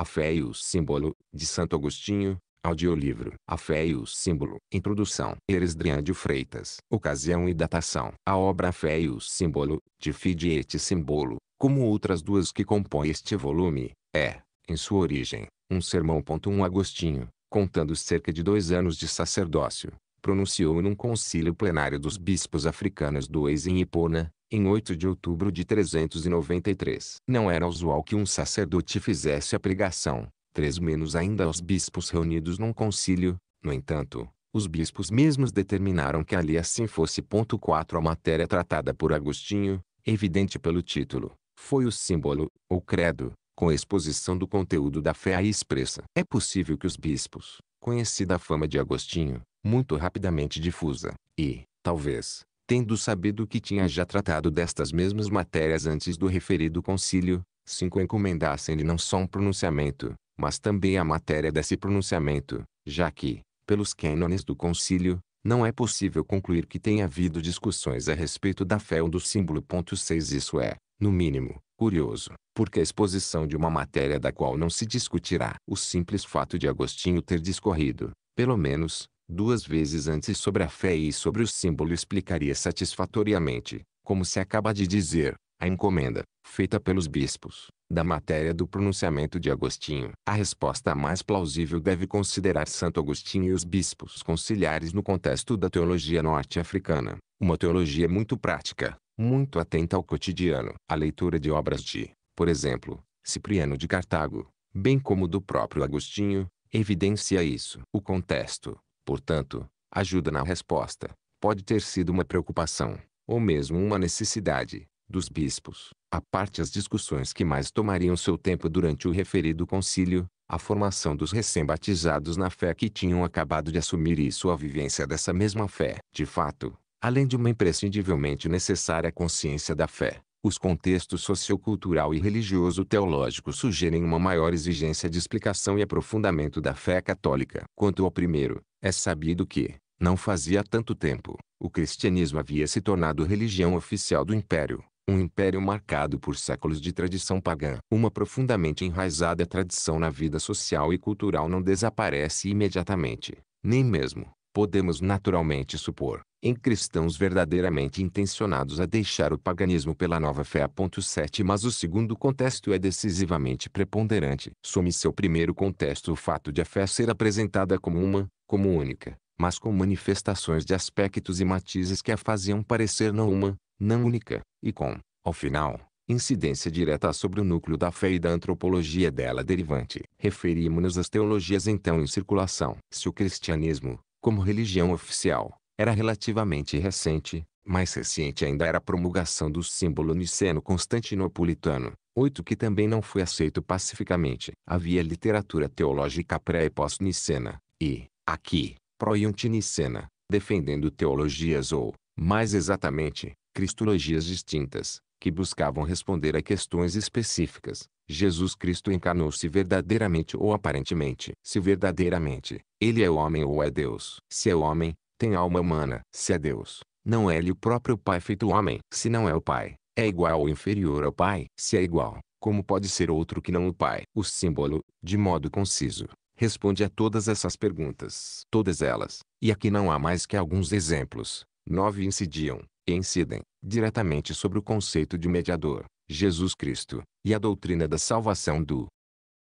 A Fé e o Símbolo, de Santo Agostinho, Audiolivro. A Fé e o Símbolo. Introdução. Eresdrian de Freitas. Ocasião e datação. A obra A Fé e o Símbolo, de Fidiete, símbolo, Simbolo, como outras duas que compõem este volume, é, em sua origem, um sermão. Um Agostinho, contando cerca de dois anos de sacerdócio, pronunciou num concílio plenário dos bispos africanos do Eis em Hipona, em 8 de outubro de 393. Não era usual que um sacerdote fizesse a pregação, três menos ainda aos bispos reunidos num concílio. No entanto, os bispos mesmos determinaram que ali assim fosse. 4 A matéria tratada por Agostinho, evidente pelo título, foi o símbolo, ou credo, com exposição do conteúdo da fé aí expressa. É possível que os bispos, conhecida a fama de Agostinho, muito rapidamente difusa, e, talvez, tendo sabido que tinha já tratado destas mesmas matérias antes do referido concílio, 5. Encomendassem-lhe não só um pronunciamento, mas também a matéria desse pronunciamento, já que, pelos cânones do concílio, não é possível concluir que tenha havido discussões a respeito da fé ou do símbolo. 6 Isso é, no mínimo, curioso, porque a exposição de uma matéria da qual não se discutirá o simples fato de Agostinho ter discorrido, pelo menos, duas vezes antes sobre a fé e sobre o símbolo explicaria satisfatoriamente, como se acaba de dizer, a encomenda, feita pelos bispos, da matéria do pronunciamento de Agostinho. A resposta mais plausível deve considerar Santo Agostinho e os bispos conciliares no contexto da teologia norte-africana, uma teologia muito prática, muito atenta ao cotidiano. A leitura de obras de, por exemplo, Cipriano de Cartago, bem como do próprio Agostinho, evidencia isso. O contexto, Portanto, ajuda na resposta pode ter sido uma preocupação, ou mesmo uma necessidade, dos bispos. A parte as discussões que mais tomariam seu tempo durante o referido concílio, a formação dos recém-batizados na fé que tinham acabado de assumir e sua vivência dessa mesma fé. De fato, além de uma imprescindivelmente necessária consciência da fé, os contextos sociocultural e religioso-teológico sugerem uma maior exigência de explicação e aprofundamento da fé católica. Quanto ao primeiro, é sabido que, não fazia tanto tempo, o cristianismo havia se tornado religião oficial do império, um império marcado por séculos de tradição pagã. Uma profundamente enraizada tradição na vida social e cultural não desaparece imediatamente, nem mesmo, podemos naturalmente supor, em cristãos verdadeiramente intencionados a deixar o paganismo pela nova fé. 7 Mas o segundo contexto é decisivamente preponderante. Some seu primeiro contexto o fato de a fé ser apresentada como uma, como única, mas com manifestações de aspectos e matizes que a faziam parecer não uma, não única, e com, ao final, incidência direta sobre o núcleo da fé e da antropologia dela derivante. Referimos-nos às teologias então em circulação. Se o cristianismo, como religião oficial, era relativamente recente, mais recente ainda era a promulgação do símbolo niceno-constantinopolitano, oito que também não foi aceito pacificamente. Havia literatura teológica pré e pós-nicena, e, Aqui, proiontinicena, defendendo teologias ou, mais exatamente, cristologias distintas, que buscavam responder a questões específicas. Jesus Cristo encarnou-se verdadeiramente ou aparentemente. Se verdadeiramente, ele é homem ou é Deus. Se é homem, tem alma humana. Se é Deus, não é ele o próprio Pai feito homem. Se não é o Pai, é igual ou inferior ao Pai. Se é igual, como pode ser outro que não o Pai? O símbolo, de modo conciso, responde a todas essas perguntas. Todas elas, e aqui não há mais que alguns exemplos, nove incidiam, e incidem, diretamente sobre o conceito de mediador, Jesus Cristo, e a doutrina da salvação do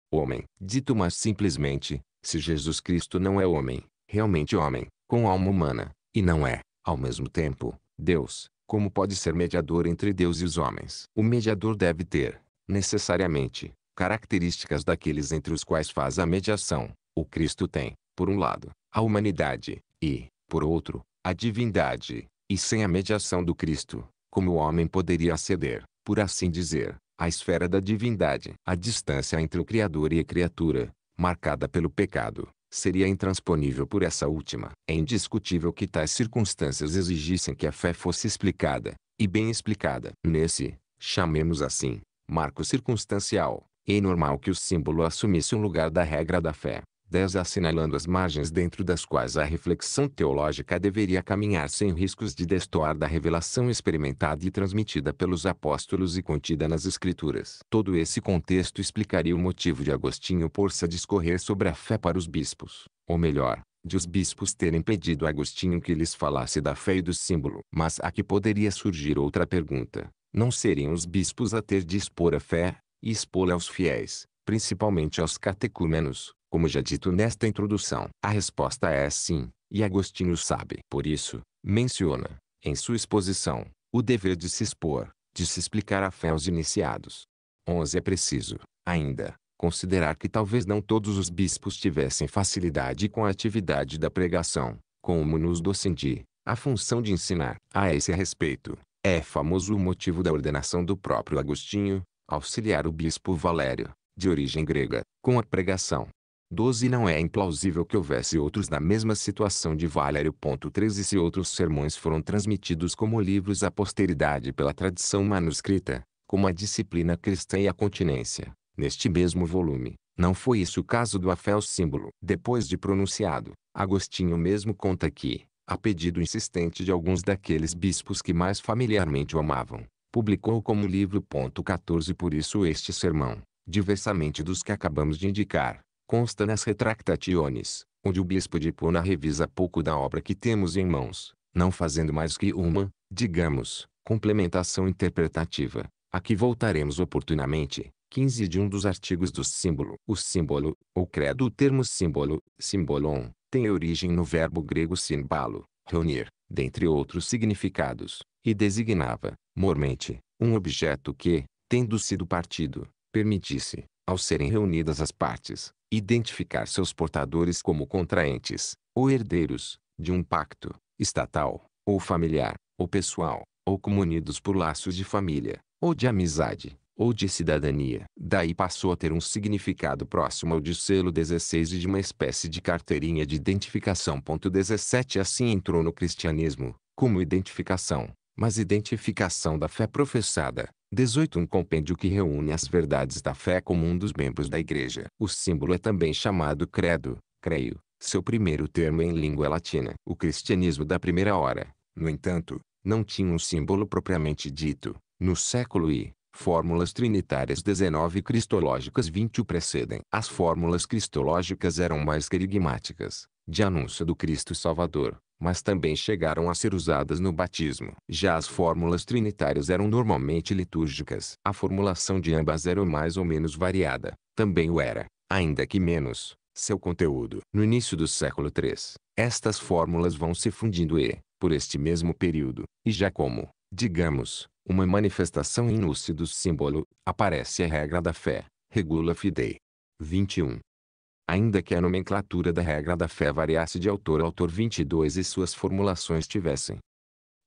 homem. Dito mais simplesmente, se Jesus Cristo não é homem, realmente homem, com alma humana, e não é, ao mesmo tempo, Deus, como pode ser mediador entre Deus e os homens? O mediador deve ter, necessariamente, características daqueles entre os quais faz a mediação. O Cristo tem, por um lado, a humanidade, e, por outro, a divindade, e sem a mediação do Cristo, como o homem poderia aceder, por assim dizer, à esfera da divindade? A distância entre o Criador e a criatura, marcada pelo pecado, seria intransponível por essa última. É indiscutível que tais circunstâncias exigissem que a fé fosse explicada, e bem explicada. Nesse, chamemos assim, marco circunstancial, é normal que o símbolo assumisse um lugar da regra da fé, 10 assinalando as margens dentro das quais a reflexão teológica deveria caminhar sem riscos de destoar da revelação experimentada e transmitida pelos apóstolos e contida nas Escrituras. Todo esse contexto explicaria o motivo de Agostinho se discorrer sobre a fé para os bispos, ou melhor, de os bispos terem pedido a Agostinho que lhes falasse da fé e do símbolo. Mas aqui poderia surgir outra pergunta. Não seriam os bispos a ter de expor a fé, e expô-la aos fiéis, principalmente aos catecúmenos, como já dito nesta introdução. A resposta é sim, e Agostinho sabe. Por isso, menciona, em sua exposição, o dever de se expor, de se explicar a fé aos iniciados. 11. É preciso, ainda, considerar que talvez não todos os bispos tivessem facilidade com a atividade da pregação, como nos docendi, a função de ensinar. A esse respeito, é famoso o motivo da ordenação do próprio Agostinho, auxiliar o bispo Valério, de origem grega, com a pregação. 12 Não é implausível que houvesse outros na mesma situação de Valério. 13 Se outros sermões foram transmitidos como livros à posteridade pela tradição manuscrita, como a disciplina cristã e a continência, neste mesmo volume, não foi isso o caso do afel símbolo. Depois de pronunciado, Agostinho mesmo conta que, a pedido insistente de alguns daqueles bispos que mais familiarmente o amavam, publicou como livro. 14 Por isso este sermão, diversamente dos que acabamos de indicar, consta nas retractationes, onde o bispo de Puna revisa pouco da obra que temos em mãos, não fazendo mais que uma, digamos, complementação interpretativa, a que voltaremos oportunamente. 15 de um dos artigos do símbolo. O símbolo, ou credo, o termo símbolo, simbolon, tem origem no verbo grego simbalo, reunir, dentre outros significados, e designava, mormente, um objeto que, tendo sido partido, permitisse, ao serem reunidas as partes, identificar seus portadores como contraentes, ou herdeiros, de um pacto, estatal, ou familiar, ou pessoal, ou comunidos por laços de família, ou de amizade, ou de cidadania. Daí passou a ter um significado próximo ao de selo 16 e de uma espécie de carteirinha de identificação. 17 Assim entrou no cristianismo, como identificação, mas identificação da fé professada. 18. Um compêndio que reúne as verdades da fé comum dos membros da igreja. O símbolo é também chamado credo, creio, seu primeiro termo em língua latina. O cristianismo da primeira hora, no entanto, não tinha um símbolo propriamente dito. No século I, fórmulas trinitárias 19 e cristológicas 20 o precedem. As fórmulas cristológicas eram mais querigmáticas, de anúncio do Cristo Salvador, mas também chegaram a ser usadas no batismo. Já as fórmulas trinitárias eram normalmente litúrgicas. A formulação de ambas era mais ou menos variada, também o era, ainda que menos, seu conteúdo. No início do século III, estas fórmulas vão se fundindo e, por este mesmo período, e já como, digamos, uma manifestação em do símbolo, aparece a regra da fé, regula fidei. 21. Ainda que a nomenclatura da regra da fé variasse de autor a autor 22 e suas formulações tivessem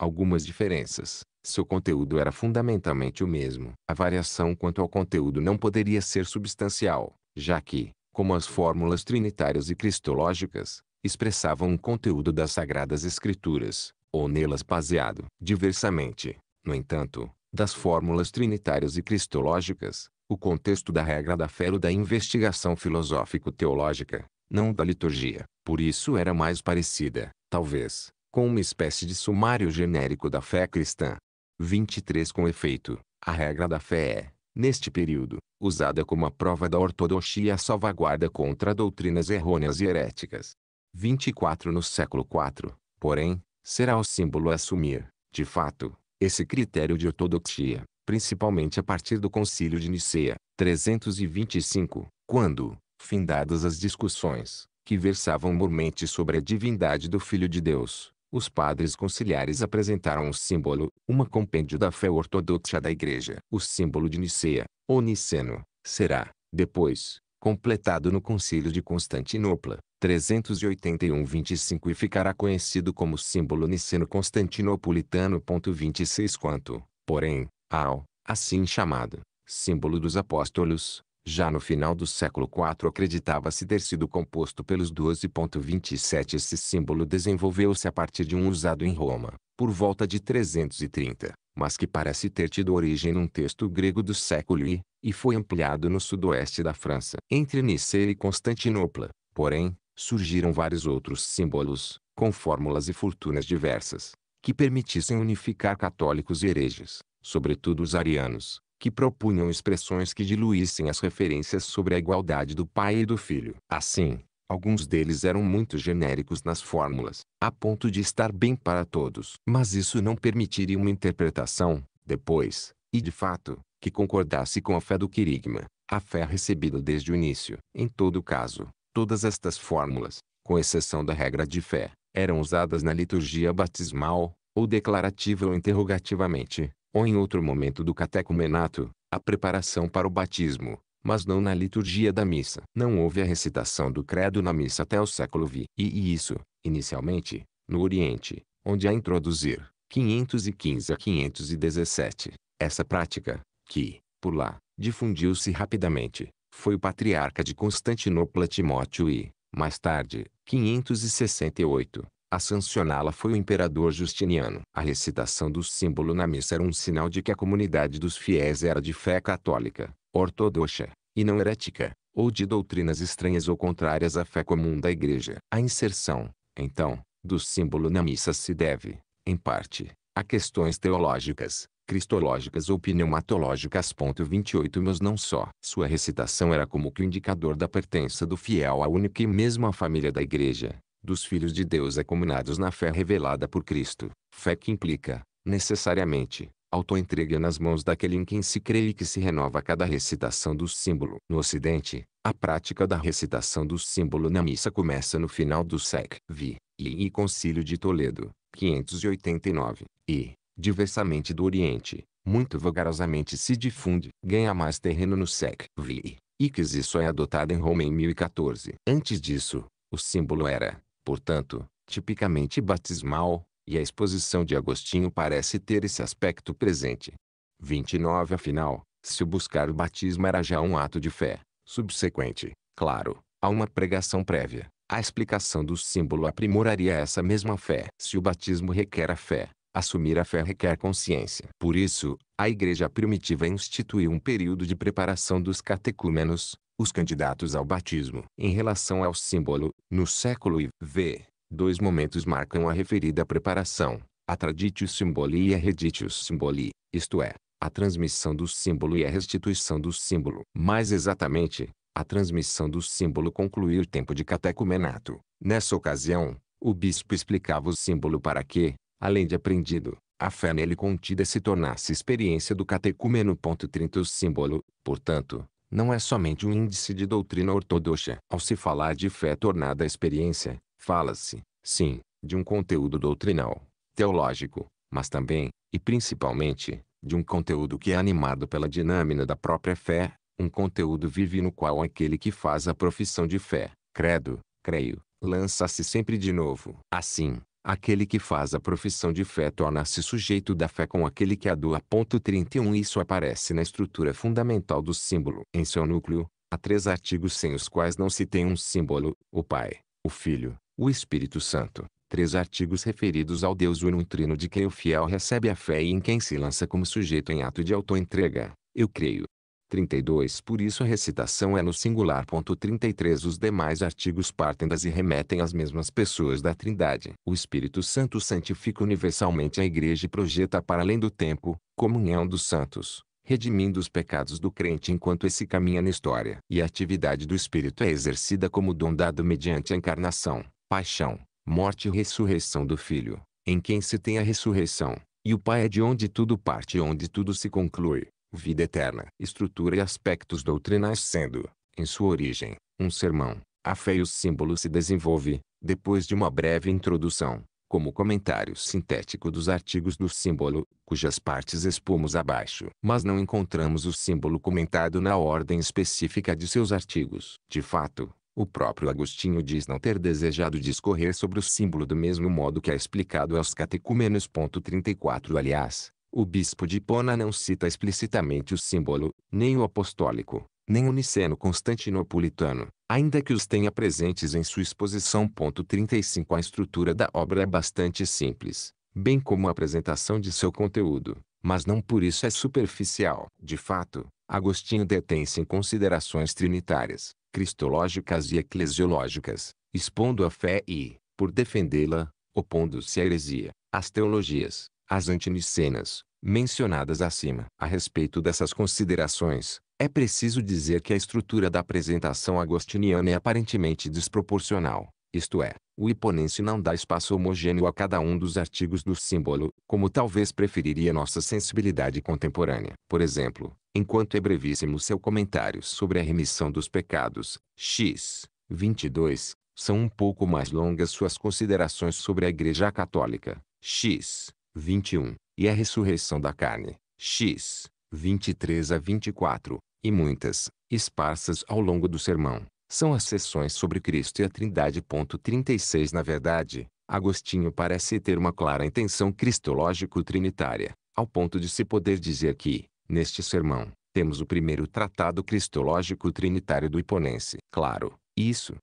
algumas diferenças, seu conteúdo era fundamentalmente o mesmo. A variação quanto ao conteúdo não poderia ser substancial, já que, como as fórmulas trinitárias e cristológicas, expressavam um conteúdo das Sagradas Escrituras, ou nelas baseado. Diversamente, no entanto, das fórmulas trinitárias e cristológicas, o contexto da regra da fé ou da investigação filosófico-teológica, não da liturgia. Por isso era mais parecida, talvez, com uma espécie de sumário genérico da fé cristã. 23 Com efeito, a regra da fé é, neste período, usada como a prova da ortodoxia e a salvaguarda contra doutrinas errôneas e heréticas. 24 No século IV, porém, será o símbolo a assumir, de fato, esse critério de ortodoxia principalmente a partir do Concílio de Nicea, 325, quando, findadas as discussões, que versavam mormente sobre a divindade do Filho de Deus, os padres conciliares apresentaram um símbolo, uma compêndio da fé ortodoxa da Igreja. O símbolo de Nicea, ou Niceno, será, depois, completado no Concílio de Constantinopla, 381-25 e ficará conhecido como símbolo niceno-constantinopolitano.26 quanto, porém, ao, assim chamado, símbolo dos apóstolos, já no final do século IV acreditava-se ter sido composto pelos 12.27 esse símbolo desenvolveu-se a partir de um usado em Roma, por volta de 330, mas que parece ter tido origem num texto grego do século I, e foi ampliado no sudoeste da França. Entre Niceia e Constantinopla, porém, surgiram vários outros símbolos, com fórmulas e fortunas diversas, que permitissem unificar católicos e hereges sobretudo os arianos, que propunham expressões que diluíssem as referências sobre a igualdade do pai e do filho. Assim, alguns deles eram muito genéricos nas fórmulas, a ponto de estar bem para todos. Mas isso não permitiria uma interpretação, depois, e de fato, que concordasse com a fé do querigma, a fé recebida desde o início. Em todo caso, todas estas fórmulas, com exceção da regra de fé, eram usadas na liturgia batismal, ou declarativa ou interrogativamente, ou em outro momento do catecumenato, a preparação para o batismo, mas não na liturgia da missa. Não houve a recitação do credo na missa até o século XX. E isso, inicialmente, no Oriente, onde a introduzir, 515 a 517, essa prática, que, por lá, difundiu-se rapidamente, foi o patriarca de Constantinopla Timóteo e, mais tarde, 568, a sancioná-la foi o imperador Justiniano. A recitação do símbolo na missa era um sinal de que a comunidade dos fiéis era de fé católica, ortodoxa, e não herética, ou de doutrinas estranhas ou contrárias à fé comum da Igreja. A inserção, então, do símbolo na missa se deve, em parte, a questões teológicas, cristológicas ou pneumatológicas. 28 Mas não só. Sua recitação era como que o indicador da pertença do fiel à única e mesma família da igreja, dos filhos de Deus acumulados é na fé revelada por Cristo. Fé que implica, necessariamente, autoentrega nas mãos daquele em quem se crê e que se renova a cada recitação do símbolo. No Ocidente, a prática da recitação do símbolo na missa começa no final do sec. Vi, e, e Concílio de Toledo, 589, e, diversamente do Oriente, muito vagarosamente se difunde, ganha mais terreno no sec. Vi, e que isso é adotado em Roma em 1014. Antes disso, o símbolo era, portanto, tipicamente batismal, e a exposição de Agostinho parece ter esse aspecto presente. 29 Afinal, se buscar o batismo era já um ato de fé, subsequente, claro, a uma pregação prévia, a explicação do símbolo aprimoraria essa mesma fé. Se o batismo requer a fé, assumir a fé requer consciência. Por isso, a igreja primitiva instituiu um período de preparação dos catecúmenos, os candidatos ao batismo. Em relação ao símbolo, no século IV, dois momentos marcam a referida preparação, a traditio simboli e a reditio simboli, isto é, a transmissão do símbolo e a restituição do símbolo. Mais exatamente, a transmissão do símbolo concluiu o tempo de catecumenato. Nessa ocasião, o bispo explicava o símbolo para que, além de aprendido, a fé nele contida se tornasse experiência do catecumeno. 30 O símbolo, portanto, não é somente um índice de doutrina ortodoxa. Ao se falar de fé tornada experiência, fala-se, sim, de um conteúdo doutrinal, teológico, mas também, e principalmente, de um conteúdo que é animado pela dinâmica da própria fé, um conteúdo vive no qual aquele que faz a profissão de fé, credo, creio, lança-se sempre de novo. Assim, Aquele que faz a profissão de fé torna-se sujeito da fé com aquele que a doa. Ponto 31 Isso aparece na estrutura fundamental do símbolo. Em seu núcleo, há três artigos sem os quais não se tem um símbolo: o Pai, o Filho, o Espírito Santo. Três artigos referidos ao Deus Uno Trino de quem o fiel recebe a fé e em quem se lança como sujeito em ato de autoentrega. Eu creio, 32. Por isso a recitação é no singular. 33. Os demais artigos partem das e remetem às mesmas pessoas da Trindade. O Espírito Santo santifica universalmente a Igreja e projeta para além do tempo, comunhão dos santos, redimindo os pecados do crente enquanto esse caminha na história. E a atividade do Espírito é exercida como dom dado mediante a encarnação, paixão, morte e ressurreição do Filho, em quem se tem a ressurreição, e o Pai é de onde tudo parte e onde tudo se conclui vida eterna, estrutura e aspectos doutrinais sendo, em sua origem, um sermão. A fé e o símbolo se desenvolve, depois de uma breve introdução, como comentário sintético dos artigos do símbolo, cujas partes expomos abaixo. Mas não encontramos o símbolo comentado na ordem específica de seus artigos. De fato, o próprio Agostinho diz não ter desejado discorrer sobre o símbolo do mesmo modo que é explicado aos catecúmenos. 34 Aliás, o bispo de Hipona não cita explicitamente o símbolo, nem o apostólico, nem o niceno constantinopolitano, ainda que os tenha presentes em sua exposição. 35 A estrutura da obra é bastante simples, bem como a apresentação de seu conteúdo, mas não por isso é superficial. De fato, Agostinho detém-se em considerações trinitárias, cristológicas e eclesiológicas, expondo a fé e, por defendê-la, opondo-se à heresia, às teologias, as antinicenas, mencionadas acima. A respeito dessas considerações, é preciso dizer que a estrutura da apresentação agostiniana é aparentemente desproporcional, isto é, o hiponense não dá espaço homogêneo a cada um dos artigos do símbolo, como talvez preferiria nossa sensibilidade contemporânea. Por exemplo, enquanto é brevíssimo seu comentário sobre a remissão dos pecados, x. 22, são um pouco mais longas suas considerações sobre a Igreja Católica, x. 21, e a ressurreição da carne, x, 23 a 24, e muitas, esparsas ao longo do sermão, são as sessões sobre Cristo e a Trindade. 36 Na verdade, Agostinho parece ter uma clara intenção cristológico-trinitária, ao ponto de se poder dizer que, neste sermão, temos o primeiro tratado cristológico trinitário do Iponense. Claro, isso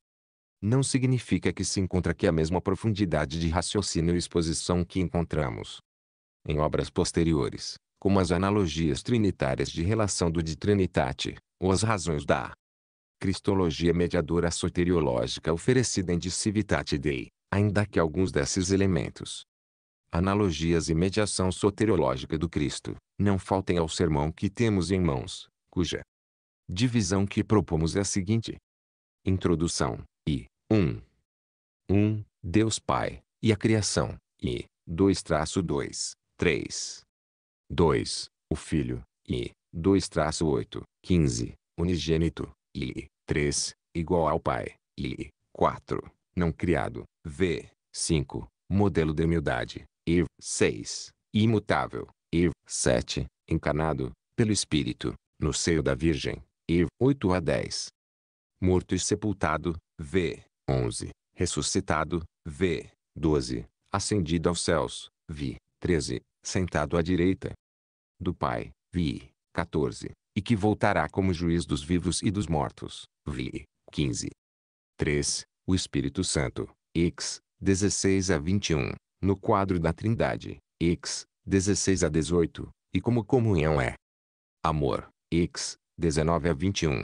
não significa que se encontra aqui a mesma profundidade de raciocínio e exposição que encontramos em obras posteriores, como as analogias trinitárias de relação do de Trinitate, ou as razões da Cristologia mediadora soteriológica oferecida em De Civitate Dei, ainda que alguns desses elementos analogias e mediação soteriológica do Cristo, não faltem ao sermão que temos em mãos, cuja divisão que propomos é a seguinte. Introdução, e 1. Um, 1. Um, Deus Pai, e a Criação, e 2 traço 2. 3. 2. O filho, e 2-8, 15, unigênito, e 3, igual ao pai, e 4, não criado, v. 5, modelo de humildade, e 6, imutável, e 7, encarnado, pelo Espírito, no seio da Virgem, e 8 a 10. Morto e sepultado, v. 11, ressuscitado, v. 12, ascendido aos céus, vi, 13, sentado à direita do Pai, vi, 14, e que voltará como juiz dos vivos e dos mortos, vi, 15. 3. O Espírito Santo, x, 16 a 21, no quadro da Trindade, x, 16 a 18, e como comunhão é amor, x, 19 a 21.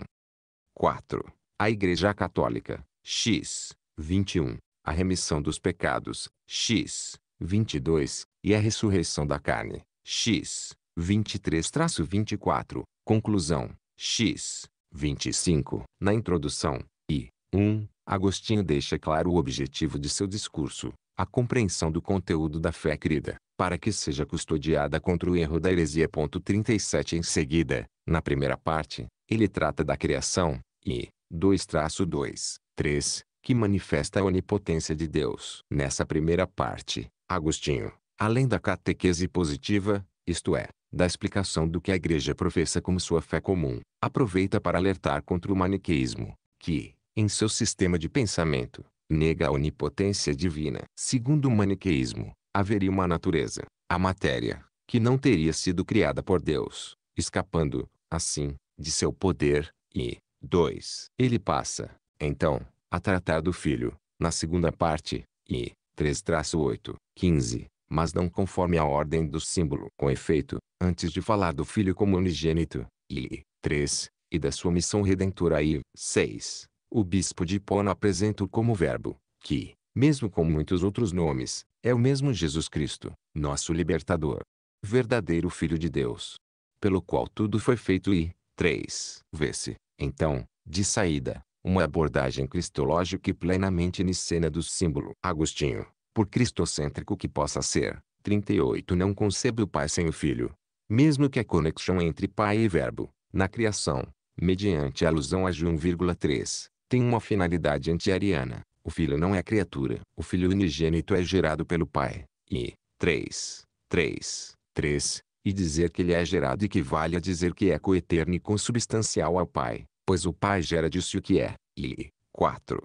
4. A Igreja Católica, x, 21, a remissão dos pecados, x, 22, e a ressurreição da carne. X. 23-24. Conclusão. X. 25. Na introdução, I. 1. Agostinho deixa claro o objetivo de seu discurso, a compreensão do conteúdo da fé crida, para que seja custodiada contra o erro da heresia. 37 Em seguida, na primeira parte, ele trata da criação, e 2-2, 3, que manifesta a onipotência de Deus. Nessa primeira parte, Agostinho, além da catequese positiva, isto é, da explicação do que a igreja professa como sua fé comum, aproveita para alertar contra o maniqueísmo, que, em seu sistema de pensamento, nega a onipotência divina. Segundo o maniqueísmo, haveria uma natureza, a matéria, que não teria sido criada por Deus, escapando, assim, de seu poder, e, 2. Ele passa, então, a tratar do Filho, na segunda parte, e 3-8, 15, mas não conforme a ordem do símbolo. Com efeito, antes de falar do Filho como unigênito, e 3, e da sua missão redentora e 6, o bispo de Hipona apresenta-o como verbo, que, mesmo com muitos outros nomes, é o mesmo Jesus Cristo, nosso libertador, verdadeiro Filho de Deus, pelo qual tudo foi feito e, 3, vê-se, então, de saída, uma abordagem cristológica e plenamente nicena do símbolo. Agostinho, por cristocêntrico que possa ser, 38 não concebe o Pai sem o Filho. Mesmo que a conexão entre Pai e Verbo, na criação, mediante a alusão a João 1,3, tem uma finalidade antiariana. O Filho não é criatura. O Filho unigênito é gerado pelo Pai. E, 3, 3, 3, e dizer que ele é gerado equivale a dizer que é coeterno e consubstancial ao Pai, pois o Pai gera disso o que é. E, 4,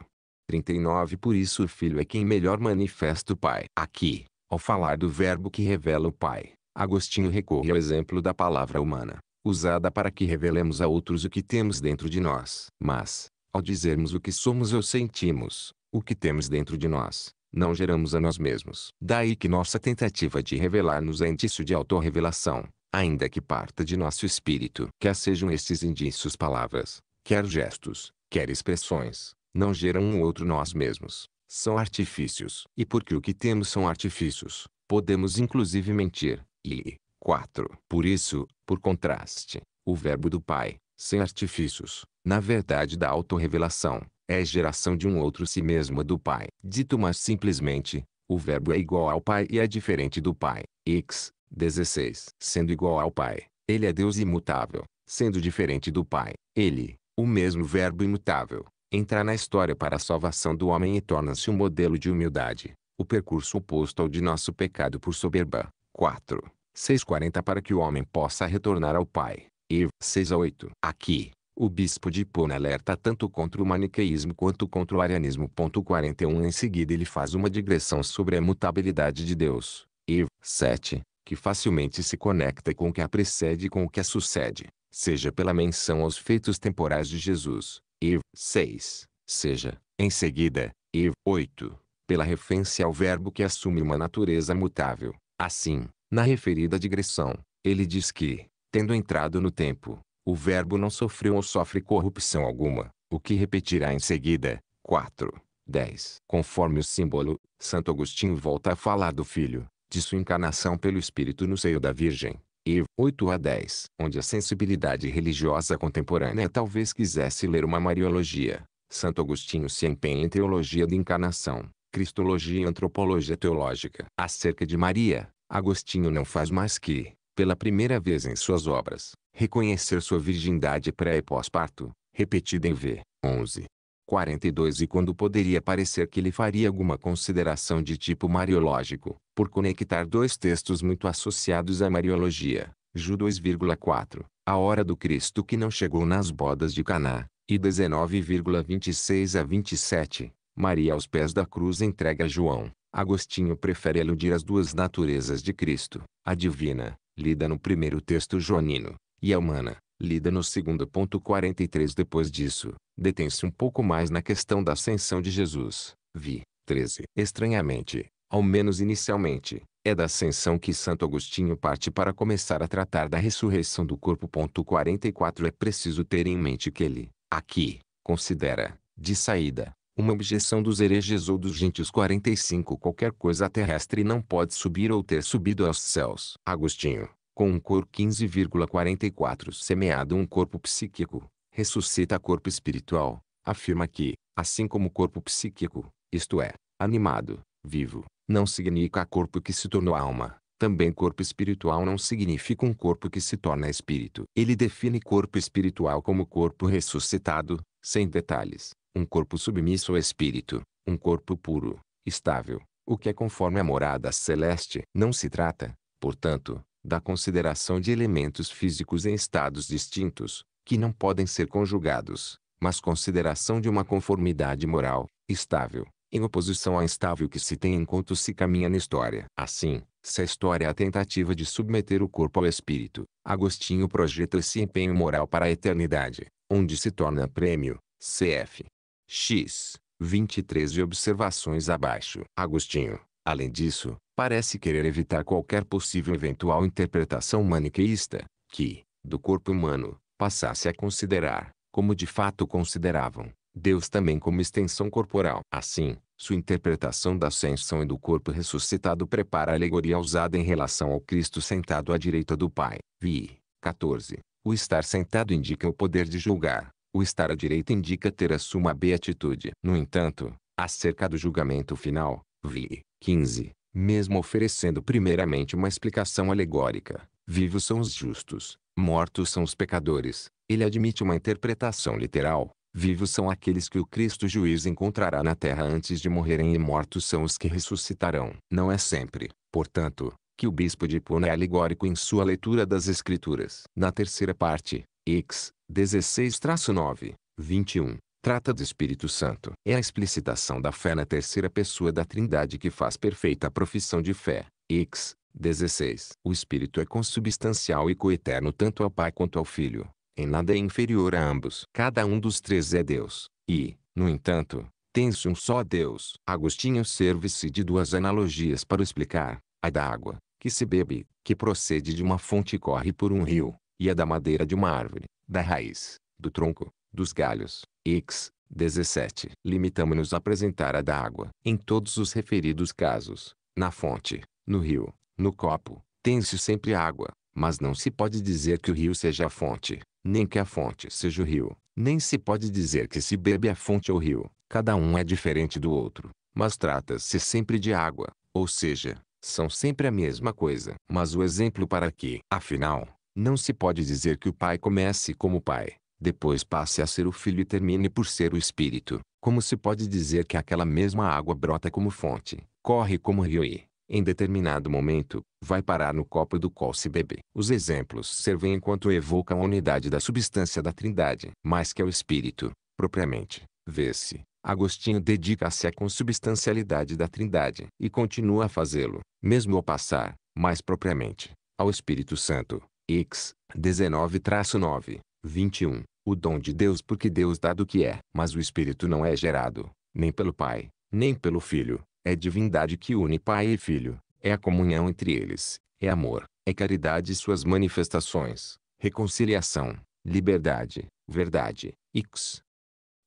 39 Por isso o Filho é quem melhor manifesta o Pai. Aqui, ao falar do verbo que revela o Pai, Agostinho recorre ao exemplo da palavra humana, usada para que revelemos a outros o que temos dentro de nós. Mas, ao dizermos o que somos ou sentimos, o que temos dentro de nós, não geramos a nós mesmos. Daí que nossa tentativa de revelar-nos é indício de autorrevelação, ainda que parta de nosso espírito. Quer sejam estes indícios palavras, quer gestos, quer expressões, não geram um outro nós mesmos, são artifícios. E porque o que temos são artifícios, podemos inclusive mentir. E 4. Por isso, por contraste, o verbo do Pai, sem artifícios, na verdade da autorrevelação, é geração de um outro si mesmo do Pai. Dito mais simplesmente, o verbo é igual ao Pai e é diferente do Pai. X, 16. Sendo igual ao Pai, ele é Deus imutável, sendo diferente do Pai, ele, o mesmo verbo imutável, entra na história para a salvação do homem e torna-se um modelo de humildade, o percurso oposto ao de nosso pecado por soberba. 4. 640 para que o homem possa retornar ao Pai. E 6 a 8. Aqui, o bispo de Pona alerta tanto contra o maniqueísmo quanto contra o arianismo. 41 Em seguida ele faz uma digressão sobre a mutabilidade de Deus. E 7. Que facilmente se conecta com o que a precede e com o que a sucede, seja pela menção aos feitos temporais de Jesus, ir 6, seja, em seguida, ir 8, pela referência ao verbo que assume uma natureza mutável. Assim, na referida digressão, ele diz que, tendo entrado no tempo, o verbo não sofreu ou sofre corrupção alguma, o que repetirá em seguida, 4, 10. Conforme o símbolo, Santo Agostinho volta a falar do Filho, de sua encarnação pelo Espírito no seio da Virgem, e 8 a 10, onde a sensibilidade religiosa contemporânea talvez quisesse ler uma mariologia. Santo Agostinho se empenha em teologia de encarnação, cristologia e antropologia teológica. Acerca de Maria, Agostinho não faz mais que, pela primeira vez em suas obras, reconhecer sua virgindade pré e pós-parto, repetida em V. 11, 42 e quando poderia parecer que ele faria alguma consideração de tipo mariológico, por conectar dois textos muito associados à mariologia, Ju 2,4, a hora do Cristo que não chegou nas bodas de Caná, e 19,26 a 27, Maria aos pés da cruz entrega a João. Agostinho prefere eludir as duas naturezas de Cristo, a divina, lida no primeiro texto joanino, e a humana, lida no segundo ponto 43 depois disso, detém-se um pouco mais na questão da ascensão de Jesus, vi, 13. Estranhamente, ao menos inicialmente, é da ascensão que Santo Agostinho parte para começar a tratar da ressurreição do corpo. Ponto 44 É preciso ter em mente que ele, aqui, considera, de saída, uma objeção dos hereges ou dos gentios 45 Qualquer coisa terrestre não pode subir ou ter subido aos céus. Agostinho com um corpo 15,44 semeado um corpo psíquico, ressuscita corpo espiritual, afirma que, assim como o corpo psíquico, isto é, animado, vivo, não significa corpo que se tornou alma. Também corpo espiritual não significa um corpo que se torna espírito. Ele define corpo espiritual como corpo ressuscitado, sem detalhes, um corpo submisso ao espírito, um corpo puro, estável, o que é conforme a morada celeste. Não se trata, portanto, da consideração de elementos físicos em estados distintos, que não podem ser conjugados, mas consideração de uma conformidade moral, estável, em oposição à instável que se tem enquanto se caminha na história. Assim, se a história é a tentativa de submeter o corpo ao espírito, Agostinho projeta esse empenho moral para a eternidade, onde se torna prêmio, cf. x. 23 e observações abaixo. Agostinho, além disso, parece querer evitar qualquer possível eventual interpretação maniqueísta, que, do corpo humano, passasse a considerar, como de fato consideravam, Deus também como extensão corporal. Assim, sua interpretação da ascensão e do corpo ressuscitado prepara a alegoria usada em relação ao Cristo sentado à direita do Pai. Vi. 14. O estar sentado indica o poder de julgar. O estar à direita indica ter a suma beatitude. No entanto, acerca do julgamento final, vi. 15 mesmo oferecendo primeiramente uma explicação alegórica. Vivos são os justos, mortos são os pecadores. Ele admite uma interpretação literal. Vivos são aqueles que o Cristo juiz encontrará na terra antes de morrerem e mortos são os que ressuscitarão. Não é sempre, portanto, que o bispo de Puna é alegórico em sua leitura das Escrituras. Na terceira parte, X, 16-9, 21, trata do Espírito Santo. É a explicitação da fé na terceira pessoa da Trindade que faz perfeita a profissão de fé. X. 16. O Espírito é consubstancial e coeterno tanto ao Pai quanto ao Filho. Em nada é inferior a ambos. Cada um dos três é Deus. E, no entanto, tem-se um só Deus. Agostinho serve-se de duas analogias para explicar. A da água, que se bebe, que procede de uma fonte e corre por um rio, e a da madeira de uma árvore, da raiz, do tronco, dos galhos. X. 17. Limitamos-nos a apresentar a da água. Em todos os referidos casos, na fonte, no rio, no copo, tem-se sempre água, mas não se pode dizer que o rio seja a fonte, nem que a fonte seja o rio, nem se pode dizer que se bebe a fonte ou o rio. Cada um é diferente do outro, mas trata-se sempre de água, ou seja, são sempre a mesma coisa. Mas o exemplo para que, afinal, não se pode dizer que o pai comece como pai, depois passe a ser o Filho e termine por ser o Espírito, como se pode dizer que aquela mesma água brota como fonte, corre como rio e, em determinado momento, vai parar no copo do qual se bebe. Os exemplos servem enquanto evocam a unidade da substância da Trindade, mais que ao Espírito, propriamente. Vê-se, Agostinho dedica-se à consubstancialidade da Trindade e continua a fazê-lo, mesmo ao passar, mais propriamente, ao Espírito Santo. X, 19-9, 21 o dom de Deus porque Deus dá do que é. Mas o Espírito não é gerado, nem pelo Pai, nem pelo Filho. É divindade que une Pai e Filho. É a comunhão entre eles. É amor, é caridade e suas manifestações. Reconciliação, liberdade, verdade, x.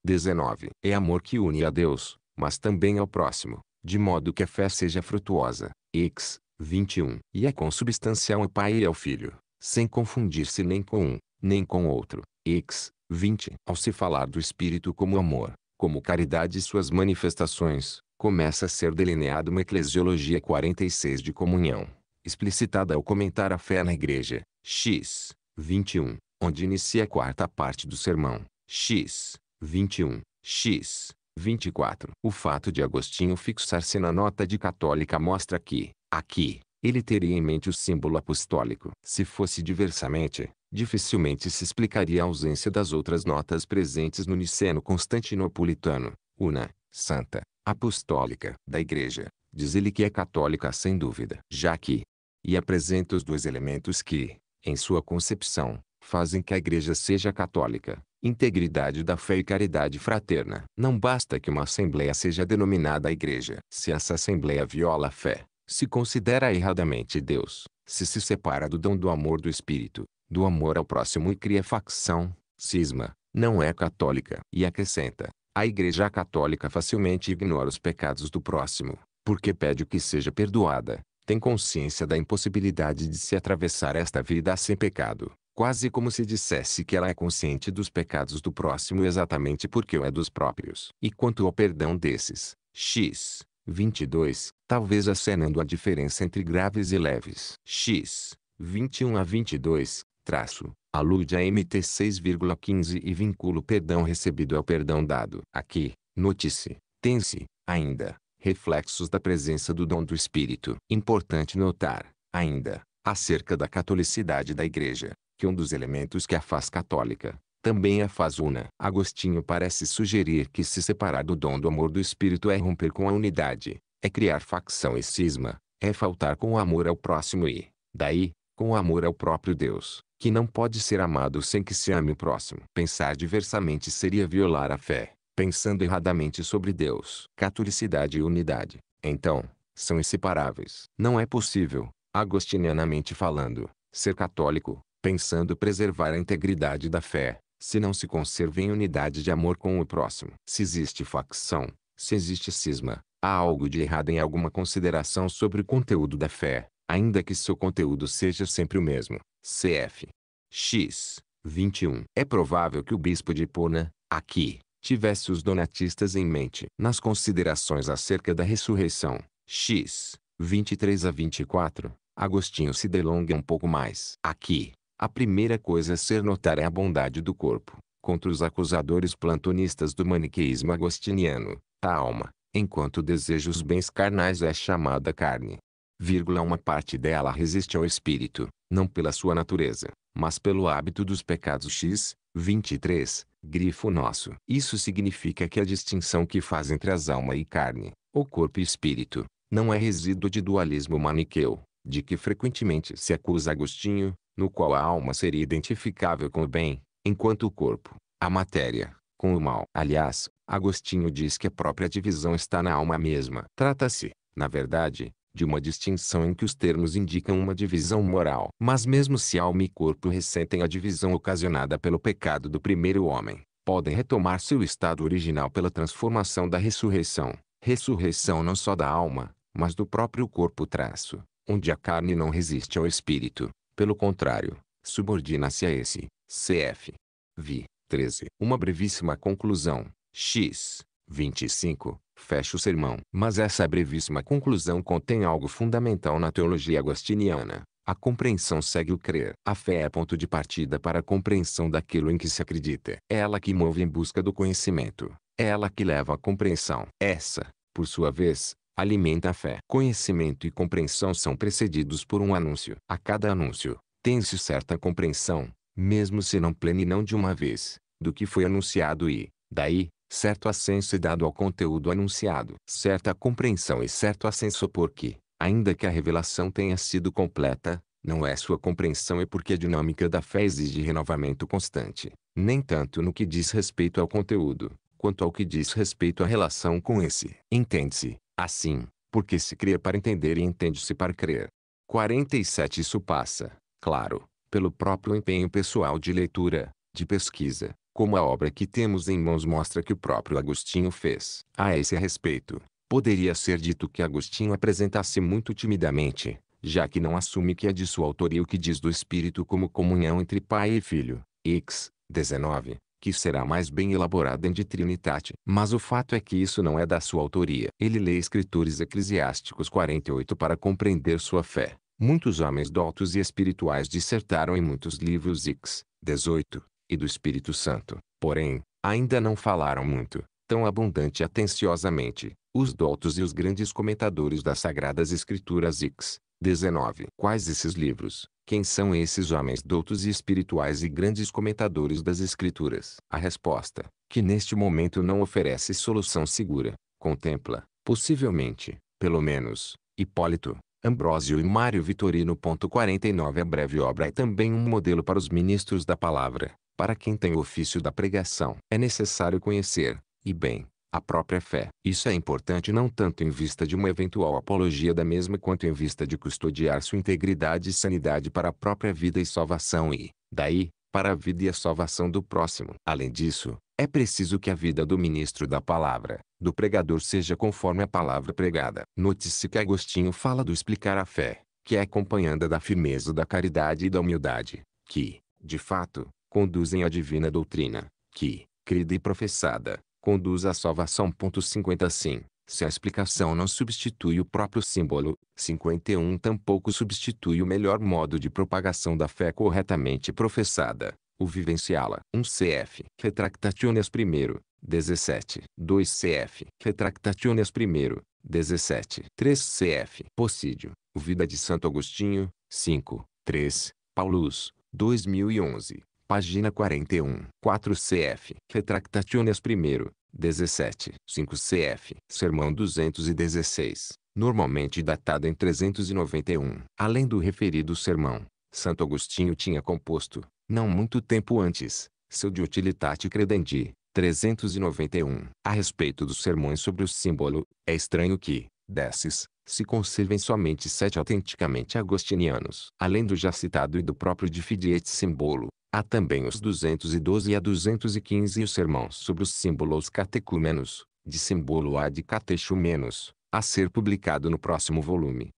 19. É amor que une a Deus, mas também ao próximo, de modo que a fé seja frutuosa. X. 21. E é consubstancial ao Pai e ao Filho, sem confundir-se nem com um, nem com outro. x. 20. Ao se falar do espírito como amor, como caridade e suas manifestações, começa a ser delineada uma eclesiologia 46 de comunhão, explicitada ao comentar a fé na igreja. X. 21. Onde inicia a quarta parte do sermão. X. 21. X. 24. O fato de Agostinho fixar-se na nota de católica mostra que, aqui, ele teria em mente o símbolo apostólico. Se fosse diversamente, dificilmente se explicaria a ausência das outras notas presentes no niceno constantinopolitano, una, santa, apostólica, da igreja. Diz ele que é católica sem dúvida, já que, e apresenta os dois elementos que, em sua concepção, fazem que a igreja seja católica, integridade da fé e caridade fraterna. Não basta que uma assembleia seja denominada igreja. Se essa assembleia viola a fé, se considera erradamente Deus, se se separa do dom do amor do Espírito, do amor ao próximo e cria facção, cisma, não é católica. E acrescenta, a Igreja Católica facilmente ignora os pecados do próximo, porque pede que seja perdoada, tem consciência da impossibilidade de se atravessar esta vida sem pecado, quase como se dissesse que ela é consciente dos pecados do próximo exatamente porque o é dos próprios. E quanto ao perdão desses, x. 22, talvez acenando a diferença entre graves e leves. X. 21 a 22, traço, alude a MT 6,15 e vincula o perdão recebido ao perdão dado. Aqui, note-se, tem-se, ainda, reflexos da presença do dom do Espírito. Importante notar, ainda, acerca da catolicidade da Igreja, que um dos elementos que a faz católica, também a faz una. Agostinho parece sugerir que se separar do dom do amor do Espírito é romper com a unidade, é criar facção e cisma, é faltar com o amor ao próximo e, daí, com o amor ao próprio Deus, que não pode ser amado sem que se ame o próximo. Pensar diversamente seria violar a fé, pensando erradamente sobre Deus. Catolicidade e unidade, então, são inseparáveis. Não é possível, agostinianamente falando, ser católico, pensando preservar a integridade da fé, se não se conserva em unidade de amor com o próximo. Se existe facção, se existe cisma, há algo de errado em alguma consideração sobre o conteúdo da fé, ainda que seu conteúdo seja sempre o mesmo. Cf. X. 21. É provável que o bispo de Pona, aqui, tivesse os donatistas em mente. Nas considerações acerca da ressurreição, X. 23 a 24, Agostinho se delonga um pouco mais. Aqui, a primeira coisa a ser notada é a bondade do corpo. Contra os acusadores plantonistas do maniqueísmo agostiniano, a alma, enquanto deseja os bens carnais é chamada carne, uma parte dela resiste ao espírito, não pela sua natureza, mas pelo hábito dos pecados x, 23, grifo nosso. Isso significa que a distinção que faz entre as alma e carne, ou corpo e espírito, não é resíduo de dualismo maniqueu, de que frequentemente se acusa Agostinho, no qual a alma seria identificável com o bem, enquanto o corpo, a matéria, com o mal. Aliás, Agostinho diz que a própria divisão está na alma mesma. Trata-se, na verdade, de uma distinção em que os termos indicam uma divisão moral. Mas mesmo se alma e corpo ressentem a divisão ocasionada pelo pecado do primeiro homem, podem retomar seu estado original pela transformação da ressurreição. Ressurreição não só da alma, mas do próprio corpo traço, onde a carne não resiste ao espírito, pelo contrário, subordina-se a esse. CF. Vi. 13. Uma brevíssima conclusão. X. 25, fecha o sermão. Mas essa brevíssima conclusão contém algo fundamental na teologia agostiniana. A compreensão segue o crer. A fé é ponto de partida para a compreensão daquilo em que se acredita. É ela que move em busca do conhecimento. É ela que leva à compreensão. Essa, por sua vez, alimenta a fé. Conhecimento e compreensão são precedidos por um anúncio. A cada anúncio, tem-se certa compreensão, mesmo se não plena e não de uma vez, do que foi anunciado e, daí, certo ascenso é dado ao conteúdo anunciado, certa compreensão e certo ascenso porque, ainda que a revelação tenha sido completa, não é sua compreensão e porque a dinâmica da fé exige renovamento constante, nem tanto no que diz respeito ao conteúdo, quanto ao que diz respeito à relação com esse. Entende-se, assim, porque se cria para entender e entende-se para crer. 47 Isso passa, claro, pelo próprio empenho pessoal de leitura, de pesquisa, como a obra que temos em mãos mostra que o próprio Agostinho fez. A esse respeito, poderia ser dito que Agostinho apresentasse muito timidamente, já que não assume que é de sua autoria o que diz do Espírito como comunhão entre pai e filho. X. 19 que será mais bem elaborada em De Trinitate. Mas o fato é que isso não é da sua autoria. Ele lê escritores eclesiásticos 48 para compreender sua fé. Muitos homens doutos e espirituais dissertaram em muitos livros X, 18, e do Espírito Santo, porém, ainda não falaram muito, tão abundante e atenciosamente, os doutos e os grandes comentadores das Sagradas Escrituras X. 19. Quais esses livros? Quem são esses homens doutos e espirituais e grandes comentadores das Escrituras? A resposta, que neste momento não oferece solução segura, contempla, possivelmente, pelo menos, Hipólito, Ambrósio e Mário Vitorino. 49 A breve obra é também um modelo para os ministros da palavra, para quem tem o ofício da pregação, é necessário conhecer, e bem, a própria fé. Isso é importante não tanto em vista de uma eventual apologia da mesma quanto em vista de custodiar sua integridade e sanidade para a própria vida e salvação e, daí, para a vida e a salvação do próximo. Além disso, é preciso que a vida do ministro da palavra, do pregador seja conforme a palavra pregada. Note-se que Agostinho fala do explicar a fé, que é acompanhada da firmeza da caridade e da humildade, que, de fato, conduzem à divina doutrina, que, crida e professada, conduz à salvação. 50 Assim, se a explicação não substitui o próprio símbolo, 51 tampouco substitui o melhor modo de propagação da fé corretamente professada, o vivenciá-la. 1 cf. Retractationes I, 17. 2 cf. Retractationes I, 17. 3 cf. Possídio, Vida de Santo Agostinho, 5. 3. Paulus, 2011. Página 41. 4 cf. Retractationes primeiro, 17. 5 cf. Sermão 216. Normalmente datado em 391. Além do referido sermão, Santo Agostinho tinha composto, não muito tempo antes, seu De Utilitate Credendi, 391. A respeito dos sermões sobre o símbolo, é estranho que, desses, se conservem somente sete autenticamente agostinianos. Além do já citado e do próprio de Fidiet Simbolo, Há também os 212 a 215 e o sermão sobre os símbolos catecúmenos, de símbolo a de catechumenos, a ser publicado no próximo volume.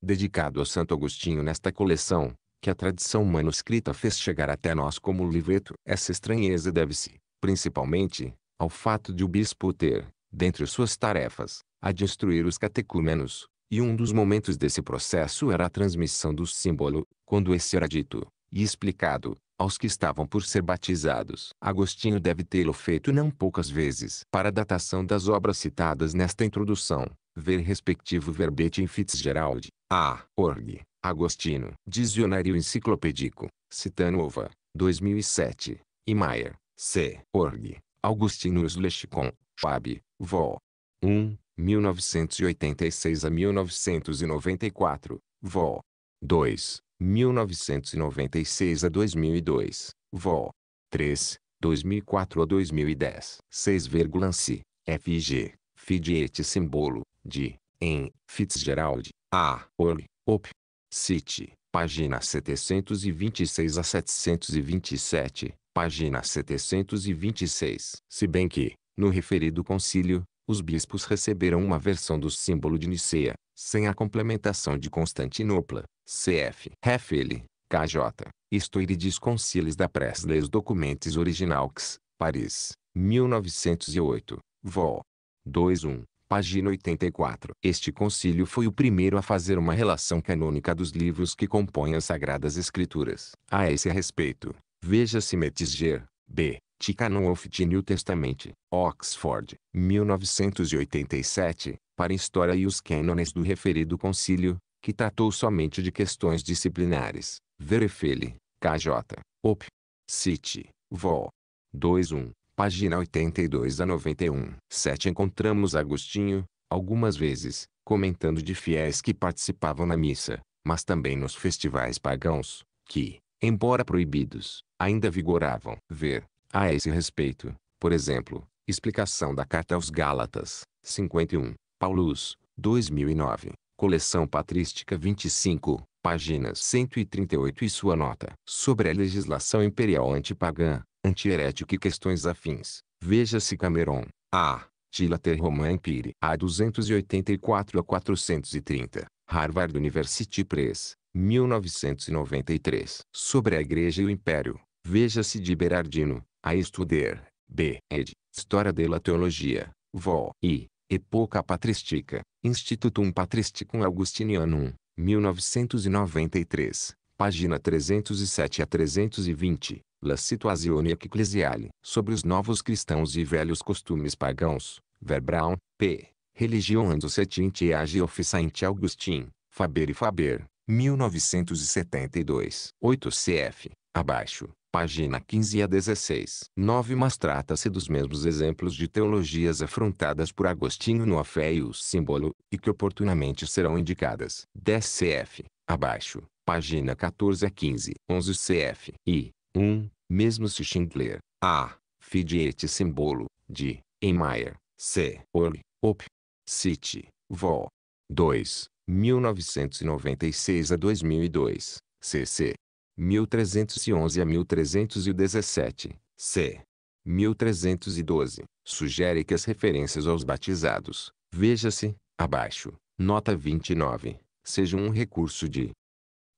Dedicado a Santo Agostinho nesta coleção, que a tradição manuscrita fez chegar até nós como liveto Essa estranheza deve-se, principalmente, ao fato de o bispo ter, dentre suas tarefas, a de instruir os catecúmenos, e um dos momentos desse processo era a transmissão do símbolo, quando esse era dito e explicado, aos que estavam por ser batizados. Agostinho deve tê-lo feito não poucas vezes. Para a datação das obras citadas nesta introdução, ver respectivo verbete em Fitzgerald, A. Org, Agostino, Dicionário Enciclopédico, Citanova, 2007, e Maier, C. Org, Augustinus Lechicon, Schwab, Vol. 1, 1986 a 1994, Vol. 2, 1996 a 2002, Vol. 3, 2004 a 2010. 6,5, FG, Fidiet Simbolo, de, em, Fitzgerald, A. Org, Op. City, página 726 a 727, página 726. Se bem que, no referido concílio, os bispos receberam uma versão do símbolo de Nicea, sem a complementação de Constantinopla, cf. Refele, KJ, Histoire des Conciles da Presse des Documentes Originaux, Paris, 1908, Vol. 21, página 84. Este concílio foi o primeiro a fazer uma relação canônica dos livros que compõem as Sagradas Escrituras. A esse respeito, veja-se Metzger, B. Ticanon of the New Testament, Oxford, 1987, para História e os Cânones do referido concílio, que tratou somente de questões disciplinares. Verefele, KJ, Op. City, Vol. 21, página 82 a 91. 7. Encontramos Agostinho, algumas vezes, comentando de fiéis que participavam na missa, mas também nos festivais pagãos, que, embora proibidos, ainda vigoravam. Ver, a esse respeito, por exemplo, explicação da carta aos Gálatas, 51, Paulus, 2009. Coleção Patrística 25, páginas 138 e sua nota. Sobre a legislação imperial antipagã, antiherética e questões afins. Veja-se Cameron. A. Tilater Romain Piri. A 284 a 430. Harvard University Press. 1993. Sobre a Igreja e o Império. Veja-se de Berardino. A Estuder. B. Ed. História de la Teologia. Vol. I. Epoca Patrística. Institutum Patristicum Augustinianum, 1993, página 307 a 320, La situazione Ecclesiale, sobre os novos cristãos e velhos costumes pagãos, Verbraun, p. Religião Andocetinte e Agioficente Augustin, Faber e Faber, 1972. 8 cf abaixo, página 15 a 16. 9. Mas trata-se dos mesmos exemplos de teologias afrontadas por Agostinho no A Fé e o Símbolo, e que oportunamente serão indicadas. 10 cf. abaixo, página 14 a 15. 11 cf. e 1. Mesmo se Schindler, A. Fidiete Símbolo, de Mayer C. Orle, Op. City, Vol. 2. 1996 a 2002. CC. 1311 a 1317, c. 1312, sugere que as referências aos batizados, veja-se, abaixo, nota 29, sejam um recurso de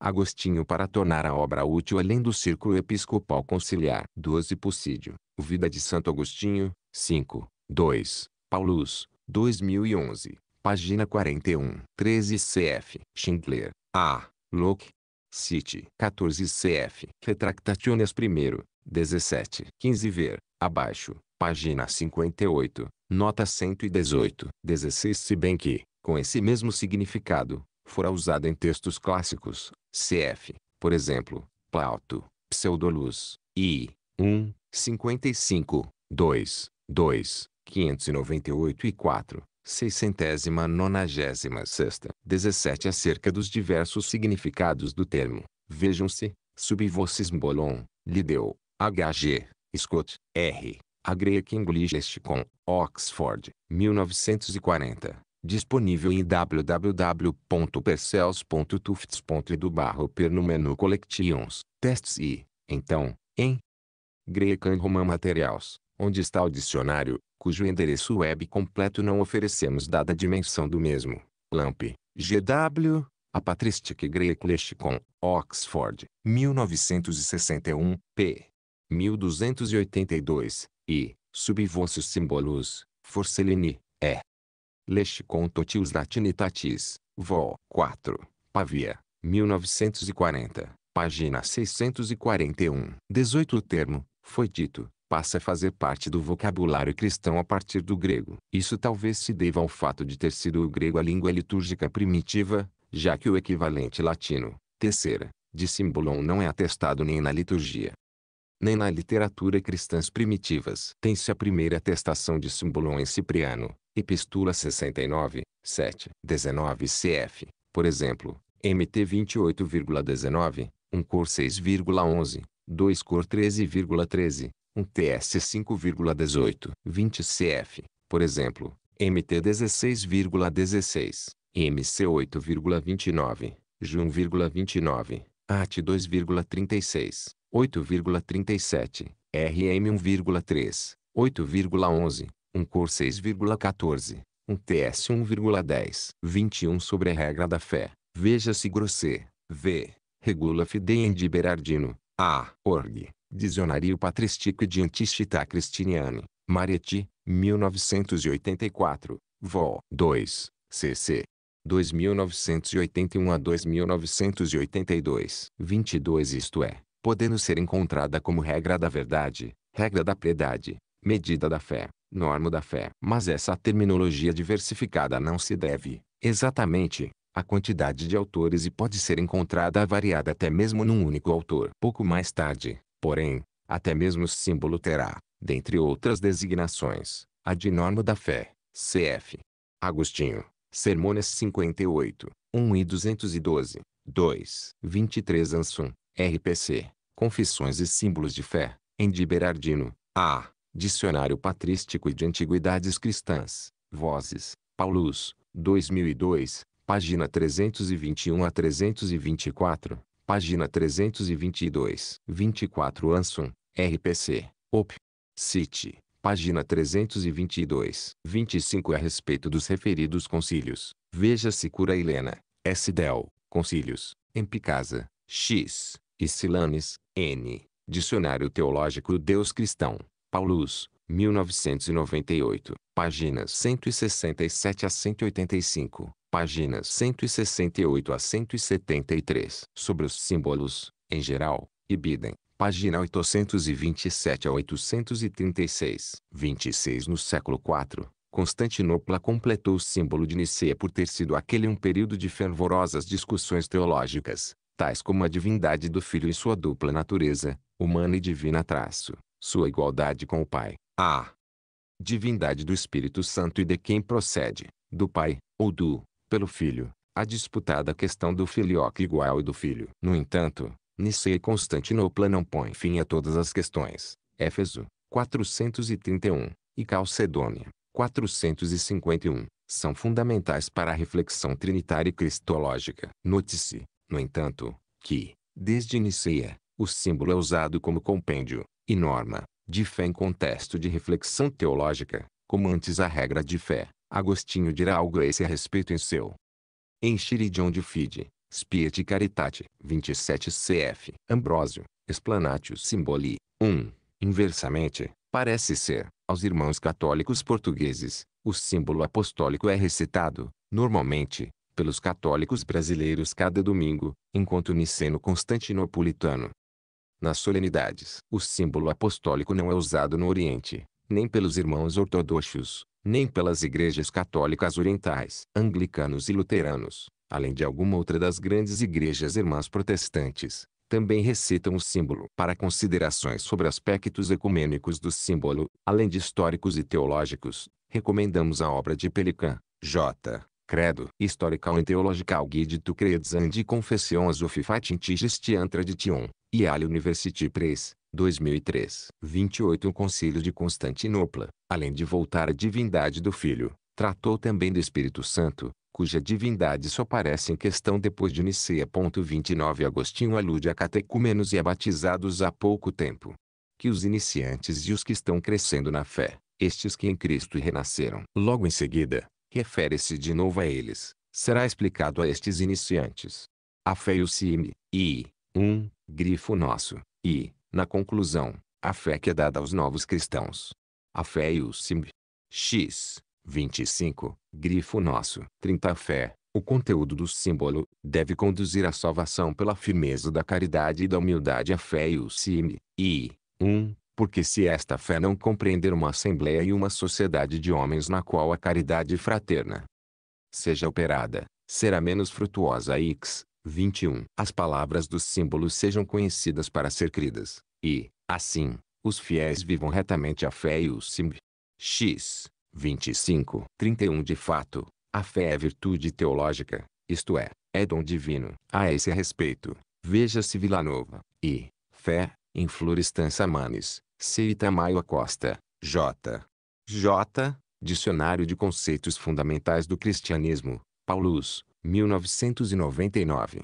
Agostinho para tornar a obra útil além do círculo episcopal conciliar. 12 Possídio, Vida de Santo Agostinho, 5, 2, Paulus, 2011, página 41. 13 CF, Schindler, A, Locke, City 14 CF Retractationes 1 17 15 ver abaixo página 58 nota 118 16 se bem que com esse mesmo significado fora usada em textos clássicos CF por exemplo Plauto Pseudoluz I 1 55 2 2 598 e 4 seiscentésima nonagésima sexta, 17 acerca dos diversos significados do termo. Vejam-se, subvocismbolon, h H.G., Scott, R., Agreic English com, Oxford, 1940. Disponível em www.percels.tufts.edu barro per no menu Collections, Tests e, então, em e Roman Materials onde está o dicionário, cujo endereço web completo não oferecemos dada a dimensão do mesmo. Lamp, GW, A Greek Lexicon, Oxford, 1961, p. 1282, e, Subvossus Symbolus, Forcellini, e. Lexicon Totius Latinitatis, Vol. 4, Pavia, 1940, página 641. 18 O termo, foi dito, passa a fazer parte do vocabulário cristão a partir do grego. Isso talvez se deva ao fato de ter sido o grego a língua litúrgica primitiva, já que o equivalente latino, terceira, de símbolo não é atestado nem na liturgia, nem na literatura cristãs primitivas. Tem-se a primeira atestação de símbolo em Cipriano, Epístola 69, 7, 19 cf. Por exemplo, MT 28,19, 1 cor 6,11, 2 cor 13,13, 13, um TS 5,18, 20 CF, por exemplo, MT 16,16, MC 8,29, J1,29, AT 2,36, 8,37, RM 1,3, 8,11, um cor 6,14, um TS 1,10, 21 sobre a regra da fé, veja-se Grosset, V, regula Fidei em Berardino, A, Org, Dicionário Patristico de Antichita Cristiniani, Marietti, 1984, Vol. 2, cc. 2981 a 2982. 22 Isto é, podendo ser encontrada como regra da verdade, regra da piedade, medida da fé, norma da fé. Mas essa terminologia diversificada não se deve, exatamente, à quantidade de autores e pode ser encontrada variada até mesmo num único autor. Pouco mais tarde, porém, até mesmo o símbolo terá, dentre outras designações, a de norma da fé, cf. Agostinho, Sermones 58, 1 e 212, 2, 23 Ansum, RPC, Confissões e Símbolos de Fé, em de Berardino, A, Dicionário Patrístico e de Antiguidades Cristãs, Vozes, Paulus, 2002, página 321 a 324, Página 322. 24 Anson, RPC, OP. City. Página 322. 25 A respeito dos referidos concílios. Veja-se Cura Helena, S. Del, Concílios, Empicasa, X. E N. Dicionário Teológico Deus Cristão, Paulus, 1998, páginas 167 a 185 páginas 168 a 173, sobre os símbolos, em geral, Ibidem, página 827 a 836. 26 No século IV, Constantinopla completou o símbolo de Nicéia por ter sido aquele um período de fervorosas discussões teológicas, tais como a divindade do Filho e sua dupla natureza, humana e divina traço, sua igualdade com o Pai, a divindade do Espírito Santo e de quem procede, do Pai, ou do pelo filho, a disputada questão do filioque é igual e do filho. No entanto, e Constantinopla não põe fim a todas as questões. Éfeso, 431, e Calcedônia, 451, são fundamentais para a reflexão trinitária e cristológica. Note-se, no entanto, que, desde Niceia, o símbolo é usado como compêndio, e norma, de fé em contexto de reflexão teológica, como antes a regra de fé. Agostinho dirá algo a esse respeito em seu Enchiridion de Fide, Spiet Caritate, 27 cf. Ambrósio, Explanatio Simboli, 1. Inversamente, parece ser, aos irmãos católicos portugueses, o símbolo apostólico é recitado, normalmente, pelos católicos brasileiros cada domingo, enquanto niceno constantinopolitano. Nas solenidades, o símbolo apostólico não é usado no Oriente, nem pelos irmãos ortodoxos, nem pelas igrejas católicas orientais, anglicanos e luteranos, além de alguma outra das grandes igrejas irmãs protestantes, também recitam o símbolo. Para considerações sobre aspectos ecumênicos do símbolo, além de históricos e teológicos, recomendamos a obra de Pelican, J. Credo, Historical and Theological Guide to Creeds and Confessions of Faith in Christian Tradition, Yale University Press, 2003. 28 O Concílio de Constantinopla, além de voltar à divindade do Filho, tratou também do Espírito Santo, cuja divindade só aparece em questão depois de Nicea. 29 Agostinho alude a catecúmenos e a é batizados há pouco tempo. Que os iniciantes e os que estão crescendo na fé, estes que em Cristo renasceram. Logo em seguida, refere-se de novo a eles, será explicado a estes iniciantes. A fé e o cime, e, um, grifo nosso, e, na conclusão, a fé que é dada aos novos cristãos. A fé e o SIMB. X. 25. Grifo nosso. 30. A fé, o conteúdo do símbolo, deve conduzir à salvação pela firmeza da caridade e da humildade. A fé e o sim I. 1. Porque se esta fé não compreender uma assembleia e uma sociedade de homens na qual a caridade é fraterna seja operada, será menos frutuosa. X. 21. As palavras do símbolo sejam conhecidas para ser cridas, e, assim, os fiéis vivam retamente a fé e o simb. X. 25, 31 De fato, a fé é virtude teológica, isto é, é dom divino. A esse respeito, veja-se Villanova, e, Fé, em Florestan Samanes, Seita Maio Acosta, J. J. Dicionário de Conceitos Fundamentais do Cristianismo, Paulus, 1999.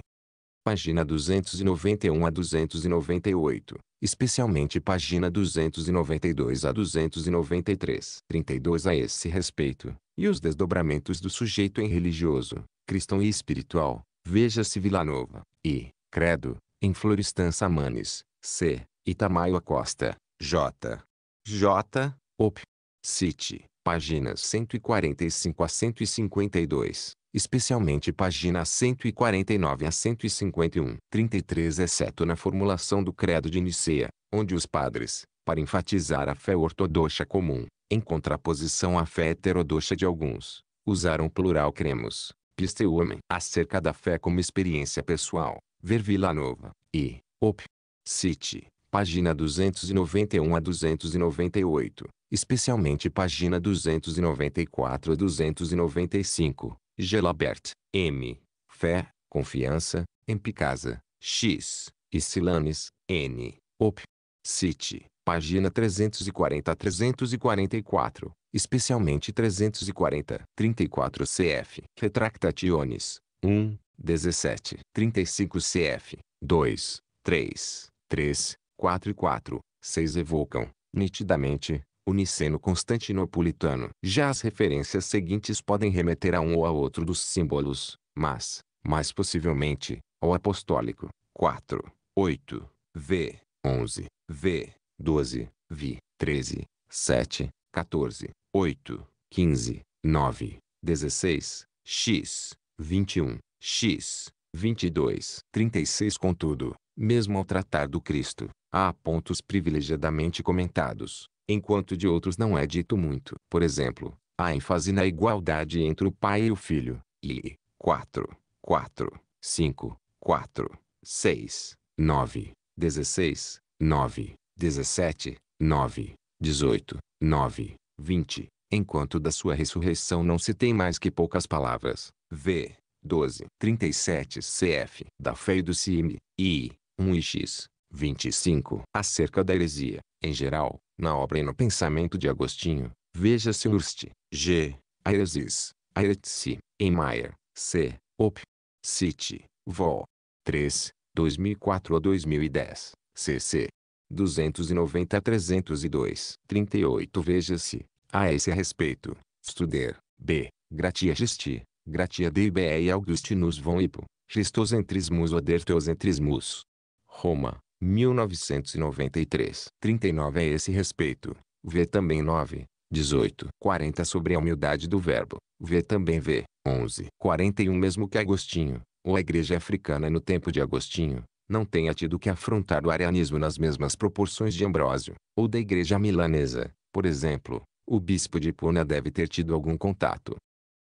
Página 291 a 298 especialmente página 292 a 293. 32 a esse respeito, e os desdobramentos do sujeito em religioso, cristão e espiritual, veja-se Villanova, e, credo, em Florestan Samanes, C. Itamayo Acosta, J. J. Op. City páginas 145 a 152, especialmente páginas 149 a 151. 33 exceto na formulação do Credo de Nicea, onde os padres, para enfatizar a fé ortodoxa comum, em contraposição à fé heterodoxa de alguns, usaram o plural cremos, pisteuomen acerca da fé como experiência pessoal, ver Vila Nova, e, op, cite página 291 a 298 especialmente página 294 a 295. Gelabert, M. Fé, Confiança, Empicasa, X. E Silanes, N. Op. City, página 340 a 344, especialmente 340. 34 CF. Retractationes, 1, 17. 35 CF, 2, 3, 3, 4 e 4, 6 evocam, nitidamente, Niceno constantinopolitano. Já as referências seguintes podem remeter a um ou a outro dos símbolos, mas, mais possivelmente, ao apostólico. 4, 8, v, 11, v, 12, vi, 13, 7, 14, 8, 15, 9, 16, x, 21, x, 22, 36 Contudo, mesmo ao tratar do Cristo, há pontos privilegiadamente comentados, enquanto de outros não é dito muito. Por exemplo, a ênfase na igualdade entre o pai e o filho. E 4, 4, 5, 4, 6, 9, 16, 9, 17, 9, 18, 9, 20, enquanto da sua ressurreição não se tem mais que poucas palavras. V. 12, 37 cf. da fé e do cime. I, 1 e X, 25. Acerca da heresia, em geral, na obra e no pensamento de Agostinho, veja-se Urst, G. Aresis, Aretsi, Emmaier, C. Op. City, Vol. 3, 2004 a 2010, CC. 290 a 302. 38 Veja-se, a esse respeito, Studer, B. Gratia gesti, gratia dei Augustinus von Hippo, gestocentrismus ou entrismus, Roma, 1993. 39 a esse respeito. Vê também 9, 18, 40 sobre a humildade do verbo. Vê também V, 11, 41 mesmo que Agostinho, ou a igreja africana no tempo de Agostinho, não tenha tido que afrontar o arianismo nas mesmas proporções de Ambrósio, ou da igreja milanesa, por exemplo, o bispo de Puna deve ter tido algum contato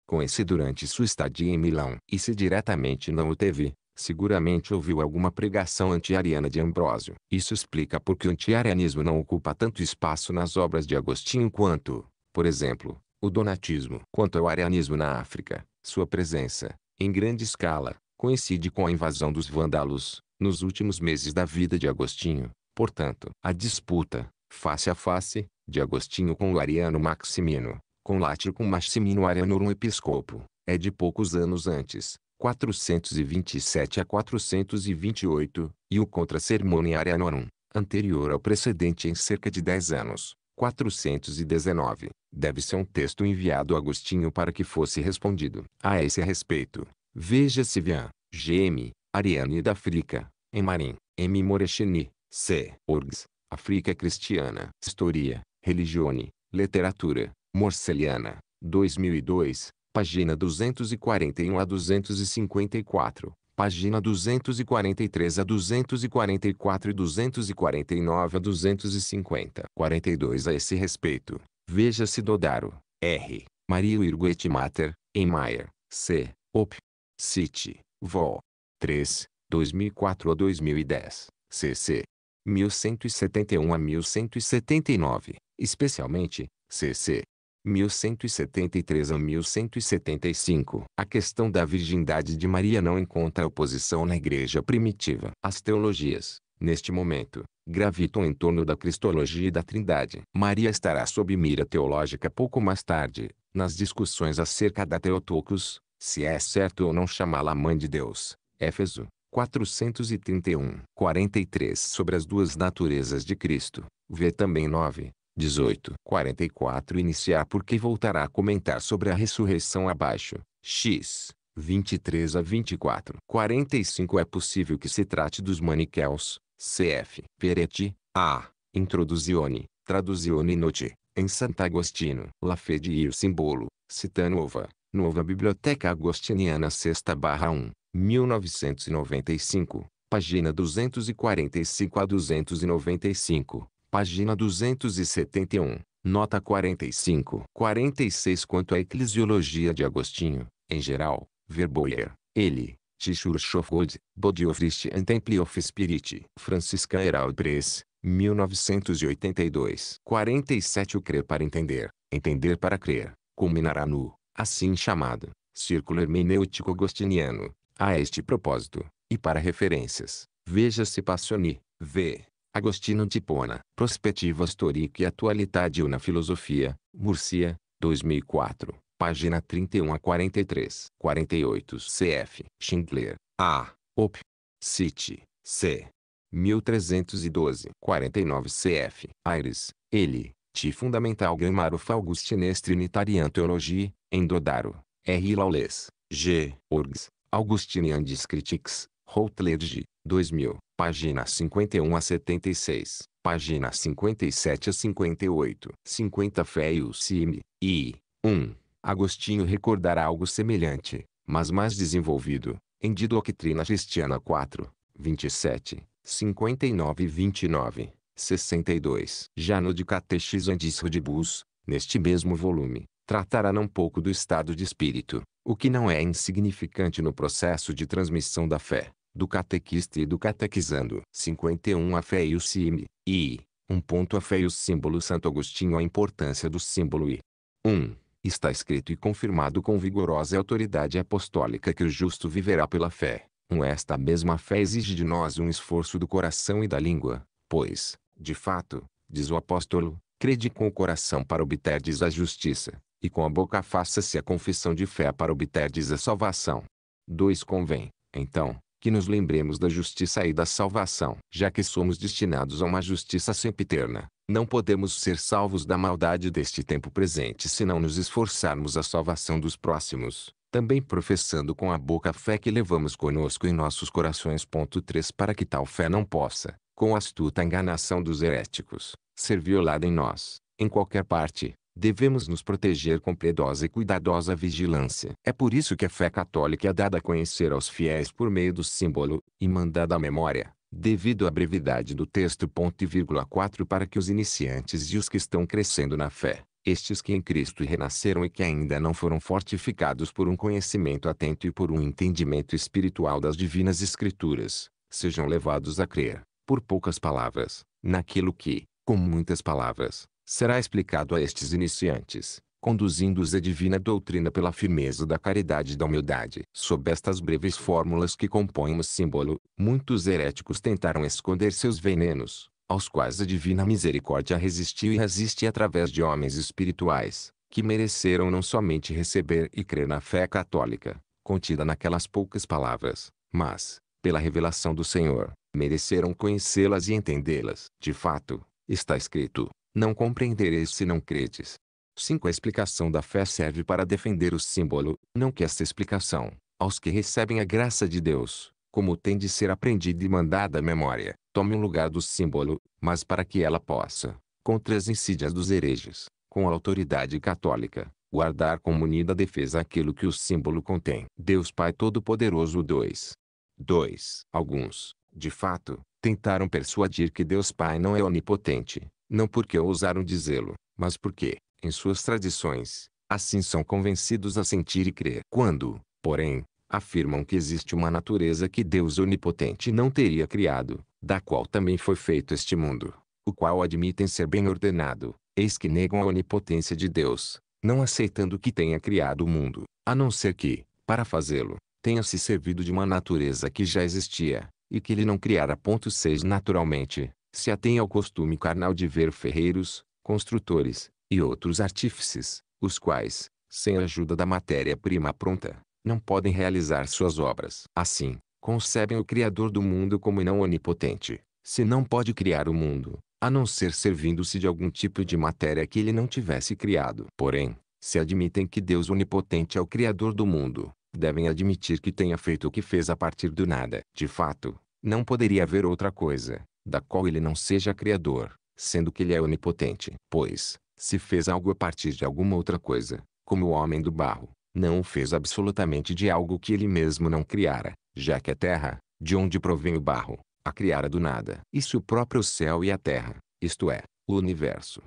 com esse durante sua estadia em Milão, e se diretamente não o teve, Seguramente ouviu alguma pregação antiariana de Ambrósio. Isso explica por que o antiarianismo não ocupa tanto espaço nas obras de Agostinho quanto, por exemplo, o donatismo. Quanto ao arianismo na África, sua presença, em grande escala, coincide com a invasão dos vândalos, nos últimos meses da vida de Agostinho. Portanto, a disputa, face a face, de Agostinho com o ariano Maximino, com Látio com Maximino Arianorum Episcopo, é de poucos anos antes, 427 a 428, e o contra sermoniaria norum, anterior ao precedente em cerca de 10 anos, 419, deve ser um texto enviado a Agostinho para que fosse respondido. A esse respeito, veja Sivian, GM, Ariane da Frica, em Marim, M. Morechini, C. Orgs, África Cristiana, História, Religione, Literatura, Morceliana, 2002, página 241 a 254, página 243 a 244 e 249 a 250. 42 a esse respeito, veja-se Dodaro, R. Maria Irguete Mater, em Mayer, C. Op. City, Vol. 3, 2004 a 2010, CC. 1171 a 1179, especialmente, CC. 1173 a 1175. A questão da virgindade de Maria não encontra oposição na igreja primitiva. As teologias, neste momento, gravitam em torno da cristologia e da trindade. Maria estará sob mira teológica pouco mais tarde, nas discussões acerca da Teotocos, se é certo ou não chamá-la Mãe de Deus. Éfeso 431, 43 sobre as duas naturezas de Cristo. Vê também 9, 18, 44 iniciar porque voltará a comentar sobre a ressurreição abaixo. X. 23 a 24. 45 É possível que se trate dos maniqueus, cf. Peretti, a. Introduzione, traduzione note, em Sant'Agostino. La fede e o simbolo, Citanova, Nova Biblioteca Agostiniana 6-1, 1995, página 245 a 295 página 271, nota 45. 46 Quanto à eclesiologia de Agostinho, em geral, Verboyer, ele, Church of God, Body of Christian Temple of Spirit, Franciscan Herald Press, 1982. 47 O crer para entender, entender para crer, culminará no, assim chamado, círculo hermenêutico agostiniano. A este propósito, e para referências, veja-se Passioni, v. Agostino Tipona, Prospectiva histórica e Atualidade na Filosofia, Murcia, 2004, página 31 a 43. 48 CF, Schindler, A, Op. City, C. 1312. 49 CF, Aires, Ele, T. Fundamental Gramaruf Augustinês Trinitarian Teologie, Endodaro, R. Laules G. Orgs, Augustinian Discritics, Routledge, 2000, página 51 a 76, página 57 a 58. 50 Fé e o Cime, I, 1. Agostinho recordará algo semelhante, mas mais desenvolvido, em De Doctrina Cristiana 4, 27, 59 e 29, 62. Já no de Catechismo de Bus, neste mesmo volume, tratará não pouco do estado de espírito, o que não é insignificante no processo de transmissão da fé, do catequista e do catequizando. 51 A fé e o cime, e 1. Um a fé e o símbolo Santo Agostinho A importância do símbolo e 1. Um, está escrito e confirmado com vigorosa autoridade apostólica que o justo viverá pela fé. Um, esta mesma fé exige de nós um esforço do coração e da língua, pois, de fato, diz o apóstolo, crede com o coração para obterdes a justiça, e com a boca faça-se a confissão de fé para obterdes a salvação. 2. Convém, então, que nos lembremos da justiça e da salvação, já que somos destinados a uma justiça sempiterna. Não podemos ser salvos da maldade deste tempo presente se não nos esforçarmos a salvação dos próximos, também professando com a boca a fé que levamos conosco em nossos corações. 3 Para que tal fé não possa, com astuta enganação dos heréticos, ser violada em nós, em qualquer parte, devemos nos proteger com piedosa e cuidadosa vigilância. É por isso que a fé católica é dada a conhecer aos fiéis por meio do símbolo, e mandada à memória, devido à brevidade do texto. Ponto e vírgula 4 para que os iniciantes e os que estão crescendo na fé, estes que em Cristo renasceram e que ainda não foram fortificados por um conhecimento atento e por um entendimento espiritual das divinas escrituras, sejam levados a crer, por poucas palavras, naquilo que, com muitas palavras, será explicado a estes iniciantes, conduzindo-os à divina doutrina pela firmeza da caridade e da humildade. Sob estas breves fórmulas que compõem o símbolo, muitos heréticos tentaram esconder seus venenos, aos quais a divina misericórdia resistiu e resiste através de homens espirituais, que mereceram não somente receber e crer na fé católica, contida naquelas poucas palavras, mas, pela revelação do Senhor, mereceram conhecê-las e entendê-las. De fato, está escrito: não compreendereis se não credes. 5. A explicação da fé serve para defender o símbolo, não que esta explicação, aos que recebem a graça de Deus, como tem de ser aprendida e mandada à memória, tome o lugar do símbolo, mas para que ela possa, contra as insídias dos hereges, com a autoridade católica, guardar como unida defesa aquilo que o símbolo contém. Deus Pai Todo-Poderoso 2. 2. Alguns, de fato, tentaram persuadir que Deus Pai não é onipotente, não porque ousaram dizê-lo, mas porque, em suas tradições, assim são convencidos a sentir e crer. Quando, porém, afirmam que existe uma natureza que Deus onipotente não teria criado, da qual também foi feito este mundo, o qual admitem ser bem ordenado, eis que negam a onipotência de Deus, não aceitando que tenha criado o mundo, a não ser que, para fazê-lo, tenha se servido de uma natureza que já existia, e que ele não criara. 6 Naturalmente, se atém ao costume carnal de ver ferreiros, construtores, e outros artífices, os quais, sem a ajuda da matéria-prima pronta, não podem realizar suas obras. Assim, concebem o Criador do mundo como não onipotente, se não pode criar o mundo, a não ser servindo-se de algum tipo de matéria que ele não tivesse criado. Porém, se admitem que Deus onipotente é o Criador do mundo, devem admitir que tenha feito o que fez a partir do nada. De fato, não poderia haver outra coisa, da qual ele não seja criador, sendo que ele é onipotente. Pois, se fez algo a partir de alguma outra coisa, como o homem do barro, não o fez absolutamente de algo que ele mesmo não criara, já que a terra, de onde provém o barro, a criara do nada. E se o próprio céu e a terra, isto é, o universo,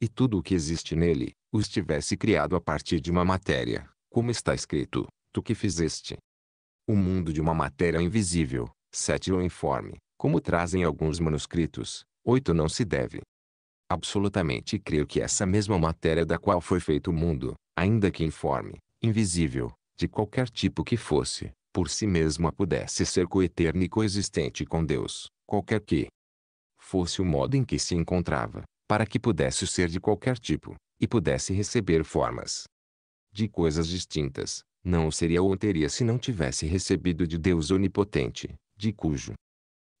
e tudo o que existe nele, o estivesse criado a partir de uma matéria, como está escrito, tu que fizeste o mundo de uma matéria invisível, sete ou informe, como trazem alguns manuscritos, oito não se deve. Absolutamente creio que essa mesma matéria da qual foi feito o mundo, ainda que informe, invisível, de qualquer tipo que fosse, por si mesma pudesse ser coeterna e coexistente com Deus, qualquer que fosse o modo em que se encontrava, para que pudesse ser de qualquer tipo, e pudesse receber formas de coisas distintas, não seria ou teria se não tivesse recebido de Deus onipotente, de cujo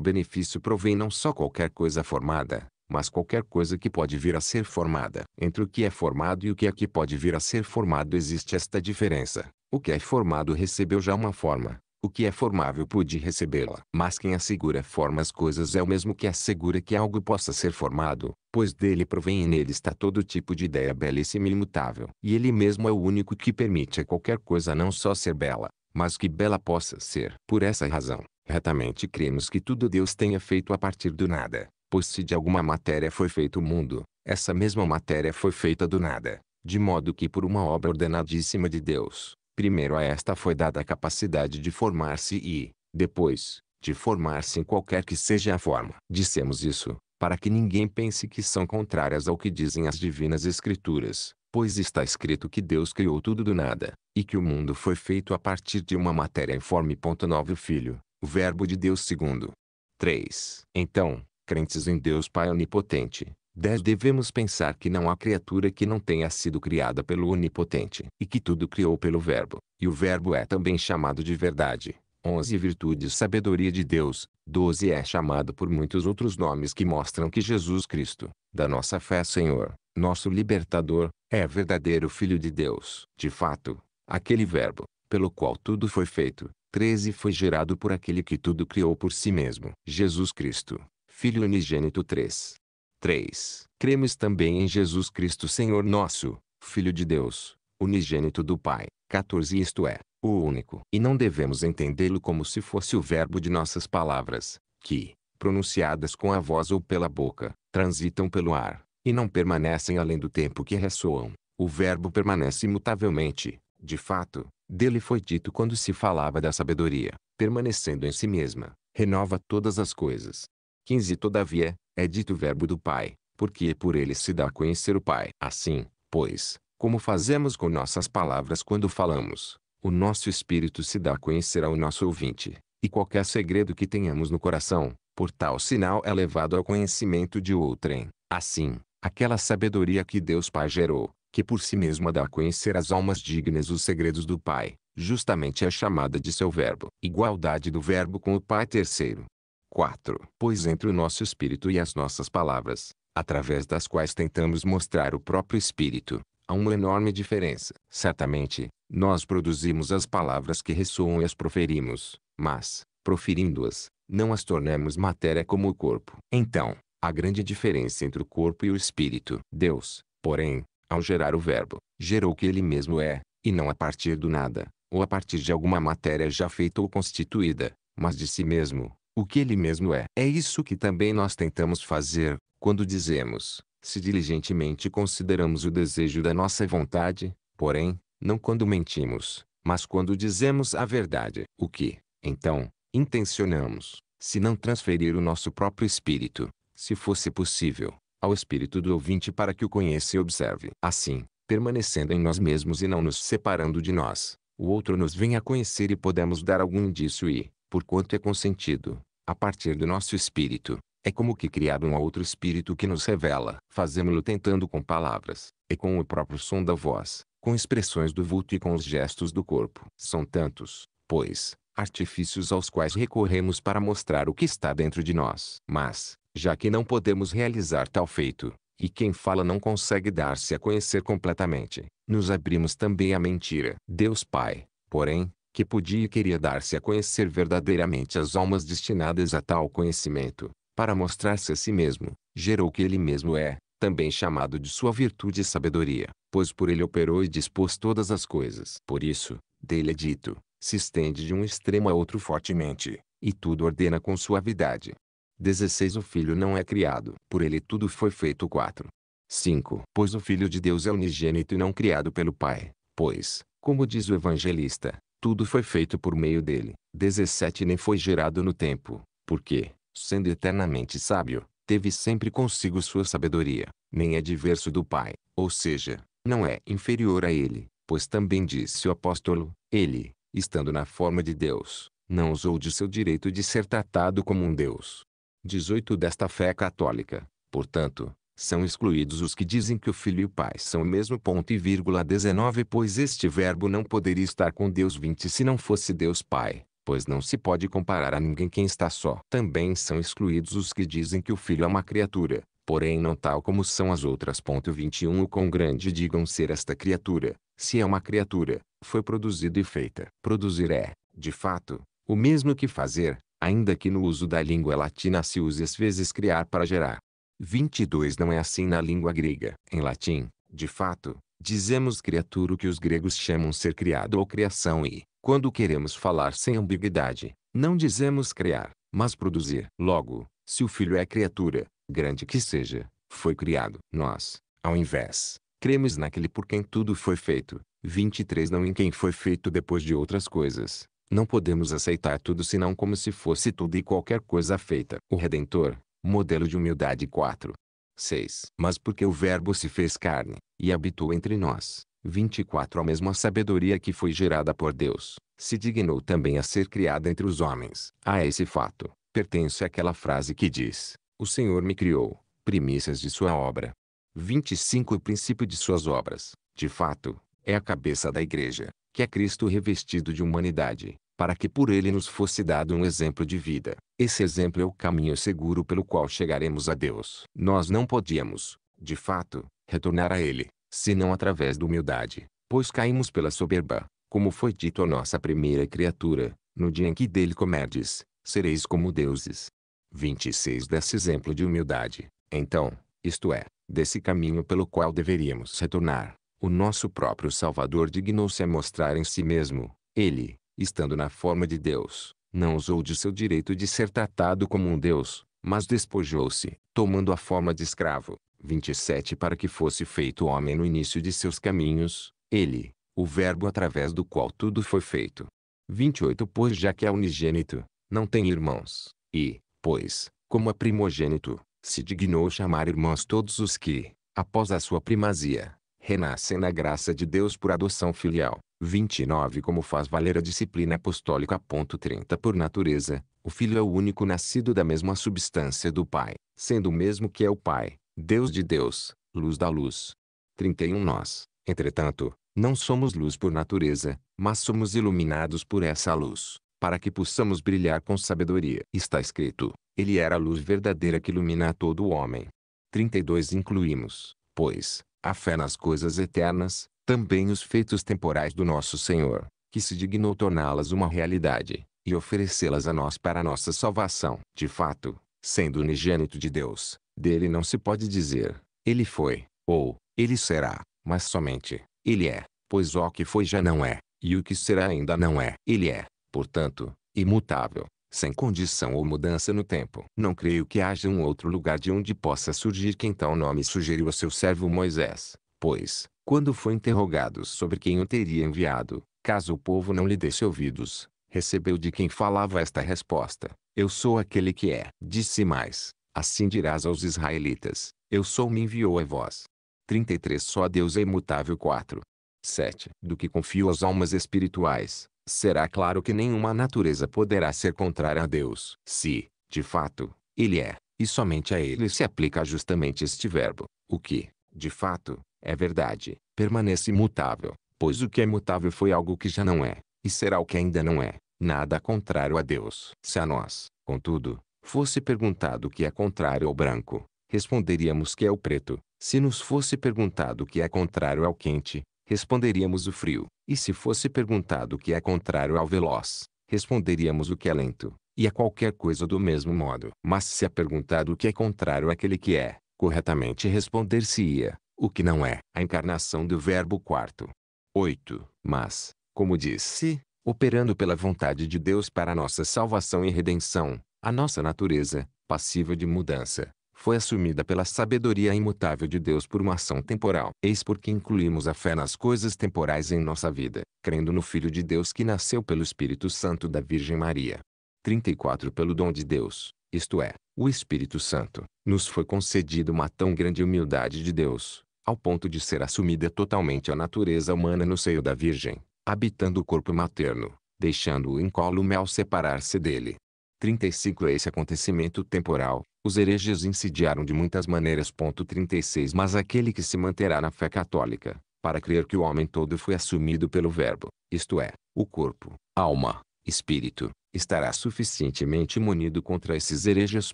Benefício provém não só qualquer coisa formada, mas qualquer coisa que pode vir a ser formada. Entre o que é formado e o que é que pode vir a ser formado existe esta diferença. O que é formado recebeu já uma forma. O que é formável pôde recebê-la. Mas quem assegura forma as coisas é o mesmo que assegura que algo possa ser formado, pois dele provém e nele está todo tipo de ideia belíssima e imutável. E ele mesmo é o único que permite a qualquer coisa não só ser bela, mas que bela possa ser. Por essa razão, Retamente cremos que tudo Deus tenha feito a partir do nada, pois se de alguma matéria foi feito o mundo, essa mesma matéria foi feita do nada, de modo que por uma obra ordenadíssima de Deus, primeiro a esta foi dada a capacidade de formar-se e, depois, de formar-se em qualquer que seja a forma. Dissemos isso, para que ninguém pense que são contrárias ao que dizem as divinas escrituras, pois está escrito que Deus criou tudo do nada, e que o mundo foi feito a partir de uma matéria informe. 9 O Filho, o Verbo de Deus segundo. 3. Então, crentes em Deus Pai Onipotente, 10 devemos pensar que não há criatura que não tenha sido criada pelo Onipotente, e que tudo criou pelo Verbo, e o Verbo é também chamado de verdade. 11 e Sabedoria de Deus, 12 É chamado por muitos outros nomes que mostram que Jesus Cristo, da nossa fé Senhor, nosso libertador, é verdadeiro Filho de Deus. De fato, aquele Verbo, pelo qual tudo foi feito, 13 foi gerado por aquele que tudo criou por si mesmo, Jesus Cristo, Filho unigênito 3. 3. Cremos também em Jesus Cristo Senhor nosso, Filho de Deus, unigênito do Pai, 14 isto é, o único. E não devemos entendê-lo como se fosse o verbo de nossas palavras, que, pronunciadas com a voz ou pela boca, transitam pelo ar, e não permanecem além do tempo que ressoam. O verbo permanece imutavelmente, de fato, dele foi dito quando se falava da sabedoria, permanecendo em si mesma, renova todas as coisas. 15 Todavia, é dito verbo do Pai, porque por ele se dá a conhecer o Pai. Assim, pois, como fazemos com nossas palavras quando falamos, o nosso espírito se dá a conhecer ao nosso ouvinte, e qualquer segredo que tenhamos no coração, por tal sinal é levado ao conhecimento de outrem. Assim, aquela sabedoria que Deus Pai gerou, que por si mesma dá a conhecer às almas dignas os segredos do Pai, justamente a chamada de seu verbo. Igualdade do verbo com o Pai terceiro. 4. Pois entre o nosso espírito e as nossas palavras, através das quais tentamos mostrar o próprio espírito, há uma enorme diferença. Certamente, nós produzimos as palavras que ressoam e as proferimos, mas, proferindo-as, não as tornamos matéria como o corpo. Então, a grande diferença entre o corpo e o espírito. Deus, porém, ao gerar o verbo, gerou o que ele mesmo é, e não a partir do nada, ou a partir de alguma matéria já feita ou constituída, mas de si mesmo, o que ele mesmo é. É isso que também nós tentamos fazer, quando dizemos, se diligentemente consideramos o desejo da nossa vontade, porém, não quando mentimos, mas quando dizemos a verdade. O que, então, intencionamos, se não transferir o nosso próprio espírito, se fosse possível, ao espírito do ouvinte para que o conheça e observe. Assim, permanecendo em nós mesmos e não nos separando de nós, o outro nos vem a conhecer e podemos dar algum indício e, porquanto é consentido, a partir do nosso espírito, é como que criado um outro espírito que nos revela. Fazemos-lo tentando com palavras, e com o próprio som da voz, com expressões do vulto e com os gestos do corpo. São tantos, pois, artifícios aos quais recorremos para mostrar o que está dentro de nós. Mas, já que não podemos realizar tal feito, e quem fala não consegue dar-se a conhecer completamente, nos abrimos também à mentira. Deus Pai, porém, que podia e queria dar-se a conhecer verdadeiramente as almas destinadas a tal conhecimento, para mostrar-se a si mesmo, gerou que ele mesmo é, também chamado de sua virtude e sabedoria, pois por ele operou e dispôs todas as coisas. Por isso, dele é dito, se estende de um extremo a outro fortemente, e tudo ordena com suavidade. 16 O filho não é criado, por ele tudo foi feito. 4. 5. Pois o Filho de Deus é unigênito e não criado pelo Pai, pois, como diz o evangelista, tudo foi feito por meio dele. 17 Nem foi gerado no tempo, porque, sendo eternamente sábio, teve sempre consigo sua sabedoria, nem é diverso do Pai, ou seja, não é inferior a ele, pois também disse o apóstolo, ele, estando na forma de Deus, não usou de seu direito de ser tratado como um Deus, 18 desta fé católica. Portanto, são excluídos os que dizem que o Filho e o Pai são o mesmo ponto e vírgula 19 pois este verbo não poderia estar com Deus 20 se não fosse Deus Pai, pois não se pode comparar a ninguém quem está só. Também são excluídos os que dizem que o Filho é uma criatura, porém não tal como são as outras. Ponto 21 O quão grande digam ser esta criatura, se é uma criatura, foi produzida e feita. Produzir é, de fato, o mesmo que fazer, ainda que no uso da língua latina se use às vezes criar para gerar. 22 Não é assim na língua grega. Em latim, de fato, dizemos criatura o que os gregos chamam ser criado ou criação e, quando queremos falar sem ambiguidade, não dizemos criar, mas produzir. Logo, se o filho é criatura, grande que seja, foi criado. Nós, ao invés, cremos naquele por quem tudo foi feito. 23 Não em quem foi feito depois de outras coisas, não podemos aceitar tudo senão como se fosse tudo e qualquer coisa feita. O Redentor, modelo de humildade 4. 6. Mas porque o Verbo se fez carne, e habitou entre nós, 24 A mesma sabedoria que foi gerada por Deus, se dignou também a ser criada entre os homens. A esse fato, pertence aquela frase que diz, o Senhor me criou, primícias de sua obra. 25 O princípio de suas obras, de fato, é a cabeça da igreja, que é Cristo revestido de humanidade, para que por ele nos fosse dado um exemplo de vida. Esse exemplo é o caminho seguro pelo qual chegaremos a Deus. Nós não podíamos, de fato, retornar a ele, senão através da humildade, pois caímos pela soberba, como foi dito à nossa primeira criatura, no dia em que dele comerdes, sereis como deuses. 26 Desse exemplo de humildade, então, isto é, desse caminho pelo qual deveríamos retornar, o nosso próprio Salvador dignou-se a mostrar em si mesmo, ele, estando na forma de Deus, não usou de seu direito de ser tratado como um Deus, mas despojou-se, tomando a forma de escravo. 27 Para que fosse feito homem no início de seus caminhos, ele, o Verbo através do qual tudo foi feito. 28 Pois já que é unigênito, não tem irmãos, e, pois, como é primogênito, se dignou chamar irmãos todos os que, após a sua primazia, renascem na graça de Deus por adoção filial. 29 Como faz valer a disciplina apostólica. 30 Por natureza, o Filho é o único nascido da mesma substância do Pai, sendo o mesmo que é o Pai, Deus de Deus, luz da luz. 31 Nós, entretanto, não somos luz por natureza, mas somos iluminados por essa luz, para que possamos brilhar com sabedoria. Está escrito: Ele era a luz verdadeira que ilumina a todo homem. 32 Incluímos, pois, a fé nas coisas eternas, também os feitos temporais do nosso Senhor, que se dignou torná-las uma realidade, e oferecê-las a nós para a nossa salvação. De fato, sendo unigênito de Deus, dele não se pode dizer, ele foi, ou, ele será, mas somente, ele é, pois o que foi já não é, e o que será ainda não é. Ele é, portanto, imutável, sem condição ou mudança no tempo. Não creio que haja um outro lugar de onde possa surgir quem tal nome sugeriu a seu servo Moisés, pois, quando foi interrogado sobre quem o teria enviado, caso o povo não lhe desse ouvidos, recebeu de quem falava esta resposta: Eu sou aquele que é. Disse mais: Assim dirás aos israelitas: Eu sou me enviou a vós. 33 Só Deus é imutável 4. 7. Do que confio às almas espirituais, será claro que nenhuma natureza poderá ser contrária a Deus. Se, de fato, ele é, e somente a ele se aplica justamente este verbo, o que, de fato, é verdade, permanece imutável, pois o que é mutável foi algo que já não é, e será o que ainda não é, nada contrário a Deus. Se a nós, contudo, fosse perguntado o que é contrário ao branco, responderíamos que é o preto. Se nos fosse perguntado o que é contrário ao quente, responderíamos o frio. E se fosse perguntado o que é contrário ao veloz, responderíamos o que é lento, e a qualquer coisa do mesmo modo. Mas se é perguntado o que é contrário àquele que é, corretamente responder-se-ia, o que não é. A encarnação do verbo quarto. 8. Mas, como disse, operando pela vontade de Deus para nossa salvação e redenção, a nossa natureza, passiva de mudança, foi assumida pela sabedoria imutável de Deus por uma ação temporal. Eis porque incluímos a fé nas coisas temporais em nossa vida, crendo no Filho de Deus que nasceu pelo Espírito Santo da Virgem Maria. 34 Pelo dom de Deus, isto é, o Espírito Santo, nos foi concedida uma tão grande humildade de Deus, ao ponto de ser assumida totalmente a natureza humana no seio da Virgem, habitando o corpo materno, deixando-o incólume ao separar-se dele 35 é Esse acontecimento temporal, os hereges insidiaram de muitas maneiras. 36 Mas aquele que se manterá na fé católica, para crer que o homem todo foi assumido pelo Verbo, isto é, o corpo, alma, espírito, estará suficientemente munido contra esses hereges.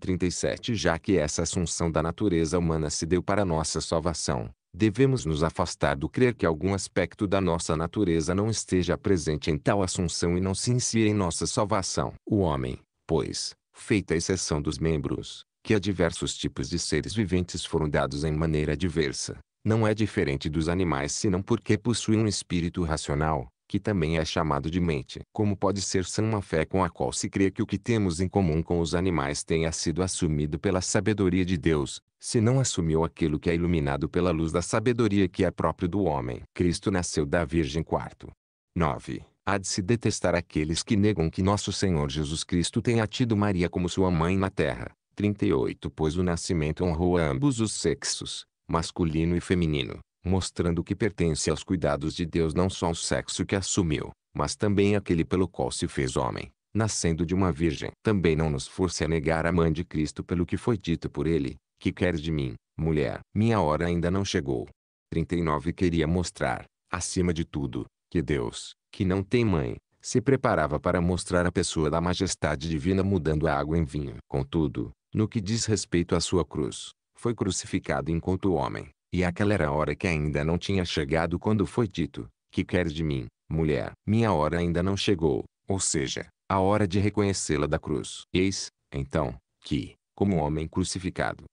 37 Já que essa assunção da natureza humana se deu para nossa salvação, devemos nos afastar do crer que algum aspecto da nossa natureza não esteja presente em tal assunção e não se insira em nossa salvação. O homem, pois, feita a exceção dos membros, que a diversos tipos de seres viventes foram dados em maneira diversa, não é diferente dos animais senão porque possui um espírito racional, que também é chamado de mente. Como pode ser sã uma fé com a qual se crê que o que temos em comum com os animais tenha sido assumido pela sabedoria de Deus, se não assumiu aquilo que é iluminado pela luz da sabedoria que é próprio do homem? Cristo nasceu da Virgem quarto. 9. Há de se detestar aqueles que negam que nosso Senhor Jesus Cristo tenha tido Maria como sua mãe na terra. 38 Pois o nascimento honrou ambos os sexos, masculino e feminino mostrando que pertence aos cuidados de Deus não só o sexo que assumiu, mas também aquele pelo qual se fez homem, nascendo de uma virgem. Também não nos force a negar a mãe de Cristo pelo que foi dito por ele, que queres de mim, mulher? Minha hora ainda não chegou. 39 Queria mostrar, acima de tudo, que Deus, que não tem mãe, se preparava para mostrar a pessoa da majestade divina mudando a água em vinho. Contudo, no que diz respeito à sua cruz, foi crucificado enquanto homem, e aquela era a hora que ainda não tinha chegado quando foi dito, que queres de mim, mulher? Minha hora ainda não chegou, ou seja, a hora de reconhecê-la da cruz. Eis, então, que, como homem crucificado,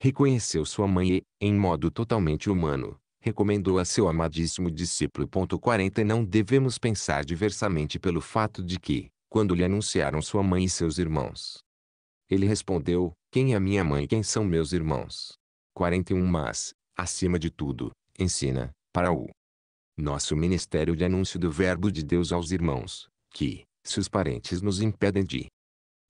reconheceu sua mãe e, em modo totalmente humano, recomendou a seu amadíssimo discípulo. 40 E não devemos pensar diversamente pelo fato de que, quando lhe anunciaram sua mãe e seus irmãos, ele respondeu: Quem é minha mãe e quem são meus irmãos? 41 Mas, acima de tudo, ensina, para o nosso ministério de anúncio do Verbo de Deus aos irmãos, que, se os parentes nos impedem de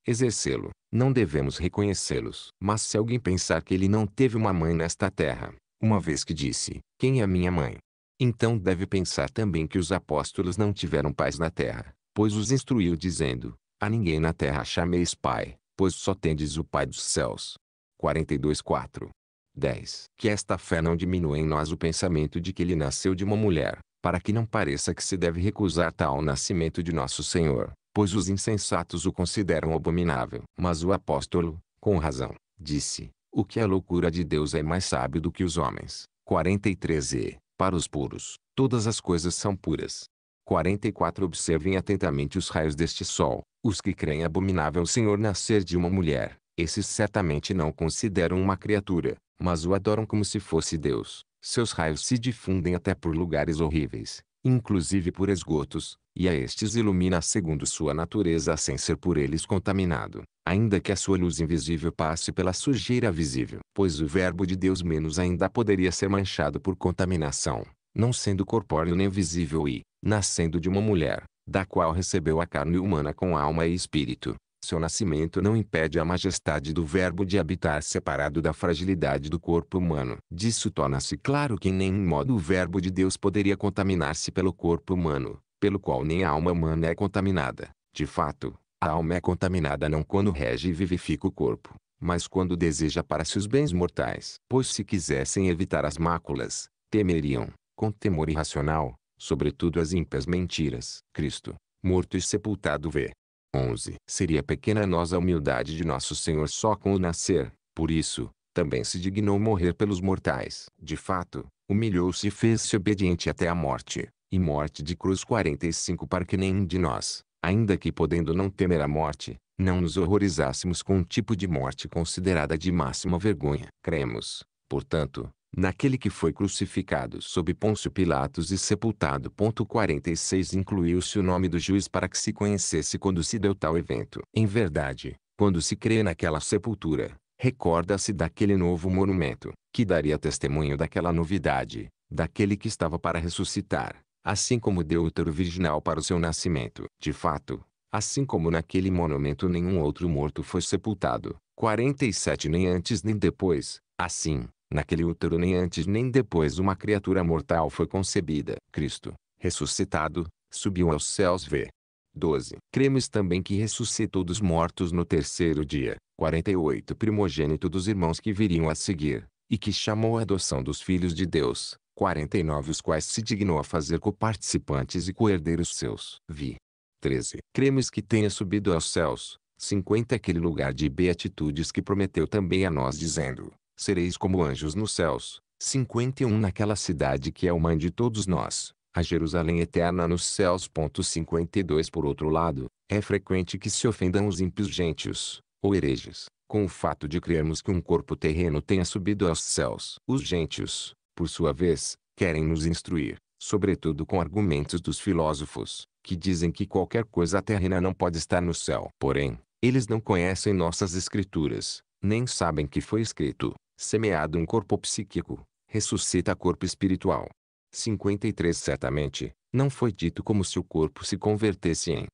exercê-lo, não devemos reconhecê-los. Mas se alguém pensar que ele não teve uma mãe nesta terra, uma vez que disse: Quem é minha mãe? Então deve pensar também que os apóstolos não tiveram pais na terra, pois os instruiu dizendo: A ninguém na terra chameis pai, pois só tendes o Pai dos céus. 42:4 10. Que esta fé não diminua em nós o pensamento de que ele nasceu de uma mulher, para que não pareça que se deve recusar tal nascimento de nosso Senhor, pois os insensatos o consideram abominável. Mas o apóstolo, com razão, disse, o que é loucura de Deus é mais sábio do que os homens. 43 e, para os puros, todas as coisas são puras. 44 Observem atentamente os raios deste sol, os que creem abominável o Senhor nascer de uma mulher, esses certamente não consideram uma criatura, mas o adoram como se fosse Deus. Seus raios se difundem até por lugares horríveis, inclusive por esgotos, e a estes ilumina segundo sua natureza sem ser por eles contaminado, ainda que a sua luz invisível passe pela sujeira visível. Pois o Verbo de Deus menos ainda poderia ser manchado por contaminação, não sendo corpóreo nem visível e, nascendo de uma mulher, da qual recebeu a carne humana com alma e espírito, seu nascimento não impede a majestade do verbo de habitar separado da fragilidade do corpo humano. Disso torna-se claro que em nenhum modo o verbo de Deus poderia contaminar-se pelo corpo humano, pelo qual nem a alma humana é contaminada. De fato, a alma é contaminada não quando rege e vivifica o corpo, mas quando deseja para si os bens mortais. Pois se quisessem evitar as máculas, temeriam, com temor irracional, sobretudo as ímpias mentiras. Cristo, morto e sepultado vê, 11. Seria pequena nós a humildade de nosso Senhor só com o nascer, por isso, também se dignou morrer pelos mortais. De fato, humilhou-se e fez-se obediente até a morte, e morte de cruz 45 para que nenhum de nós, ainda que podendo não temer a morte, não nos horrorizássemos com um tipo de morte considerada de máxima vergonha. Cremos, portanto, naquele que foi crucificado sob Pôncio Pilatos e sepultado. 46 Incluiu-se o nome do juiz para que se conhecesse quando se deu tal evento. Em verdade, quando se crê naquela sepultura, recorda-se daquele novo monumento, que daria testemunho daquela novidade, daquele que estava para ressuscitar, assim como deu o touro virginal para o seu nascimento. De fato, assim como naquele monumento nenhum outro morto foi sepultado, 47 nem antes nem depois, assim, Naquele útero nem antes nem depois uma criatura mortal foi concebida. Cristo, ressuscitado, subiu aos céus v. 12. Cremos também que ressuscitou dos mortos no terceiro dia, 48 primogênito dos irmãos que viriam a seguir, e que chamou a adoção dos filhos de Deus, 49 os quais se dignou a fazer coparticipantes e coerdeiros seus. Vi. 13. Cremos que tenha subido aos céus, 50 é aquele lugar de beatitudes que prometeu também a nós dizendo, Sereis como anjos nos céus. 51 Naquela cidade que é o mãe de todos nós, a Jerusalém eterna nos céus. 52 Por outro lado, é frequente que se ofendam os ímpios gentios, ou hereges, com o fato de crermos que um corpo terreno tenha subido aos céus. Os gentios, por sua vez, querem nos instruir, sobretudo com argumentos dos filósofos, que dizem que qualquer coisa terrena não pode estar no céu. Porém, eles não conhecem nossas escrituras, nem sabem que foi escrito, semeado em corpo psíquico, ressuscita corpo espiritual. 53 Certamente, não foi dito como se o corpo se convertesse em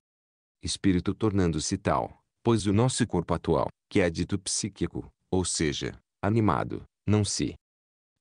espírito tornando-se tal, pois o nosso corpo atual, que é dito psíquico, ou seja, animado, não se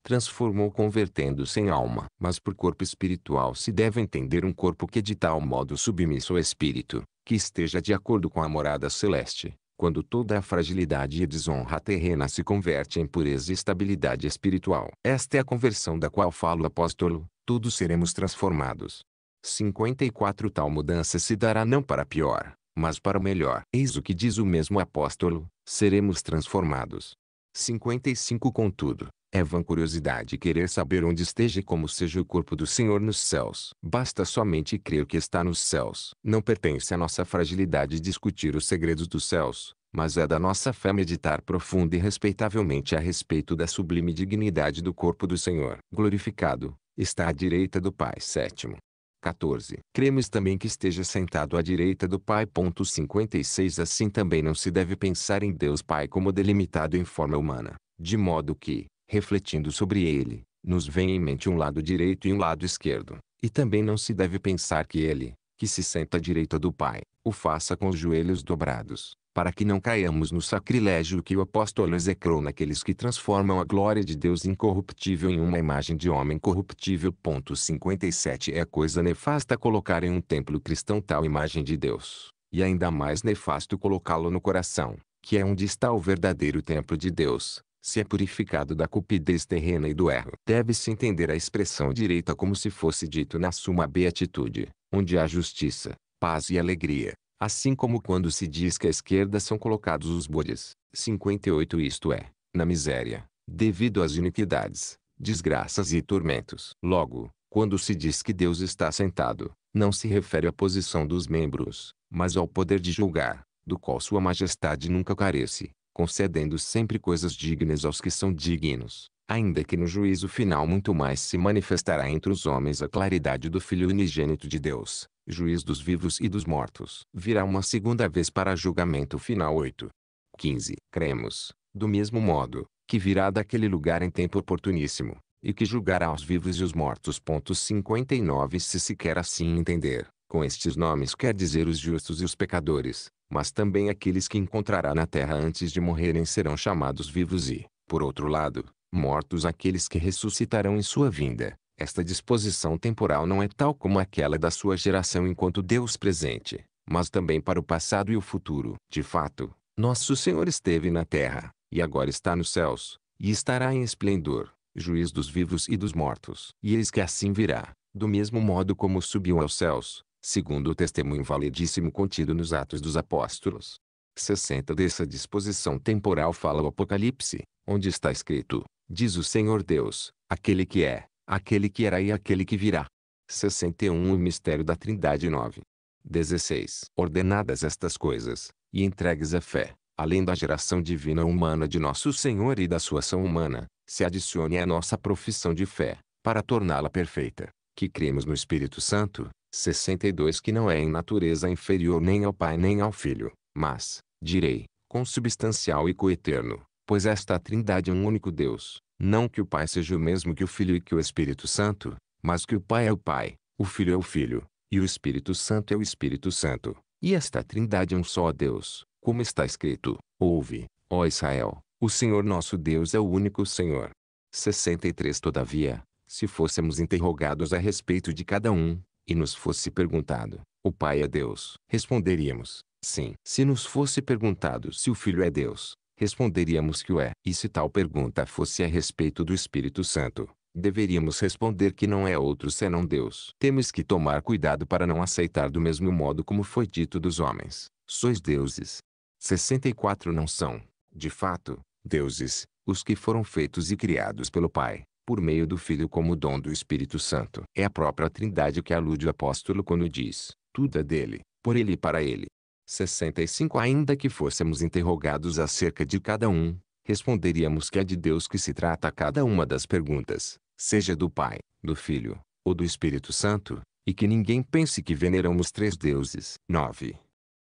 transformou convertendo-se em alma. Mas por corpo espiritual se deve entender um corpo que de tal modo submisso ao espírito, que esteja de acordo com a morada celeste, quando toda a fragilidade e desonra terrena se converte em pureza e estabilidade espiritual. Esta é a conversão da qual fala o apóstolo, todos seremos transformados. 54 Tal mudança se dará não para pior, mas para o melhor. Eis o que diz o mesmo apóstolo, seremos transformados. 55 Contudo, é vã curiosidade querer saber onde esteja e como seja o corpo do Senhor nos céus. Basta somente crer que está nos céus. Não pertence à nossa fragilidade discutir os segredos dos céus, mas é da nossa fé meditar profunda e respeitavelmente a respeito da sublime dignidade do corpo do Senhor. Glorificado, está à direita do Pai. Sétimo. 14. Cremos também que esteja sentado à direita do Pai. 56 Assim também não se deve pensar em Deus Pai como delimitado em forma humana, de modo que, refletindo sobre ele, nos vem em mente um lado direito e um lado esquerdo, e também não se deve pensar que ele, que se senta à direita do Pai, o faça com os joelhos dobrados, para que não caiamos no sacrilégio que o apóstolo execrou naqueles que transformam a glória de Deus incorruptível em uma imagem de homem corruptível. 57 É coisa nefasta colocar em um templo cristão tal imagem de Deus, e ainda mais nefasto colocá-lo no coração, que é onde está o verdadeiro templo de Deus, se é purificado da cupidez terrena e do erro. Deve-se entender a expressão direita como se fosse dito na Suma Beatitude, onde há justiça, paz e alegria, assim como quando se diz que à esquerda são colocados os bodes, 58 isto é, na miséria, devido às iniquidades, desgraças e tormentos. Logo, quando se diz que Deus está sentado, não se refere à posição dos membros, mas ao poder de julgar, do qual sua majestade nunca carece concedendo sempre coisas dignas aos que são dignos, ainda que no juízo final muito mais se manifestará entre os homens a claridade do Filho unigênito de Deus, juiz dos vivos e dos mortos. Virá uma segunda vez para julgamento final 8. 15. Cremos, do mesmo modo, que virá daquele lugar em tempo oportuníssimo, e que julgará os vivos e os mortos. 59 Se sequer assim entender, com estes nomes quer dizer os justos e os pecadores, mas também aqueles que encontrará na terra antes de morrerem serão chamados vivos e, por outro lado, mortos aqueles que ressuscitarão em sua vinda. Esta disposição temporal não é tal como aquela da sua geração enquanto Deus presente, mas também para o passado e o futuro. De fato, nosso Senhor esteve na terra, e agora está nos céus, e estará em esplendor, juiz dos vivos e dos mortos. E eis que assim virá, do mesmo modo como subiu aos céus, segundo o testemunho validíssimo contido nos Atos dos Apóstolos. 60 Dessa disposição temporal fala o Apocalipse, onde está escrito, diz o Senhor Deus, aquele que é, aquele que era e aquele que virá. 61 O mistério da Trindade 9. 16 Ordenadas estas coisas, e entregues à fé, além da geração divina humana de nosso Senhor e da sua ação humana, se adicione à nossa profissão de fé, para torná-la perfeita, que cremos no Espírito Santo, 62 que não é em natureza inferior nem ao Pai nem ao Filho, mas, direi, consubstancial e coeterno, pois esta trindade é um único Deus, não que o Pai seja o mesmo que o Filho e que o Espírito Santo, mas que o Pai é o Pai, o Filho é o Filho, e o Espírito Santo é o Espírito Santo, e esta trindade é um só Deus, como está escrito, ouve, ó Israel, o Senhor nosso Deus é o único Senhor. 63 Todavia, se fôssemos interrogados a respeito de cada um, e nos fosse perguntado: O Pai é Deus? Responderíamos: Sim. Se nos fosse perguntado se o Filho é Deus, responderíamos que o é. E se tal pergunta fosse a respeito do Espírito Santo, deveríamos responder que não é outro senão Deus. Temos que tomar cuidado para não aceitar do mesmo modo como foi dito dos homens: Sois deuses. 64 não são, de fato, deuses, os que foram feitos e criados pelo Pai por meio do Filho como dom do Espírito Santo. É a própria Trindade que alude o apóstolo quando diz: tudo é dele, por ele e para ele. 65 Ainda que fôssemos interrogados acerca de cada um, responderíamos que é de Deus que se trata cada uma das perguntas, seja do Pai, do Filho ou do Espírito Santo, e que ninguém pense que veneramos três deuses. 9.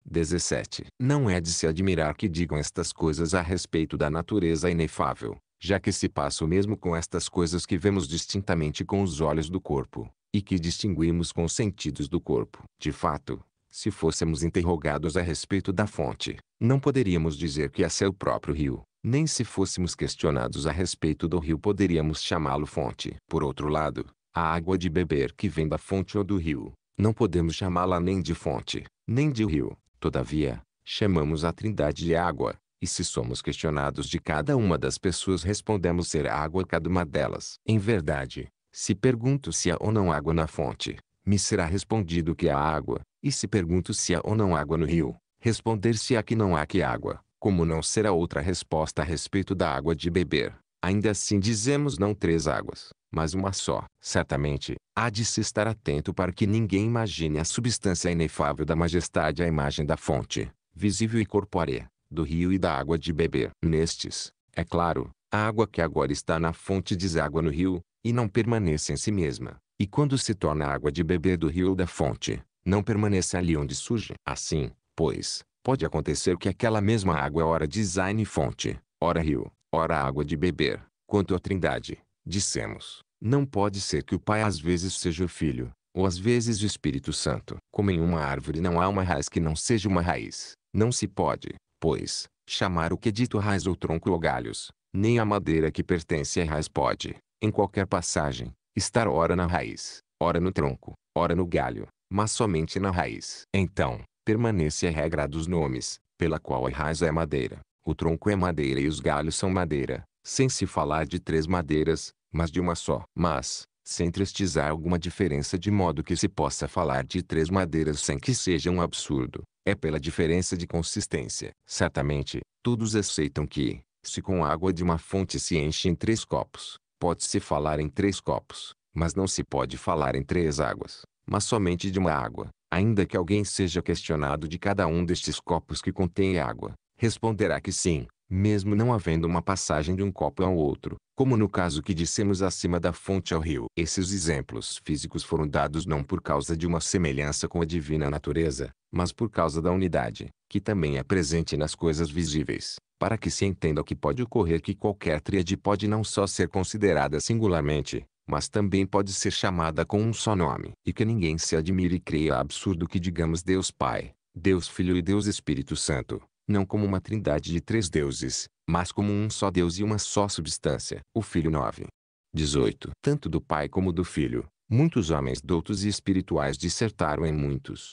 17. Não é de se admirar que digam estas coisas a respeito da natureza inefável, já que se passa o mesmo com estas coisas que vemos distintamente com os olhos do corpo, e que distinguimos com os sentidos do corpo. De fato, se fôssemos interrogados a respeito da fonte, não poderíamos dizer que essa é o próprio rio, nem se fôssemos questionados a respeito do rio poderíamos chamá-lo fonte. Por outro lado, a água de beber que vem da fonte ou do rio, não podemos chamá-la nem de fonte, nem de rio. Todavia, chamamos a trindade de água, e se somos questionados de cada uma das pessoas, respondemos ser água cada uma delas. Em verdade, se pergunto se há ou não água na fonte, me será respondido que há água, e se pergunto se há ou não água no rio, responder se á que não há que água, como não será outra resposta a respeito da água de beber. Ainda assim dizemos não três águas, mas uma só. Certamente, há de se estar atento para que ninguém imagine a substância inefável da majestade à imagem da fonte, visível e corpórea, do rio e da água de beber. Nestes, é claro, a água que agora está na fonte deságua no rio, e não permanece em si mesma, e quando se torna água de beber do rio ou da fonte, não permanece ali onde surge. Assim, pois, pode acontecer que aquela mesma água é ora design fonte, ora rio, ora água de beber. Quanto à trindade, dissemos, não pode ser que o Pai às vezes seja o Filho, ou às vezes o Espírito Santo. Como em uma árvore não há uma raiz que não seja uma raiz, não se pode, pois, chamar o que é dito raiz ou tronco ou galhos, nem a madeira que pertence à raiz pode, em qualquer passagem, estar ora na raiz, ora no tronco, ora no galho, mas somente na raiz. Então, permanece a regra dos nomes, pela qual a raiz é madeira, o tronco é madeira e os galhos são madeira, sem se falar de três madeiras, mas de uma só. Mas, sem entre alguma diferença de modo que se possa falar de três madeiras sem que seja um absurdo, é pela diferença de consistência. Certamente, todos aceitam que, se com água de uma fonte se enchem três copos, pode-se falar em três copos, mas não se pode falar em três águas, mas somente de uma água, ainda que alguém seja questionado de cada um destes copos que contém água, responderá que sim, mesmo não havendo uma passagem de um copo ao outro, como no caso que dissemos acima da fonte ao rio. Esses exemplos físicos foram dados não por causa de uma semelhança com a divina natureza, mas por causa da unidade, que também é presente nas coisas visíveis, para que se entenda que pode ocorrer que qualquer tríade pode não só ser considerada singularmente, mas também pode ser chamada com um só nome, e que ninguém se admire e creia absurdo que digamos Deus Pai, Deus Filho e Deus Espírito Santo, não como uma trindade de três deuses, mas como um só Deus e uma só substância. O Filho 9. 18. Tanto do Pai como do Filho, muitos homens doutos e espirituais dissertaram em muitos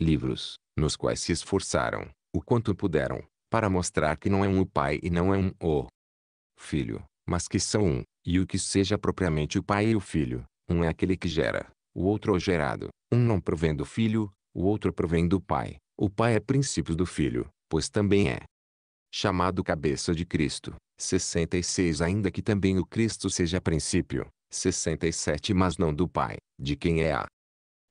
livros, nos quais se esforçaram, o quanto puderam, para mostrar que não é um o Pai e não é um o Filho, mas que são um, e o que seja propriamente o Pai e o Filho, um é aquele que gera, o outro é gerado, um não provém do Filho, o outro provém do Pai, o Pai é princípio do Filho, pois também é chamado cabeça de Cristo. 66 Ainda que também o Cristo seja princípio. 67 Mas não do Pai, de quem é a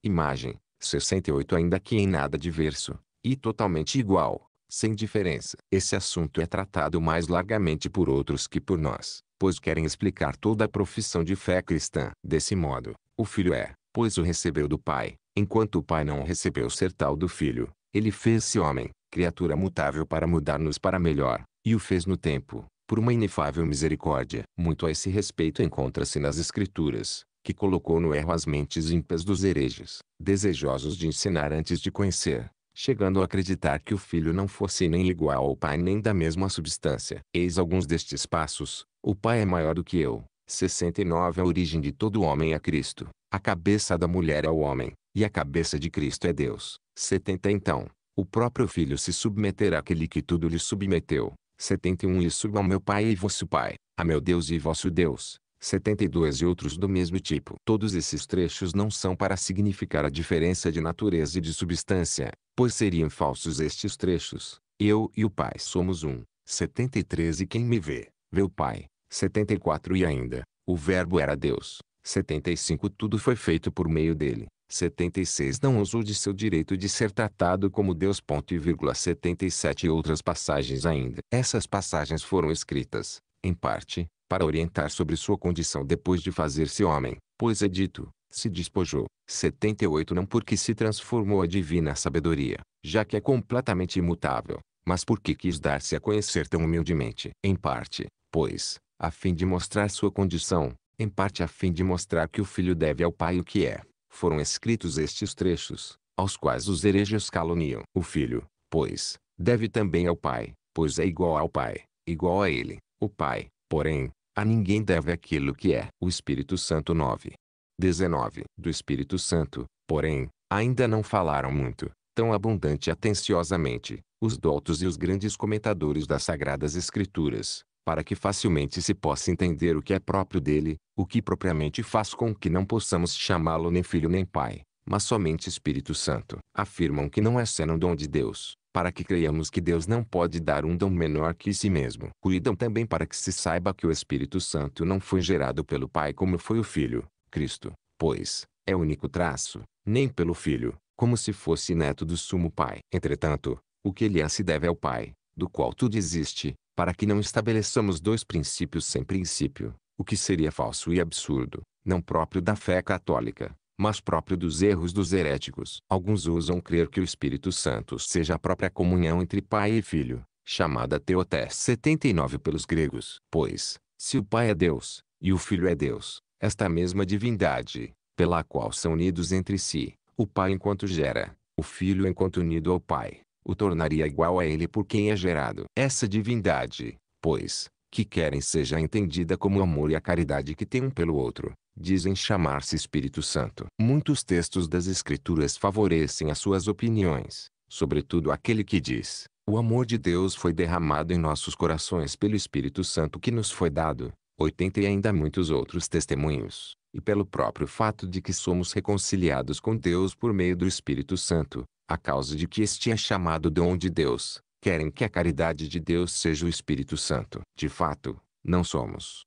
imagem. 68 Ainda que em nada diverso, e totalmente igual, sem diferença. Esse assunto é tratado mais largamente por outros que por nós, pois querem explicar toda a profissão de fé cristã. Desse modo, o Filho é, pois o recebeu do Pai, enquanto o Pai não recebeu ser tal do Filho, ele fez-se homem criatura mutável para mudar-nos para melhor, e o fez no tempo, por uma inefável misericórdia. Muito a esse respeito encontra-se nas Escrituras, que colocou no erro as mentes ímpias dos hereges, desejosos de ensinar antes de conhecer, chegando a acreditar que o filho não fosse nem igual ao pai nem da mesma substância. Eis alguns destes passos. O pai é maior do que eu. 69 A origem de todo homem é Cristo. A cabeça da mulher é o homem, e a cabeça de Cristo é Deus. 70 Então, o próprio filho se submeterá àquele que tudo lhe submeteu. 71 E suba ao meu pai e vosso pai, a meu Deus e vosso Deus. 72 E outros do mesmo tipo. Todos esses trechos não são para significar a diferença de natureza e de substância, pois seriam falsos estes trechos. Eu e o Pai somos um. 73 E quem me vê, vê o Pai. 74 E ainda, o Verbo era Deus. 75 Tudo foi feito por meio dele. 76 Não usou de seu direito de ser tratado como Deus. Ponto e vírgula 77 e outras passagens ainda. Essas passagens foram escritas, em parte, para orientar sobre sua condição depois de fazer-se homem, pois é dito, se despojou. 78 Não porque se transformou a divina sabedoria, já que é completamente imutável, mas porque quis dar-se a conhecer tão humildemente. Em parte, pois, a fim de mostrar sua condição, em parte a fim de mostrar que o filho deve ao pai o que é, foram escritos estes trechos, aos quais os hereges caluniam. O filho, pois, deve também ao pai, pois é igual ao pai, igual a ele, o pai, porém, a ninguém deve aquilo que é. O Espírito Santo 9. 19. Do Espírito Santo, porém, ainda não falaram muito, tão abundante e atenciosamente, os doutos e os grandes comentadores das Sagradas Escrituras, para que facilmente se possa entender o que é próprio dele, o que propriamente faz com que não possamos chamá-lo nem filho nem pai, mas somente Espírito Santo. Afirmam que não é senão dom de Deus, para que creiamos que Deus não pode dar um dom menor que si mesmo. Cuidam também para que se saiba que o Espírito Santo não foi gerado pelo Pai como foi o Filho, Cristo, pois, é único traço, nem pelo Filho, como se fosse neto do sumo Pai. Entretanto, o que ele é se deve ao Pai, do qual tudo existe, para que não estabeleçamos dois princípios sem princípio, o que seria falso e absurdo, não próprio da fé católica, mas próprio dos erros dos heréticos. Alguns ousam crer que o Espírito Santo seja a própria comunhão entre Pai e Filho, chamada Teotés 79 pelos gregos. Pois, se o Pai é Deus, e o Filho é Deus, esta mesma divindade, pela qual são unidos entre si, o Pai enquanto gera, o Filho enquanto unido ao Pai, o tornaria igual a ele por quem é gerado. Essa divindade, pois, que querem seja entendida como o amor e a caridade que tem um pelo outro, dizem chamar-se Espírito Santo. Muitos textos das Escrituras favorecem as suas opiniões, sobretudo aquele que diz, o amor de Deus foi derramado em nossos corações pelo Espírito Santo que nos foi dado, 80 e ainda muitos outros testemunhos, e pelo próprio fato de que somos reconciliados com Deus por meio do Espírito Santo, a causa de que este é chamado dom de Deus, querem que a caridade de Deus seja o Espírito Santo. De fato, não somos.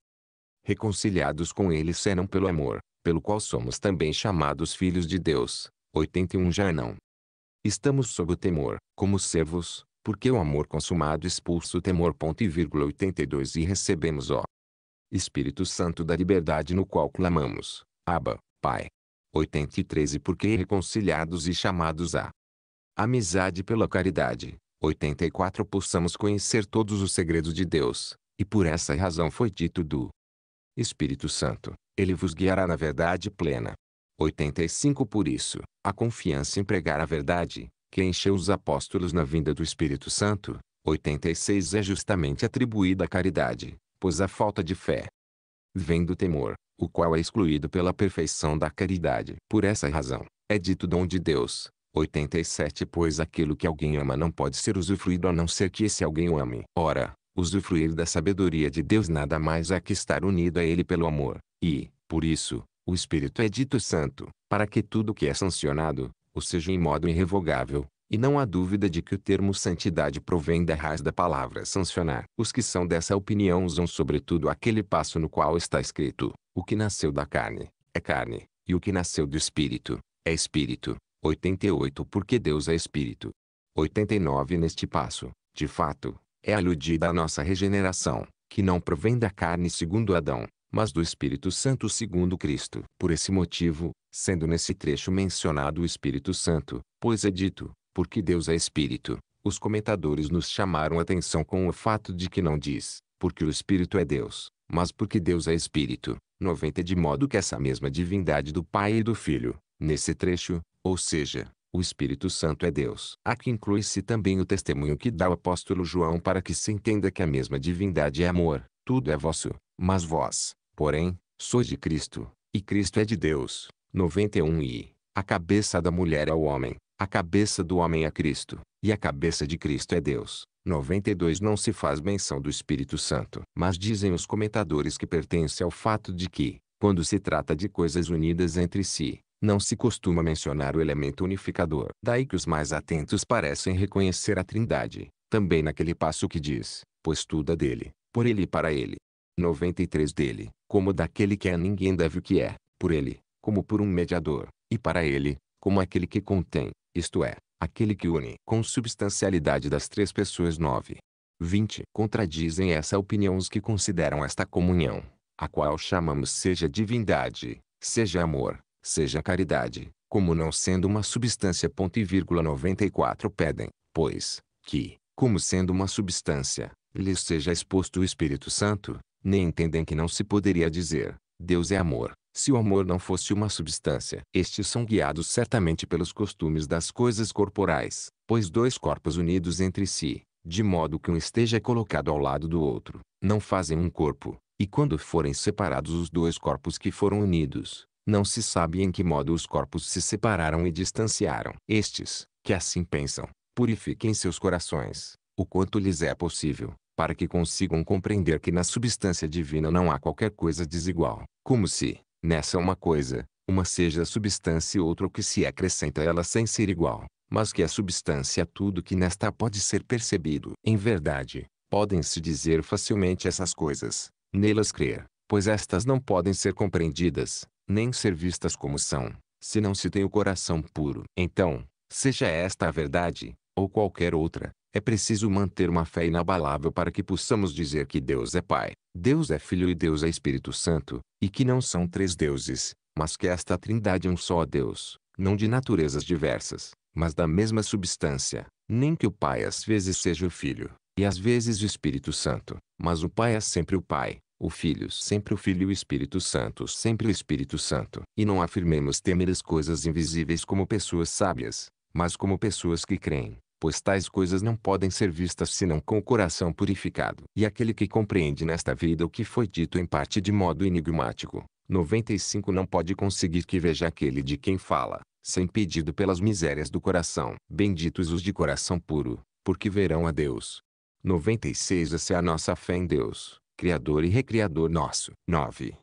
Reconciliados com ele serão pelo amor, pelo qual somos também chamados filhos de Deus. 81 já não. Estamos sob o temor, como servos, porque o amor consumado expulsa o temor. Ponto e vírgula 82 e recebemos o Espírito Santo da liberdade no qual clamamos, Abba, Pai. 83 E porque reconciliados e chamados a Amizade pela caridade. 84 Possamos conhecer todos os segredos de Deus, e por essa razão foi dito do Espírito Santo, ele vos guiará na verdade plena. 85 Por isso, a confiança em pregar a verdade, que encheu os apóstolos na vinda do Espírito Santo, 86 é justamente atribuída à caridade, pois a falta de fé vem do temor, o qual é excluído pela perfeição da caridade. Por essa razão, é dito dom de Deus, 87 Pois aquilo que alguém ama não pode ser usufruído a não ser que esse alguém o ame. Ora, usufruir da sabedoria de Deus nada mais é que estar unido a Ele pelo amor. E, por isso, o Espírito é dito santo, para que tudo que é sancionado, ou seja em modo irrevogável, e não há dúvida de que o termo santidade provém da raiz da palavra sancionar. Os que são dessa opinião usam sobretudo aquele passo no qual está escrito, o que nasceu da carne, é carne, e o que nasceu do Espírito, é Espírito. 88 Porque Deus é Espírito. 89 Neste passo, de fato, é aludida a nossa regeneração, que não provém da carne segundo Adão, mas do Espírito Santo segundo Cristo. Por esse motivo, sendo nesse trecho mencionado o Espírito Santo, pois é dito, porque Deus é Espírito, os comentadores nos chamaram atenção com o fato de que não diz, porque o Espírito é Deus, mas porque Deus é Espírito. 90 De modo que essa mesma divindade do Pai e do Filho, nesse trecho, ou seja, o Espírito Santo é Deus. Aqui inclui-se também o testemunho que dá o apóstolo João para que se entenda que a mesma divindade é amor. Tudo é vosso, mas vós, porém, sois de Cristo, e Cristo é de Deus. 91 e a cabeça da mulher é o homem, a cabeça do homem é Cristo, e a cabeça de Cristo é Deus. 92 Não se faz menção do Espírito Santo, mas dizem os comentadores que pertence ao fato de que, quando se trata de coisas unidas entre si, não se costuma mencionar o elemento unificador. Daí que os mais atentos parecem reconhecer a Trindade, também naquele passo que diz: pois tudo é dele, por ele e para ele. 93 dele, como daquele que é ninguém deve o que é, por ele, como por um mediador, e para ele, como aquele que contém, isto é, aquele que une com substancialidade das três pessoas 9. 20. Contradizem essa opinião os que consideram esta comunhão, a qual chamamos seja divindade, seja amor, seja a caridade, como não sendo uma substância ponto e vírgula 94 pedem, pois, que, como sendo uma substância, lhes seja exposto o Espírito Santo, nem entendem que não se poderia dizer, Deus é amor, se o amor não fosse uma substância. Estes são guiados certamente pelos costumes das coisas corporais, pois dois corpos unidos entre si, de modo que um esteja colocado ao lado do outro, não fazem um corpo, e quando forem separados os dois corpos que foram unidos, não se sabe em que modo os corpos se separaram e distanciaram. Estes, que assim pensam, purifiquem seus corações, o quanto lhes é possível, para que consigam compreender que na substância divina não há qualquer coisa desigual, como se, nessa uma coisa, uma seja a substância e outra o que se acrescenta a ela sem ser igual, mas que a substância é tudo que nesta pode ser percebido. Em verdade, podem-se dizer facilmente essas coisas, nelas crer, pois estas não podem ser compreendidas, nem ser vistas como são, se não se tem o coração puro. Então, seja esta a verdade, ou qualquer outra, é preciso manter uma fé inabalável para que possamos dizer que Deus é Pai, Deus é Filho e Deus é Espírito Santo, e que não são três deuses, mas que esta trindade é um só Deus, não de naturezas diversas, mas da mesma substância, nem que o Pai às vezes seja o Filho, e às vezes o Espírito Santo, mas o Pai é sempre o Pai, o Filho sempre o Filho e o Espírito Santo sempre o Espírito Santo. E não afirmemos temer as coisas invisíveis como pessoas sábias, mas como pessoas que creem, pois tais coisas não podem ser vistas senão com o coração purificado. E aquele que compreende nesta vida o que foi dito em parte de modo enigmático, 95 não pode conseguir que veja aquele de quem fala, sem pedido pelas misérias do coração. Benditos os de coração puro, porque verão a Deus. 96 Essa é a nossa fé em Deus. Criador e Recriador nosso. 9.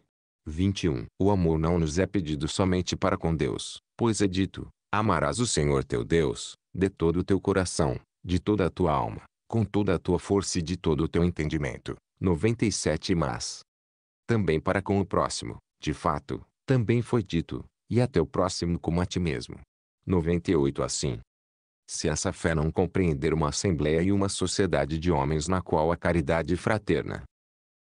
21. O amor não nos é pedido somente para com Deus, pois é dito, amarás o Senhor teu Deus, de todo o teu coração, de toda a tua alma, com toda a tua força e de todo o teu entendimento. 97 Mas também para com o próximo, de fato, também foi dito, e a teu próximo como a ti mesmo. 98 Assim, se essa fé não compreender uma assembleia e uma sociedade de homens na qual a caridade fraterna,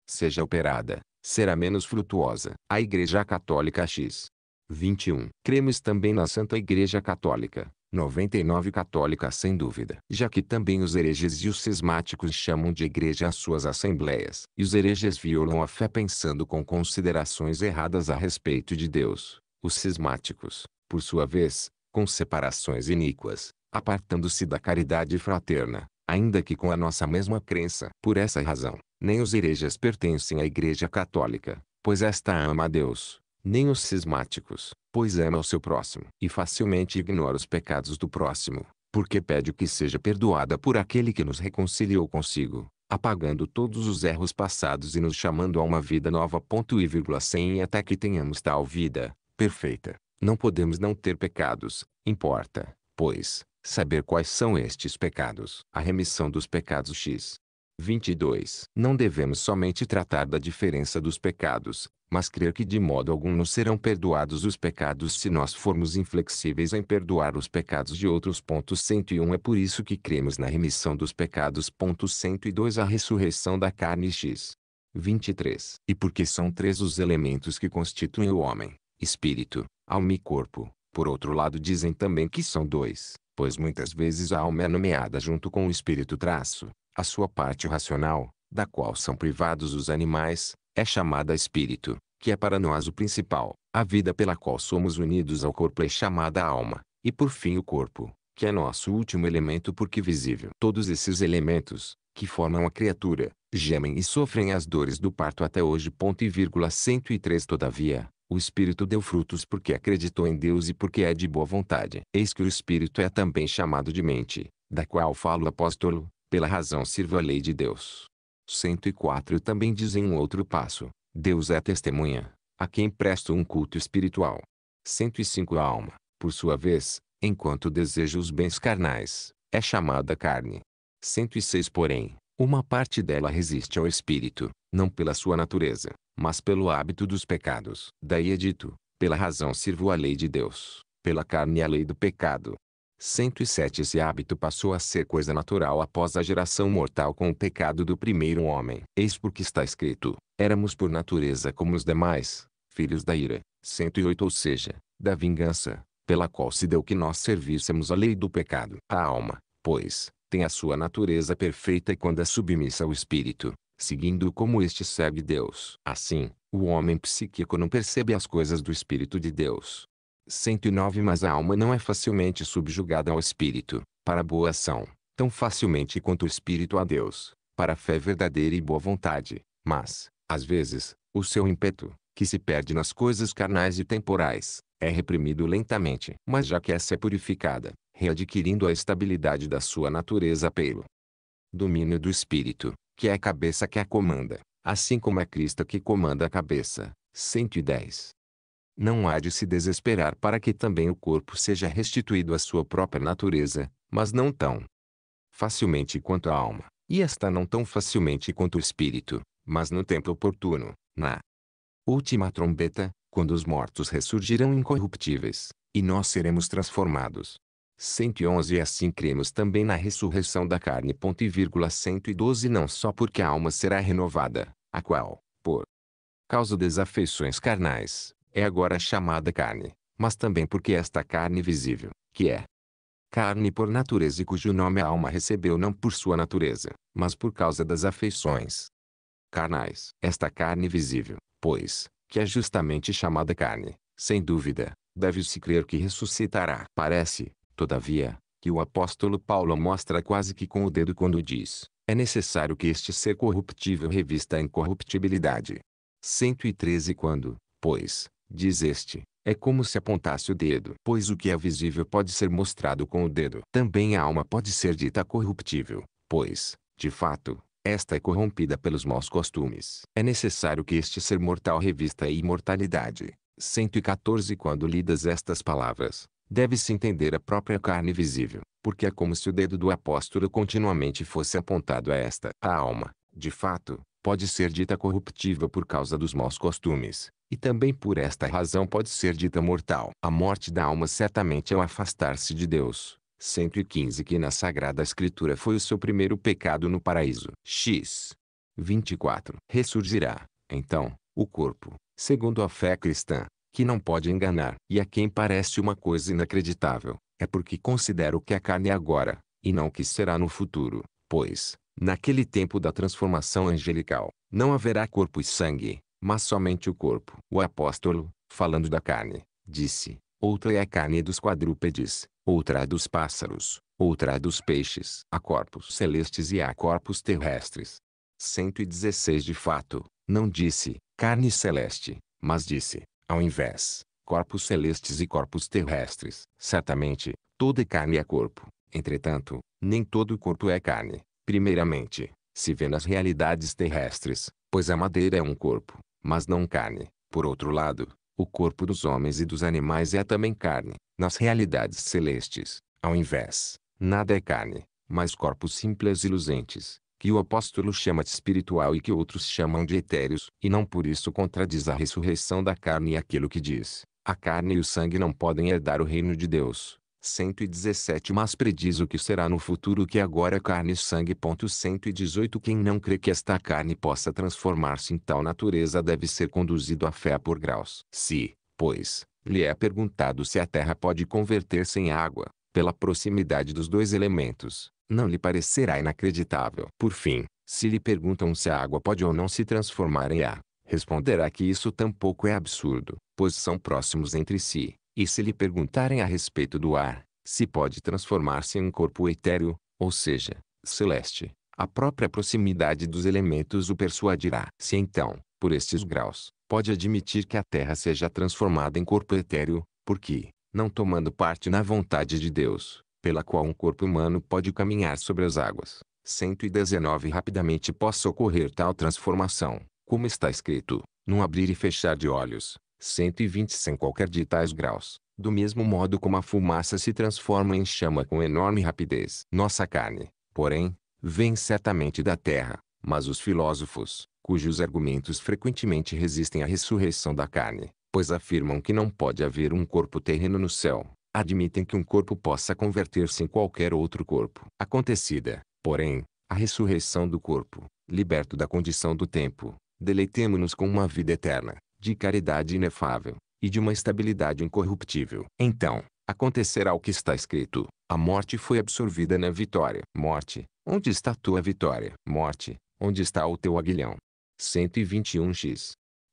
seja operada, será menos frutuosa. A Igreja Católica X. 21. Cremos também na Santa Igreja Católica, 99 Católica sem dúvida, já que também os hereges e os cismáticos chamam de igreja as suas assembleias, e os hereges violam a fé pensando com considerações erradas a respeito de Deus. Os cismáticos, por sua vez, com separações iníquas, apartando-se da caridade fraterna, ainda que com a nossa mesma crença. Por essa razão, nem os hereges pertencem à Igreja Católica, pois esta ama a Deus, nem os cismáticos, pois ama o seu próximo e facilmente ignora os pecados do próximo, porque pede que seja perdoada por aquele que nos reconciliou consigo, apagando todos os erros passados e nos chamando a uma vida nova. Ponto e vírgula sem até que tenhamos tal vida, perfeita, não podemos não ter pecados, importa, pois, saber quais são estes pecados. A remissão dos pecados X, 22. Não devemos somente tratar da diferença dos pecados, mas crer que de modo algum nos serão perdoados os pecados se nós formos inflexíveis em perdoar os pecados de outros. 101 É por isso que cremos na remissão dos pecados. 102 A ressurreição da carne x. 23. E porque são três os elementos que constituem o homem, espírito, alma e corpo. Por outro lado dizem também que são dois, pois muitas vezes a alma é nomeada junto com o espírito traço a sua parte racional, da qual são privados os animais, é chamada espírito, que é para nós o principal. A vida pela qual somos unidos ao corpo é chamada alma, e por fim o corpo, que é nosso último elemento porque visível. Todos esses elementos, que formam a criatura, gemem e sofrem as dores do parto até hoje. Ponto e vírgula 103 Todavia, o espírito deu frutos porque acreditou em Deus e porque é de boa vontade. Eis que o espírito é também chamado de mente, da qual fala o apóstolo, pela razão sirvo a lei de Deus. 104 Também dizem um outro passo, Deus é testemunha, a quem presto um culto espiritual. 105 A alma, por sua vez, enquanto deseja os bens carnais, é chamada carne. 106 Porém, uma parte dela resiste ao espírito, não pela sua natureza, mas pelo hábito dos pecados. Daí é dito, pela razão sirvo a lei de Deus, pela carne a lei do pecado. 107 Esse hábito passou a ser coisa natural após a geração mortal com o pecado do primeiro homem. Eis porque está escrito: Éramos por natureza como os demais, filhos da ira. 108 Ou seja, da vingança, pela qual se deu que nós servíssemos a lei do pecado. A alma, pois, tem a sua natureza perfeita quando é submissa ao espírito, seguindo como este segue Deus. Assim, o homem psíquico não percebe as coisas do espírito de Deus 109 Mas a alma não é facilmente subjugada ao espírito, para boa ação, tão facilmente quanto o espírito a Deus, para a fé verdadeira e boa vontade. Mas, às vezes, o seu ímpeto, que se perde nas coisas carnais e temporais, é reprimido lentamente. Mas já que essa é purificada, readquirindo a estabilidade da sua natureza pelo domínio do espírito, que é a cabeça que a comanda, assim como é Cristo que comanda a cabeça. 110 não há de se desesperar para que também o corpo seja restituído à sua própria natureza, mas não tão facilmente quanto a alma, e esta não tão facilmente quanto o espírito, mas no tempo oportuno, na última trombeta, quando os mortos ressurgirão incorruptíveis, e nós seremos transformados. 111 Assim cremos também na ressurreição da carne. Ponto e vírgula 112 Não só porque a alma será renovada, a qual, por causa das afeições carnais, é agora chamada carne, mas também porque esta carne visível, que é carne por natureza e cujo nome a alma recebeu não por sua natureza, mas por causa das afeições carnais. Esta carne visível, pois, que é justamente chamada carne, sem dúvida, deve-se crer que ressuscitará. Parece, todavia, que o apóstolo Paulo mostra quase que com o dedo quando diz: é necessário que este ser corruptível revista a incorruptibilidade. 113 Quando, pois, diz este, é como se apontasse o dedo. Pois o que é visível pode ser mostrado com o dedo. Também a alma pode ser dita corruptível, pois, de fato, esta é corrompida pelos maus costumes. É necessário que este ser mortal revista a imortalidade. 114 Quando lidas estas palavras, deve-se entender a própria carne visível, porque é como se o dedo do apóstolo continuamente fosse apontado a esta. A alma, de fato, pode ser dita corruptível por causa dos maus costumes, e também por esta razão pode ser dita mortal. A morte da alma certamente é o afastar-se de Deus. 115 que na Sagrada Escritura foi o seu primeiro pecado no paraíso. X. 24. Ressurgirá, então, o corpo, segundo a fé cristã, que não pode enganar. E a quem parece uma coisa inacreditável, é porque considera o que a carne é agora, e não o que será no futuro, pois, naquele tempo da transformação angelical, não haverá corpo e sangue, mas somente o corpo. O apóstolo, falando da carne, disse, outra é a carne dos quadrúpedes, outra a dos pássaros, outra a dos peixes. Há corpos celestes e há corpos terrestres. 116 De fato, não disse, carne celeste, mas disse, ao invés, corpos celestes e corpos terrestres. Certamente, toda carne é corpo. Entretanto, nem todo corpo é carne. Primeiramente, se vê nas realidades terrestres, pois a madeira é um corpo, mas não carne. Por outro lado, o corpo dos homens e dos animais é também carne. Nas realidades celestes, ao invés, nada é carne, mas corpos simples e luzentes, que o apóstolo chama de espiritual e que outros chamam de etéreos, e não por isso contradiz a ressurreição da carne e aquilo que diz: a carne e o sangue não podem herdar o reino de Deus. 117 Mas prediz o que será no futuro que agora carne e sangue. 118 Quem não crê que esta carne possa transformar-se em tal natureza deve ser conduzido à fé por graus. Se, pois, lhe é perguntado se a terra pode converter-se em água, pela proximidade dos dois elementos, não lhe parecerá inacreditável. Por fim, se lhe perguntam se a água pode ou não se transformar em ar, responderá que isso tampouco é absurdo, pois são próximos entre si e se lhe perguntarem a respeito do ar, se pode transformar-se em um corpo etéreo, ou seja, celeste, a própria proximidade dos elementos o persuadirá. Se então, por estes graus, pode admitir que a terra seja transformada em corpo etéreo, porque, não tomando parte na vontade de Deus, pela qual um corpo humano pode caminhar sobre as águas, 119 rapidamente possa ocorrer tal transformação, como está escrito, num abrir e fechar de olhos, 120 sem qualquer de tais graus, do mesmo modo como a fumaça se transforma em chama com enorme rapidez. Nossa carne, porém, vem certamente da terra, mas os filósofos, cujos argumentos frequentemente resistem à ressurreição da carne, pois afirmam que não pode haver um corpo terreno no céu, admitem que um corpo possa converter-se em qualquer outro corpo. Acontecida, porém, a ressurreição do corpo, liberto da condição do tempo, deleitemo-nos com uma vida eterna, de caridade inefável, e de uma estabilidade incorruptível. Então, acontecerá o que está escrito: a morte foi absorvida na vitória. Morte, onde está tua vitória? Morte, onde está o teu aguilhão? 121x.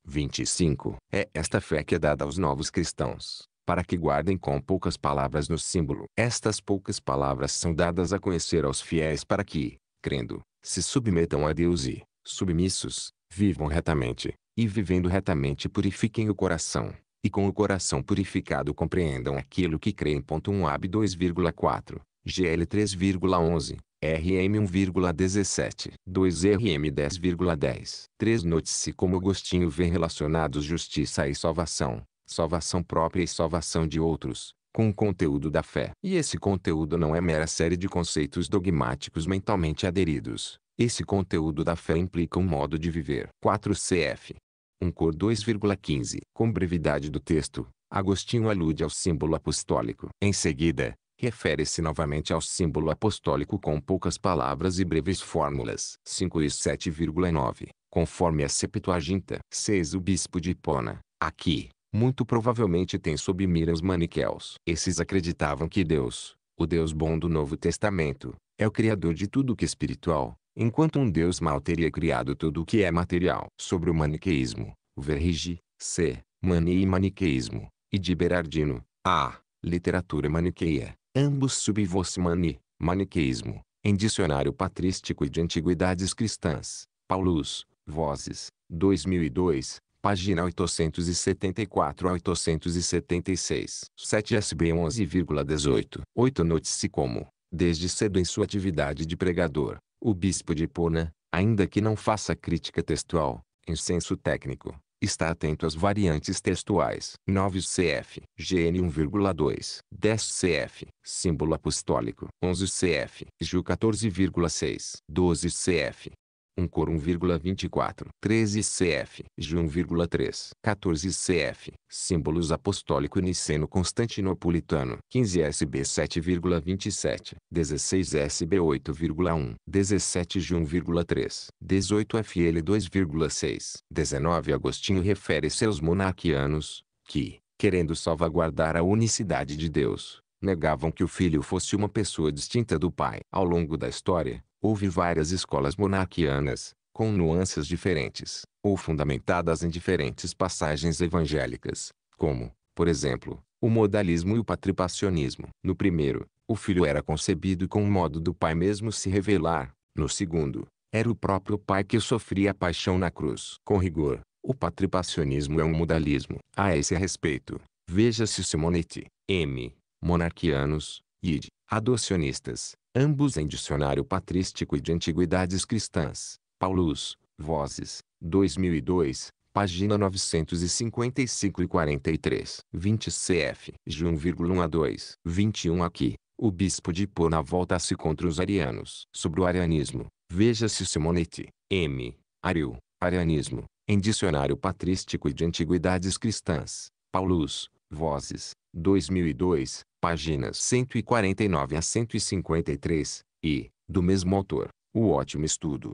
25. É esta fé que é dada aos novos cristãos, para que guardem com poucas palavras no símbolo. Estas poucas palavras são dadas a conhecer aos fiéis para que, crendo, se submetam a Deus e, submissos, vivam retamente, e vivendo retamente purifiquem o coração, e com o coração purificado compreendam aquilo que creem. 1 AB 2,4, GL 3,11. RM 1,17, 2RM 10,10. 3 Note-se como Agostinho vê relacionados justiça e salvação, salvação própria e salvação de outros, com o conteúdo da fé. E esse conteúdo não é mera série de conceitos dogmáticos mentalmente aderidos. Esse conteúdo da fé implica um modo de viver. 4 CF 1 cor 2,15. Com brevidade do texto, Agostinho alude ao símbolo apostólico. Em seguida, refere-se novamente ao símbolo apostólico com poucas palavras e breves fórmulas. 5 e 7,9. Conforme a Septuaginta. 6. O bispo de Hipona, aqui, muito provavelmente tem sob mira os maniqueus. Esses acreditavam que Deus, o Deus bom do Novo Testamento, é o Criador de tudo que é espiritual, enquanto um Deus mal teria criado tudo o que é material. Sobre o maniqueísmo, Verrige, C. Mani e maniqueísmo, e de Berardino, A. Literatura maniqueia, ambos subvos mani, maniqueísmo, em Dicionário Patrístico e de Antiguidades Cristãs, Paulus, Vozes, 2002, página 874 a 876. 7SB 11,18. 8 Note-se como, desde cedo em sua atividade de pregador, o bispo de Pona, ainda que não faça crítica textual, em senso técnico, está atento às variantes textuais. 9 CF, GN 1,2, 10 CF, símbolo apostólico, 11 CF, Ju 14,6, 12 CF, 1 cor 1,24, 13 cf, G 1,3, 14 cf, símbolos apostólico niceno constantinopolitano, 15 SB 7,27, 16 SB 8,1, 17 G 1,3, 18 FL 2,6, 19 Agostinho refere-se aos monarquianos, que, querendo salvaguardar a unicidade de Deus, negavam que o filho fosse uma pessoa distinta do pai. Ao longo da história, Houve várias escolas monarquianas, com nuances diferentes, ou fundamentadas em diferentes passagens evangélicas, como, por exemplo, o modalismo e o patripacionismo. No primeiro, o filho era concebido com o modo do pai mesmo se revelar. No segundo, era o próprio pai que sofria a paixão na cruz. Com rigor, o patripacionismo é um modalismo. A esse respeito, veja-se Simonetti, M. Monarquianos, id. Adocionistas, ambos em Dicionário Patrístico e de Antiguidades Cristãs, Paulus, Vozes, 2002, página 955 e 43. 20 cf. de 1,1 a 2. 21 aqui. O bispo de Pona volta-se contra os arianos. Sobre o arianismo, veja-se Simonetti, M. Ariu, Arianismo, em Dicionário Patrístico e de Antiguidades Cristãs, Paulus, Vozes, 2002, páginas 149 a 153, e, do mesmo autor, o ótimo estudo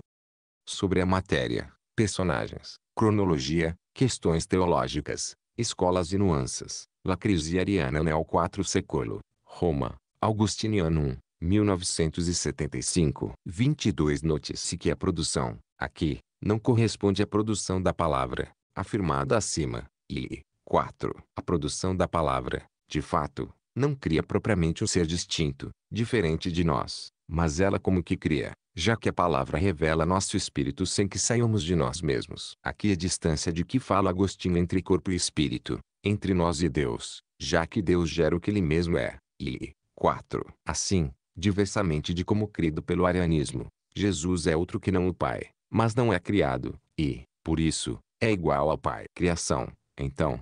sobre a matéria, personagens, cronologia, questões teológicas, escolas e nuances, La Crisi Ariana Neo 4 Secolo, Roma, Augustiniano 1, 1975. 22 Note-se que a produção, aqui, não corresponde à produção da palavra, afirmada acima, e, 4. A produção da palavra, de fato, não cria propriamente o ser distinto, diferente de nós, mas ela como que cria, já que a palavra revela nosso espírito sem que saiamos de nós mesmos. Aqui a distância de que fala Agostinho entre corpo e espírito, entre nós e Deus, já que Deus gera o que ele mesmo é. E 4. Assim, diversamente de como crido pelo arianismo, Jesus é outro que não o Pai, mas não é criado, e, por isso, é igual ao Pai. Criação, então,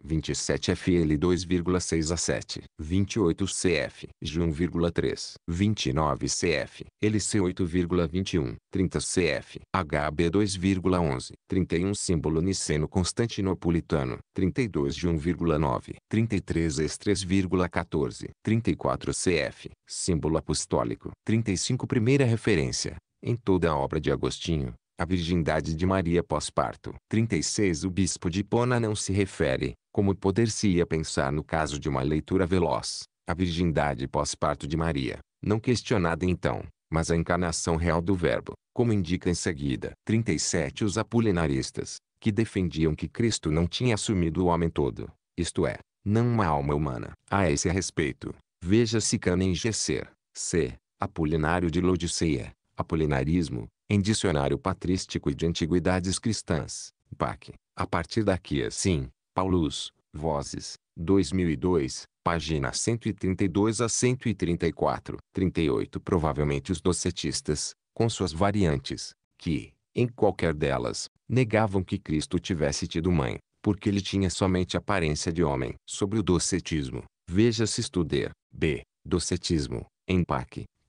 27 FL 2,6 a 7, 28 CF, G 1,3, 29 CF, LC 8,21, 30 CF, HB 2,11, 31 símbolo niceno constantinopolitano, 32 G 1,9, 33 S 3,14, 34 CF, símbolo apostólico, 35 primeira referência, em toda a obra de Agostinho, a virgindade de Maria pós-parto. 36 O bispo de Pona não se refere, como poder-se-ia pensar no caso de uma leitura veloz, à virgindade pós-parto de Maria, não questionada então, mas à encarnação real do verbo, como indica em seguida. 37 Os apulinaristas, que defendiam que Cristo não tinha assumido o homem todo, isto é, não uma alma humana. A esse respeito, veja-se Canem Gesser, C. Apulinário de Lodiceia, Apolinarismo, em Dicionário Patrístico e de Antiguidades Cristãs, PAC. A partir daqui assim, Paulus, Vozes, 2002, páginas 132 a 134. 38 Provavelmente os docetistas, com suas variantes, que, em qualquer delas, negavam que Cristo tivesse tido mãe, porque ele tinha somente aparência de homem. Sobre o docetismo, veja-se estudar, B. Docetismo, em PAC.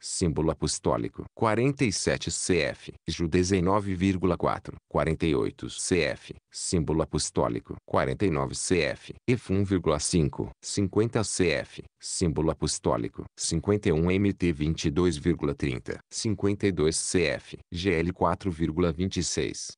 símbolo apostólico 47 CF, Ju 19,4, 48 CF, símbolo apostólico 49 CF, EF 1,5, 50 CF, símbolo apostólico 51 MT 22,30, 52 CF, GL 4,26,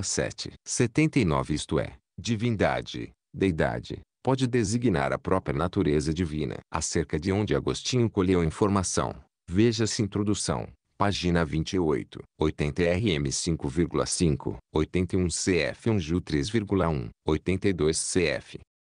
7. 79 Isto é, divindade, deidade, pode designar a própria natureza divina, acerca de onde Agostinho colheu informação. Veja-se introdução, página 28, 80 RM 5,5, 81 CF 1 Ju 3,1, 82 CF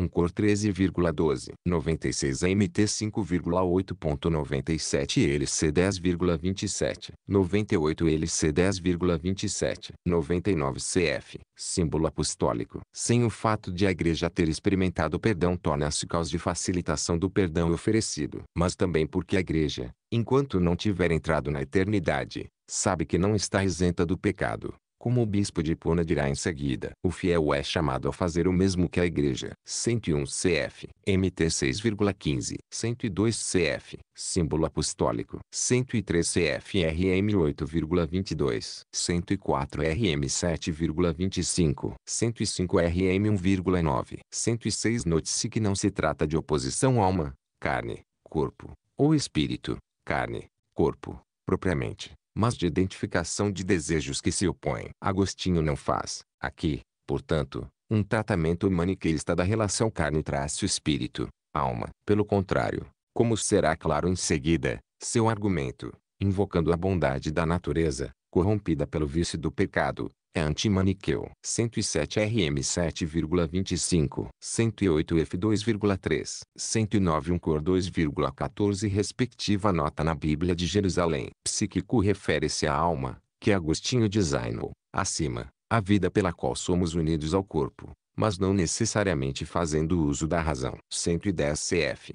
um cor 13,12, 96 MT 5,8.97 LC 10,27, 98 LC 10,27, 99 CF, símbolo apostólico. Sem o fato de a igreja ter experimentado o perdão torna-se causa de facilitação do perdão oferecido, mas também porque a igreja, enquanto não tiver entrado na eternidade, sabe que não está isenta do pecado como o bispo de Pona dirá em seguida. O fiel é chamado a fazer o mesmo que a igreja. 101 CF, MT 6,15, 102 CF, símbolo apostólico, 103 CF RM 8,22, 104 RM 7,25, 105 RM 1,9, 106 Note-se que não se trata de oposição alma, carne, corpo, ou espírito, carne, corpo, propriamente mas de identificação de desejos que se opõem. Agostinho não faz, aqui, portanto, um tratamento maniqueísta da relação carne-espírito, alma. Pelo contrário, como será claro em seguida, seu argumento, invocando a bondade da natureza, corrompida pelo vício do pecado, é antimaniqueu. 107 RM 7,25, 108 F 2,3, 109 Cor 2,14 respectiva nota na Bíblia de Jerusalém. Psíquico refere-se à alma, que Agostinho designou, acima, a vida pela qual somos unidos ao corpo, mas não necessariamente fazendo uso da razão. 110 CF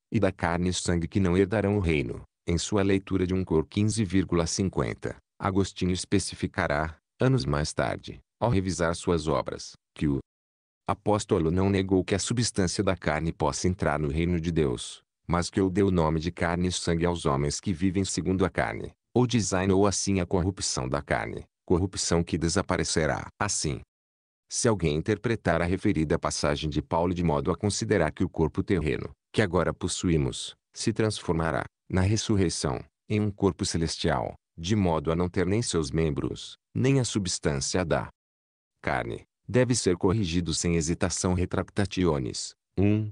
e da carne e sangue que não herdarão o reino. Em sua leitura de 1 Cor 15,50, Agostinho especificará, anos mais tarde, ao revisar suas obras, que o apóstolo não negou que a substância da carne possa entrar no reino de Deus, mas que o deu o nome de carne e sangue aos homens que vivem segundo a carne, ou designou assim a corrupção da carne, corrupção que desaparecerá. Assim, se alguém interpretar a referida passagem de Paulo de modo a considerar que o corpo terreno, que agora possuímos, se transformará, na ressurreição, em um corpo celestial, de modo a não ter nem seus membros, nem a substância da carne. Deve ser corrigido sem hesitação retractationes. 1.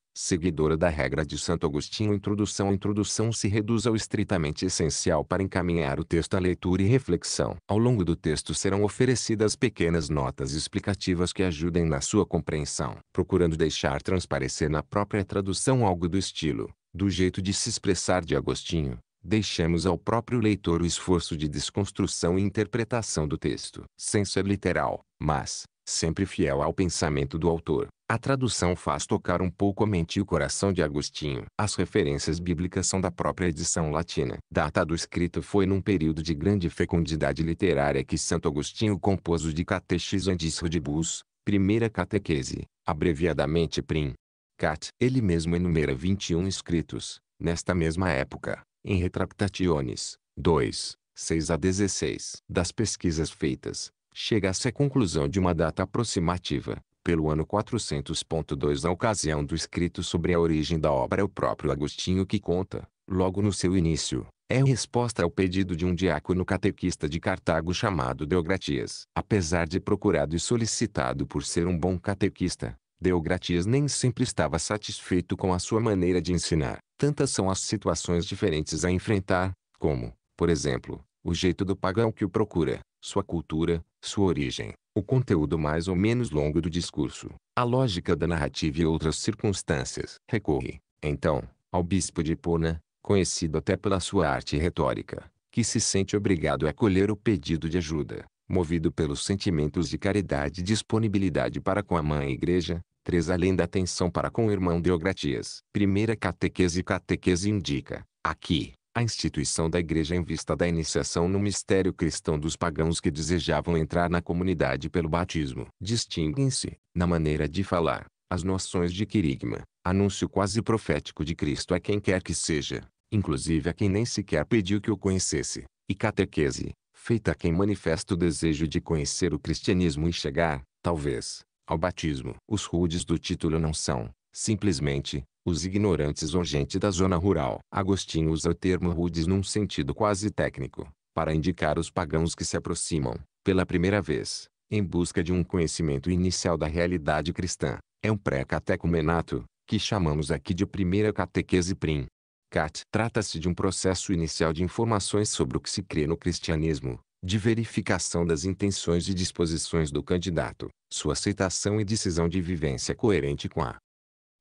seguidora da regra de Santo Agostinho Introdução a Introdução se reduz ao estritamente essencial para encaminhar o texto à leitura e reflexão. Ao longo do texto serão oferecidas pequenas notas explicativas que ajudem na sua compreensão, procurando deixar transparecer na própria tradução algo do estilo, do jeito de se expressar de Agostinho, deixamos ao próprio leitor o esforço de desconstrução e interpretação do texto, sem ser é literal, mas, sempre fiel ao pensamento do autor. A tradução faz tocar um pouco a mente e o coração de Agostinho. As referências bíblicas são da própria edição latina. Data do escrito foi num período de grande fecundidade literária que Santo Agostinho compôs o de Catechizandis Rodibus, primeira catequese, abreviadamente PRIM. Cat. Ele mesmo enumera 21 escritos, nesta mesma época, em Retractationes, 2, 6 a 16. Das pesquisas feitas, chega-se à conclusão de uma data aproximativa, pelo ano 400.2 na ocasião do escrito sobre a origem da obra é o próprio Agostinho que conta, logo no seu início, é resposta ao pedido de um diácono catequista de Cartago chamado Deogratias. Apesar de procurado e solicitado por ser um bom catequista, Deogratias nem sempre estava satisfeito com a sua maneira de ensinar. Tantas são as situações diferentes a enfrentar, como, por exemplo, o jeito do pagão que o procura, sua cultura, sua origem, o conteúdo mais ou menos longo do discurso, a lógica da narrativa e outras circunstâncias. Recorre, então, ao bispo de Pona, conhecido até pela sua arte retórica, que se sente obrigado a acolher o pedido de ajuda, movido pelos sentimentos de caridade e disponibilidade para com a mãe igreja, três além da atenção para com o irmão Deogratias. Primeira catequese Catequese indica, aqui, a instituição da Igreja em vista da iniciação no mistério cristão dos pagãos que desejavam entrar na comunidade pelo batismo. Distinguem-se, na maneira de falar, as noções de querigma, anúncio quase profético de Cristo a quem quer que seja, inclusive a quem nem sequer pediu que o conhecesse, e catequese, feita a quem manifesta o desejo de conhecer o cristianismo e chegar, talvez, ao batismo. Os rudes do título não são, Simplesmente, os ignorantes ou gente da zona rural. Agostinho usa o termo rudes num sentido quase técnico, para indicar os pagãos que se aproximam, pela primeira vez, em busca de um conhecimento inicial da realidade cristã. É um pré-catecumenato, que chamamos aqui de primeira catequese prim. Cat trata-se de um processo inicial de informações sobre o que se crê no cristianismo, de verificação das intenções e disposições do candidato, sua aceitação e decisão de vivência coerente com a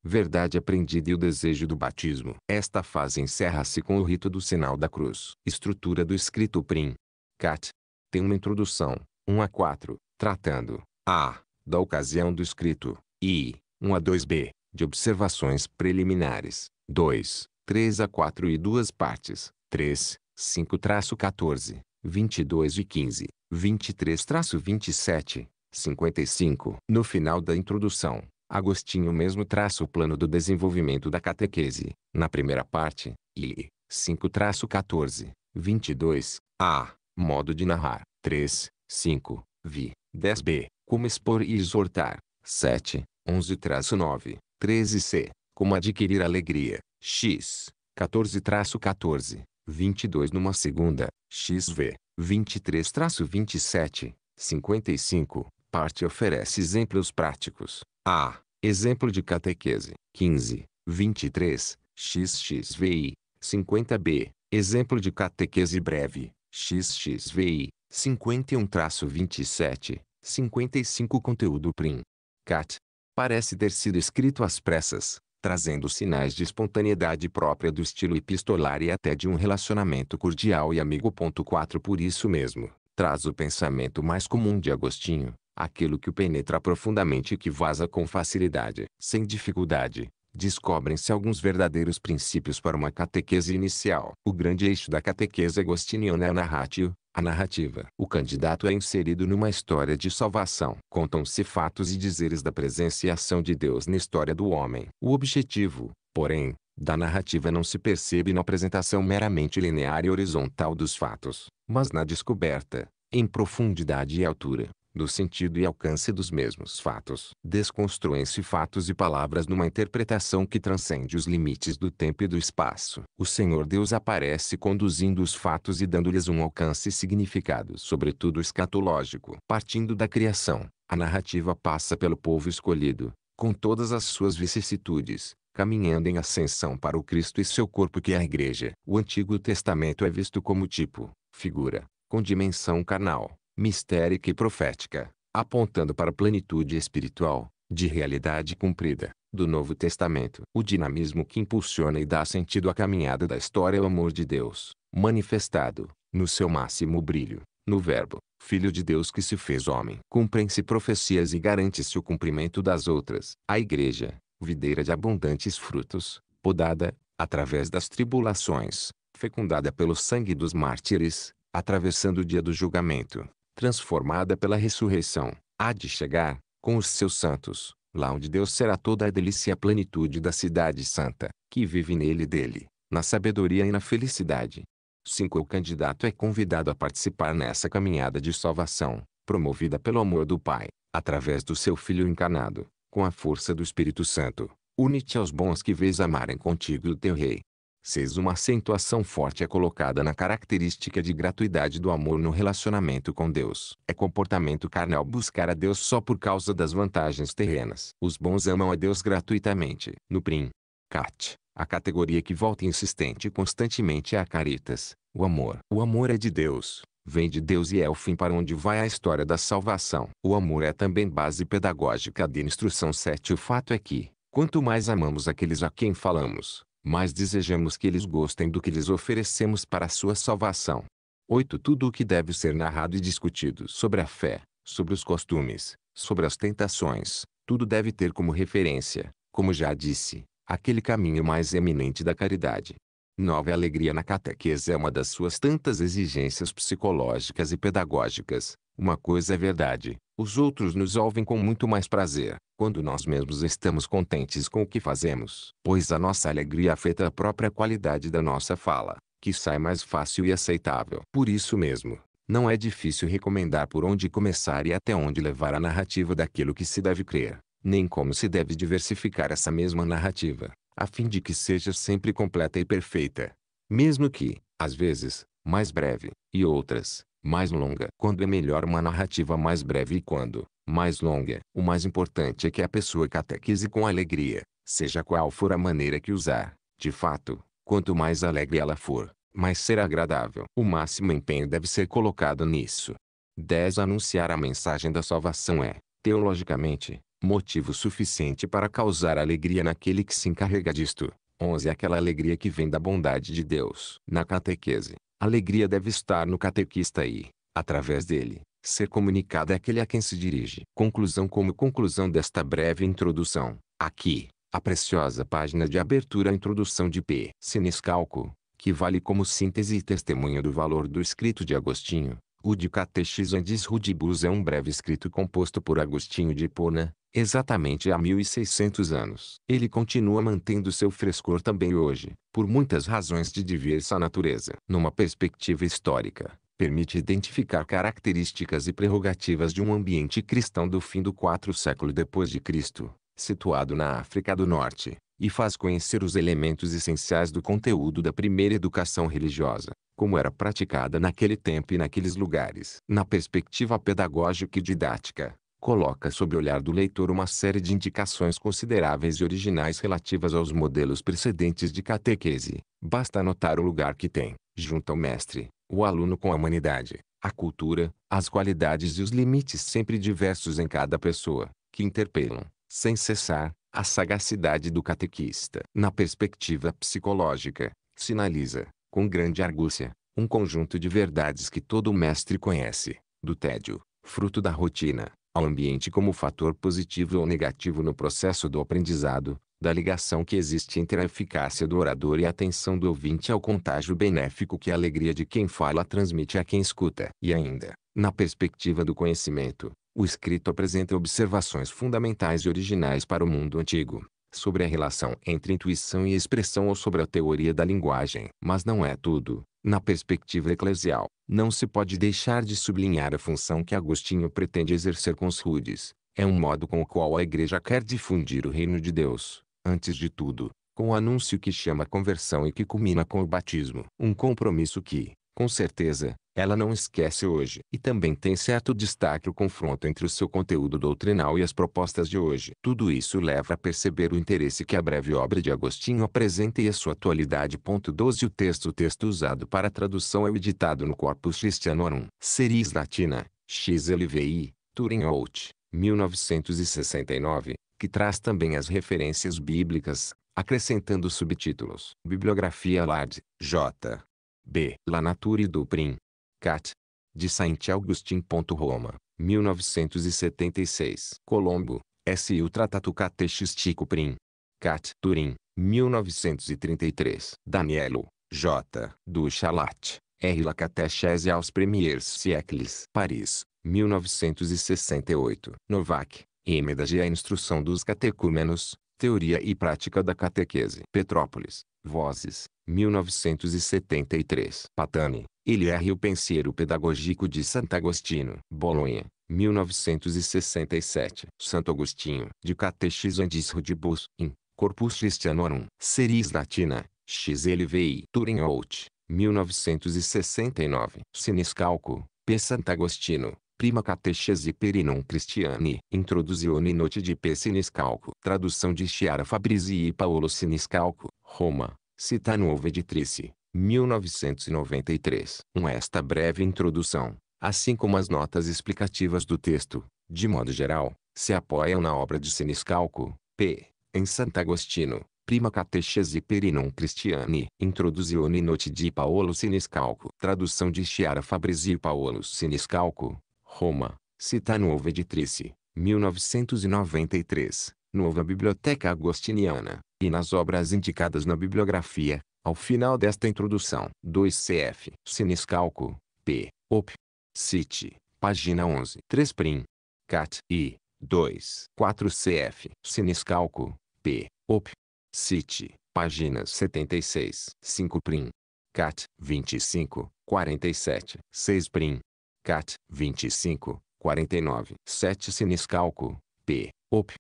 verdade aprendida e o desejo do batismo. Esta fase encerra-se com o rito do sinal da cruz. Estrutura do escrito Prim. Cat. Tem uma introdução, 1 a 4, tratando a da ocasião do escrito e 1 a 2b de observações preliminares, 2, 3 a 4 e duas partes, 3, 5-14, 22 e 15, 23-27, 55. No final da introdução, Agostinho mesmo traça o plano do desenvolvimento da catequese, na primeira parte, e 5-14, 22, a, modo de narrar, 3, 5, vi, 10b, como expor e exortar, 7, 11-9, 13c, como adquirir alegria, x, 14-14, 22 numa segunda, xv, 23-27, 55, parte oferece exemplos práticos. A. Exemplo de catequese. 15, 23, XXVI, 50B. Exemplo de catequese breve. XXVI, 51-27, 55 Conteúdo Prim. Cat. Parece ter sido escrito às pressas, trazendo sinais de espontaneidade própria do estilo epistolar e até de um relacionamento cordial e amigo. 4 Por isso mesmo, traz o pensamento mais comum de Agostinho, aquilo que o penetra profundamente e que vaza com facilidade, sem dificuldade, descobrem-se alguns verdadeiros princípios para uma catequese inicial. O grande eixo da catequese agostiniana é a narratio, a narrativa. O candidato é inserido numa história de salvação. Contam-se fatos e dizeres da presença e ação de Deus na história do homem. O objetivo, porém, da narrativa não se percebe na apresentação meramente linear e horizontal dos fatos, mas na descoberta, em profundidade e altura, do sentido e alcance dos mesmos fatos. Desconstruem-se fatos e palavras numa interpretação que transcende os limites do tempo e do espaço. O Senhor Deus aparece conduzindo os fatos e dando-lhes um alcance e significado, sobretudo escatológico. Partindo da criação, a narrativa passa pelo povo escolhido, com todas as suas vicissitudes, caminhando em ascensão para o Cristo e seu corpo que é a igreja. O Antigo Testamento é visto como tipo, figura, com dimensão carnal mistérica e profética, apontando para a plenitude espiritual, de realidade cumprida, do Novo Testamento. O dinamismo que impulsiona e dá sentido à caminhada da história é o amor de Deus, manifestado, no seu máximo brilho, no Verbo, Filho de Deus que se fez homem. Cumprem-se profecias e garante-se o cumprimento das outras. A Igreja, videira de abundantes frutos, podada, através das tribulações, fecundada pelo sangue dos mártires, atravessando o dia do julgamento, transformada pela ressurreição, há de chegar, com os seus santos, lá onde Deus será toda a delícia e a plenitude da cidade santa, que vive nele e dele, na sabedoria e na felicidade. 5. O candidato é convidado a participar nessa caminhada de salvação, promovida pelo amor do Pai, através do seu Filho encarnado, com a força do Espírito Santo. Une-te aos bons que vês amarem contigo o teu Rei, 6. Uma acentuação forte é colocada na característica de gratuidade do amor no relacionamento com Deus. É comportamento carnal buscar a Deus só por causa das vantagens terrenas. Os bons amam a Deus gratuitamente. No Prim. Cat. A categoria que volta insistente constantemente é a caritas, o amor. O amor é de Deus, vem de Deus e é o fim para onde vai a história da salvação. O amor é também base pedagógica de instrução 7. O fato é que, quanto mais amamos aqueles a quem falamos, mas desejamos que eles gostem do que lhes oferecemos para sua salvação. 8. Tudo o que deve ser narrado e discutido sobre a fé, sobre os costumes, sobre as tentações, tudo deve ter como referência, como já disse, aquele caminho mais eminente da caridade, Nova alegria na catequese é uma das suas tantas exigências psicológicas e pedagógicas. Uma coisa é verdade, os outros nos ouvem com muito mais prazer, quando nós mesmos estamos contentes com o que fazemos, pois a nossa alegria afeta a própria qualidade da nossa fala, que sai mais fácil e aceitável. Por isso mesmo, não é difícil recomendar por onde começar e até onde levar a narrativa daquilo que se deve crer, nem como se deve diversificar essa mesma narrativa a fim de que seja sempre completa e perfeita. Mesmo que, às vezes, mais breve, e outras, mais longa. Quando é melhor uma narrativa mais breve e quando, mais longa. O mais importante é que a pessoa catequize com alegria, seja qual for a maneira que usar. De fato, quanto mais alegre ela for, mais será agradável. O máximo empenho deve ser colocado nisso. 10. Anunciar a mensagem da salvação é, teologicamente, motivo suficiente para causar alegria naquele que se encarrega disto. 11. Aquela alegria que vem da bondade de Deus. Na catequese, a alegria deve estar no catequista e, através dele, ser comunicada àquele a quem se dirige. Conclusão Como conclusão desta breve introdução, aqui, a preciosa página de abertura à introdução de P. Siniscalco, que vale como síntese e testemunho do valor do escrito de Agostinho, o de Catechisandis Rudibus é um breve escrito composto por Agostinho de Hipona, exatamente há 1600 anos. Ele continua mantendo seu frescor também hoje, por muitas razões de diversa natureza. Numa perspectiva histórica, permite identificar características e prerrogativas de um ambiente cristão do fim do 4 século depois de Cristo, situado na África do Norte, e faz conhecer os elementos essenciais do conteúdo da primeira educação religiosa, como era praticada naquele tempo e naqueles lugares. Na perspectiva pedagógica e didática, coloca sob o olhar do leitor uma série de indicações consideráveis e originais relativas aos modelos precedentes de catequese. Basta notar o lugar que tem, junto ao mestre, o aluno com a humanidade, a cultura, as qualidades e os limites sempre diversos em cada pessoa, que interpelam, sem cessar, a sagacidade do catequista, na perspectiva psicológica, sinaliza, com grande argúcia, um conjunto de verdades que todo mestre conhece, do tédio, fruto da rotina, ao ambiente como fator positivo ou negativo no processo do aprendizado, da ligação que existe entre a eficácia do orador e a atenção do ouvinte ao contágio benéfico que a alegria de quem fala transmite a quem escuta. E ainda, na perspectiva do conhecimento, o escrito apresenta observações fundamentais e originais para o mundo antigo, sobre a relação entre intuição e expressão ou sobre a teoria da linguagem. Mas não é tudo. Na perspectiva eclesial, não se pode deixar de sublinhar a função que Agostinho pretende exercer com os rudes. É um modo com o qual a igreja quer difundir o reino de Deus, antes de tudo, com o anúncio que chama a conversão e que culmina com o batismo. Um compromisso que, com certeza, ela não esquece hoje. E também tem certo destaque o confronto entre o seu conteúdo doutrinal e as propostas de hoje. Tudo isso leva a perceber o interesse que a breve obra de Agostinho apresenta e a sua atualidade. 12 O texto O texto usado para a tradução é o editado no Corpus Christianorum. Series Latina, XLVI, Turing Holt, 1969, que traz também as referências bíblicas, acrescentando subtítulos. Bibliografia Lard, J. B. La Nature do Prim. Cat. De saint augustin Roma, 1976. Colombo, S. U. Tratato Catechistico Prim. Cat. Turim, 1933. Danielo, J. Du Chalat. R. La catechese aos Premiers Siecles. Paris, 1968. Novak, M. Da G. A Instrução dos Catecúmenos, Teoria e Prática da Catequese. Petrópolis, Vozes, 1973. Patani, L.R. O Penseiro Pedagógico de Santo Agostinho. Bolonha, 1967. Santo Agostinho, de Catechizandis Rudibus, in Corpus Christianorum. Series Latina, XLVI. Turing Out, 1969. Siniscalco, P. Santo Agostino. Prima Catechese Perinum Christiani, Introduzione Note de P. Siniscalco. Tradução de Chiara Fabrizi e Paolo Siniscalco, Roma, Cita Citano editrice, 1993. Com esta breve introdução, assim como as notas explicativas do texto, de modo geral, se apoiam na obra de Siniscalco, p. em Santo Agostino, Prima Catechese Perinum Christiani, Introduzione Note di Paolo Siniscalco, tradução de Chiara Fabrizio Paolo Siniscalco, Roma, cita Citano editrice, 1993. Nova Biblioteca Agostiniana, e nas obras indicadas na bibliografia, ao final desta introdução. 2 cf. Siniscalco, p. op. Cite, página 11. 3 prim. Cat e 2. 4 cf. Siniscalco, p. op. Cite, página 76. 5 prim. Cat 25, 47. 6 prim. Cat 25, 49. 7 Siniscalco, p. op.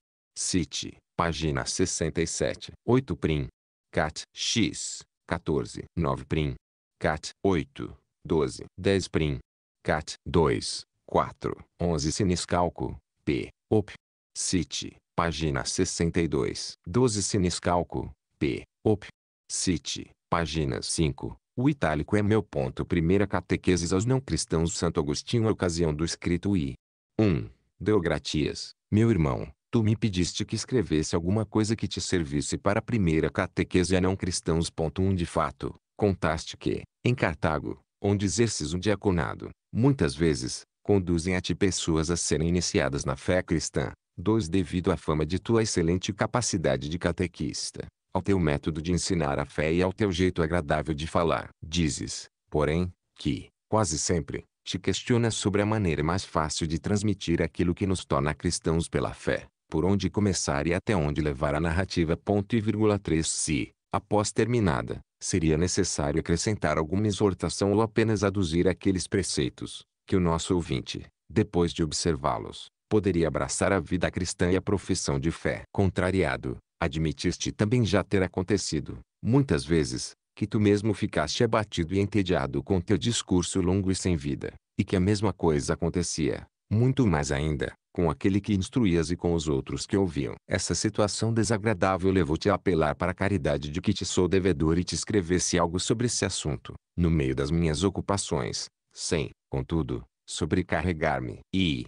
City, página 67, 8 prim. Cat, X, 14, 9 prim. Cat, 8, 12, 10 prim. Cat, 2, 4, 11 Siniscalco, P, Op. City, página 62, 12 Siniscalco, P, Op. City, página 5, o itálico é meu ponto. Primeira catequeses aos não cristãos Santo Agostinho, a ocasião do escrito I. 1. Deogratias, meu irmão, Tu me pediste que escrevesse alguma coisa que te servisse para a primeira catequese a não cristãos. 1 um de fato, contaste que, em Cartago, onde exerces um diaconado, muitas vezes, conduzem a ti pessoas a serem iniciadas na fé cristã. 2. Devido à fama de tua excelente capacidade de catequista, ao teu método de ensinar a fé e ao teu jeito agradável de falar, dizes, porém, que, quase sempre, te questiona sobre a maneira mais fácil de transmitir aquilo que nos torna cristãos pela fé por onde começar e até onde levar a narrativa. Ponto e vírgula 3 Se, após terminada, seria necessário acrescentar alguma exortação ou apenas aduzir aqueles preceitos, que o nosso ouvinte, depois de observá-los, poderia abraçar a vida cristã e a profissão de fé. Contrariado, admitiste também já ter acontecido, muitas vezes, que tu mesmo ficaste abatido e entediado com teu discurso longo e sem vida, e que a mesma coisa acontecia, muito mais ainda, com aquele que instruías e com os outros que ouviam. Essa situação desagradável levou-te a apelar para a caridade de que te sou devedor e te escrevesse algo sobre esse assunto, no meio das minhas ocupações, sem, contudo, sobrecarregar-me. E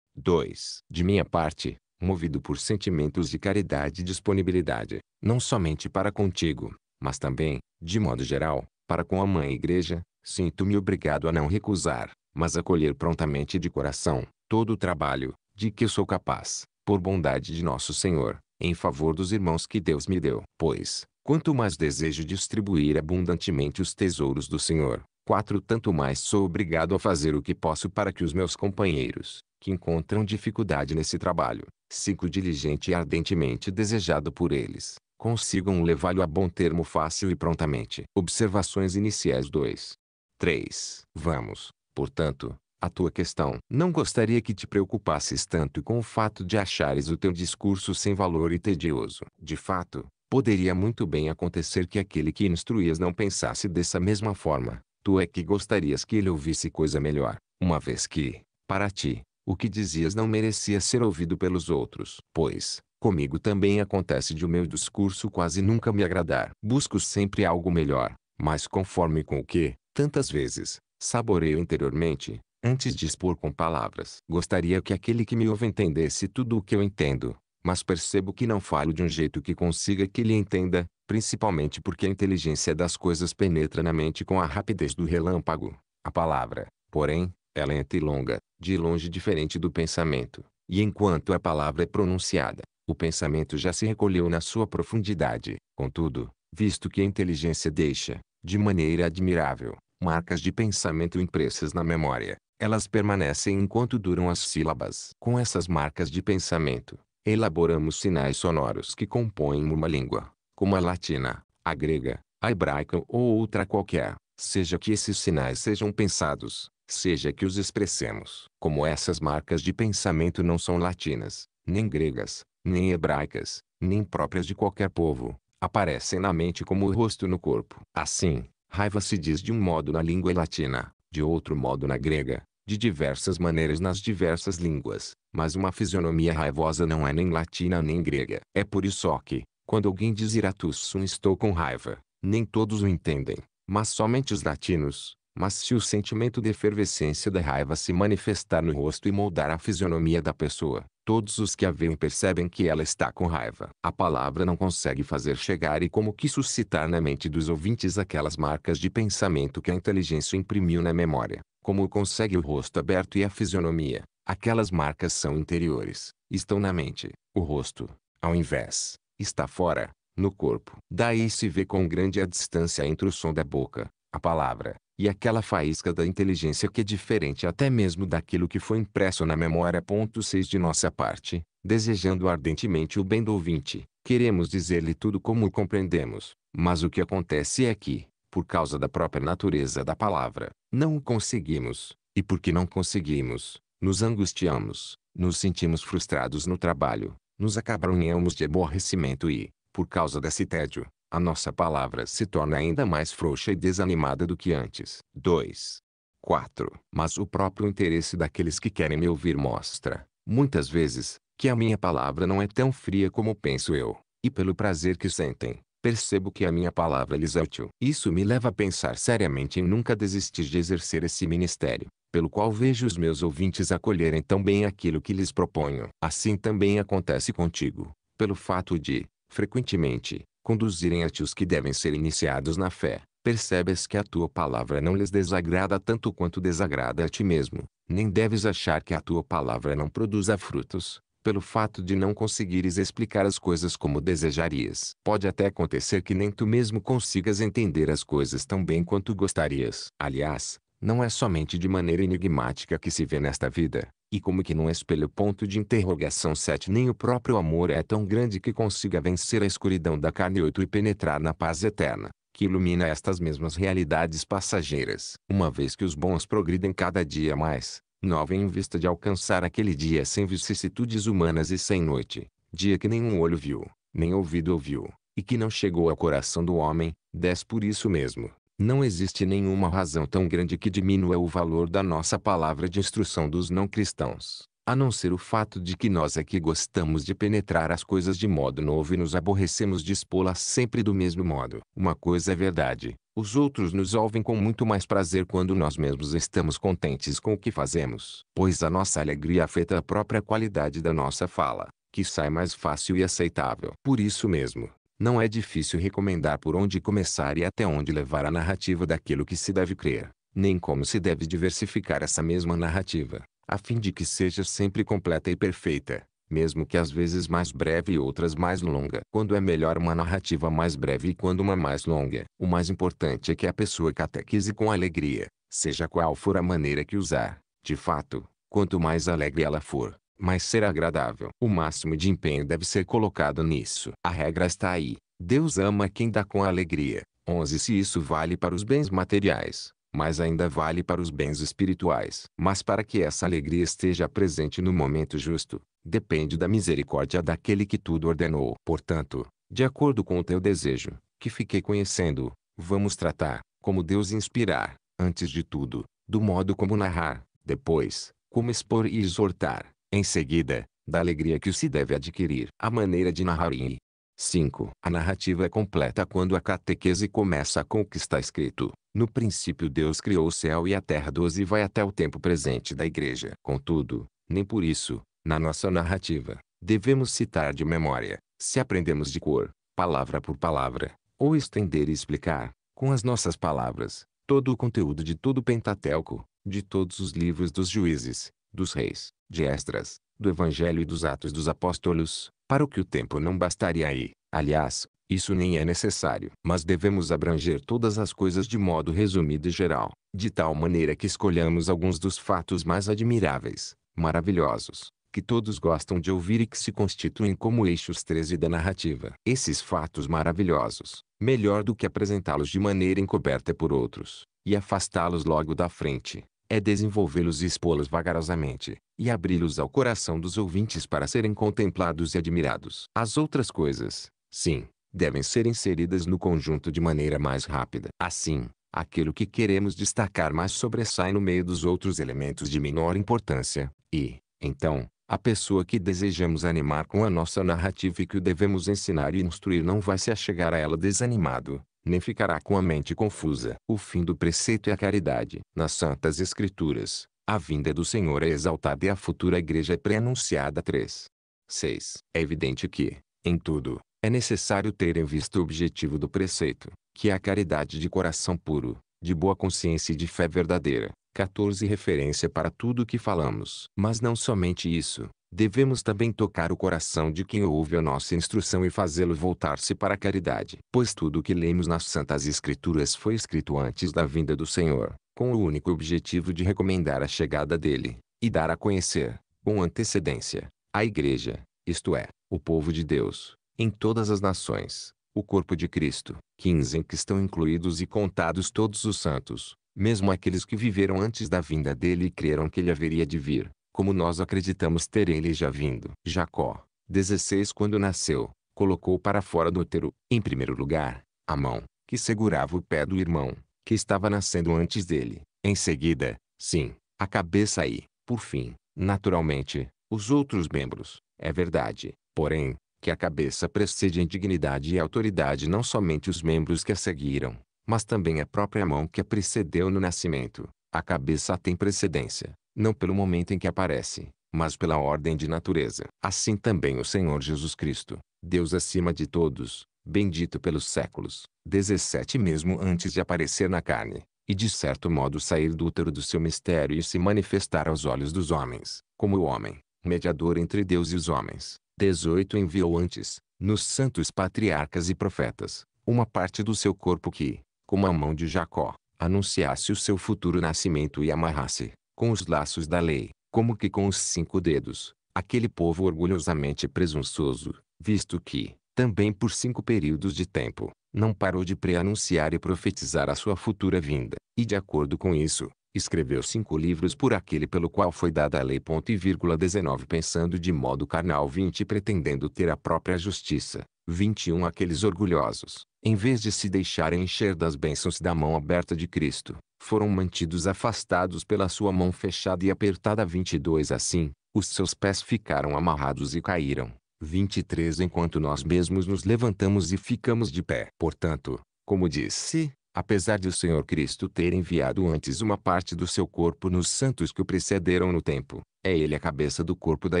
2. De minha parte, movido por sentimentos de caridade e disponibilidade, não somente para contigo, mas também, de modo geral, para com a mãe igreja, sinto-me obrigado a não recusar, mas acolher prontamente de coração, todo o trabalho, de que sou capaz, por bondade de nosso Senhor, em favor dos irmãos que Deus me deu. Pois, quanto mais desejo distribuir abundantemente os tesouros do Senhor, quatro tanto mais sou obrigado a fazer o que posso para que os meus companheiros, que encontram dificuldade nesse trabalho, cinco diligente e ardentemente desejado por eles, consigam levá-lo a bom termo fácil e prontamente. Observações iniciais 2. 3. Vamos, portanto, a tua questão. Não gostaria que te preocupasses tanto com o fato de achares o teu discurso sem valor e tedioso. De fato, poderia muito bem acontecer que aquele que instruías não pensasse dessa mesma forma. Tu é que gostarias que ele ouvisse coisa melhor, uma vez que, para ti, o que dizias não merecia ser ouvido pelos outros. Pois, comigo também acontece de o meu discurso quase nunca me agradar. Busco sempre algo melhor, mas conforme com o que, tantas vezes, saboreio interiormente, Antes de expor com palavras, gostaria que aquele que me ouve entendesse tudo o que eu entendo, mas percebo que não falo de um jeito que consiga que ele entenda, principalmente porque a inteligência das coisas penetra na mente com a rapidez do relâmpago. A palavra, porém, é lenta e longa, de longe diferente do pensamento, e enquanto a palavra é pronunciada, o pensamento já se recolheu na sua profundidade. Contudo, visto que a inteligência deixa, de maneira admirável, marcas de pensamento impressas na memória, elas permanecem enquanto duram as sílabas. Com essas marcas de pensamento, elaboramos sinais sonoros que compõem uma língua, como a latina, a grega, a hebraica ou outra qualquer, seja que esses sinais sejam pensados, seja que os expressemos. Como essas marcas de pensamento não são latinas, nem gregas, nem hebraicas, nem próprias de qualquer povo, aparecem na mente como o rosto no corpo. Assim, raiva se diz de um modo na língua latina, de outro modo na grega, de diversas maneiras nas diversas línguas, mas uma fisionomia raivosa não é nem latina nem grega. É por isso que, quando alguém diz iratussum estou com raiva, nem todos o entendem, mas somente os latinos. Mas se o sentimento de efervescência da raiva se manifestar no rosto e moldar a fisionomia da pessoa, todos os que a veem percebem que ela está com raiva. A palavra não consegue fazer chegar e como que suscitar na mente dos ouvintes aquelas marcas de pensamento que a inteligência imprimiu na memória. Como consegue o rosto aberto e a fisionomia, aquelas marcas são interiores, estão na mente. O rosto, ao invés, está fora, no corpo. Daí se vê quão grande é a distância entre o som da boca, a palavra, e aquela faísca da inteligência que é diferente até mesmo daquilo que foi impresso na memória. Ponto 6 de nossa parte, desejando ardentemente o bem do ouvinte, queremos dizer-lhe tudo como o compreendemos, mas o que acontece é que, por causa da própria natureza da palavra, não o conseguimos, e porque não conseguimos, nos angustiamos, nos sentimos frustrados no trabalho, nos acabrunhamos de aborrecimento e, por causa desse tédio, a nossa palavra se torna ainda mais frouxa e desanimada do que antes. 2. 4. Mas o próprio interesse daqueles que querem me ouvir mostra, muitas vezes, que a minha palavra não é tão fria como penso eu, e pelo prazer que sentem, percebo que a minha palavra lhes é útil. Isso me leva a pensar seriamente em nunca desistir de exercer esse ministério, pelo qual vejo os meus ouvintes acolherem tão bem aquilo que lhes proponho. Assim também acontece contigo, pelo fato de, frequentemente, conduzirem a ti os que devem ser iniciados na fé. Percebes que a tua palavra não lhes desagrada tanto quanto desagrada a ti mesmo, nem deves achar que a tua palavra não produza frutos, pelo fato de não conseguires explicar as coisas como desejarias. Pode até acontecer que nem tu mesmo consigas entender as coisas tão bem quanto gostarias. Aliás, não é somente de maneira enigmática que se vê nesta vida, e como que não espelha o ponto de interrogação 7 nem o próprio amor é tão grande que consiga vencer a escuridão da carne 8 e penetrar na paz eterna, que ilumina estas mesmas realidades passageiras. Uma vez que os bons progridem cada dia mais, nova em vista de alcançar aquele dia sem vicissitudes humanas e sem noite, dia que nenhum olho viu, nem ouvido ouviu, e que não chegou ao coração do homem, dez por isso mesmo. Não existe nenhuma razão tão grande que diminua o valor da nossa palavra de instrução dos não cristãos a não ser o fato de que nós é que gostamos de penetrar as coisas de modo novo e nos aborrecemos de expô-las sempre do mesmo modo. Uma coisa é verdade, os outros nos ouvem com muito mais prazer quando nós mesmos estamos contentes com o que fazemos, pois a nossa alegria afeta a própria qualidade da nossa fala, que sai mais fácil e aceitável. Por isso mesmo, não é difícil recomendar por onde começar e até onde levar a narrativa daquilo que se deve crer, nem como se deve diversificar essa mesma narrativa a fim de que seja sempre completa e perfeita, mesmo que às vezes mais breve e outras mais longa. Quando é melhor uma narrativa mais breve e quando uma mais longa. O mais importante é que a pessoa catequize com alegria, seja qual for a maneira que usar. De fato, quanto mais alegre ela for, mais será agradável. O máximo de empenho deve ser colocado nisso. A regra está aí. Deus ama quem dá com alegria. 11 Se isso vale para os bens materiais, mas ainda vale para os bens espirituais. Mas para que essa alegria esteja presente no momento justo, depende da misericórdia daquele que tudo ordenou. Portanto, de acordo com o teu desejo, que fiquei conhecendo, vamos tratar, como Deus inspirar, antes de tudo, do modo como narrar, depois, como expor e exortar, em seguida, da alegria que se deve adquirir. A maneira de narrar e 5. A narrativa é completa quando a catequese começa com o que está escrito. No princípio Deus criou o céu e a terra 12 e vai até o tempo presente da igreja. Contudo, nem por isso, na nossa narrativa, devemos citar de memória, se aprendemos de cor, palavra por palavra, ou estender e explicar, com as nossas palavras, todo o conteúdo de todo o Pentateuco, de todos os livros dos juízes, dos reis, de estras, do Evangelho e dos Atos dos Apóstolos, para o que o tempo não bastaria aí. aliás, isso nem é necessário. Mas devemos abranger todas as coisas de modo resumido e geral, de tal maneira que escolhamos alguns dos fatos mais admiráveis, maravilhosos, que todos gostam de ouvir e que se constituem como eixos 13 da narrativa. Esses fatos maravilhosos, melhor do que apresentá-los de maneira encoberta por outros, e afastá-los logo da frente, é desenvolvê-los e expô-los vagarosamente, e abri-los ao coração dos ouvintes para serem contemplados e admirados. As outras coisas, sim, devem ser inseridas no conjunto de maneira mais rápida. Assim, aquilo que queremos destacar mais sobressai no meio dos outros elementos de menor importância, e, então, a pessoa que desejamos animar com a nossa narrativa e que o devemos ensinar e instruir não vai se achegar a ela desanimado, nem ficará com a mente confusa. O fim do preceito é a caridade. Nas Santas Escrituras, a vinda do Senhor é exaltada e a futura igreja é preanunciada. 3. 6. É evidente que, em tudo, é necessário ter em vista o objetivo do preceito, que é a caridade de coração puro, de boa consciência e de fé verdadeira. 14 Referência para tudo o que falamos. Mas não somente isso, devemos também tocar o coração de quem ouve a nossa instrução e fazê-lo voltar-se para a caridade. Pois tudo o que lemos nas Santas Escrituras foi escrito antes da vinda do Senhor, com o único objetivo de recomendar a chegada dele, e dar a conhecer, com antecedência, a Igreja, isto é, o povo de Deus, em todas as nações, o corpo de Cristo, 15 em que estão incluídos e contados todos os santos, mesmo aqueles que viveram antes da vinda dele e creram que ele haveria de vir como nós acreditamos ter ele já vindo. Jacó, 16 Quando nasceu, colocou para fora do útero, em primeiro lugar, a mão, que segurava o pé do irmão, que estava nascendo antes dele. Em seguida, sim, a cabeça e, por fim, naturalmente, os outros membros. É verdade, porém, que a cabeça precede em dignidade e autoridade não somente os membros que a seguiram, mas também a própria mão que a precedeu no nascimento. A cabeça tem precedência, não pelo momento em que aparece, mas pela ordem de natureza. Assim também o Senhor Jesus Cristo, Deus acima de todos, bendito pelos séculos, 17 mesmo antes de aparecer na carne, e de certo modo sair do útero do seu mistério e se manifestar aos olhos dos homens, como o homem, mediador entre Deus e os homens. 18 enviou antes, nos santos patriarcas e profetas, uma parte do seu corpo que, como a mão de Jacó, anunciasse o seu futuro nascimento e amarrasse, com os laços da lei, como que com os cinco dedos, aquele povo orgulhosamente presunçoso, visto que, também por cinco períodos de tempo, não parou de preanunciar e profetizar a sua futura vinda, e de acordo com isso, escreveu cinco livros por aquele pelo qual foi dada a lei. Ponto e vírgula 19 pensando de modo carnal 20 pretendendo ter a própria justiça. 21 Aqueles orgulhosos, em vez de se deixarem encher das bênçãos da mão aberta de Cristo, foram mantidos afastados pela sua mão fechada e apertada. 22 Assim, os seus pés ficaram amarrados e caíram. 23 Enquanto nós mesmos nos levantamos e ficamos de pé. Portanto, como disse, apesar de o Senhor Cristo ter enviado antes uma parte do seu corpo nos santos que o precederam no tempo, é ele a cabeça do corpo da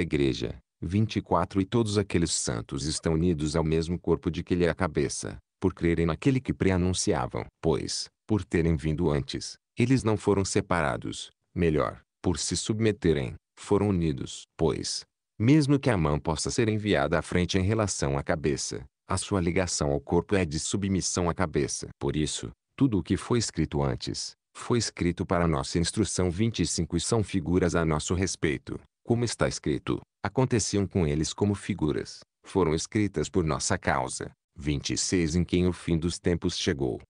igreja. 24 E todos aqueles santos estão unidos ao mesmo corpo de que ele é a cabeça, por crerem naquele que preanunciavam. Pois, por terem vindo antes, eles não foram separados, melhor, por se submeterem, foram unidos. Pois, mesmo que a mão possa ser enviada à frente em relação à cabeça, a sua ligação ao corpo é de submissão à cabeça. Por isso, tudo o que foi escrito antes, foi escrito para nossa instrução 25 e são figuras a nosso respeito. Como está escrito, aconteciam com eles como figuras, foram escritas por nossa causa. 26 Em quem o fim dos tempos chegou,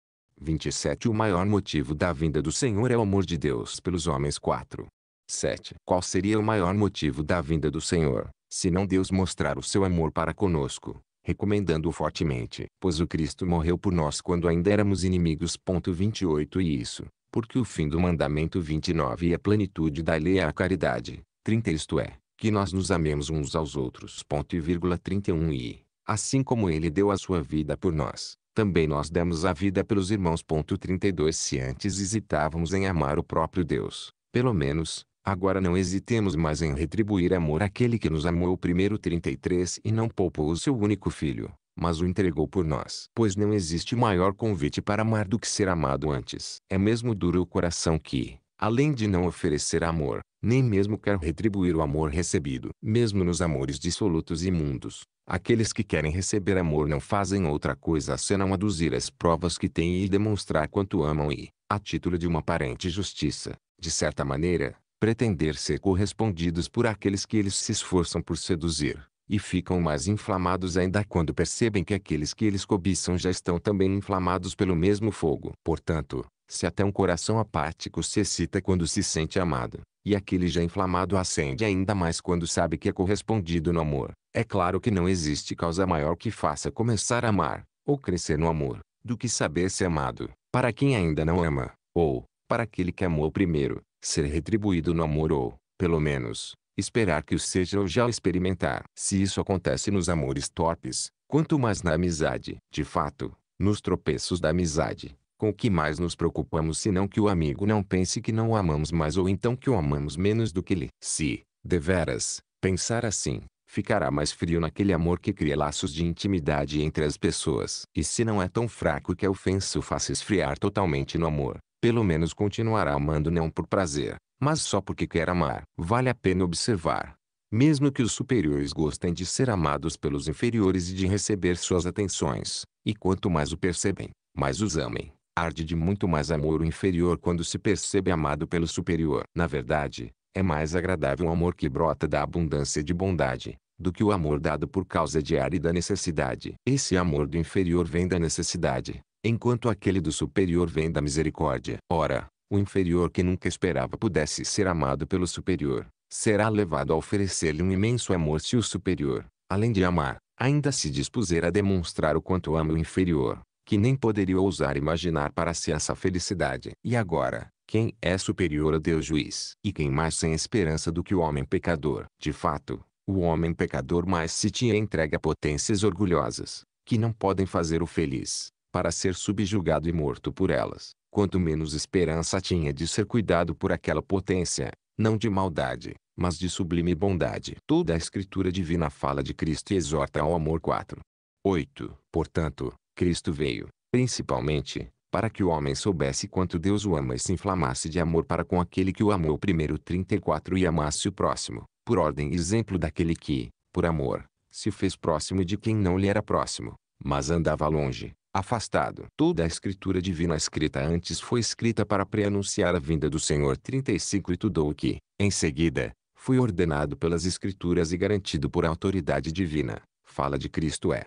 27 O maior motivo da vinda do Senhor é o amor de Deus pelos homens. 4. 7. Qual seria o maior motivo da vinda do Senhor, se não Deus mostrar o seu amor para conosco, recomendando-o fortemente, pois o Cristo morreu por nós quando ainda éramos inimigos. 28 E isso, porque o fim do mandamento 29 e é a plenitude da lei é a caridade. 30 Isto é, que nós nos amemos uns aos outros. Ponto 31 E, assim como ele deu a sua vida por nós, também nós demos a vida pelos irmãos. 32 Se antes hesitávamos em amar o próprio Deus, pelo menos, agora não hesitemos mais em retribuir amor àquele que nos amou o primeiro. 33 E não poupou o seu único filho, mas o entregou por nós. Pois não existe maior convite para amar do que ser amado antes. É mesmo duro o coração que, além de não oferecer amor, nem mesmo quer retribuir o amor recebido. Mesmo nos amores dissolutos e imundos, Aqueles que querem receber amor não fazem outra coisa senão aduzir as provas que têm e demonstrar quanto amam e, a título de uma aparente justiça, de certa maneira, pretender ser correspondidos por aqueles que eles se esforçam por seduzir, e ficam mais inflamados ainda quando percebem que aqueles que eles cobiçam já estão também inflamados pelo mesmo fogo. Portanto, se até um coração apático se excita quando se sente amado, e aquele já inflamado acende ainda mais quando sabe que é correspondido no amor, é claro que não existe causa maior que faça começar a amar, ou crescer no amor, do que saber ser amado. Para quem ainda não ama, ou, para aquele que amou primeiro, ser retribuído no amor ou, pelo menos, esperar que o seja ou já o experimentar. Se isso acontece nos amores torpes, quanto mais na amizade. De fato, nos tropeços da amizade, com o que mais nos preocupamos se não que o amigo não pense que não o amamos mais ou então que o amamos menos do que ele. Se, deveras, pensar assim, ficará mais frio naquele amor que cria laços de intimidade entre as pessoas. E se não é tão fraco que a ofensa o faça esfriar totalmente no amor, pelo menos continuará amando não por prazer, mas só porque quer amar. Vale a pena observar. Mesmo que os superiores gostem de ser amados pelos inferiores e de receber suas atenções, e quanto mais o percebem, mais os amem, arde de muito mais amor o inferior quando se percebe amado pelo superior. Na verdade, é mais agradável o amor que brota da abundância de bondade, do que o amor dado por causa de da necessidade. Esse amor do inferior vem da necessidade, enquanto aquele do superior vem da misericórdia. Ora, o inferior que nunca esperava pudesse ser amado pelo superior, será levado a oferecer-lhe um imenso amor se o superior, além de amar, ainda se dispuser a demonstrar o quanto ama o inferior, que nem poderia ousar imaginar para si essa felicidade. E agora, quem é superior a Deus juiz. E quem mais sem esperança do que o homem pecador. De fato, o homem pecador mais se tinha entregue a potências orgulhosas, que não podem fazer o feliz, para ser subjugado e morto por elas. Quanto menos esperança tinha de ser cuidado por aquela potência, não de maldade, mas de sublime bondade. Toda a escritura divina fala de Cristo e exorta ao amor 4. 8. Portanto, Cristo veio, principalmente, para que o homem soubesse quanto Deus o ama e se inflamasse de amor para com aquele que o amou primeiro 34 e amasse o próximo, por ordem e exemplo daquele que, por amor, se fez próximo de quem não lhe era próximo, mas andava longe, afastado. Toda a escritura divina escrita antes foi escrita para preanunciar a vinda do Senhor 35 e tudo o que, em seguida, foi ordenado pelas escrituras e garantido por autoridade divina, fala de Cristo é,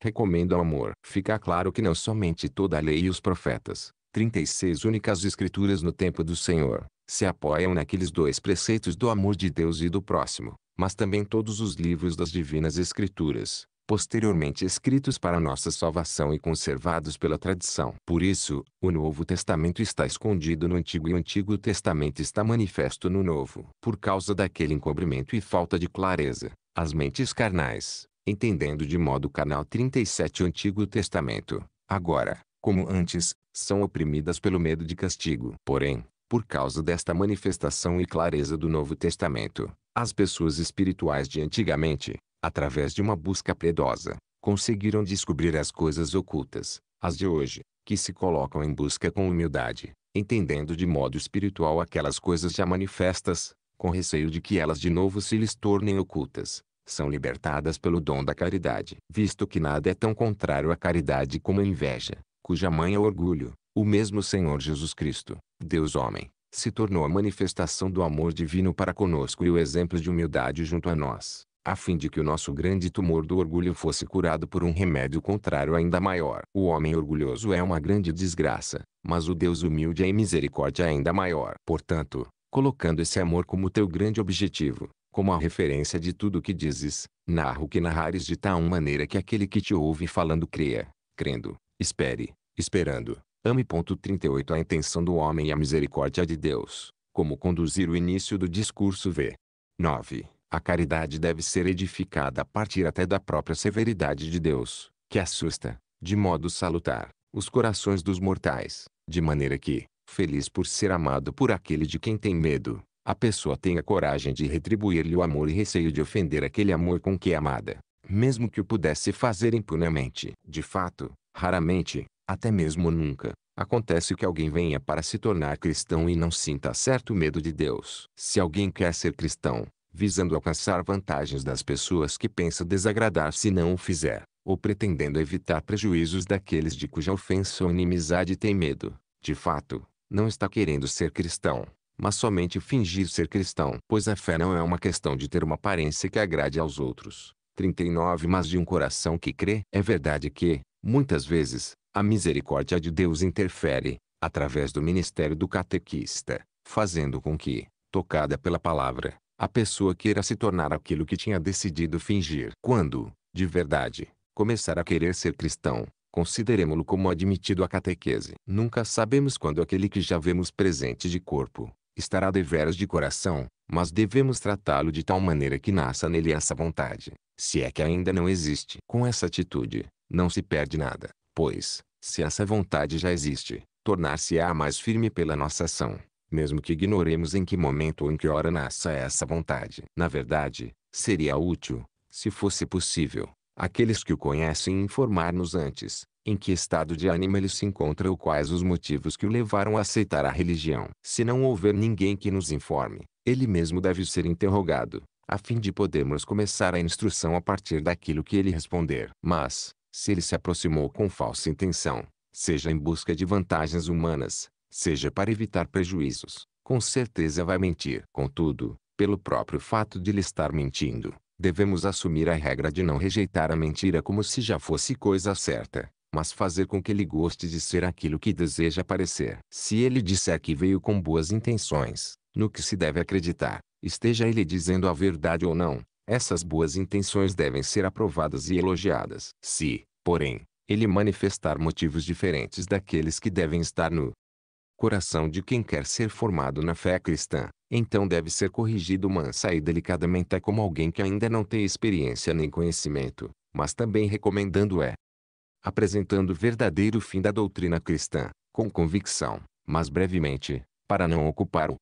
recomendo ao amor. Fica claro que não somente toda a lei e os profetas, 36 únicas escrituras no tempo do Senhor, se apoiam naqueles dois preceitos do amor de Deus e do próximo, mas também todos os livros das divinas escrituras, posteriormente escritos para nossa salvação e conservados pela tradição. Por isso, o Novo Testamento está escondido no Antigo e o Antigo Testamento está manifesto no Novo. Por causa daquele encobrimento e falta de clareza, as mentes carnais, entendendo de modo canal 37 o Antigo Testamento, agora, como antes, são oprimidas pelo medo de castigo. Porém, por causa desta manifestação e clareza do Novo Testamento, as pessoas espirituais de antigamente, através de uma busca piedosa, conseguiram descobrir as coisas ocultas, as de hoje, que se colocam em busca com humildade, entendendo de modo espiritual aquelas coisas já manifestas, com receio de que elas de novo se lhes tornem ocultas, são libertadas pelo dom da caridade. Visto que nada é tão contrário à caridade como a inveja, cuja mãe é o orgulho, o mesmo Senhor Jesus Cristo, Deus homem, se tornou a manifestação do amor divino para conosco e o exemplo de humildade junto a nós, a fim de que o nosso grande tumor do orgulho fosse curado por um remédio contrário ainda maior. O homem orgulhoso é uma grande desgraça, mas o Deus humilde é misericórdia ainda maior. Portanto, colocando esse amor como teu grande objetivo, como a referência de tudo o que dizes, narra o que narrares de tal maneira que aquele que te ouve falando creia, crendo, espere, esperando, ame. 38 A intenção do homem e a misericórdia de Deus, como conduzir o início do discurso v. 9. A caridade deve ser edificada a partir até da própria severidade de Deus, que assusta, de modo salutar, os corações dos mortais, de maneira que, feliz por ser amado por aquele de quem tem medo, a pessoa tem a coragem de retribuir-lhe o amor e receio de ofender aquele amor com que é amada, mesmo que o pudesse fazer impunemente. De fato, raramente, até mesmo nunca, acontece que alguém venha para se tornar cristão e não sinta certo medo de Deus. Se alguém quer ser cristão, visando alcançar vantagens das pessoas que pensa desagradar se não o fizer, ou pretendendo evitar prejuízos daqueles de cuja ofensa ou inimizade tem medo, de fato, não está querendo ser cristão mas somente fingir ser cristão, pois a fé não é uma questão de ter uma aparência que agrade aos outros. 39 Mas de um coração que crê. É verdade que, muitas vezes, a misericórdia de Deus interfere, através do ministério do catequista, fazendo com que, tocada pela palavra, a pessoa queira se tornar aquilo que tinha decidido fingir. Quando, de verdade, começar a querer ser cristão, consideremos-lo como admitido à catequese. Nunca sabemos quando aquele que já vemos presente de corpo, estará deveras de coração, mas devemos tratá-lo de tal maneira que nasça nele essa vontade, se é que ainda não existe. Com essa atitude, não se perde nada, pois, se essa vontade já existe, tornar-se-á mais firme pela nossa ação, mesmo que ignoremos em que momento ou em que hora nasça essa vontade. Na verdade, seria útil, se fosse possível, aqueles que o conhecem informar-nos antes, em que estado de ânimo ele se encontra ou quais os motivos que o levaram a aceitar a religião. Se não houver ninguém que nos informe, ele mesmo deve ser interrogado, a fim de podermos começar a instrução a partir daquilo que ele responder. Mas, se ele se aproximou com falsa intenção, seja em busca de vantagens humanas, seja para evitar prejuízos, com certeza vai mentir. Contudo, pelo próprio fato de ele estar mentindo, devemos assumir a regra de não rejeitar a mentira como se já fosse coisa certa mas fazer com que ele goste de ser aquilo que deseja parecer. Se ele disser que veio com boas intenções, no que se deve acreditar, esteja ele dizendo a verdade ou não, essas boas intenções devem ser aprovadas e elogiadas. Se, porém, ele manifestar motivos diferentes daqueles que devem estar no coração de quem quer ser formado na fé cristã, então deve ser corrigido mansa e delicadamente é como alguém que ainda não tem experiência nem conhecimento, mas também recomendando é apresentando o verdadeiro fim da doutrina cristã, com convicção, mas brevemente, para não ocupar o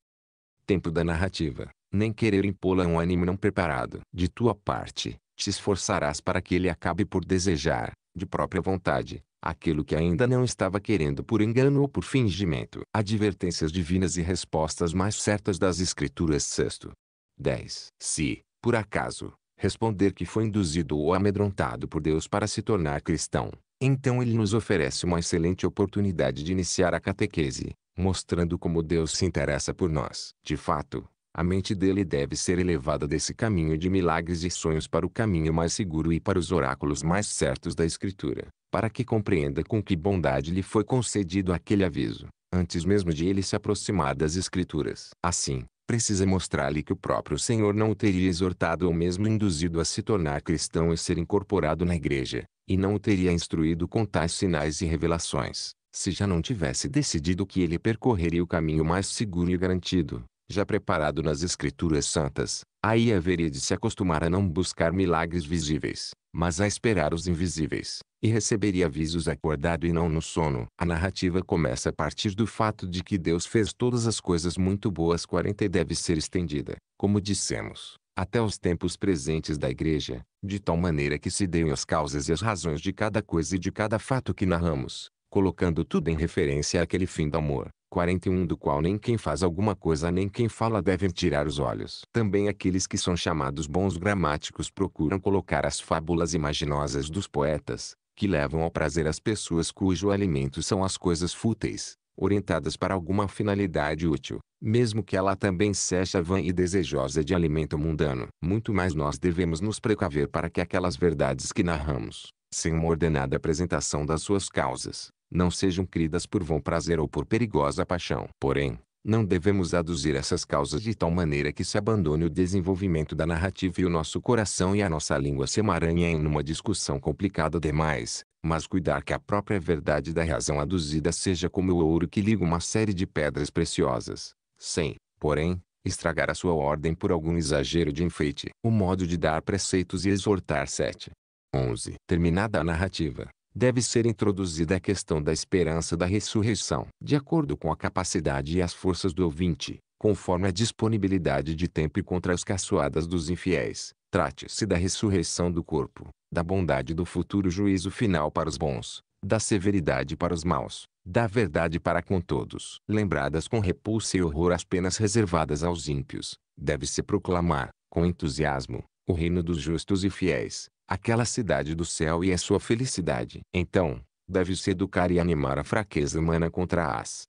tempo da narrativa, nem querer impô-la a um ânimo não preparado. De tua parte, te esforçarás para que ele acabe por desejar, de própria vontade, aquilo que ainda não estava querendo por engano ou por fingimento. Advertências divinas e respostas mais certas das Escrituras. Sexto. 10. Se, por acaso, responder que foi induzido ou amedrontado por Deus para se tornar cristão, então ele nos oferece uma excelente oportunidade de iniciar a catequese, mostrando como Deus se interessa por nós. De fato, a mente dele deve ser elevada desse caminho de milagres e sonhos para o caminho mais seguro e para os oráculos mais certos da Escritura, para que compreenda com que bondade lhe foi concedido aquele aviso, antes mesmo de ele se aproximar das Escrituras. Assim, precisa mostrar-lhe que o próprio Senhor não o teria exortado ou mesmo induzido a se tornar cristão e ser incorporado na igreja, e não o teria instruído com tais sinais e revelações, se já não tivesse decidido que ele percorreria o caminho mais seguro e garantido, já preparado nas Escrituras Santas, Aí haveria de se acostumar a não buscar milagres visíveis, mas a esperar os invisíveis, e receberia avisos acordado e não no sono. A narrativa começa a partir do fato de que Deus fez todas as coisas muito boas 40 e deve ser estendida, como dissemos, até os tempos presentes da igreja, de tal maneira que se deem as causas e as razões de cada coisa e de cada fato que narramos, colocando tudo em referência àquele fim do amor, 41 do qual nem quem faz alguma coisa nem quem fala devem tirar os olhos. Também aqueles que são chamados bons gramáticos procuram colocar as fábulas imaginosas dos poetas, que levam ao prazer as pessoas cujo alimento são as coisas fúteis, orientadas para alguma finalidade útil, mesmo que ela também seja vã e desejosa de alimento mundano. Muito mais nós devemos nos precaver para que aquelas verdades que narramos, sem uma ordenada apresentação das suas causas, não sejam cridas por vão prazer ou por perigosa paixão. Porém, não devemos aduzir essas causas de tal maneira que se abandone o desenvolvimento da narrativa e o nosso coração e a nossa língua se emaranhem numa discussão complicada demais, mas cuidar que a própria verdade da razão aduzida seja como o ouro que liga uma série de pedras preciosas, sem, porém, estragar a sua ordem por algum exagero de enfeite. O modo de dar preceitos e exortar 7. 11. Terminada a narrativa, deve ser introduzida a questão da esperança da ressurreição, de acordo com a capacidade e as forças do ouvinte, conforme a disponibilidade de tempo e contra as caçoadas dos infiéis. Trate-se da ressurreição do corpo, da bondade do futuro juízo final para os bons, da severidade para os maus, da verdade para com todos. Lembradas com repulsa e horror as penas reservadas aos ímpios, deve-se proclamar, com entusiasmo, o reino dos justos e fiéis, aquela cidade do céu e a sua felicidade. Então, deve-se educar e animar a fraqueza humana contra as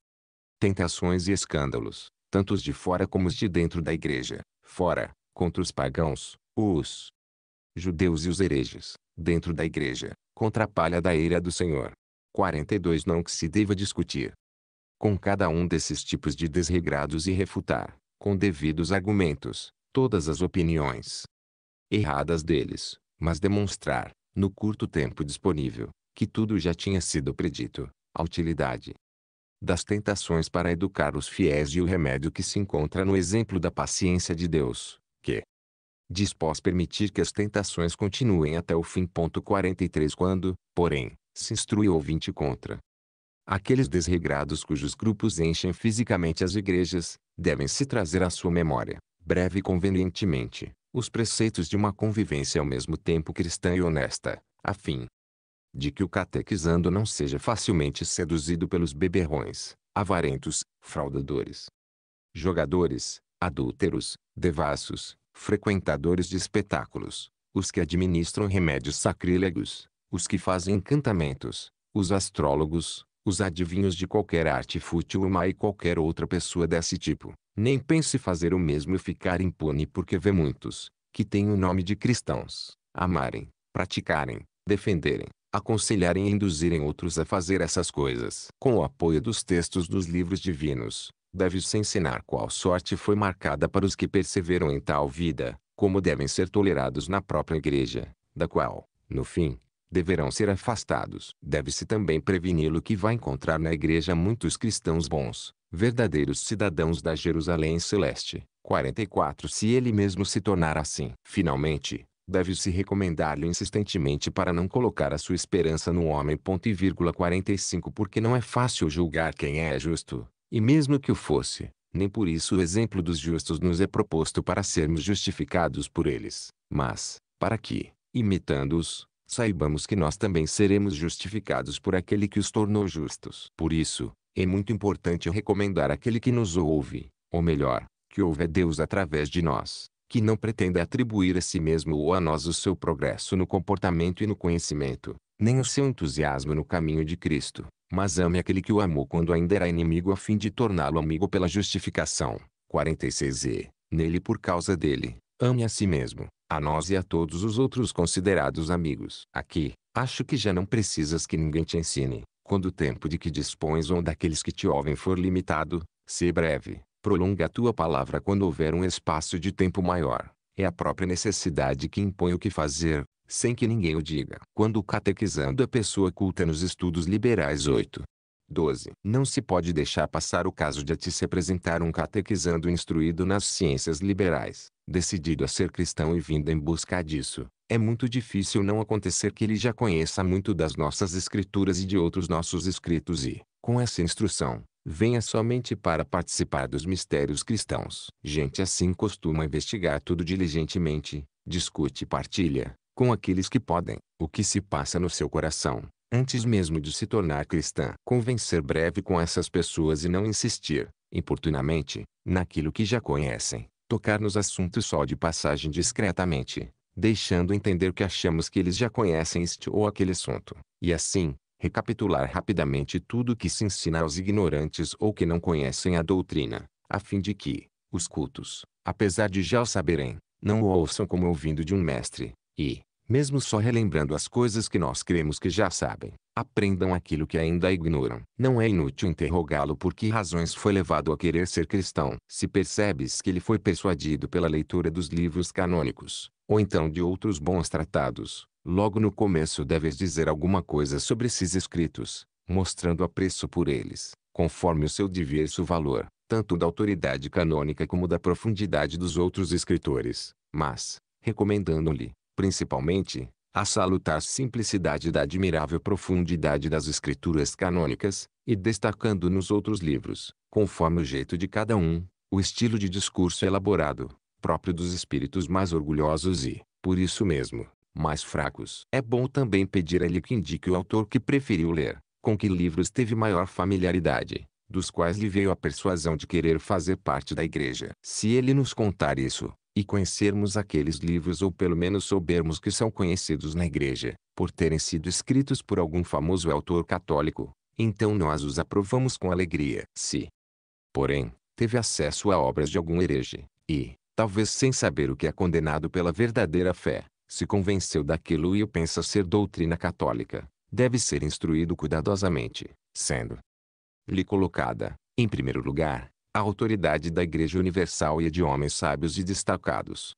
tentações e escândalos, tanto os de fora como os de dentro da igreja, fora, contra os pagãos, os judeus e os hereges, dentro da igreja, contra a palha da ira do Senhor. 42 Não que se deva discutir com cada um desses tipos de desregrados e refutar, com devidos argumentos, todas as opiniões erradas deles, mas demonstrar, no curto tempo disponível, que tudo já tinha sido predito, a utilidade das tentações para educar os fiéis e o remédio que se encontra no exemplo da paciência de Deus, que dispôs permitir que as tentações continuem até o fim. 43 Quando, porém, se instrui o ouvinte contra aqueles desregrados cujos grupos enchem fisicamente as igrejas, devem se trazer à sua memória, breve e convenientemente, os preceitos de uma convivência ao mesmo tempo cristã e honesta, a fim de que o catequizando não seja facilmente seduzido pelos beberrões, avarentos, fraudadores, jogadores, adúlteros, devassos, frequentadores de espetáculos, os que administram remédios sacrílegos, os que fazem encantamentos, os astrólogos, os adivinhos de qualquer arte fútil ou má e qualquer outra pessoa desse tipo. Nem pense fazer o mesmo e ficar impune porque vê muitos, que têm o nome de cristãos, amarem, praticarem, defenderem, aconselharem e induzirem outros a fazer essas coisas. Com o apoio dos textos dos livros divinos, deve-se ensinar qual sorte foi marcada para os que perseveram em tal vida, como devem ser tolerados na própria igreja, da qual, no fim, deverão ser afastados. Deve-se também preveni-lo que vai encontrar na igreja muitos cristãos bons, verdadeiros cidadãos da Jerusalém Celeste. 44 Se ele mesmo se tornar assim. Finalmente, deve-se recomendar-lhe insistentemente para não colocar a sua esperança no homem. Ponto e vírgula 45 Porque não é fácil julgar quem é justo, e mesmo que o fosse, nem por isso o exemplo dos justos nos é proposto para sermos justificados por eles, mas, para que, imitando-os, saibamos que nós também seremos justificados por aquele que os tornou justos. Por isso, é muito importante recomendar aquele que nos ouve, ou melhor, que ouve a Deus através de nós, que não pretenda atribuir a si mesmo ou a nós o seu progresso no comportamento e no conhecimento, nem o seu entusiasmo no caminho de Cristo, mas ame aquele que o amou quando ainda era inimigo a fim de torná-lo amigo pela justificação. 46e. Nele por causa dele, ame a si mesmo, a nós e a todos os outros considerados amigos. Aqui, acho que já não precisas que ninguém te ensine. Quando o tempo de que dispões ou daqueles que te ouvem for limitado, se breve, prolonga a tua palavra quando houver um espaço de tempo maior. É a própria necessidade que impõe o que fazer, sem que ninguém o diga. Quando catequizando a pessoa culta nos estudos liberais 8. 12. Não se pode deixar passar o caso de a te se apresentar um catequizando instruído nas ciências liberais decidido a ser cristão e vindo em busca disso, é muito difícil não acontecer que ele já conheça muito das nossas escrituras e de outros nossos escritos e, com essa instrução, venha somente para participar dos mistérios cristãos. Gente assim costuma investigar tudo diligentemente, discute e partilha, com aqueles que podem, o que se passa no seu coração, antes mesmo de se tornar cristã. Convencer breve com essas pessoas e não insistir, importunamente, naquilo que já conhecem tocar nos assuntos só de passagem discretamente, deixando entender que achamos que eles já conhecem este ou aquele assunto, e assim, recapitular rapidamente tudo o que se ensina aos ignorantes ou que não conhecem a doutrina, a fim de que, os cultos, apesar de já o saberem, não o ouçam como ouvindo de um mestre, e, mesmo só relembrando as coisas que nós cremos que já sabem, aprendam aquilo que ainda ignoram. Não é inútil interrogá-lo por que razões foi levado a querer ser cristão. Se percebes que ele foi persuadido pela leitura dos livros canônicos, ou então de outros bons tratados, logo no começo deves dizer alguma coisa sobre esses escritos, mostrando apreço por eles, conforme o seu diverso valor, tanto da autoridade canônica como da profundidade dos outros escritores, mas, recomendando-lhe, principalmente, a salutar simplicidade da admirável profundidade das escrituras canônicas, e destacando nos outros livros, conforme o jeito de cada um, o estilo de discurso elaborado, próprio dos espíritos mais orgulhosos e, por isso mesmo, mais fracos. É bom também pedir a ele que indique o autor que preferiu ler, com que livros teve maior familiaridade, dos quais lhe veio a persuasão de querer fazer parte da igreja. Se ele nos contar isso, e conhecermos aqueles livros ou pelo menos soubermos que são conhecidos na igreja, por terem sido escritos por algum famoso autor católico, então nós os aprovamos com alegria. Se, porém, teve acesso a obras de algum herege, e, talvez sem saber o que é condenado pela verdadeira fé, se convenceu daquilo e o pensa ser doutrina católica, deve ser instruído cuidadosamente, sendo lhe colocada, em primeiro lugar, a autoridade da Igreja Universal e a de homens sábios e destacados.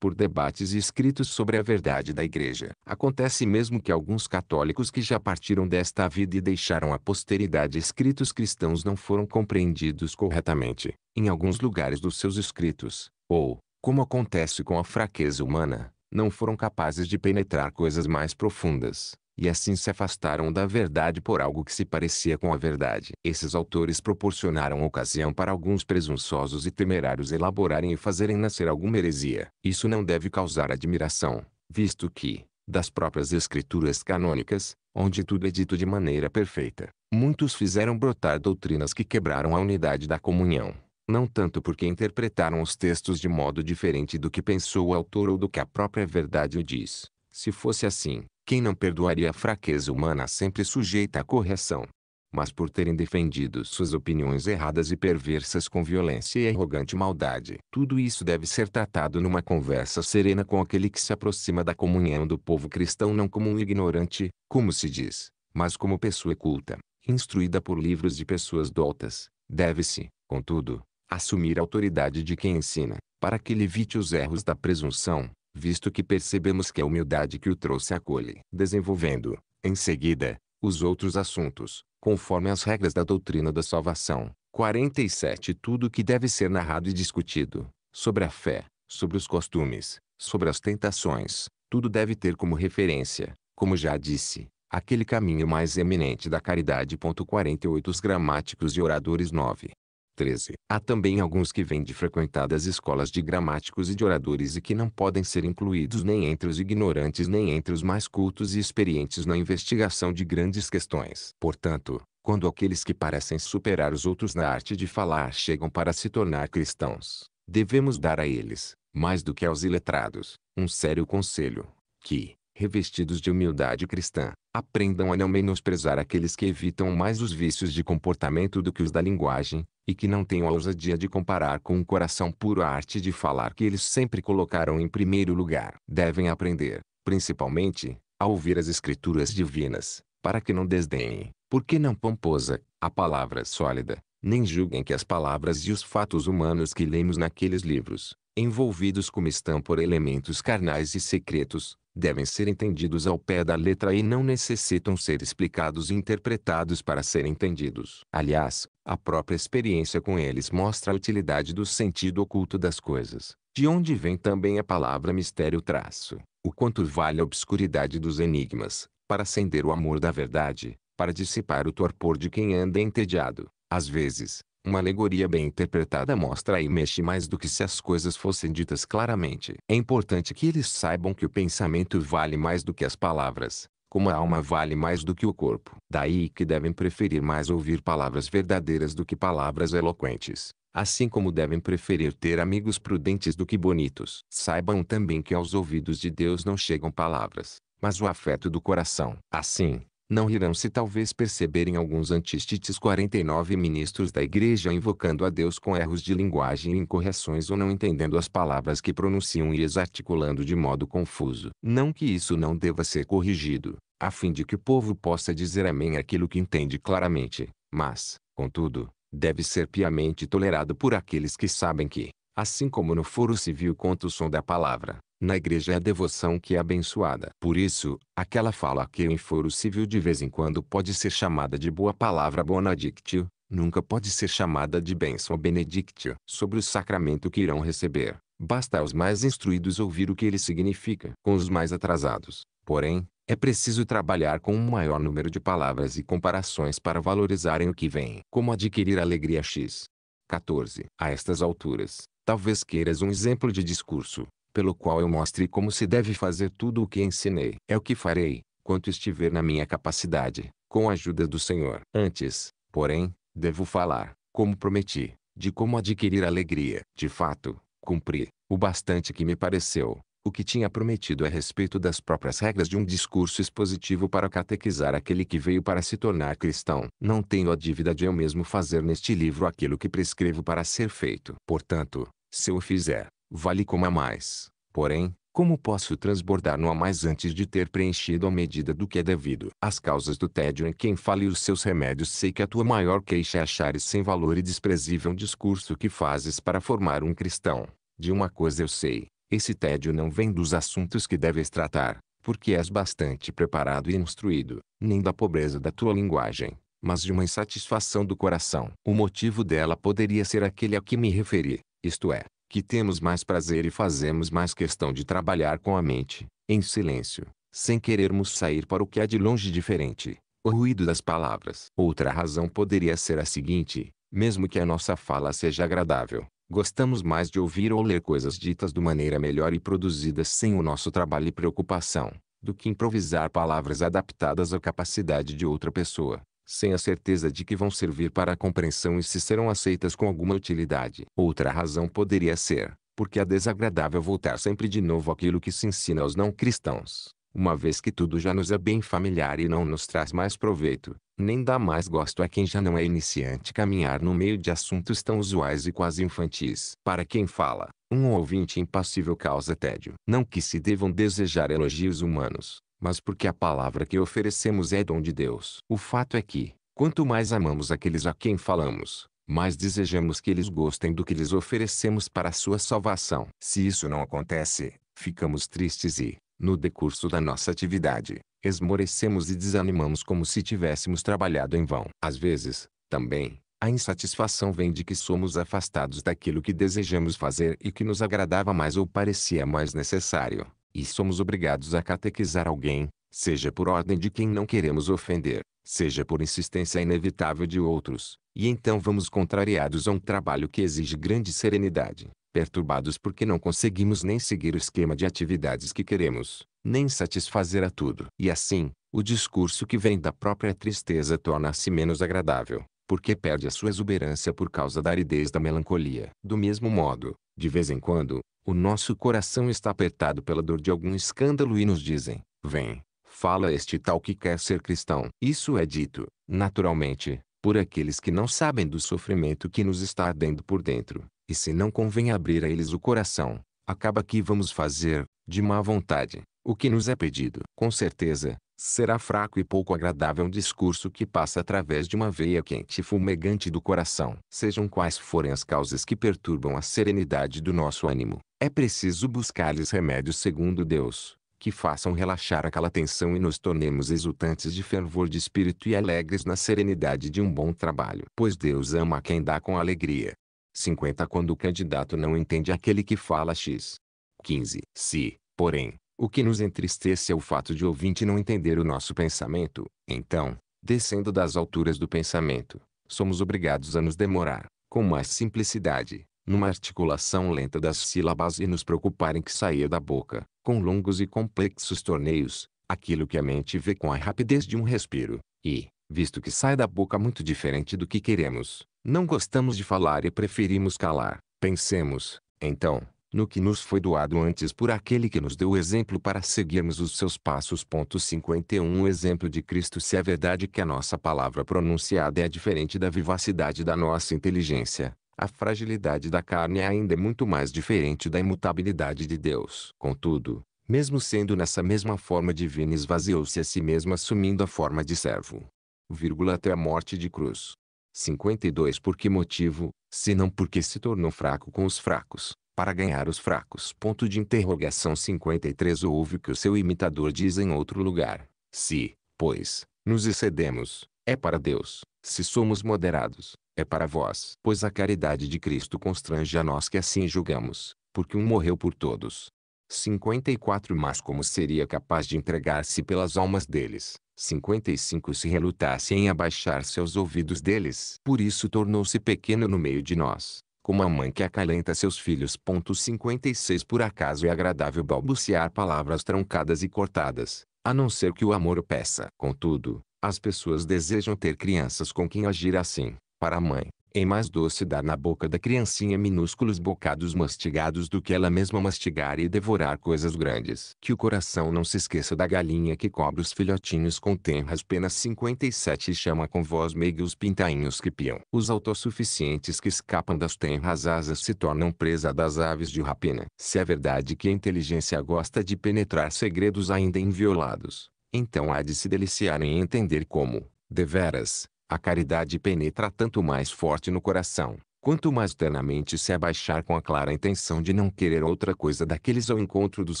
Por debates e escritos sobre a verdade da Igreja, acontece mesmo que alguns católicos que já partiram desta vida e deixaram à posteridade escritos cristãos não foram compreendidos corretamente, em alguns lugares dos seus escritos, ou, como acontece com a fraqueza humana, não foram capazes de penetrar coisas mais profundas, e assim se afastaram da verdade por algo que se parecia com a verdade. Esses autores proporcionaram ocasião para alguns presunçosos e temerários elaborarem e fazerem nascer alguma heresia. Isso não deve causar admiração, visto que, das próprias escrituras canônicas, onde tudo é dito de maneira perfeita, muitos fizeram brotar doutrinas que quebraram a unidade da comunhão. Não tanto porque interpretaram os textos de modo diferente do que pensou o autor ou do que a própria verdade o diz. Se fosse assim, quem não perdoaria a fraqueza humana sempre sujeita à correção. Mas por terem defendido suas opiniões erradas e perversas com violência e arrogante maldade. Tudo isso deve ser tratado numa conversa serena com aquele que se aproxima da comunhão do povo cristão não como um ignorante, como se diz, mas como pessoa culta, instruída por livros de pessoas doutas. Deve-se, contudo, assumir a autoridade de quem ensina, para que ele evite os erros da presunção, visto que percebemos que a humildade que o trouxe acolhe, desenvolvendo, em seguida, os outros assuntos, conforme as regras da doutrina da salvação. 47 Tudo o que deve ser narrado e discutido, sobre a fé, sobre os costumes, sobre as tentações, tudo deve ter como referência, como já disse, aquele caminho mais eminente da caridade. 48 Os gramáticos e oradores 9. 13. Há também alguns que vêm de frequentadas escolas de gramáticos e de oradores e que não podem ser incluídos nem entre os ignorantes nem entre os mais cultos e experientes na investigação de grandes questões. Portanto, quando aqueles que parecem superar os outros na arte de falar chegam para se tornar cristãos, devemos dar a eles, mais do que aos iletrados, um sério conselho, que, revestidos de humildade cristã, aprendam a não menosprezar aqueles que evitam mais os vícios de comportamento do que os da linguagem, e que não tenham a ousadia de comparar com um coração puro a arte de falar que eles sempre colocaram em primeiro lugar. Devem aprender, principalmente, a ouvir as escrituras divinas, para que não desdenhem, porque não pomposa, a palavra sólida, nem julguem que as palavras e os fatos humanos que lemos naqueles livros, envolvidos como estão por elementos carnais e secretos, devem ser entendidos ao pé da letra e não necessitam ser explicados e interpretados para serem entendidos. Aliás, a própria experiência com eles mostra a utilidade do sentido oculto das coisas, de onde vem também a palavra mistério traço, o quanto vale a obscuridade dos enigmas, para acender o amor da verdade, para dissipar o torpor de quem anda entediado. Às vezes, uma alegoria bem interpretada mostra e mexe mais do que se as coisas fossem ditas claramente. É importante que eles saibam que o pensamento vale mais do que as palavras, como a alma vale mais do que o corpo. Daí que devem preferir mais ouvir palavras verdadeiras do que palavras eloquentes, assim como devem preferir ter amigos prudentes do que bonitos. Saibam também que aos ouvidos de Deus não chegam palavras, mas o afeto do coração. Assim, não rirão se talvez perceberem alguns antístites 49 ministros da igreja invocando a Deus com erros de linguagem e incorreções ou não entendendo as palavras que pronunciam e exarticulando de modo confuso. Não que isso não deva ser corrigido, a fim de que o povo possa dizer amém aquilo que entende claramente, mas, contudo, deve ser piamente tolerado por aqueles que sabem que, assim como no foro civil contra o som da palavra, na igreja é a devoção que é abençoada. Por isso, aquela fala que em foro civil de vez em quando pode ser chamada de boa palavra bonadictio, nunca pode ser chamada de bênção benedictio. Sobre o sacramento que irão receber, basta aos mais instruídos ouvir o que ele significa. Com os mais atrasados, porém, é preciso trabalhar com um maior número de palavras e comparações para valorizarem o que vem. Como adquirir alegria X? 14. A estas alturas, talvez queiras um exemplo de discurso, pelo qual eu mostre como se deve fazer tudo o que ensinei. É o que farei, quanto estiver na minha capacidade, com a ajuda do Senhor. Antes, porém, devo falar, como prometi, de como adquirir alegria. De fato, cumpri, o bastante que me pareceu, o que tinha prometido a é respeito das próprias regras de um discurso expositivo para catequizar aquele que veio para se tornar cristão. Não tenho a dívida de eu mesmo fazer neste livro aquilo que prescrevo para ser feito. Portanto, se eu fizer, vale como a mais. Porém, como posso transbordar no a mais antes de ter preenchido a medida do que é devido? As causas do tédio em quem fale os seus remédios sei que a tua maior queixa é achares sem valor e desprezível um discurso que fazes para formar um cristão. De uma coisa eu sei, esse tédio não vem dos assuntos que deves tratar, porque és bastante preparado e instruído, nem da pobreza da tua linguagem, mas de uma insatisfação do coração. O motivo dela poderia ser aquele a que me referi, isto é, que temos mais prazer e fazemos mais questão de trabalhar com a mente, em silêncio, sem querermos sair para o que é de longe diferente, o ruído das palavras. Outra razão poderia ser a seguinte: mesmo que a nossa fala seja agradável, gostamos mais de ouvir ou ler coisas ditas de maneira melhor e produzidas sem o nosso trabalho e preocupação, do que improvisar palavras adaptadas à capacidade de outra pessoa sem a certeza de que vão servir para a compreensão e se serão aceitas com alguma utilidade. Outra razão poderia ser, porque é desagradável voltar sempre de novo àquilo que se ensina aos não cristãos, uma vez que tudo já nos é bem familiar e não nos traz mais proveito, nem dá mais gosto a quem já não é iniciante caminhar no meio de assuntos tão usuais e quase infantis. Para quem fala, um ouvinte impassível causa tédio. Não que se devam desejar elogios humanos, mas porque a palavra que oferecemos é dom de Deus. O fato é que, quanto mais amamos aqueles a quem falamos, mais desejamos que eles gostem do que lhes oferecemos para a sua salvação. Se isso não acontece, ficamos tristes e, no decurso da nossa atividade, esmorecemos e desanimamos como se tivéssemos trabalhado em vão. Às vezes, também, a insatisfação vem de que somos afastados daquilo que desejamos fazer e que nos agradava mais ou parecia mais necessário. E somos obrigados a catequizar alguém, seja por ordem de quem não queremos ofender, seja por insistência inevitável de outros, e então vamos contrariados a um trabalho que exige grande serenidade, perturbados porque não conseguimos nem seguir o esquema de atividades que queremos, nem satisfazer a tudo. E assim, o discurso que vem da própria tristeza torna-se menos agradável, porque perde a sua exuberância por causa da aridez da melancolia. Do mesmo modo, de vez em quando, o nosso coração está apertado pela dor de algum escândalo e nos dizem: Vem, fala este tal que quer ser cristão. Isso é dito, naturalmente, por aqueles que não sabem do sofrimento que nos está ardendo por dentro, e se não convém abrir a eles o coração, acaba que vamos fazer, de má vontade, o que nos é pedido. Com certeza, será fraco e pouco agradável um discurso que passa através de uma veia quente e fumegante do coração. Sejam quais forem as causas que perturbam a serenidade do nosso ânimo, é preciso buscar-lhes remédios segundo Deus, que façam relaxar aquela tensão e nos tornemos exultantes de fervor de espírito e alegres na serenidade de um bom trabalho. Pois Deus ama quem dá com alegria. 50 Quando o candidato não entende aquele que fala X. 15. Se, porém, o que nos entristece é o fato de ouvinte não entender o nosso pensamento, então, descendo das alturas do pensamento, somos obrigados a nos demorar, com mais simplicidade, numa articulação lenta das sílabas e nos preocupar em que saia da boca, com longos e complexos torneios, aquilo que a mente vê com a rapidez de um respiro, e, visto que sai da boca muito diferente do que queremos, não gostamos de falar e preferimos calar. Pensemos, então, no que nos foi doado antes por aquele que nos deu o exemplo para seguirmos os seus passos. 51 O exemplo de Cristo Se é verdade que a nossa palavra pronunciada é diferente da vivacidade da nossa inteligência, a fragilidade da carne é ainda é muito mais diferente da imutabilidade de Deus. Contudo, mesmo sendo nessa mesma forma divina, esvaziou-se a si mesmo assumindo a forma de servo. Vírgula até a morte de cruz. 52 Por que motivo, se não porque se tornou fraco com os fracos, para ganhar os fracos? Ponto de interrogação 53 Ouve o que o seu imitador diz em outro lugar. Se, pois, nos excedemos, é para Deus. Se somos moderados, é para vós. Pois a caridade de Cristo constrange a nós que assim julgamos, porque um morreu por todos. 54 Mas como seria capaz de entregar-se pelas almas deles? 55 Se relutasse em abaixar-se aos ouvidos deles. Por isso tornou-se pequeno no meio de nós, como a mãe que acalenta seus filhos. 56 Por acaso é agradável balbuciar palavras truncadas e cortadas, a não ser que o amor o peça. Contudo, as pessoas desejam ter crianças com quem agir assim. Para a mãe, é mais doce dar na boca da criancinha minúsculos bocados mastigados do que ela mesma mastigar e devorar coisas grandes. Que o coração não se esqueça da galinha que cobre os filhotinhos com tenras penas 57 e chama com voz meiga os pintainhos que piam. Os autossuficientes que escapam das tenras asas se tornam presa das aves de rapina. Se é verdade que a inteligência gosta de penetrar segredos ainda inviolados, então há de se deliciar em entender como, deveras, a caridade penetra tanto mais forte no coração, quanto mais ternamente se abaixar com a clara intenção de não querer outra coisa daqueles ao encontro dos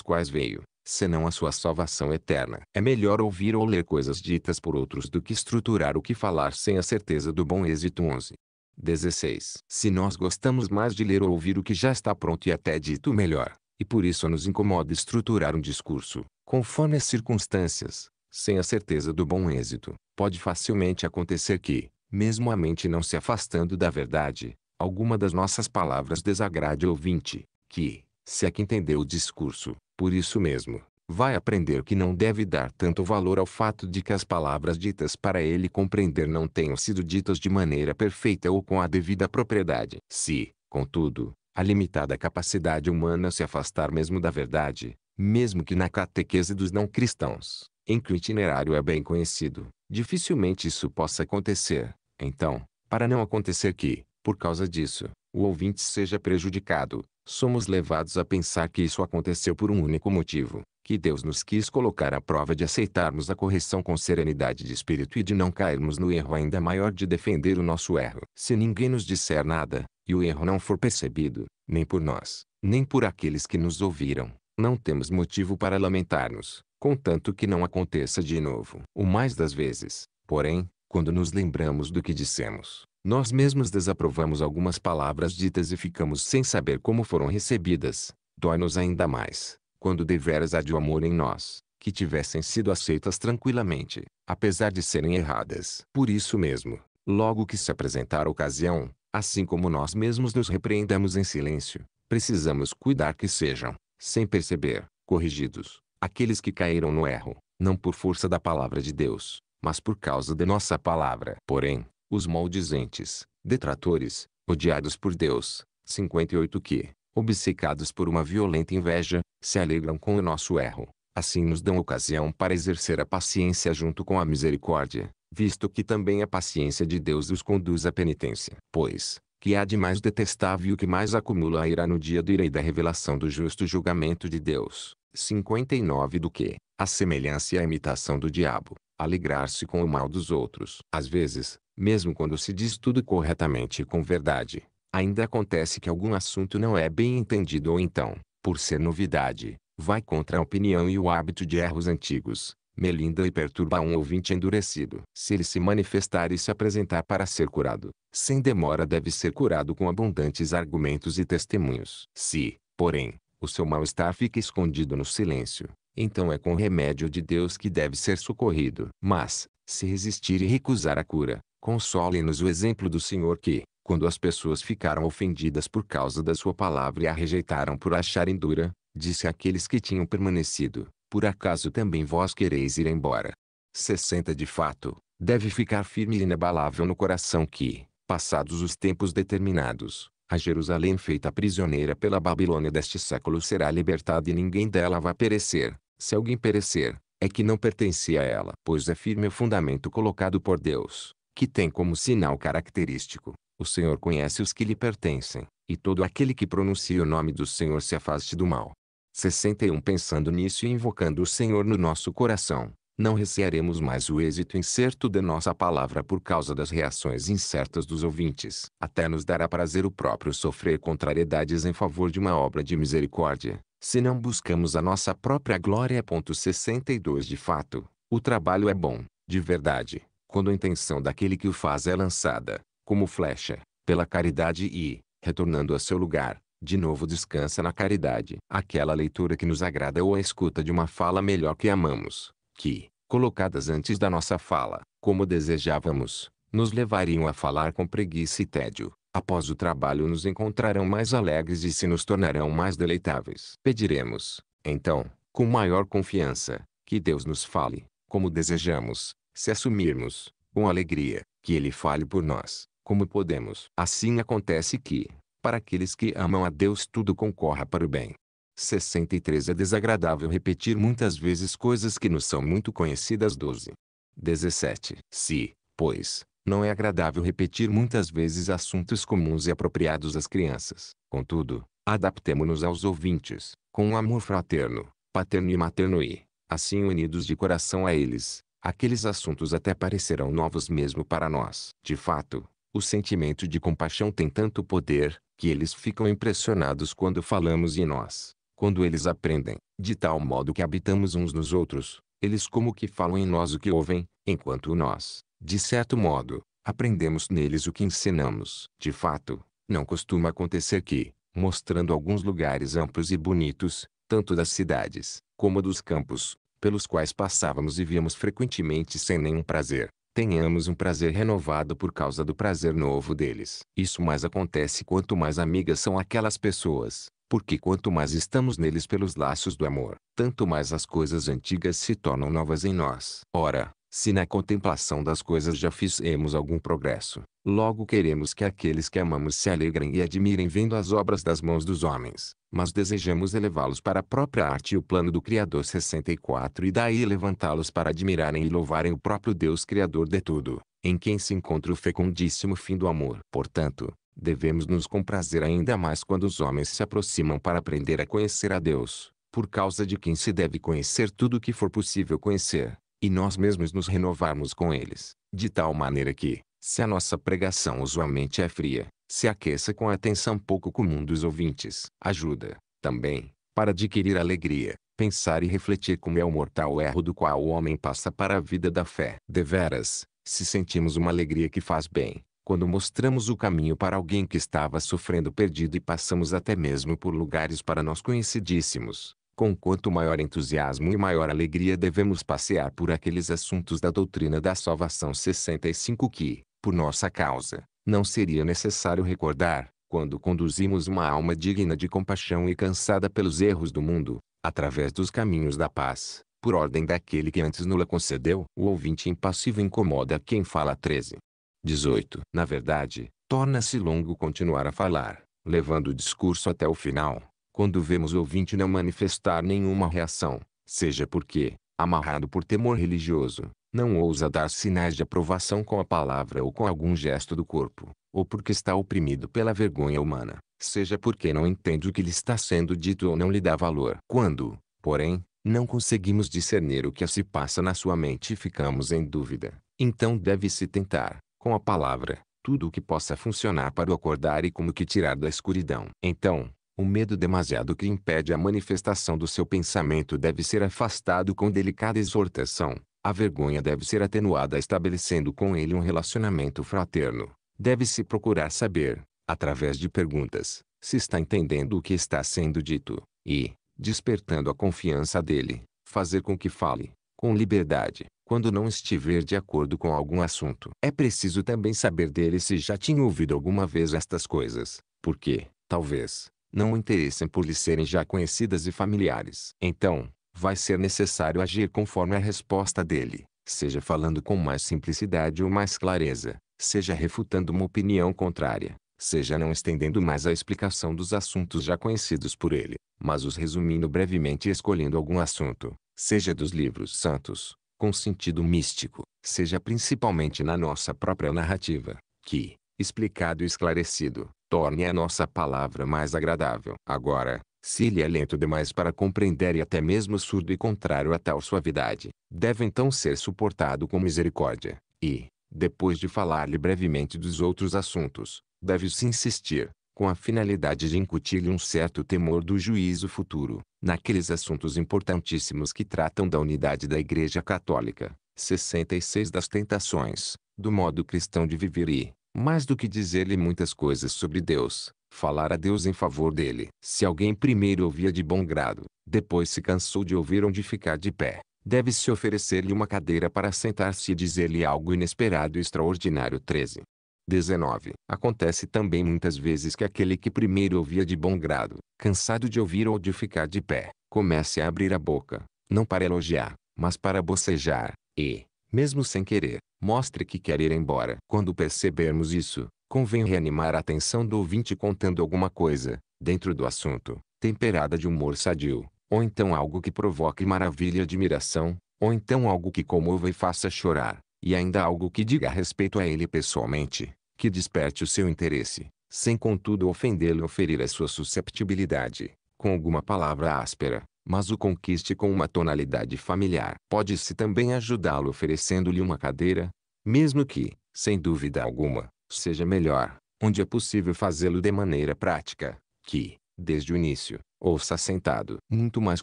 quais veio, senão a sua salvação eterna. É melhor ouvir ou ler coisas ditas por outros do que estruturar o que falar sem a certeza do bom êxito. 11. 16. Se nós gostamos mais de ler ou ouvir o que já está pronto e até dito melhor, e por isso nos incomoda estruturar um discurso, conforme as circunstâncias, sem a certeza do bom êxito, pode facilmente acontecer que, mesmo a mente não se afastando da verdade, alguma das nossas palavras desagrade o ouvinte, que, se é que entendeu o discurso, por isso mesmo, vai aprender que não deve dar tanto valor ao fato de que as palavras ditas para ele compreender não tenham sido ditas de maneira perfeita ou com a devida propriedade. Se, contudo, a limitada capacidade humana se afastar mesmo da verdade, mesmo que na catequese dos não cristãos, em que o itinerário é bem conhecido, dificilmente isso possa acontecer. Então, para não acontecer que, por causa disso, o ouvinte seja prejudicado, somos levados a pensar que isso aconteceu por um único motivo, que Deus nos quis colocar à prova de aceitarmos a correção com serenidade de espírito e de não cairmos no erro ainda maior de defender o nosso erro. Se ninguém nos disser nada, e o erro não for percebido, nem por nós, nem por aqueles que nos ouviram, não temos motivo para lamentar-nos, contanto que não aconteça de novo. O mais das vezes, porém, quando nos lembramos do que dissemos, nós mesmos desaprovamos algumas palavras ditas e ficamos sem saber como foram recebidas. Dói-nos ainda mais, quando deveras há de amor em nós, que tivessem sido aceitas tranquilamente, apesar de serem erradas. Por isso mesmo, logo que se apresentar a ocasião, assim como nós mesmos nos repreendamos em silêncio, precisamos cuidar que sejam, sem perceber, corrigidos, aqueles que caíram no erro, não por força da palavra de Deus, mas por causa de nossa palavra. Porém, os maldizentes, detratores, odiados por Deus, 58 que, obcecados por uma violenta inveja, se alegram com o nosso erro. Assim nos dão ocasião para exercer a paciência junto com a misericórdia, visto que também a paciência de Deus os conduz à penitência. Pois, que há de mais detestável e que mais acumula a ira no dia do irei da revelação do justo julgamento de Deus. 59 Do que, a semelhança e a imitação do diabo, alegrar-se com o mal dos outros. Às vezes, mesmo quando se diz tudo corretamente e com verdade, ainda acontece que algum assunto não é bem entendido ou então, por ser novidade, vai contra a opinião e o hábito de erros antigos, Melinda e perturba um ouvinte endurecido. Se ele se manifestar e se apresentar para ser curado, sem demora deve ser curado com abundantes argumentos e testemunhos. Se, porém, o seu mal-estar fica escondido no silêncio, então é com remédio de Deus que deve ser socorrido. Mas, se resistir e recusar a cura, console-nos o exemplo do Senhor que, quando as pessoas ficaram ofendidas por causa da sua palavra e a rejeitaram por acharem dura, disse àqueles que tinham permanecido, por acaso também vós quereis ir embora? 60 De fato, deve ficar firme e inabalável no coração que, passados os tempos determinados, a Jerusalém feita prisioneira pela Babilônia deste século será libertada e ninguém dela vai perecer. Se alguém perecer, é que não pertence a ela, pois é firme o fundamento colocado por Deus, que tem como sinal característico: o Senhor conhece os que lhe pertencem, e todo aquele que pronuncia o nome do Senhor se afaste do mal. 61 Pensando nisso e invocando o Senhor no nosso coração, não recearemos mais o êxito incerto da nossa palavra por causa das reações incertas dos ouvintes. Até nos dará prazer o próprio sofrer contrariedades em favor de uma obra de misericórdia, se não buscamos a nossa própria glória. 62 é De fato, o trabalho é bom, de verdade, quando a intenção daquele que o faz é lançada, como flecha, pela caridade e, retornando a seu lugar, de novo descansa na caridade. Aquela leitura que nos agrada ou a escuta de uma fala melhor que amamos, que, colocadas antes da nossa fala, como desejávamos, nos levariam a falar com preguiça e tédio. Após o trabalho nos encontrarão mais alegres e se nos tornarão mais deleitáveis. Pediremos, então, com maior confiança, que Deus nos fale, como desejamos, se assumirmos, com alegria, que Ele fale por nós, como podemos. Assim acontece que, para aqueles que amam a Deus tudo concorra para o bem. 63 É desagradável repetir muitas vezes coisas que nos são muito conhecidas. 12. 17. Se, pois, não é agradável repetir muitas vezes assuntos comuns e apropriados às crianças, contudo, adaptemo-nos aos ouvintes, com um amor fraterno, paterno e materno e, assim unidos de coração a eles, aqueles assuntos até parecerão novos mesmo para nós. De fato, o sentimento de compaixão tem tanto poder, que eles ficam impressionados quando falamos em nós. Quando eles aprendem, de tal modo que habitamos uns nos outros, eles como que falam em nós o que ouvem, enquanto nós, de certo modo, aprendemos neles o que ensinamos. De fato, não costuma acontecer que, mostrando alguns lugares amplos e bonitos, tanto das cidades, como dos campos, pelos quais passávamos e víamos frequentemente sem nenhum prazer, tenhamos um prazer renovado por causa do prazer novo deles. Isso mais acontece quanto mais amigas são aquelas pessoas, porque quanto mais estamos neles pelos laços do amor, tanto mais as coisas antigas se tornam novas em nós. Ora, se na contemplação das coisas já fizemos algum progresso, logo queremos que aqueles que amamos se alegrem e admirem vendo as obras das mãos dos homens mas desejamos elevá-los para a própria arte e o plano do Criador 64 e daí levantá-los para admirarem e louvarem o próprio Deus Criador de tudo, em quem se encontra o fecundíssimo fim do amor. Portanto, devemos nos comprazer ainda mais quando os homens se aproximam para aprender a conhecer a Deus, por causa de quem se deve conhecer tudo o que for possível conhecer, e nós mesmos nos renovarmos com eles, de tal maneira que, se a nossa pregação usualmente é fria, se aqueça com a atenção pouco comum dos ouvintes. Ajuda, também, para adquirir alegria, pensar e refletir como é o mortal erro do qual o homem passa para a vida da fé. Deveras, se sentimos uma alegria que faz bem, quando mostramos o caminho para alguém que estava sofrendo perdido e passamos até mesmo por lugares para nós conhecidíssimos, com quanto maior entusiasmo e maior alegria devemos passear por aqueles assuntos da doutrina da salvação 65 que, por nossa causa, não seria necessário recordar, quando conduzimos uma alma digna de compaixão e cansada pelos erros do mundo, através dos caminhos da paz, por ordem daquele que antes nula concedeu. O ouvinte impassivo incomoda quem fala 13. 18. Na verdade, torna-se longo continuar a falar, levando o discurso até o final, quando vemos o ouvinte não manifestar nenhuma reação, seja porque, amarrado por temor religioso, não ousa dar sinais de aprovação com a palavra ou com algum gesto do corpo, ou porque está oprimido pela vergonha humana, seja porque não entende o que lhe está sendo dito ou não lhe dá valor. Quando, porém, não conseguimos discernir o que se passa na sua mente e ficamos em dúvida, então deve-se tentar, com a palavra, tudo o que possa funcionar para o acordar e como que tirar da escuridão. Então, o medo demasiado que impede a manifestação do seu pensamento deve ser afastado com delicada exortação, a vergonha deve ser atenuada estabelecendo com ele um relacionamento fraterno. Deve-se procurar saber, através de perguntas, se está entendendo o que está sendo dito, e, despertando a confiança dele, fazer com que fale, com liberdade, quando não estiver de acordo com algum assunto. É preciso também saber dele se já tinha ouvido alguma vez estas coisas, porque, talvez, não o interessem por lhe serem já conhecidas e familiares. Então, vai ser necessário agir conforme a resposta dele, seja falando com mais simplicidade ou mais clareza, seja refutando uma opinião contrária, seja não estendendo mais a explicação dos assuntos já conhecidos por ele, mas os resumindo brevemente e escolhendo algum assunto, seja dos livros santos, com sentido místico, seja principalmente na nossa própria narrativa, que, explicado e esclarecido, torne a nossa palavra mais agradável. Agora, se ele é lento demais para compreender e até mesmo surdo e contrário a tal suavidade, deve então ser suportado com misericórdia. E, depois de falar-lhe brevemente dos outros assuntos, deve-se insistir, com a finalidade de incutir-lhe um certo temor do juízo futuro, naqueles assuntos importantíssimos que tratam da unidade da Igreja Católica, 66 das tentações, do modo cristão de viver e, mais do que dizer-lhe muitas coisas sobre Deus, falar a Deus em favor dele. Se alguém primeiro ouvia de bom grado, depois se cansou de ouvir onde ficar de pé, deve-se oferecer-lhe uma cadeira para sentar-se e dizer-lhe algo inesperado e extraordinário. 13. 19. Acontece também muitas vezes que aquele que primeiro ouvia de bom grado, cansado de ouvir ou de ficar de pé, comece a abrir a boca, não para elogiar, mas para bocejar, e, mesmo sem querer, mostre que quer ir embora. Quando percebermos isso, Convém reanimar a atenção do ouvinte contando alguma coisa, dentro do assunto, temperada de humor sadio, ou então algo que provoque maravilha e admiração, ou então algo que comova e faça chorar, e ainda algo que diga respeito a ele pessoalmente, que desperte o seu interesse, sem contudo ofendê-lo ou ferir a sua susceptibilidade, com alguma palavra áspera, mas o conquiste com uma tonalidade familiar. Pode-se também ajudá-lo oferecendo-lhe uma cadeira, mesmo que, sem dúvida alguma, seja melhor, onde é possível fazê-lo de maneira prática, que, desde o início, ouça sentado. Muito mais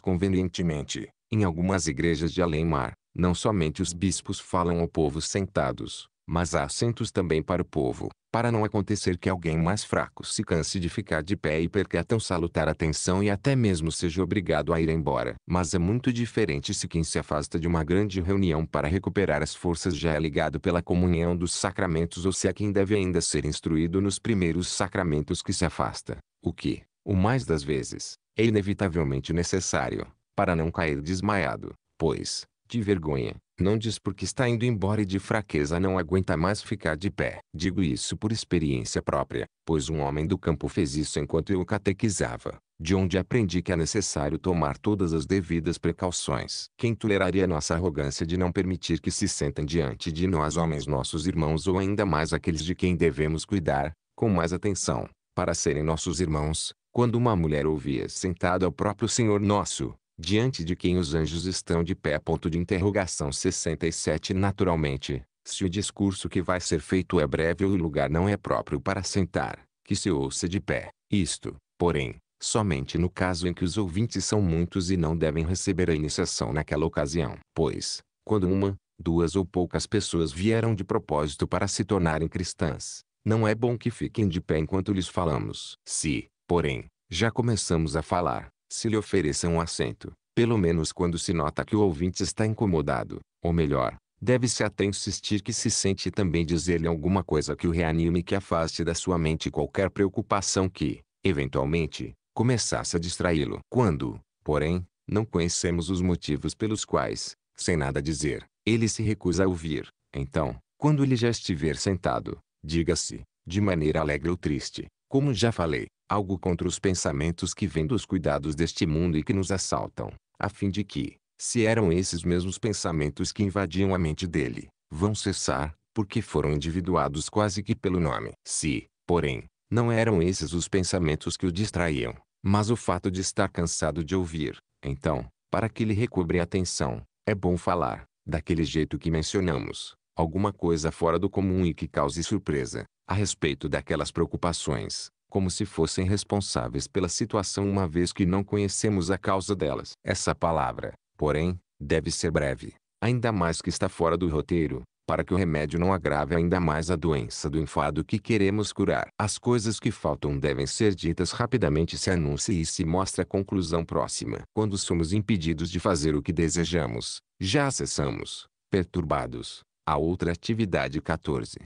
convenientemente, em algumas igrejas de além-mar, não somente os bispos falam ao povo sentados, mas há assentos também para o povo, para não acontecer que alguém mais fraco se canse de ficar de pé e perca tão salutar atenção e até mesmo seja obrigado a ir embora. Mas é muito diferente se quem se afasta de uma grande reunião para recuperar as forças já é ligado pela comunhão dos sacramentos ou se é quem deve ainda ser instruído nos primeiros sacramentos que se afasta, o que, o mais das vezes, é inevitavelmente necessário, para não cair desmaiado, pois, de vergonha, não diz porque está indo embora e de fraqueza não aguenta mais ficar de pé. Digo isso por experiência própria, pois um homem do campo fez isso enquanto eu catequizava, de onde aprendi que é necessário tomar todas as devidas precauções. Quem toleraria nossa arrogância de não permitir que se sentem diante de nós homens nossos irmãos ou ainda mais aqueles de quem devemos cuidar, com mais atenção, para serem nossos irmãos, quando uma mulher ouvia sentada ao próprio Senhor nosso, diante de quem os anjos estão de pé. Ponto de interrogação 67 Naturalmente, se o discurso que vai ser feito é breve ou o lugar não é próprio para sentar, que se ouça de pé. Isto, porém, somente no caso em que os ouvintes são muitos e não devem receber a iniciação naquela ocasião. Pois, quando uma, duas ou poucas pessoas vieram de propósito para se tornarem cristãs, não é bom que fiquem de pé enquanto lhes falamos. Se, porém, já começamos a falar, se lhe ofereça um assento, pelo menos quando se nota que o ouvinte está incomodado, ou melhor, deve-se até insistir que se sente e também dizer-lhe alguma coisa que o reanime e que afaste da sua mente qualquer preocupação que, eventualmente, começasse a distraí-lo. Quando, porém, não conhecemos os motivos pelos quais, sem nada dizer, ele se recusa a ouvir, então, quando ele já estiver sentado, diga-se, de maneira alegre ou triste, como já falei, algo contra os pensamentos que vêm dos cuidados deste mundo e que nos assaltam, a fim de que, se eram esses mesmos pensamentos que invadiam a mente dele, vão cessar, porque foram individuados quase que pelo nome. Se, porém, não eram esses os pensamentos que o distraíam, mas o fato de estar cansado de ouvir, então, para que lhe recobre a atenção, é bom falar, daquele jeito que mencionamos, alguma coisa fora do comum e que cause surpresa, a respeito daquelas preocupações, como se fossem responsáveis pela situação uma vez que não conhecemos a causa delas. Essa palavra, porém, deve ser breve, ainda mais que está fora do roteiro, para que o remédio não agrave ainda mais a doença do enfado que queremos curar. As coisas que faltam devem ser ditas rapidamente se anuncie e se mostra a conclusão próxima. Quando somos impedidos de fazer o que desejamos, já acessamos, perturbados, a outra atividade 14.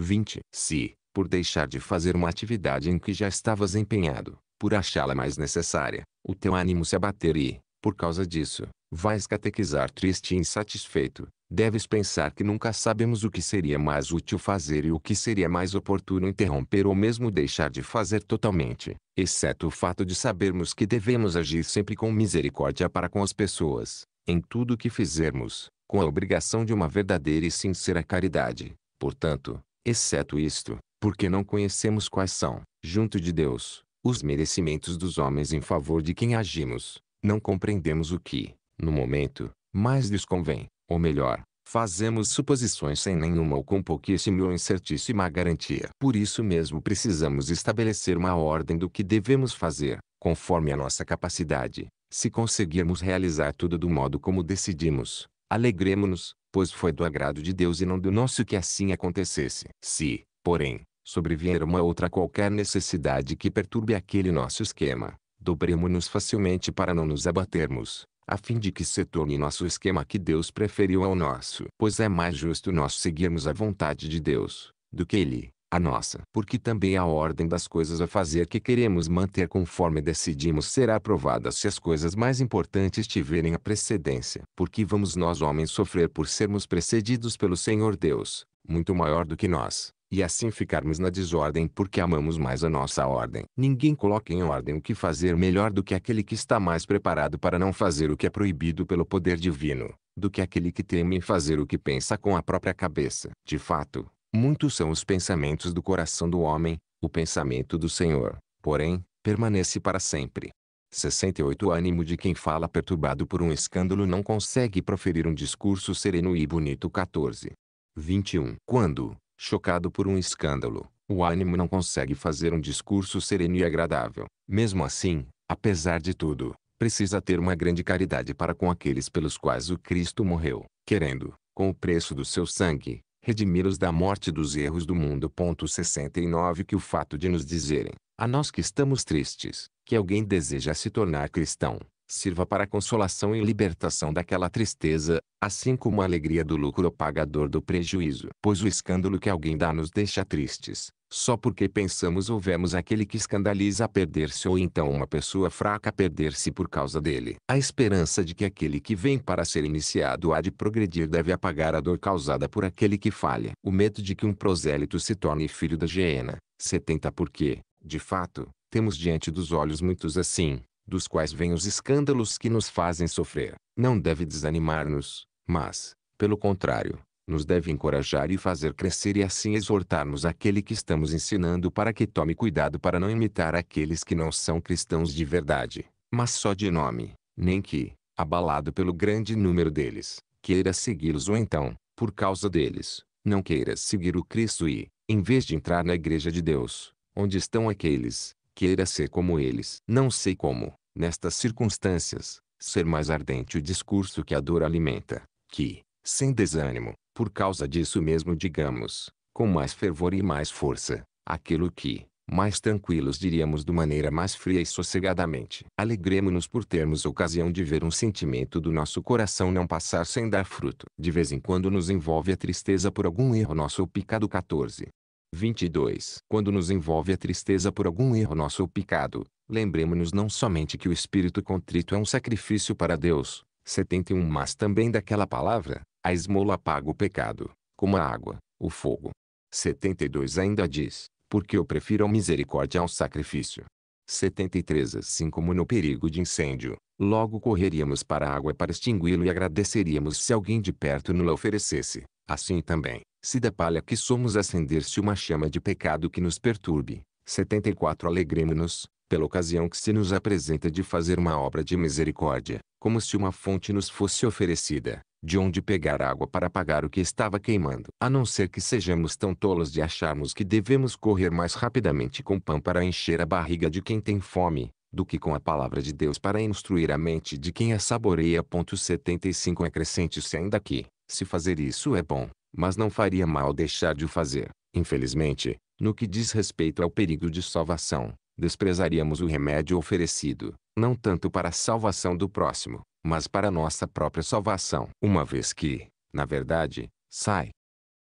20. Se, por deixar de fazer uma atividade em que já estavas empenhado, por achá-la mais necessária, o teu ânimo se abater e, por causa disso, vais catequizar triste e insatisfeito, deves pensar que nunca sabemos o que seria mais útil fazer e o que seria mais oportuno interromper ou mesmo deixar de fazer totalmente, exceto o fato de sabermos que devemos agir sempre com misericórdia para com as pessoas, em tudo o que fizermos, com a obrigação de uma verdadeira e sincera caridade. Portanto, exceto isto, porque não conhecemos quais são, junto de Deus, os merecimentos dos homens em favor de quem agimos, não compreendemos o que, no momento, mais lhes convém, ou melhor, fazemos suposições sem nenhuma ou com pouquíssima ou incertíssima garantia. Por isso mesmo precisamos estabelecer uma ordem do que devemos fazer, conforme a nossa capacidade. Se conseguirmos realizar tudo do modo como decidimos, alegremos-nos, pois foi do agrado de Deus e não do nosso que assim acontecesse. Se, porém, sobrevier uma outra qualquer necessidade que perturbe aquele nosso esquema, dobremos-nos facilmente para não nos abatermos, a fim de que se torne nosso esquema que Deus preferiu ao nosso. Pois é mais justo nós seguirmos a vontade de Deus, do que Ele, a nossa. Porque também a ordem das coisas a fazer que queremos manter conforme decidimos será aprovada se as coisas mais importantes tiverem a precedência. Porque vamos nós homens sofrer por sermos precedidos pelo Senhor Deus, muito maior do que nós, e assim ficarmos na desordem porque amamos mais a nossa ordem. Ninguém coloca em ordem o que fazer melhor do que aquele que está mais preparado para não fazer o que é proibido pelo poder divino, do que aquele que teme em fazer o que pensa com a própria cabeça. De fato, Muitos são os pensamentos do coração do homem, o pensamento do Senhor, porém, permanece para sempre. 68 O ânimo de quem fala perturbado por um escândalo não consegue proferir um discurso sereno e bonito. 14. 21. Quando, chocado por um escândalo, o ânimo não consegue fazer um discurso sereno e agradável. Mesmo assim, apesar de tudo, precisa ter uma grande caridade para com aqueles pelos quais o Cristo morreu, querendo, com o preço do seu sangue, redimi-los da morte dos erros do mundo. 69 Que o fato de nos dizerem, a nós que estamos tristes, que alguém deseja se tornar cristão, sirva para a consolação e libertação daquela tristeza, assim como a alegria do lucro pagador do prejuízo. Pois o escândalo que alguém dá nos deixa tristes, só porque pensamos ou vemos aquele que escandaliza a perder-se ou então uma pessoa fraca perder-se por causa dele. A esperança de que aquele que vem para ser iniciado há de progredir deve apagar a dor causada por aquele que falha. O medo de que um prosélito se torne filho da hiena, 70 porque, de fato, temos diante dos olhos muitos assim, dos quais vêm os escândalos que nos fazem sofrer, não deve desanimar-nos, mas, pelo contrário, nos deve encorajar e fazer crescer e assim exortarmos aquele que estamos ensinando para que tome cuidado para não imitar aqueles que não são cristãos de verdade, mas só de nome, nem que, abalado pelo grande número deles, queira segui-los ou então, por causa deles, não queira seguir o Cristo e, em vez de entrar na igreja de Deus, onde estão aqueles queira ser como eles. Não sei como, nestas circunstâncias, ser mais ardente o discurso que a dor alimenta, que, sem desânimo, por causa disso mesmo digamos, com mais fervor e mais força, aquilo que, mais tranquilos diríamos de maneira mais fria e sossegadamente. Alegremos-nos por termos ocasião de ver um sentimento do nosso coração não passar sem dar fruto. De vez em quando nos envolve a tristeza por algum erro nosso. ou Picado 14. 22. Quando nos envolve a tristeza por algum erro nosso ou pecado, lembremos-nos não somente que o espírito contrito é um sacrifício para Deus, 71 mas também daquela palavra, a esmola apaga o pecado, como a água, o fogo. 72 ainda diz, porque eu prefiro a misericórdia ao sacrifício. 73 Assim como no perigo de incêndio, logo correríamos para a água para extingui-lo e agradeceríamos se alguém de perto nos oferecesse, assim também, se da palha que somos acender-se uma chama de pecado que nos perturbe. 74 Alegremos-nos, pela ocasião que se nos apresenta de fazer uma obra de misericórdia, como se uma fonte nos fosse oferecida, de onde pegar água para apagar o que estava queimando. A não ser que sejamos tão tolos de acharmos que devemos correr mais rapidamente com pão para encher a barriga de quem tem fome, do que com a palavra de Deus para instruir a mente de quem a saboreia. 75 Acrescente-se ainda que, se fazer isso é bom, mas não faria mal deixar de o fazer. Infelizmente, no que diz respeito ao perigo de salvação, desprezaríamos o remédio oferecido, não tanto para a salvação do próximo, mas para a nossa própria salvação. Uma vez que, na verdade, sai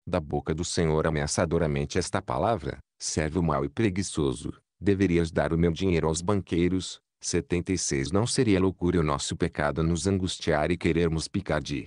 da boca do Senhor ameaçadoramente esta palavra, servo mau e preguiçoso, deverias dar o meu dinheiro aos banqueiros. 76 Não seria loucura o nosso pecado nos angustiar e querermos picar de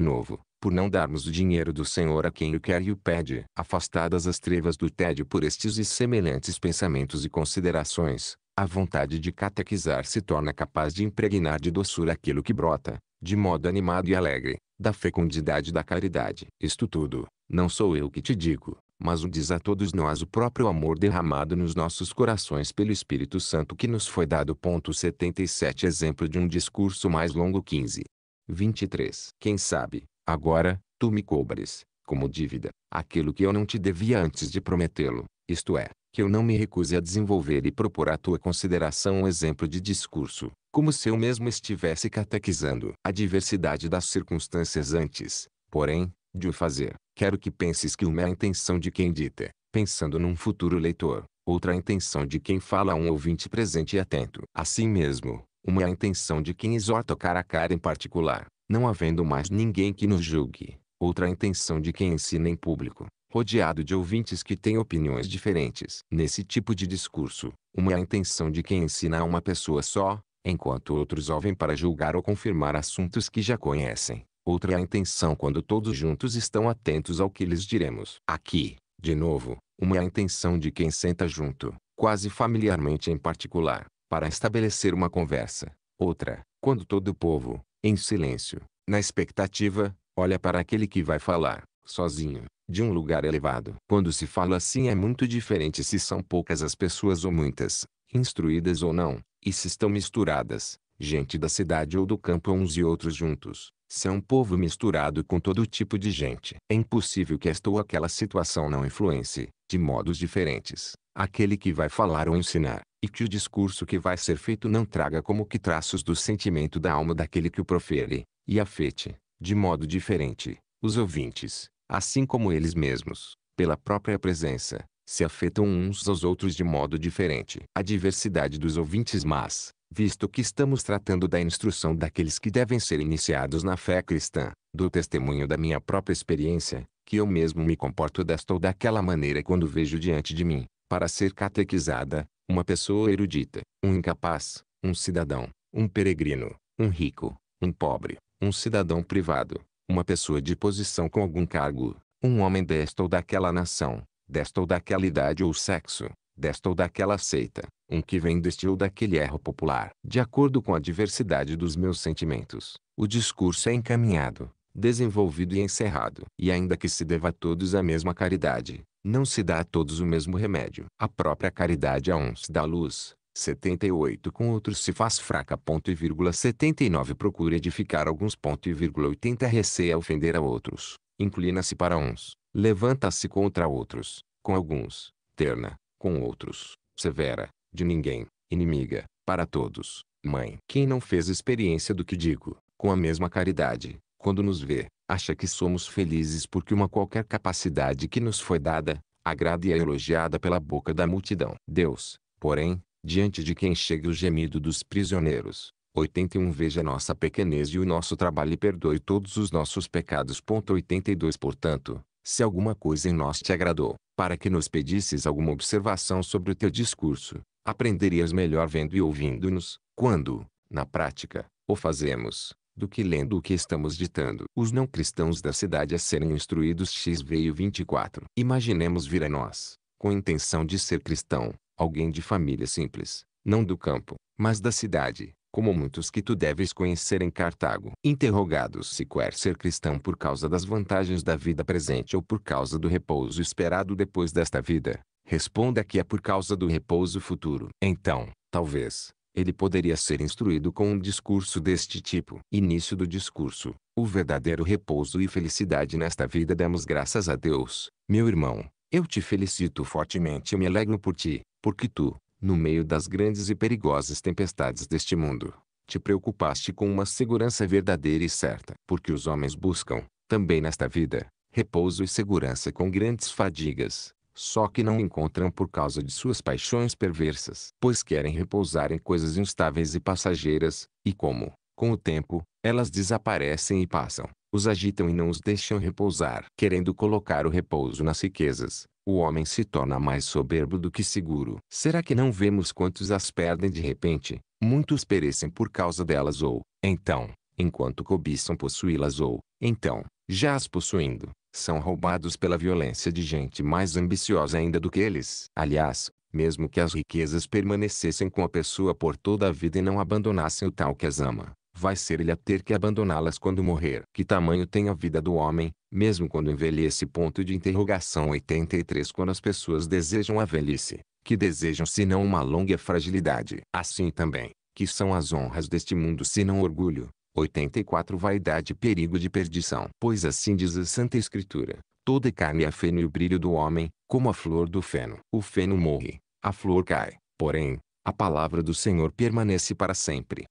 novo, por não darmos o dinheiro do Senhor a quem o quer e o pede. Afastadas as trevas do tédio por estes e semelhantes pensamentos e considerações, a vontade de catequizar se torna capaz de impregnar de doçura aquilo que brota, de modo animado e alegre, da fecundidade da caridade. Isto tudo, não sou eu que te digo, mas o diz a todos nós o próprio amor derramado nos nossos corações pelo Espírito Santo que nos foi dado. Ponto 77 Exemplo de um discurso mais longo 15. 23. Quem sabe, Agora, tu me cobres, como dívida, aquilo que eu não te devia antes de prometê-lo, isto é, que eu não me recuse a desenvolver e propor à tua consideração um exemplo de discurso, como se eu mesmo estivesse catequizando a diversidade das circunstâncias antes, porém, de o fazer, quero que penses que uma é a intenção de quem dita, pensando num futuro leitor, outra a intenção de quem fala a um ouvinte presente e atento. Assim mesmo, uma é a intenção de quem exorta cara a cara em particular, não havendo mais ninguém que nos julgue. Outra intenção de quem ensina em público, rodeado de ouvintes que têm opiniões diferentes. Nesse tipo de discurso, uma é a intenção de quem ensina a uma pessoa só, enquanto outros ouvem para julgar ou confirmar assuntos que já conhecem. Outra é a intenção quando todos juntos estão atentos ao que lhes diremos. Aqui, de novo, uma é a intenção de quem senta junto, quase familiarmente em particular, para estabelecer uma conversa. Outra, quando todo o povo, em silêncio, na expectativa, olha para aquele que vai falar, sozinho, de um lugar elevado. Quando se fala assim é muito diferente se são poucas as pessoas ou muitas, instruídas ou não, e se estão misturadas, gente da cidade ou do campo uns e outros juntos, são um povo misturado com todo tipo de gente. É impossível que esta ou aquela situação não influencie, de modos diferentes, aquele que vai falar ou ensinar, e que o discurso que vai ser feito não traga como que traços do sentimento da alma daquele que o profere, e afete, de modo diferente, os ouvintes, assim como eles mesmos, pela própria presença, se afetam uns aos outros de modo diferente. A diversidade dos ouvintes mas, visto que estamos tratando da instrução daqueles que devem ser iniciados na fé cristã, do testemunho da minha própria experiência, que eu mesmo me comporto desta ou daquela maneira quando vejo diante de mim, para ser catequizada, uma pessoa erudita, um incapaz, um cidadão, um peregrino, um rico, um pobre, um cidadão privado, uma pessoa de posição com algum cargo, um homem desta ou daquela nação, desta ou daquela idade ou sexo, desta ou daquela seita, um que vem deste ou daquele erro popular. De acordo com a diversidade dos meus sentimentos, o discurso é encaminhado, desenvolvido e encerrado. E ainda que se deva a todos a mesma caridade, não se dá a todos o mesmo remédio. A própria caridade a uns dá luz, 78 com outros se faz fraca. Ponto e vírgula 79 procura edificar alguns ponto e vírgula 80 receia ofender a outros, inclina-se para uns, levanta-se contra outros, com alguns, terna, com outros, severa, de ninguém, inimiga, para todos, mãe. Quem não fez experiência do que digo, com a mesma caridade, quando nos vê, acha que somos felizes porque uma qualquer capacidade que nos foi dada, agrada e é elogiada pela boca da multidão. Deus, porém, diante de quem chega o gemido dos prisioneiros. 81 Veja nossa pequenez e o nosso trabalho e perdoe todos os nossos pecados. 82 Portanto, se alguma coisa em nós te agradou, para que nos pedisses alguma observação sobre o teu discurso, aprenderias melhor vendo e ouvindo-nos, quando, na prática, o fazemos, do que lendo o que estamos ditando. Os não cristãos da cidade a serem instruídos x veio 24. Imaginemos vir a nós, com intenção de ser cristão, alguém de família simples, não do campo, mas da cidade, como muitos que tu deves conhecer em Cartago. Interrogados se quer ser cristão por causa das vantagens da vida presente ou por causa do repouso esperado depois desta vida, responda que é por causa do repouso futuro. Então, talvez, ele poderia ser instruído com um discurso deste tipo. Início do discurso. O verdadeiro repouso e felicidade nesta vida demos graças a Deus. Meu irmão, eu te felicito fortemente e me alegro por ti, porque tu, no meio das grandes e perigosas tempestades deste mundo, te preocupaste com uma segurança verdadeira e certa, porque os homens buscam, também nesta vida, repouso e segurança com grandes fadigas, só que não encontram por causa de suas paixões perversas, pois querem repousar em coisas instáveis e passageiras, e como, com o tempo, elas desaparecem e passam, os agitam e não os deixam repousar, querendo colocar o repouso nas riquezas, o homem se torna mais soberbo do que seguro. Será que não vemos quantos as perdem de repente? Muitos perecem por causa delas ou, então, enquanto cobiçam possuí-las ou, então, já as possuindo, são roubados pela violência de gente mais ambiciosa ainda do que eles. Aliás, mesmo que as riquezas permanecessem com a pessoa por toda a vida e não abandonassem o tal que as ama, vai ser ele a ter que abandoná-las quando morrer. Que tamanho tem a vida do homem, mesmo quando envelhece? Ponto de interrogação 83 Quando as pessoas desejam a velhice, que desejam se não uma longa fragilidade? Assim também, que são as honras deste mundo se não orgulho? 84 Vaidade e perigo de perdição. Pois assim diz a Santa Escritura, toda carne é feno e o brilho do homem, como a flor do feno. O feno morre, a flor cai, porém, a palavra do Senhor permanece para sempre.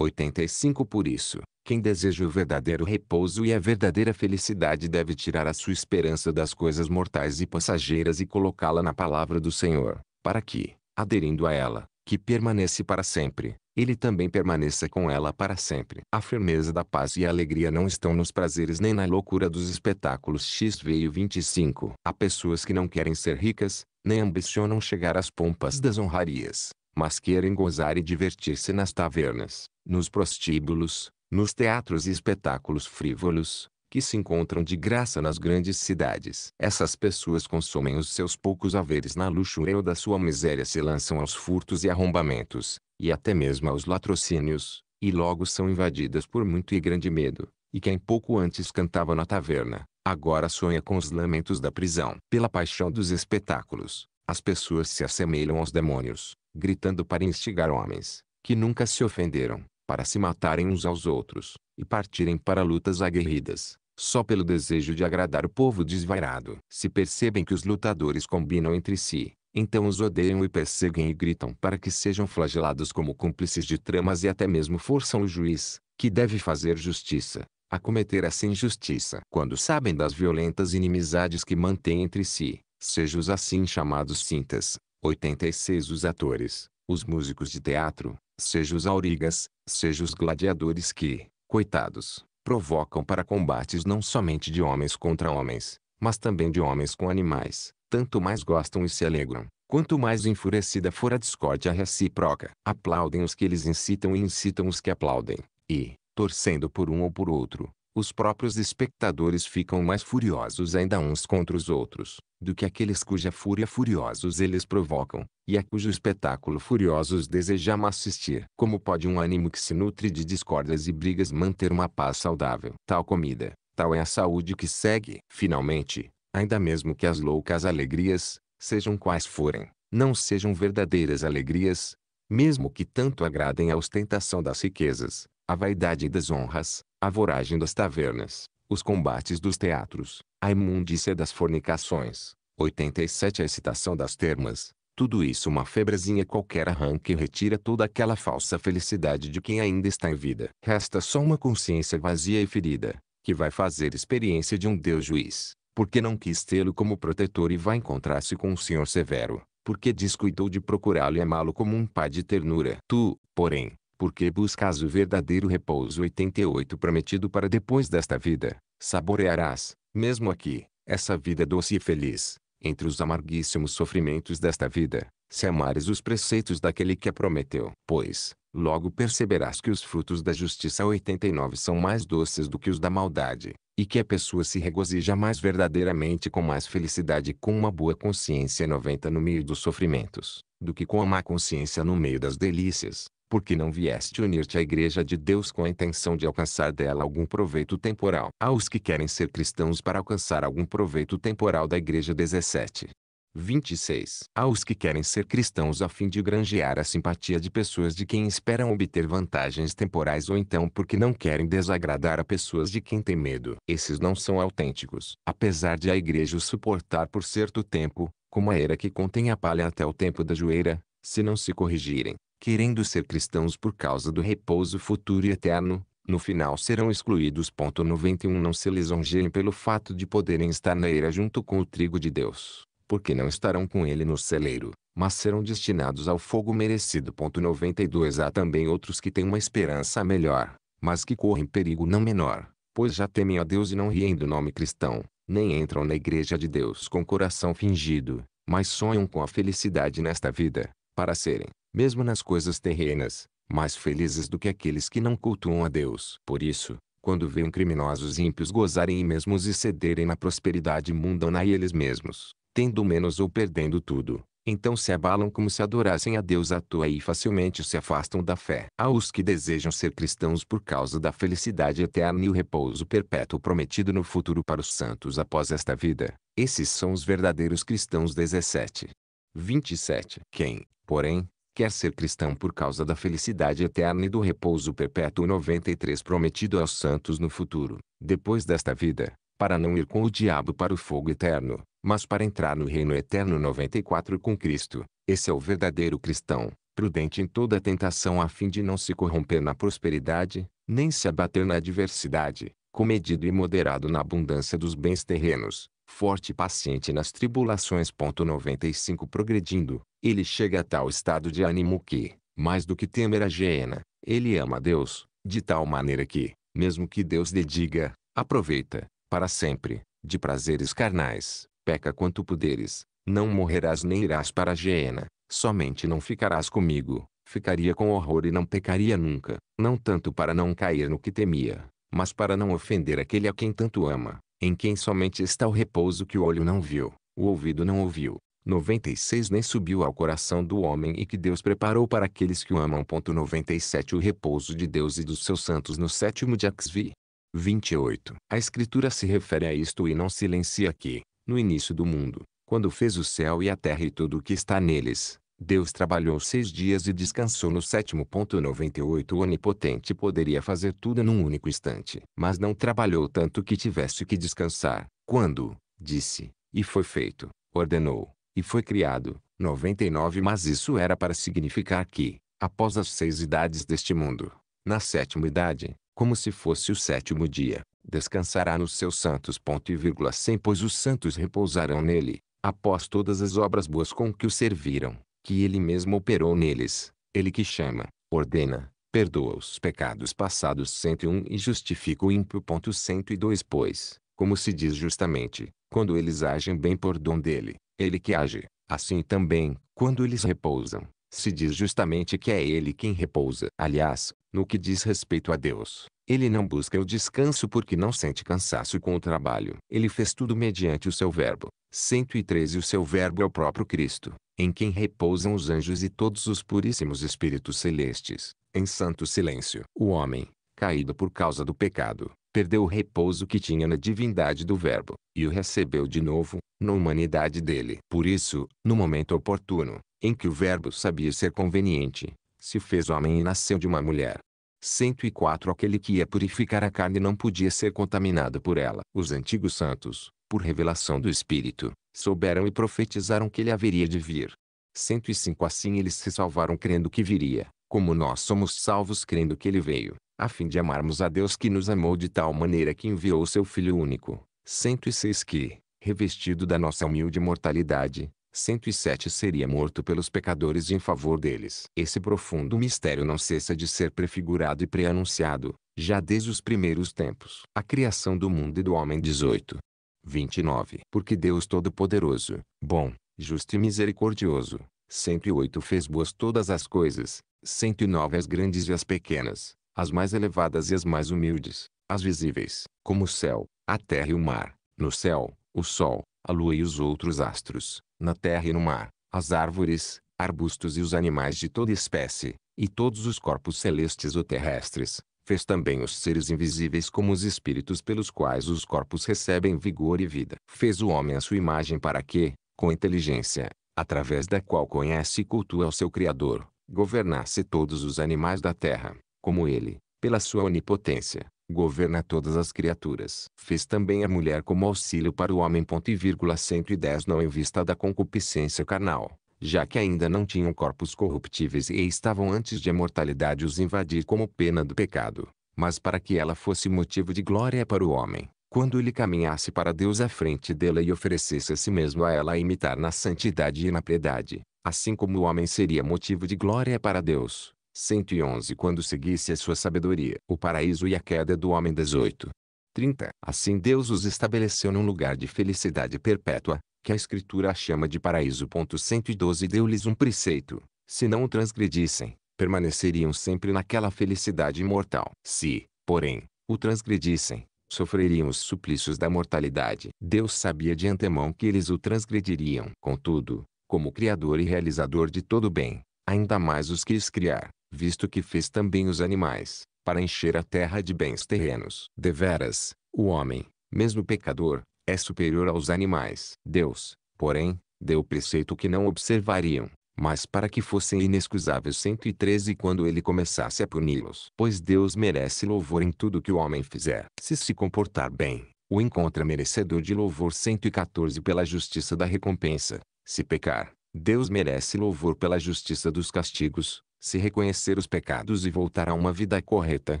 85 Por isso, quem deseja o verdadeiro repouso e a verdadeira felicidade deve tirar a sua esperança das coisas mortais e passageiras e colocá-la na palavra do Senhor, para que, aderindo a ela, que permanece para sempre, ele também permaneça com ela para sempre. A firmeza da paz e a alegria não estão nos prazeres nem na loucura dos espetáculos X veio 25. Há pessoas que não querem ser ricas, nem ambicionam chegar às pompas das honrarias, mas querem gozar e divertir-se nas tavernas, nos prostíbulos, nos teatros e espetáculos frívolos, que se encontram de graça nas grandes cidades. Essas pessoas consomem os seus poucos haveres na luxúria ou da sua miséria se lançam aos furtos e arrombamentos, e até mesmo aos latrocínios, e logo são invadidas por muito e grande medo, e quem pouco antes cantava na taverna, agora sonha com os lamentos da prisão. Pela paixão dos espetáculos, as pessoas se assemelham aos demônios, gritando para instigar homens, que nunca se ofenderam, para se matarem uns aos outros, e partirem para lutas aguerridas, só pelo desejo de agradar o povo desvairado. Se percebem que os lutadores combinam entre si, então os odeiam e perseguem e gritam para que sejam flagelados como cúmplices de tramas e até mesmo forçam o juiz, que deve fazer justiça, a cometer essa injustiça. Quando sabem das violentas inimizades que mantêm entre si, seja os assim chamados cintas, 86 os atores, os músicos de teatro, seja os aurigas, seja os gladiadores que, coitados, provocam para combates não somente de homens contra homens, mas também de homens com animais, tanto mais gostam e se alegram, quanto mais enfurecida for a discórdia recíproca. Aplaudem os que eles incitam e incitam os que aplaudem, e, torcendo por um ou por outro, os próprios espectadores ficam mais furiosos ainda uns contra os outros, do que aqueles cuja fúria furiosos eles provocam, e a cujo espetáculo furiosos desejam assistir. Como pode um ânimo que se nutre de discórdias e brigas manter uma paz saudável? Tal comida, tal é a saúde que segue. Finalmente, ainda mesmo que as loucas alegrias, sejam quais forem, não sejam verdadeiras alegrias, mesmo que tanto agradem à ostentação das riquezas, a vaidade das honras, a voragem das tavernas, os combates dos teatros, a imundícia das fornicações, 87 a excitação das termas, tudo isso uma febrezinha qualquer arranca e retira toda aquela falsa felicidade de quem ainda está em vida. Resta só uma consciência vazia e ferida, que vai fazer experiência de um Deus juiz, porque não quis tê-lo como protetor e vai encontrar-se com um Senhor severo, porque descuidou de procurá-lo e amá-lo como um pai de ternura. Tu, porém, porque buscas o verdadeiro repouso 88 prometido para depois desta vida, saborearás, mesmo aqui, essa vida doce e feliz, entre os amarguíssimos sofrimentos desta vida, se amares os preceitos daquele que a prometeu. Pois, logo perceberás que os frutos da justiça 89 são mais doces do que os da maldade, e que a pessoa se regozija mais verdadeiramente com mais felicidade com uma boa consciência 90 no meio dos sofrimentos, do que com a má consciência no meio das delícias porque não vieste unir-te à Igreja de Deus com a intenção de alcançar dela algum proveito temporal. os que querem ser cristãos para alcançar algum proveito temporal da Igreja 17. 26. os que querem ser cristãos a fim de granjear a simpatia de pessoas de quem esperam obter vantagens temporais ou então porque não querem desagradar a pessoas de quem tem medo. Esses não são autênticos. Apesar de a igreja os suportar por certo tempo, como a era que contém a palha até o tempo da joeira, se não se corrigirem, querendo ser cristãos por causa do repouso futuro e eterno, no final serão excluídos. 91 Não se lisonjeiem pelo fato de poderem estar na eira junto com o trigo de Deus, porque não estarão com ele no celeiro, mas serão destinados ao fogo merecido. 92 Há também outros que têm uma esperança melhor, mas que correm perigo não menor, pois já temem a Deus e não riem do nome cristão, nem entram na igreja de Deus com coração fingido, mas sonham com a felicidade nesta vida, para serem, mesmo nas coisas terrenas, mais felizes do que aqueles que não cultuam a Deus. Por isso, quando veem criminosos ímpios gozarem e mesmo e cederem na prosperidade mundana e eles mesmos, tendo menos ou perdendo tudo, então se abalam como se adorassem a Deus à toa e facilmente se afastam da fé. Há os que desejam ser cristãos por causa da felicidade eterna e o repouso perpétuo prometido no futuro para os santos após esta vida. Esses são os verdadeiros cristãos 17. 27. Quem, porém, quer ser cristão por causa da felicidade eterna e do repouso perpétuo 93 prometido aos santos no futuro, depois desta vida, para não ir com o diabo para o fogo eterno, mas para entrar no reino eterno 94 com Cristo. Esse é o verdadeiro cristão, prudente em toda tentação a fim de não se corromper na prosperidade, nem se abater na adversidade, comedido e moderado na abundância dos bens terrenos, forte e paciente nas tribulações. 95 Progredindo, ele chega a tal estado de ânimo que, mais do que temer a Geena, ele ama a Deus, de tal maneira que, mesmo que Deus lhe diga, aproveita, para sempre, de prazeres carnais, peca quanto puderes, não morrerás nem irás para Geena, somente não ficarás comigo, ficaria com horror e não pecaria nunca, não tanto para não cair no que temia, mas para não ofender aquele a quem tanto ama, em quem somente está o repouso que o olho não viu, o ouvido não ouviu, 96 nem subiu ao coração do homem e que Deus preparou para aqueles que o amam. 97 O repouso de Deus e dos seus santos no sétimo dia Xvi. 28. A Escritura se refere a isto e não silencia que, no início do mundo, quando fez o céu e a terra e tudo o que está neles, Deus trabalhou seis dias e descansou no sétimo. 98 O onipotente poderia fazer tudo num único instante, mas não trabalhou tanto que tivesse que descansar. Quando, disse, e foi feito, ordenou, e foi criado. 99 Mas isso era para significar que, após as seis idades deste mundo, na sétima idade, como se fosse o sétimo dia, descansará nos seus santos. Ponto e vírgula, pois os santos repousarão nele, após todas as obras boas com que o serviram que ele mesmo operou neles. Ele que chama, ordena, perdoa os pecados passados 101 e justifica o ímpio. 102 Pois, como se diz justamente, quando eles agem bem por dom dele, ele que age, assim também, quando eles repousam, se diz justamente que é ele quem repousa. Aliás, no que diz respeito a Deus, ele não busca o descanso porque não sente cansaço com o trabalho. Ele fez tudo mediante o seu verbo. 113 O seu verbo é o próprio Cristo em quem repousam os anjos e todos os puríssimos espíritos celestes, em santo silêncio. O homem, caído por causa do pecado, perdeu o repouso que tinha na divindade do Verbo, e o recebeu de novo, na humanidade dele. Por isso, no momento oportuno, em que o Verbo sabia ser conveniente, se fez homem e nasceu de uma mulher. 104 Aquele que ia purificar a carne não podia ser contaminado por ela. Os antigos santos, por revelação do Espírito, souberam e profetizaram que ele haveria de vir. 105 Assim eles se salvaram crendo que viria, como nós somos salvos crendo que ele veio, a fim de amarmos a Deus que nos amou de tal maneira que enviou o seu Filho único. 106 Que, revestido da nossa humilde mortalidade, 107 seria morto pelos pecadores em favor deles. Esse profundo mistério não cessa de ser prefigurado e preanunciado, já desde os primeiros tempos. A criação do mundo e do homem 18. 29. Porque Deus Todo-Poderoso, bom, justo e misericordioso, 108 fez boas todas as coisas, 109 as grandes e as pequenas, as mais elevadas e as mais humildes, as visíveis, como o céu, a terra e o mar, no céu, o sol, a lua e os outros astros, na terra e no mar, as árvores, arbustos e os animais de toda espécie, e todos os corpos celestes ou terrestres, fez também os seres invisíveis como os espíritos pelos quais os corpos recebem vigor e vida. Fez o homem à sua imagem para que, com inteligência, através da qual conhece e cultua o seu Criador, governasse todos os animais da terra, como ele, pela sua onipotência, governa todas as criaturas. Fez também a mulher como auxílio para o homem. e 110 Não em vista da concupiscência carnal, já que ainda não tinham corpos corruptíveis e estavam antes de a mortalidade os invadir como pena do pecado, mas para que ela fosse motivo de glória é para o homem, quando ele caminhasse para Deus à frente dela e oferecesse a si mesmo a ela a imitar na santidade e na piedade, assim como o homem seria motivo de glória para Deus. 111 Quando seguisse a sua sabedoria, o paraíso e a queda do homem 18. 30. Assim Deus os estabeleceu num lugar de felicidade perpétua, que a Escritura chama de paraíso. 112 Deu-lhes um preceito: se não o transgredissem, permaneceriam sempre naquela felicidade imortal. Se, porém, o transgredissem, sofreriam os suplícios da mortalidade. Deus sabia de antemão que eles o transgrediriam. Contudo, como Criador e Realizador de todo bem, ainda mais os quis criar, visto que fez também os animais, para encher a terra de bens terrenos. Deveras, o homem, mesmo pecador, é superior aos animais. Deus, porém, deu preceito que não observariam, mas para que fossem inexcusáveis 113 quando ele começasse a puni-los. Pois Deus merece louvor em tudo que o homem fizer. Se se comportar bem, o encontra merecedor de louvor 114 pela justiça da recompensa. Se pecar, Deus merece louvor pela justiça dos castigos. Se reconhecer os pecados e voltar a uma vida correta,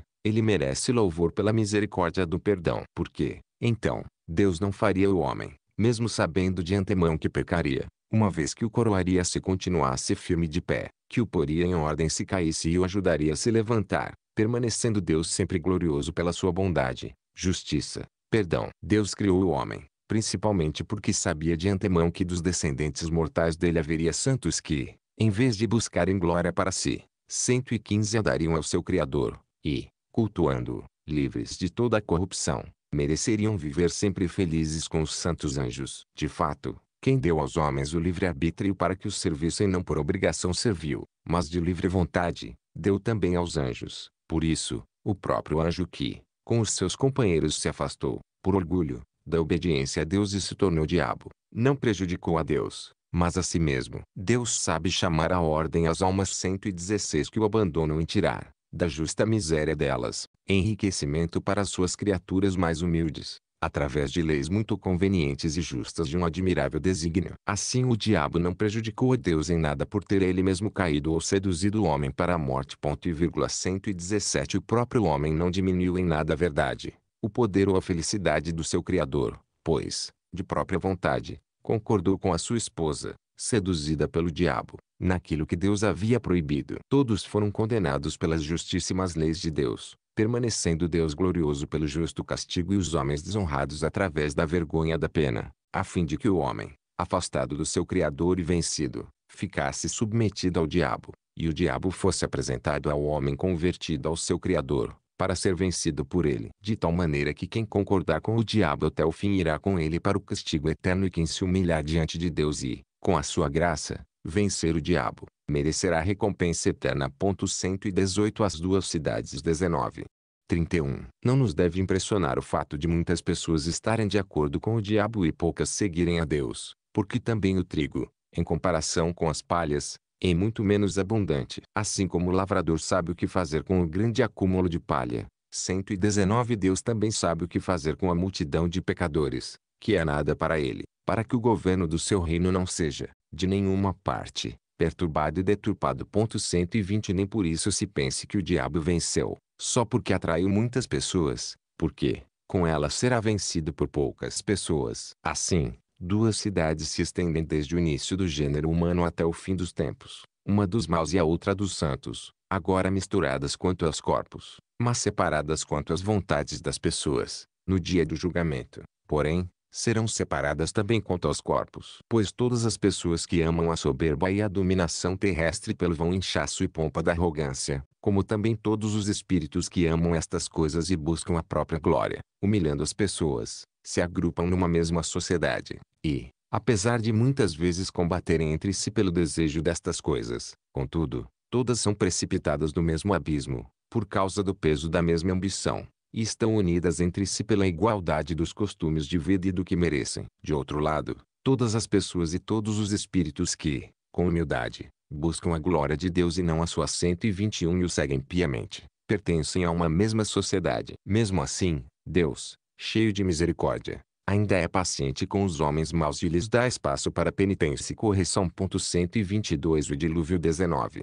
ele merece louvor pela misericórdia do perdão. Porque, então, Deus não faria o homem, mesmo sabendo de antemão que pecaria, uma vez que o coroaria se continuasse firme de pé, que o poria em ordem se caísse e o ajudaria a se levantar, permanecendo Deus sempre glorioso pela sua bondade, justiça, perdão. Deus criou o homem, principalmente porque sabia de antemão que dos descendentes mortais dele haveria santos que, em vez de buscarem glória para si, 115 a dariam ao seu Criador, e, cultuando-o, livres de toda a corrupção, mereceriam viver sempre felizes com os santos anjos. De fato, quem deu aos homens o livre-arbítrio para que os servissem não por obrigação servil, mas de livre vontade, deu também aos anjos. Por isso, o próprio anjo que, com os seus companheiros se afastou, por orgulho, da obediência a Deus e se tornou diabo, não prejudicou a Deus, mas a si mesmo. Deus sabe chamar a ordem às almas 116 que o abandonam e tirar, da justa miséria delas, enriquecimento para suas criaturas mais humildes, através de leis muito convenientes e justas de um admirável desígnio. Assim o diabo não prejudicou a Deus em nada por ter ele mesmo caído ou seduzido o homem para a morte. Ponto e vírgula 117 O próprio homem não diminuiu em nada a verdade, o poder ou a felicidade do seu Criador, pois, de própria vontade, concordou com a sua esposa, seduzida pelo diabo, naquilo que Deus havia proibido. Todos foram condenados pelas justíssimas leis de Deus, permanecendo Deus glorioso pelo justo castigo e os homens desonrados através da vergonha da pena, a fim de que o homem, afastado do seu Criador e vencido, ficasse submetido ao diabo, e o diabo fosse apresentado ao homem convertido ao seu Criador, para ser vencido por ele, de tal maneira que quem concordar com o diabo até o fim irá com ele para o castigo eterno e quem se humilhar diante de Deus e, com a sua graça, vencer o diabo, merecerá recompensa eterna. 118 As duas cidades 19. 31. Não nos deve impressionar o fato de muitas pessoas estarem de acordo com o diabo e poucas seguirem a Deus, porque também o trigo, em comparação com as palhas, é muito menos abundante. Assim como o lavrador sabe o que fazer com o grande acúmulo de palha, 119 Deus também sabe o que fazer com a multidão de pecadores, que é nada para ele, para que o governo do seu reino não seja, de nenhuma parte, perturbado e deturpado. 120 Nem por isso se pense que o diabo venceu, só porque atraiu muitas pessoas, porque, com ela será vencido por poucas pessoas. Assim, duas cidades se estendem desde o início do gênero humano até o fim dos tempos, uma dos maus e a outra dos santos, agora misturadas quanto aos corpos, mas separadas quanto às vontades das pessoas, no dia do julgamento. Porém, serão separadas também quanto aos corpos. Pois todas as pessoas que amam a soberba e a dominação terrestre pelo vão inchaço e pompa da arrogância, como também todos os espíritos que amam estas coisas e buscam a própria glória, humilhando as pessoas, se agrupam numa mesma sociedade, e, apesar de muitas vezes combaterem entre si pelo desejo destas coisas, contudo, todas são precipitadas do mesmo abismo, por causa do peso da mesma ambição, e estão unidas entre si pela igualdade dos costumes de vida e do que merecem. De outro lado, todas as pessoas e todos os espíritos que, com humildade, buscam a glória de Deus e não a sua 121 e o seguem piamente, pertencem a uma mesma sociedade. Mesmo assim, Deus, cheio de misericórdia, ainda é paciente com os homens maus e lhes dá espaço para penitência e correção. 122 O dilúvio 19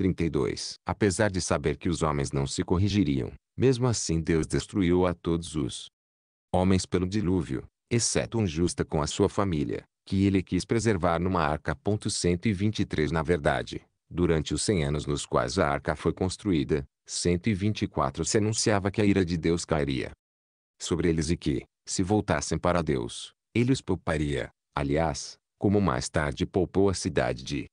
32. Apesar de saber que os homens não se corrigiriam, mesmo assim Deus destruiu a todos os homens pelo dilúvio, exceto um justa com a sua família, que ele quis preservar numa arca. 123 Na verdade, durante os 100 anos nos quais a arca foi construída, 124 se anunciava que a ira de Deus cairia sobre eles e que, se voltassem para Deus, ele os pouparia. Aliás, como mais tarde poupou a cidade de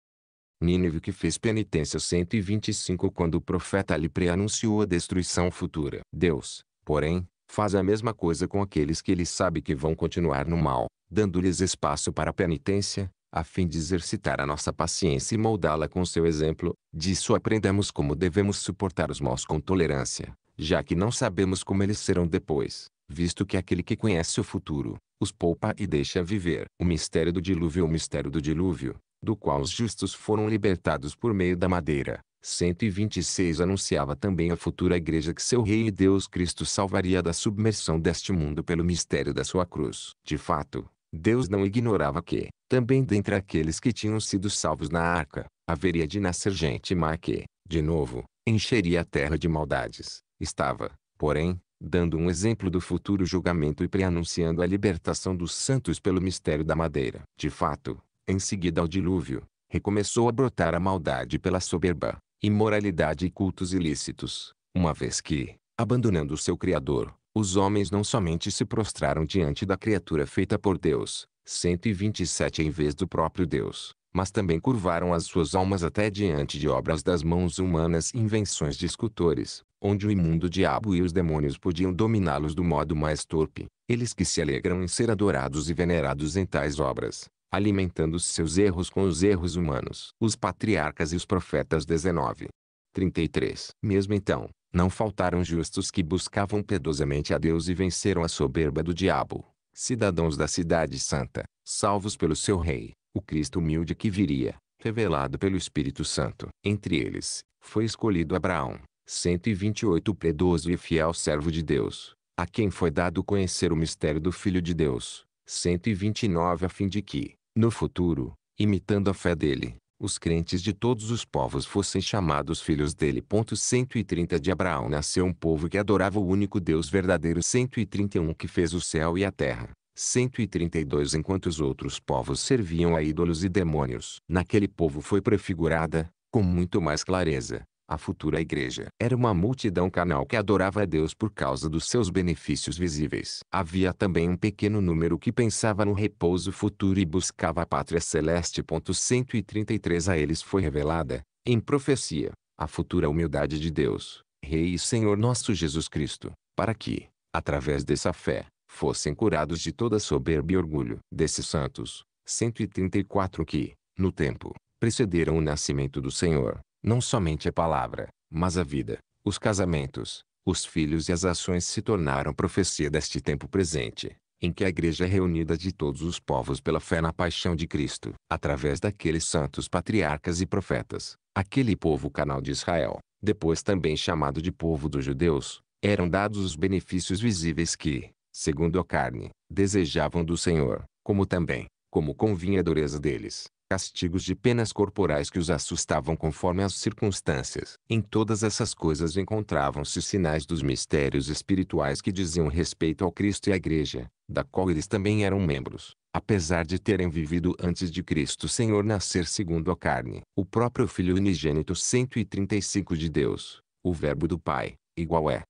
Nínive que fez penitência 125 quando o profeta lhe preanunciou a destruição futura. Deus, porém, faz a mesma coisa com aqueles que ele sabe que vão continuar no mal, dando-lhes espaço para a penitência, a fim de exercitar a nossa paciência e moldá-la com seu exemplo. Disso aprendemos como devemos suportar os maus com tolerância, já que não sabemos como eles serão depois, visto que aquele que conhece o futuro, os poupa e deixa viver. O mistério do dilúvio é O mistério do dilúvio, do qual os justos foram libertados por meio da madeira. 126 anunciava também a futura igreja que seu rei e Deus Cristo salvaria da submersão deste mundo pelo mistério da sua cruz. De fato, Deus não ignorava que, também dentre aqueles que tinham sido salvos na arca, haveria de nascer gente má que, de novo, encheria a terra de maldades. Estava, porém, dando um exemplo do futuro julgamento e preanunciando a libertação dos santos pelo mistério da madeira. De fato, em seguida ao dilúvio, recomeçou a brotar a maldade pela soberba, imoralidade e cultos ilícitos, uma vez que, abandonando o seu Criador, os homens não somente se prostraram diante da criatura feita por Deus, 127 em vez do próprio Deus, mas também curvaram as suas almas até diante de obras das mãos humanas e invenções de escultores, onde o imundo diabo e os demônios podiam dominá-los do modo mais torpe, eles que se alegram em ser adorados e venerados em tais obras, alimentando seus erros com os erros humanos. Os patriarcas e os profetas 19. 33. Mesmo então, não faltaram justos que buscavam piedosamente a Deus e venceram a soberba do diabo, cidadãos da cidade santa, salvos pelo seu rei, o Cristo humilde que viria, revelado pelo Espírito Santo. Entre eles, foi escolhido Abraão, 128 predoso e fiel servo de Deus, a quem foi dado conhecer o mistério do Filho de Deus, 129 a fim de que, no futuro, imitando a fé dele, os crentes de todos os povos fossem chamados filhos dele. 130 De Abraão nasceu um povo que adorava o único Deus verdadeiro. 131 Que fez o céu e a terra. 132 Enquanto os outros povos serviam a ídolos e demônios. Naquele povo foi prefigurada, com muito mais clareza, a futura igreja era uma multidão canal que adorava a Deus por causa dos seus benefícios visíveis. Havia também um pequeno número que pensava no repouso futuro e buscava a pátria celeste. 133 A eles foi revelada, em profecia, a futura humildade de Deus, Rei e Senhor nosso Jesus Cristo, para que, através dessa fé, fossem curados de toda soberba e orgulho. Desses santos, 134 que, no tempo, precederam o nascimento do Senhor, não somente a palavra, mas a vida, os casamentos, os filhos e as ações se tornaram profecia deste tempo presente, em que a igreja é reunida de todos os povos pela fé na paixão de Cristo, através daqueles santos patriarcas e profetas, aquele povo canal de Israel, depois também chamado de povo dos judeus, eram dados os benefícios visíveis que, segundo a carne, desejavam do Senhor, como também, como convinha a dureza deles, castigos de penas corporais que os assustavam conforme as circunstâncias. Em todas essas coisas encontravam-se sinais dos mistérios espirituais que diziam respeito ao Cristo e à Igreja, da qual eles também eram membros, apesar de terem vivido antes de Cristo Senhor nascer segundo a carne. O próprio Filho unigênito 135 de Deus, o Verbo do Pai, igual é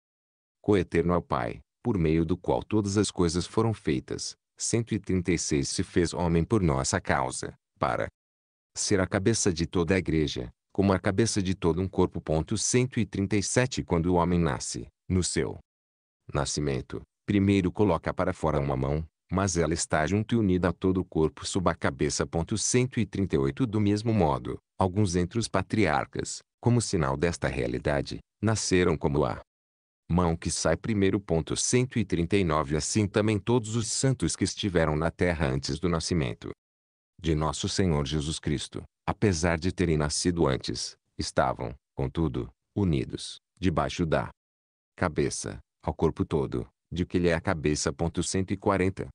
coeterno ao Pai, por meio do qual todas as coisas foram feitas, 136 se fez homem por nossa causa para ser a cabeça de toda a igreja, como a cabeça de todo um corpo. 137 Quando o homem nasce, no seu nascimento, primeiro coloca para fora uma mão, mas ela está junto e unida a todo o corpo sob a cabeça. 138 Do mesmo modo, alguns entre os patriarcas, como sinal desta realidade, nasceram como a mão que sai primeiro. 139 Assim também todos os santos que estiveram na terra antes do nascimento de nosso Senhor Jesus Cristo, apesar de terem nascido antes, estavam, contudo, unidos, debaixo da cabeça, ao corpo todo, de que ele é a cabeça. 140.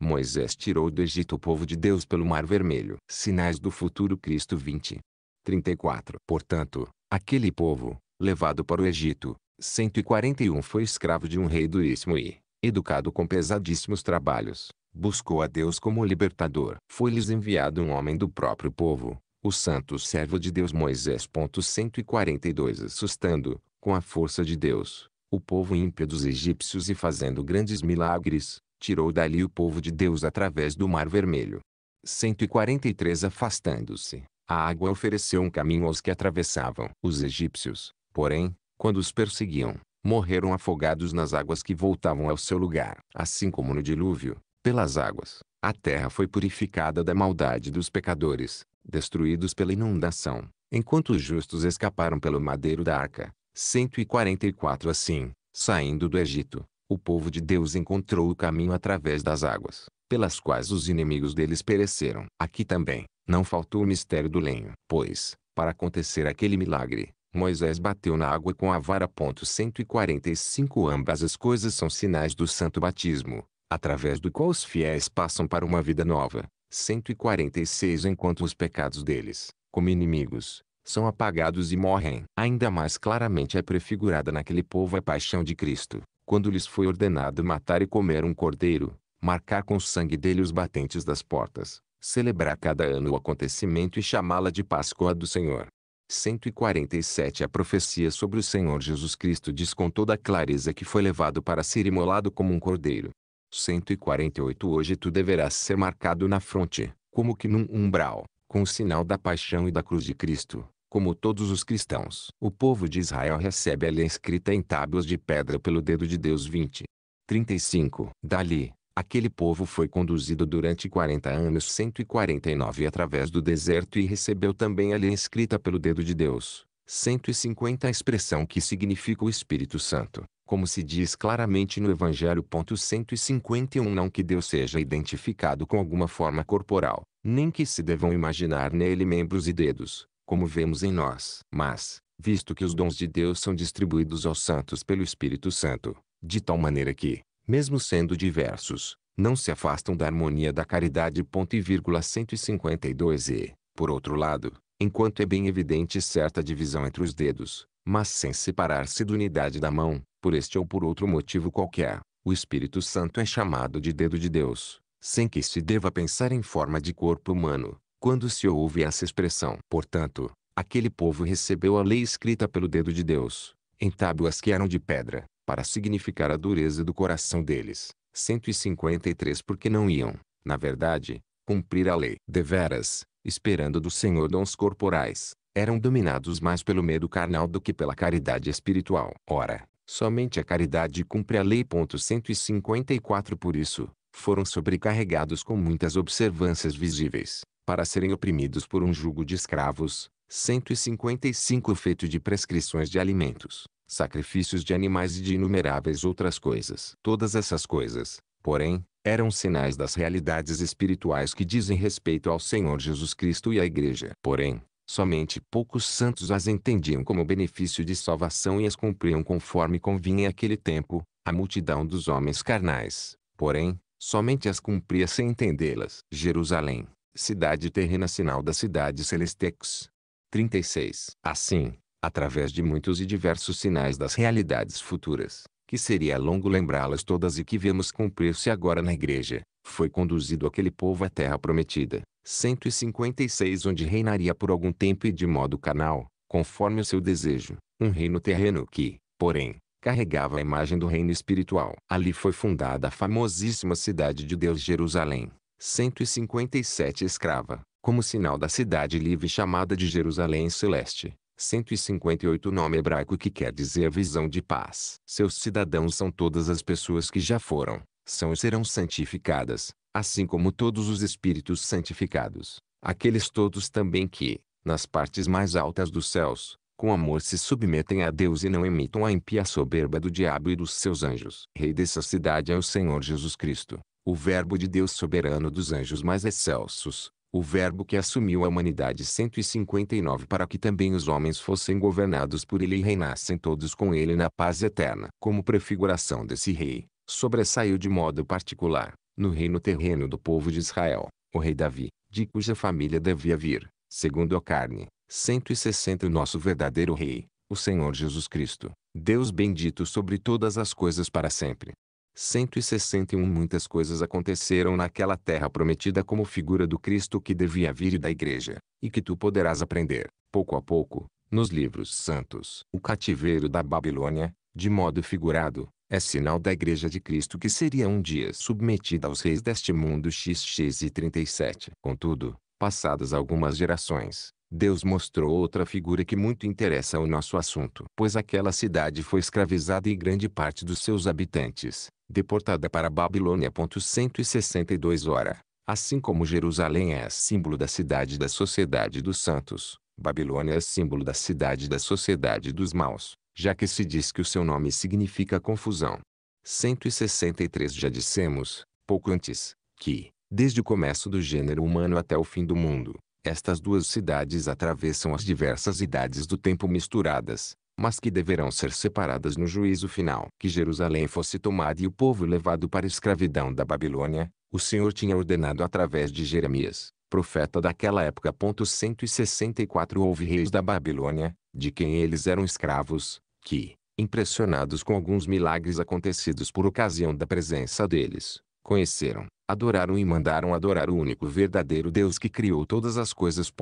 Moisés tirou do Egito o povo de Deus pelo Mar Vermelho. Sinais do futuro Cristo 20. 34. Portanto, aquele povo, levado para o Egito, 141 foi escravo de um rei duríssimo e, educado com pesadíssimos trabalhos, buscou a Deus como libertador. Foi-lhes enviado um homem do próprio povo, o santo servo de Deus Moisés. 142 Assustando, com a força de Deus, o povo ímpio dos egípcios e fazendo grandes milagres, tirou dali o povo de Deus através do Mar Vermelho. 143 Afastando-se, a água ofereceu um caminho aos que atravessavam. Os egípcios, porém, quando os perseguiam, morreram afogados nas águas que voltavam ao seu lugar. Assim como no dilúvio, pelas águas. A terra foi purificada da maldade dos pecadores, destruídos pela inundação, enquanto os justos escaparam pelo madeiro da arca. 144 Assim, saindo do Egito, o povo de Deus encontrou o caminho através das águas, pelas quais os inimigos deles pereceram. Aqui também, não faltou o mistério do lenho, pois, para acontecer aquele milagre, Moisés bateu na água com a vara. 145 Ambas as coisas são sinais do santo batismo através do qual os fiéis passam para uma vida nova. 146 Enquanto os pecados deles, como inimigos, são apagados e morrem. Ainda mais claramente é prefigurada naquele povo a paixão de Cristo, quando lhes foi ordenado matar e comer um cordeiro, marcar com o sangue dele os batentes das portas, celebrar cada ano o acontecimento e chamá-la de Páscoa do Senhor. 147 A profecia sobre o Senhor Jesus Cristo diz com toda clareza que foi levado para ser imolado como um cordeiro. 148 Hoje tu deverás ser marcado na fronte, como que num umbral, com o sinal da paixão e da cruz de Cristo, como todos os cristãos. O povo de Israel recebe a lei escrita em tábuas de pedra pelo dedo de Deus 20. 35. Dali, aquele povo foi conduzido durante 40 anos 149 através do deserto e recebeu também a lei escrita pelo dedo de Deus. 150 A expressão que significa o Espírito Santo, como se diz claramente no Evangelho. 151 Não que Deus seja identificado com alguma forma corporal, nem que se devam imaginar nele membros e dedos, como vemos em nós. Mas, visto que os dons de Deus são distribuídos aos santos pelo Espírito Santo, de tal maneira que, mesmo sendo diversos, não se afastam da harmonia da caridade. Ponto e vírgula 152 e, por outro lado, enquanto é bem evidente certa divisão entre os dedos, mas sem separar-se da unidade da mão, por este ou por outro motivo qualquer, o Espírito Santo é chamado de dedo de Deus, sem que se deva pensar em forma de corpo humano, quando se ouve essa expressão. Portanto, aquele povo recebeu a lei escrita pelo dedo de Deus, em tábuas que eram de pedra, para significar a dureza do coração deles. 153 Porque não iam, na verdade, cumprir a lei. Deveras, esperando do Senhor dons corporais, eram dominados mais pelo medo carnal do que pela caridade espiritual. Ora, somente a caridade cumpre a lei. 154 Por isso, foram sobrecarregados com muitas observâncias visíveis, para serem oprimidos por um jugo de escravos, 155 feito de prescrições de alimentos, sacrifícios de animais e de inumeráveis outras coisas. Todas essas coisas, porém, eram sinais das realidades espirituais que dizem respeito ao Senhor Jesus Cristo e à Igreja. Porém, Somente poucos santos as entendiam como benefício de salvação e as cumpriam conforme convinha aquele tempo, a multidão dos homens carnais, porém, somente as cumpria sem entendê-las. Jerusalém, cidade terrena sinal da cidade celestex. 36. Assim, através de muitos e diversos sinais das realidades futuras, que seria longo lembrá-las todas e que vemos cumprir-se agora na igreja, foi conduzido aquele povo à terra prometida, 156 onde reinaria por algum tempo e de modo canal, conforme o seu desejo, um reino terreno que, porém, carregava a imagem do reino espiritual. Ali foi fundada a famosíssima cidade de Deus Jerusalém, 157 escrava, como sinal da cidade livre chamada de Jerusalém Celeste. 158 Nome hebraico que quer dizer visão de paz. Seus cidadãos são todas as pessoas que já foram, são e serão santificadas, assim como todos os espíritos santificados, aqueles todos também que, nas partes mais altas dos céus, com amor se submetem a Deus e não imitam a impia soberba do diabo e dos seus anjos. Rei dessa cidade é o Senhor Jesus Cristo, o Verbo de Deus soberano dos anjos mais excelsos, o Verbo que assumiu a humanidade 159 para que também os homens fossem governados por ele e reinassem todos com ele na paz eterna. Como prefiguração desse rei, sobressaiu de modo particular, no reino terreno do povo de Israel, o rei Davi, de cuja família devia vir, segundo a carne, 160 o nosso verdadeiro rei, o Senhor Jesus Cristo, Deus bendito sobre todas as coisas para sempre. 161 Muitas coisas aconteceram naquela terra prometida como figura do Cristo que devia vir e da igreja, e que tu poderás aprender, pouco a pouco, nos livros santos. O cativeiro da Babilônia, de modo figurado, é sinal da Igreja de Cristo que seria um dia submetida aos reis deste mundo XX e 37. Contudo, passadas algumas gerações, Deus mostrou outra figura que muito interessa ao nosso assunto. Pois aquela cidade foi escravizada e grande parte dos seus habitantes, deportada para a Babilônia. 162 hora. assim como Jerusalém é símbolo da cidade da sociedade dos santos, Babilônia é símbolo da cidade da sociedade dos maus já que se diz que o seu nome significa confusão. 163 Já dissemos, pouco antes, que, desde o começo do gênero humano até o fim do mundo, estas duas cidades atravessam as diversas idades do tempo misturadas, mas que deverão ser separadas no juízo final. Que Jerusalém fosse tomada e o povo levado para a escravidão da Babilônia, o Senhor tinha ordenado através de Jeremias, profeta daquela época. 164 Houve reis da Babilônia, de quem eles eram escravos, que, impressionados com alguns milagres acontecidos por ocasião da presença deles, conheceram, adoraram e mandaram adorar o único verdadeiro Deus que criou todas as coisas.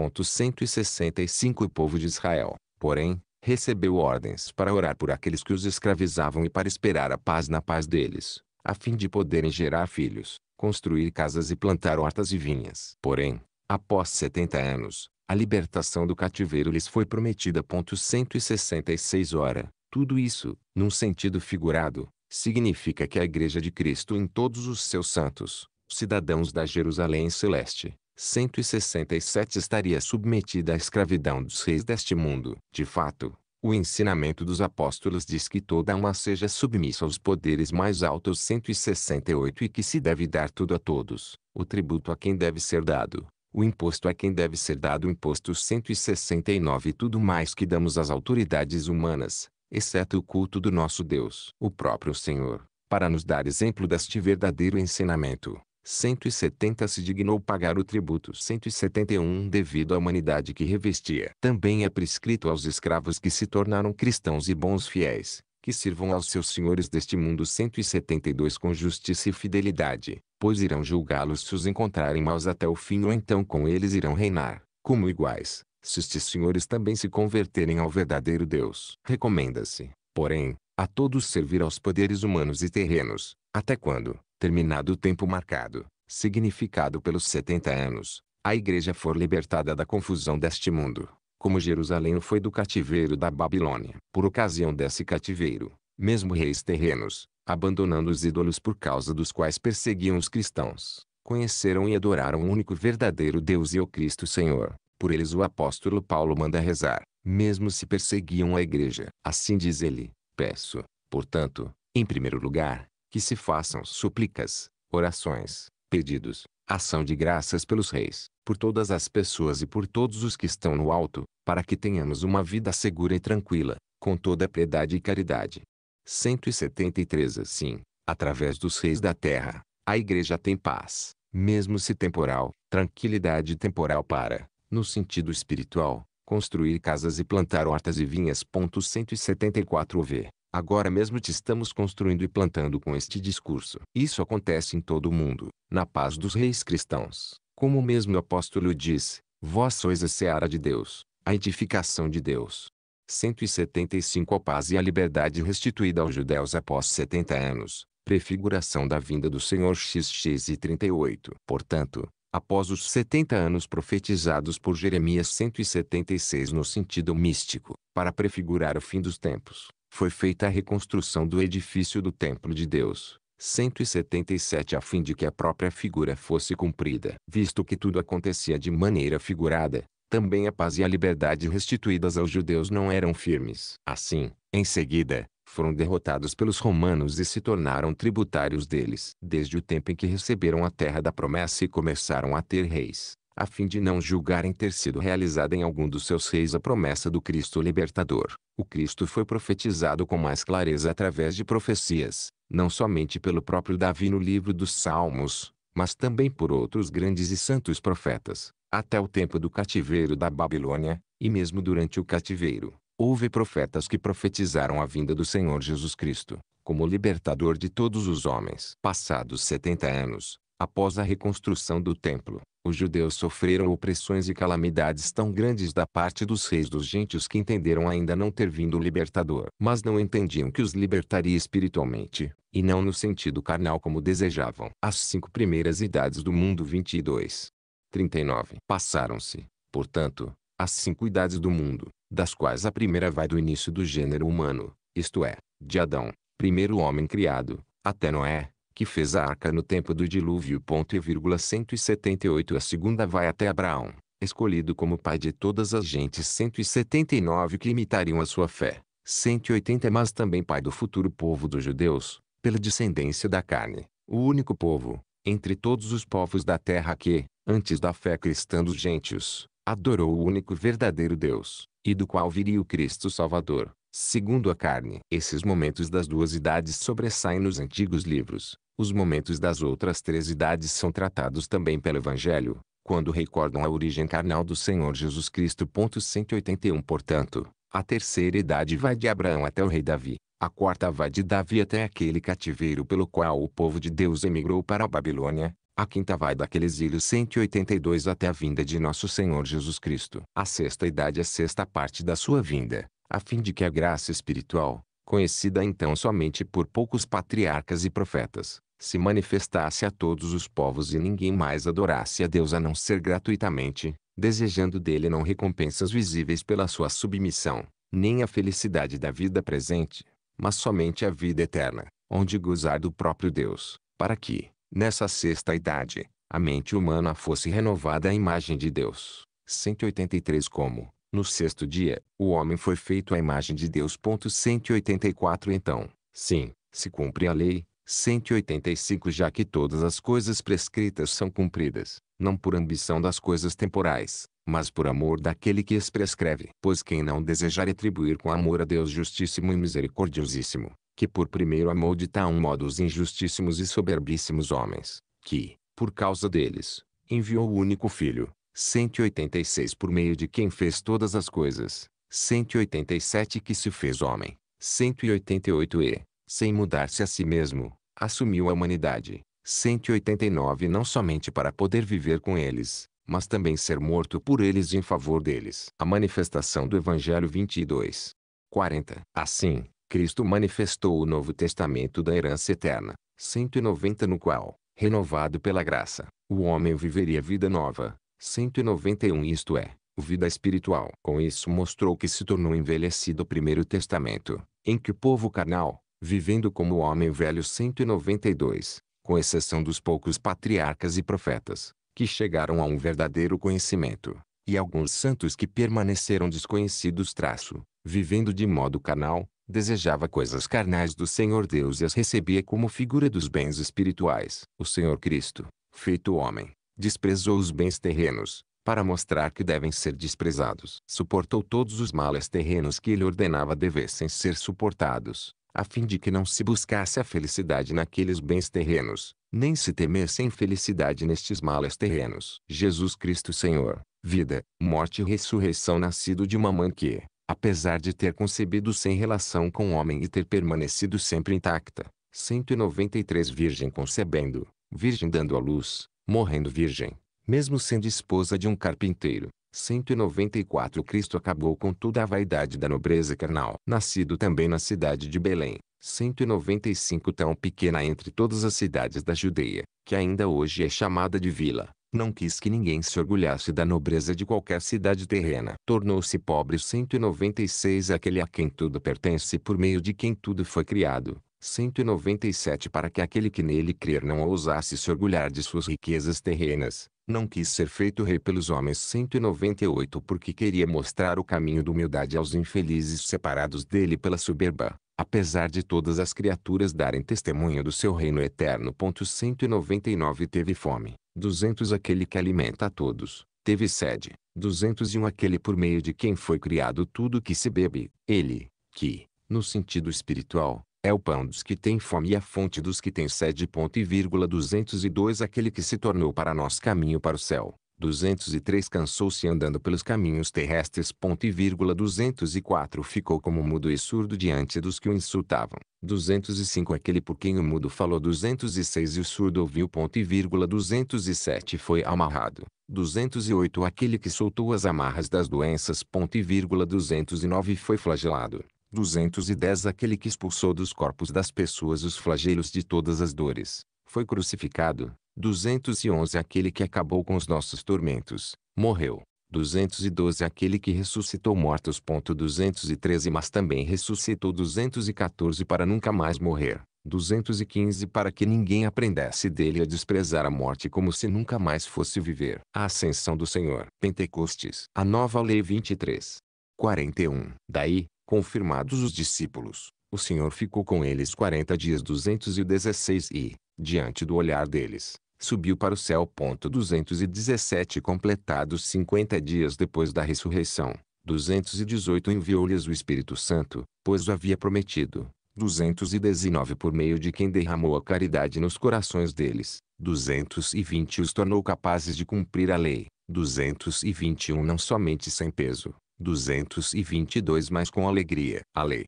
165 O povo de Israel, porém, recebeu ordens para orar por aqueles que os escravizavam e para esperar a paz na paz deles, a fim de poderem gerar filhos, construir casas e plantar hortas e vinhas. Porém, após 70 anos, a libertação do cativeiro lhes foi prometida. 166 Ora, tudo isso, num sentido figurado, significa que a Igreja de Cristo em todos os seus santos, cidadãos da Jerusalém Celeste, 167 estaria submetida à escravidão dos reis deste mundo. De fato, o ensinamento dos apóstolos diz que toda uma seja submissa aos poderes mais altos 168 e que se deve dar tudo a todos, o tributo a quem deve ser dado, o imposto a é quem deve ser dado o imposto 169 e tudo mais que damos às autoridades humanas, exceto o culto do nosso Deus, o próprio Senhor, para nos dar exemplo deste verdadeiro ensinamento. 170 se dignou pagar o tributo 171 devido à humanidade que revestia. Também é prescrito aos escravos que se tornaram cristãos e bons fiéis, que sirvam aos seus senhores deste mundo 172 com justiça e fidelidade, pois irão julgá-los se os encontrarem maus até o fim ou então com eles irão reinar, como iguais, se estes senhores também se converterem ao verdadeiro Deus. Recomenda-se, porém, a todos servir aos poderes humanos e terrenos, até quando, terminado o tempo marcado, significado pelos 70 anos, a Igreja for libertada da confusão deste mundo como Jerusalém foi do cativeiro da Babilônia. Por ocasião desse cativeiro, mesmo reis terrenos, abandonando os ídolos por causa dos quais perseguiam os cristãos, conheceram e adoraram o único verdadeiro Deus e o Cristo Senhor. Por eles o apóstolo Paulo manda rezar, mesmo se perseguiam a igreja. Assim diz ele, peço, portanto, em primeiro lugar, que se façam súplicas, orações, pedidos, ação de graças pelos reis, por todas as pessoas e por todos os que estão no alto, para que tenhamos uma vida segura e tranquila, com toda piedade e caridade. 173 Assim, através dos reis da terra, a igreja tem paz, mesmo se temporal, tranquilidade temporal para, no sentido espiritual, construir casas e plantar hortas e vinhas. 174 v. Agora mesmo te estamos construindo e plantando com este discurso. Isso acontece em todo o mundo, na paz dos reis cristãos. Como o mesmo apóstolo diz, vós sois a seara de Deus, a edificação de Deus. 175 A paz e a liberdade restituída aos judeus após 70 anos, prefiguração da vinda do Senhor XX e 38. Portanto, após os 70 anos profetizados por Jeremias 176 no sentido místico, para prefigurar o fim dos tempos, foi feita a reconstrução do edifício do templo de Deus, 177 a fim de que a própria figura fosse cumprida. Visto que tudo acontecia de maneira figurada, também a paz e a liberdade restituídas aos judeus não eram firmes. Assim, em seguida, foram derrotados pelos romanos e se tornaram tributários deles. Desde o tempo em que receberam a terra da promessa e começaram a ter reis, a fim de não julgarem ter sido realizada em algum dos seus reis a promessa do Cristo libertador. O Cristo foi profetizado com mais clareza através de profecias, não somente pelo próprio Davi no livro dos Salmos, mas também por outros grandes e santos profetas, até o tempo do cativeiro da Babilônia, e mesmo durante o cativeiro, houve profetas que profetizaram a vinda do Senhor Jesus Cristo, como libertador de todos os homens. Passados 70 anos, Após a reconstrução do templo, os judeus sofreram opressões e calamidades tão grandes da parte dos reis dos gentios que entenderam ainda não ter vindo o libertador, mas não entendiam que os libertaria espiritualmente, e não no sentido carnal como desejavam. As cinco primeiras idades do mundo 22. 39. Passaram-se, portanto, as cinco idades do mundo, das quais a primeira vai do início do gênero humano, isto é, de Adão, primeiro homem criado, até Noé, que fez a arca no tempo do dilúvio. Ponto e vírgula 178 A segunda vai até Abraão, escolhido como pai de todas as gentes 179 que imitariam a sua fé. 180 Mas também pai do futuro povo dos judeus, pela descendência da carne, o único povo, entre todos os povos da terra que, antes da fé cristã dos gentios, adorou o único verdadeiro Deus, e do qual viria o Cristo Salvador, Segundo a carne, esses momentos das duas idades sobressaem nos antigos livros. Os momentos das outras três idades são tratados também pelo Evangelho, quando recordam a origem carnal do Senhor Jesus Cristo. 181 Portanto, a terceira idade vai de Abraão até o rei Davi. A quarta vai de Davi até aquele cativeiro pelo qual o povo de Deus emigrou para a Babilônia. A quinta vai daquele exílio 182 até a vinda de nosso Senhor Jesus Cristo. A sexta idade é a sexta parte da sua vinda a fim de que a graça espiritual, conhecida então somente por poucos patriarcas e profetas, se manifestasse a todos os povos e ninguém mais adorasse a Deus a não ser gratuitamente, desejando dele não recompensas visíveis pela sua submissão, nem a felicidade da vida presente, mas somente a vida eterna, onde gozar do próprio Deus, para que, nessa sexta idade, a mente humana fosse renovada à imagem de Deus. 183 Como, no sexto dia, o homem foi feito à imagem de Deus. 184 Então, sim, se cumpre a lei. 185 Já que todas as coisas prescritas são cumpridas, não por ambição das coisas temporais, mas por amor daquele que as prescreve. Pois quem não desejar atribuir com amor a Deus justíssimo e misericordiosíssimo, que por primeiro amou de tal modo os injustíssimos e soberbíssimos homens, que, por causa deles, enviou o único filho, 186 por meio de quem fez todas as coisas, 187 que se fez homem, 188 e, sem mudar-se a si mesmo, assumiu a humanidade, 189 não somente para poder viver com eles, mas também ser morto por eles e em favor deles. A manifestação do Evangelho 22. 40. Assim, Cristo manifestou o Novo Testamento da herança eterna, 190 no qual, renovado pela graça, o homem viveria vida nova, 191 isto é, vida espiritual. Com isso mostrou que se tornou envelhecido o primeiro testamento, em que o povo carnal, vivendo como o homem velho 192, com exceção dos poucos patriarcas e profetas, que chegaram a um verdadeiro conhecimento, e alguns santos que permaneceram desconhecidos traço, vivendo de modo carnal, desejava coisas carnais do Senhor Deus e as recebia como figura dos bens espirituais. O Senhor Cristo, feito homem, desprezou os bens terrenos, para mostrar que devem ser desprezados. Suportou todos os males terrenos que ele ordenava devessem ser suportados, a fim de que não se buscasse a felicidade naqueles bens terrenos, nem se temesse a infelicidade nestes males terrenos. Jesus Cristo Senhor, vida, morte e ressurreição nascido de uma mãe que, apesar de ter concebido sem relação com o homem e ter permanecido sempre intacta, 193 virgem concebendo, virgem dando à luz, morrendo virgem, mesmo sendo esposa de um carpinteiro. 194 Cristo acabou com toda a vaidade da nobreza carnal. Nascido também na cidade de Belém, 195 tão pequena entre todas as cidades da Judeia, que ainda hoje é chamada de vila, não quis que ninguém se orgulhasse da nobreza de qualquer cidade terrena. Tornou-se pobre 196 aquele a quem tudo pertence por meio de quem tudo foi criado 197 Para que aquele que nele crer não ousasse se orgulhar de suas riquezas terrenas, não quis ser feito rei pelos homens 198 porque queria mostrar o caminho da humildade aos infelizes separados dele pela soberba, apesar de todas as criaturas darem testemunho do seu reino eterno. 199 Teve fome, 200 Aquele que alimenta a todos, teve sede, 201 Aquele por meio de quem foi criado tudo que se bebe, ele, que, no sentido espiritual, é o pão dos que têm fome e a fonte dos que têm sede. Ponto e vírgula 202 Aquele que se tornou para nós caminho para o céu. 203 Cansou-se andando pelos caminhos terrestres. Ponto e vírgula 204 Ficou como mudo e surdo diante dos que o insultavam. 205 Aquele por quem o mudo falou. 206 E o surdo ouviu. Ponto e vírgula 207 Foi amarrado. 208 Aquele que soltou as amarras das doenças. Ponto e vírgula 209 Foi flagelado. 210 Aquele que expulsou dos corpos das pessoas os flagelos de todas as dores, foi crucificado. 211 Aquele que acabou com os nossos tormentos, morreu. 212 Aquele que ressuscitou mortos. 213 Mas também ressuscitou 214 para nunca mais morrer. 215 Para que ninguém aprendesse dele a desprezar a morte como se nunca mais fosse viver. A ascensão do Senhor. Pentecostes. A nova lei 23. 41. Daí, Confirmados os discípulos, o Senhor ficou com eles quarenta dias 216 e, diante do olhar deles, subiu para o céu. Ponto 217 Completados 50 dias depois da ressurreição, 218 enviou-lhes o Espírito Santo, pois o havia prometido. 219 por meio de quem derramou a caridade nos corações deles, 220 os tornou capazes de cumprir a lei, 221 não somente sem peso, 222 mais com alegria, a lei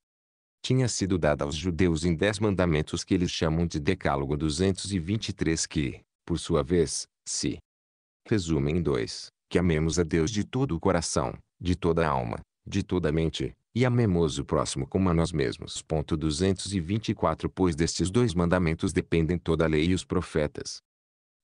tinha sido dada aos judeus em dez mandamentos que eles chamam de Decálogo 223 que, por sua vez, se resume em dois, que amemos a Deus de todo o coração, de toda a alma, de toda a mente, e amemos o próximo como a nós mesmos. Ponto 224 Pois destes dois mandamentos dependem toda a lei e os profetas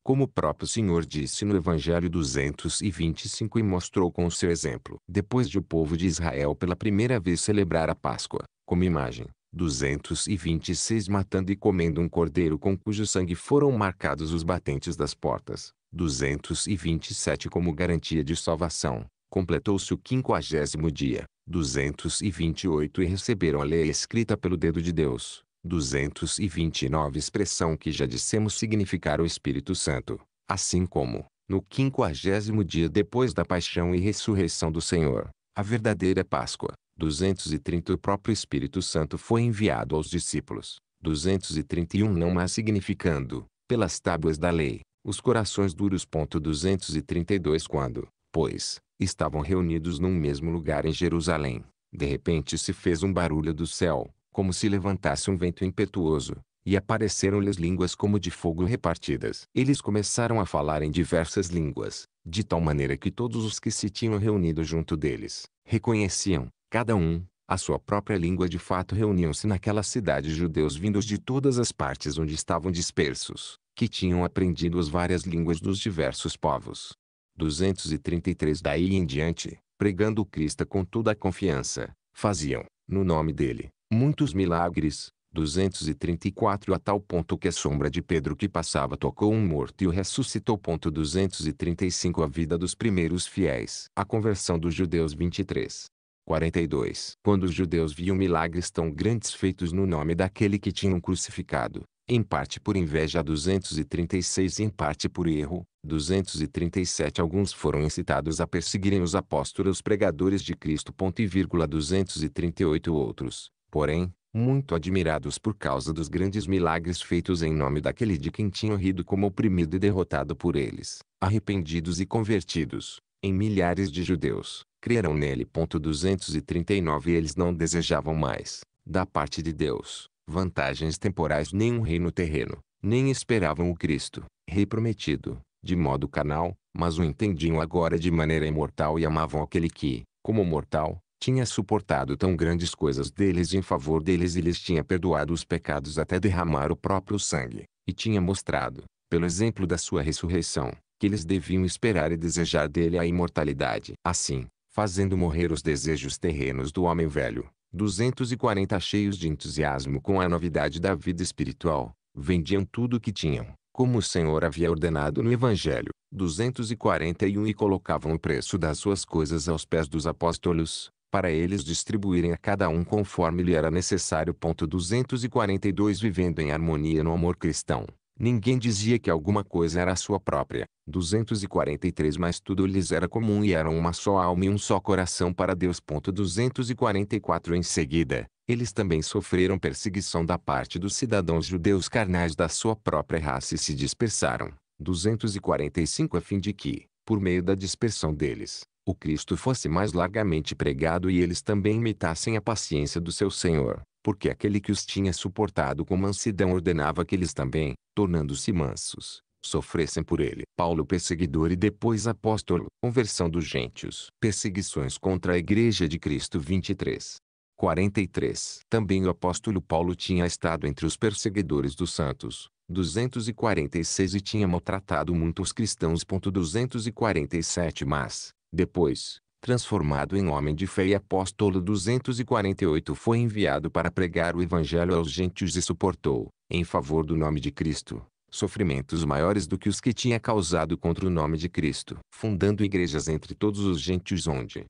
como o próprio Senhor disse no Evangelho 225 e mostrou com o seu exemplo. Depois de o povo de Israel pela primeira vez celebrar a Páscoa, como imagem, 226 matando e comendo um cordeiro com cujo sangue foram marcados os batentes das portas, 227 como garantia de salvação, completou-se o quinquagésimo dia, 228 e receberam a lei escrita pelo dedo de Deus, 229 expressão que já dissemos significar o Espírito Santo, assim como, no quinquagésimo dia depois da paixão e ressurreição do Senhor, a verdadeira Páscoa. 230 O próprio Espírito Santo foi enviado aos discípulos. 231 Não mais significando, pelas tábuas da lei, os corações duros. 232 Quando, pois, estavam reunidos num mesmo lugar em Jerusalém, de repente se fez um barulho do céu, como se levantasse um vento impetuoso, e apareceram-lhes línguas como de fogo repartidas. Eles começaram a falar em diversas línguas, de tal maneira que todos os que se tinham reunido junto deles, reconheciam, cada um, a sua própria língua de fato reuniam-se naquela cidade judeus vindos de todas as partes onde estavam dispersos, que tinham aprendido as várias línguas dos diversos povos. 233 Daí em diante, pregando o Cristo com toda a confiança, faziam, no nome dele, muitos milagres, 234 a tal ponto que a sombra de Pedro que passava tocou um morto e o ressuscitou. 235 A vida dos primeiros fiéis. A conversão dos judeus 23. 42. Quando os judeus viam milagres tão grandes feitos no nome daquele que tinham crucificado, em parte por inveja 236 e em parte por erro, 237 Alguns foram incitados a perseguirem os apóstolos pregadores de Cristo. Ponto e vírgula 238 Outros, porém, muito admirados por causa dos grandes milagres feitos em nome daquele de quem tinham rido como oprimido e derrotado por eles, arrependidos e convertidos, em milhares de judeus, creram nele. 239 Eles não desejavam mais, da parte de Deus, vantagens temporais nem um reino terreno, nem esperavam o Cristo, rei prometido, de modo canal, mas o entendiam agora de maneira imortal e amavam aquele que, como mortal, tinha suportado tão grandes coisas deles em favor deles e lhes tinha perdoado os pecados até derramar o próprio sangue, e tinha mostrado, pelo exemplo da sua ressurreição, que eles deviam esperar e desejar dele a imortalidade. Assim, fazendo morrer os desejos terrenos do homem velho, 240 cheios de entusiasmo com a novidade da vida espiritual, vendiam tudo o que tinham, como o Senhor havia ordenado no Evangelho, 241 e colocavam o preço das suas coisas aos pés dos apóstolos, para eles distribuírem a cada um conforme lhe era necessário. 242 Vivendo em harmonia no amor cristão. Ninguém dizia que alguma coisa era sua própria. 243 Mas tudo lhes era comum e eram uma só alma e um só coração para Deus. 244 Em seguida, eles também sofreram perseguição da parte dos cidadãos judeus carnais da sua própria raça e se dispersaram. 245 A fim de que, por meio da dispersão deles, o Cristo fosse mais largamente pregado e eles também imitassem a paciência do seu Senhor, porque aquele que os tinha suportado com mansidão ordenava que eles também, tornando-se mansos, sofressem por ele. Paulo perseguidor e depois apóstolo. Conversão dos gentios. Perseguições contra a Igreja de Cristo 23. 43. Também o apóstolo Paulo tinha estado entre os perseguidores dos santos. 246 e tinha maltratado muitos cristãos. 247 Mas, depois, transformado em homem de fé e apóstolo 248 foi enviado para pregar o evangelho aos gentios e suportou, em favor do nome de Cristo, sofrimentos maiores do que os que tinha causado contra o nome de Cristo, fundando igrejas entre todos os gentios onde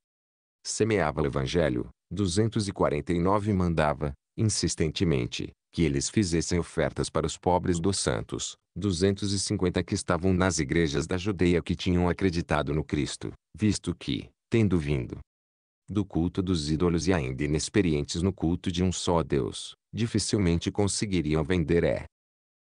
semeava o evangelho, 249 mandava, insistentemente, que eles fizessem ofertas para os pobres dos santos, 250 que estavam nas igrejas da Judeia que tinham acreditado no Cristo, visto que, tendo vindo do culto dos ídolos e ainda inexperientes no culto de um só Deus, dificilmente conseguiriam vender é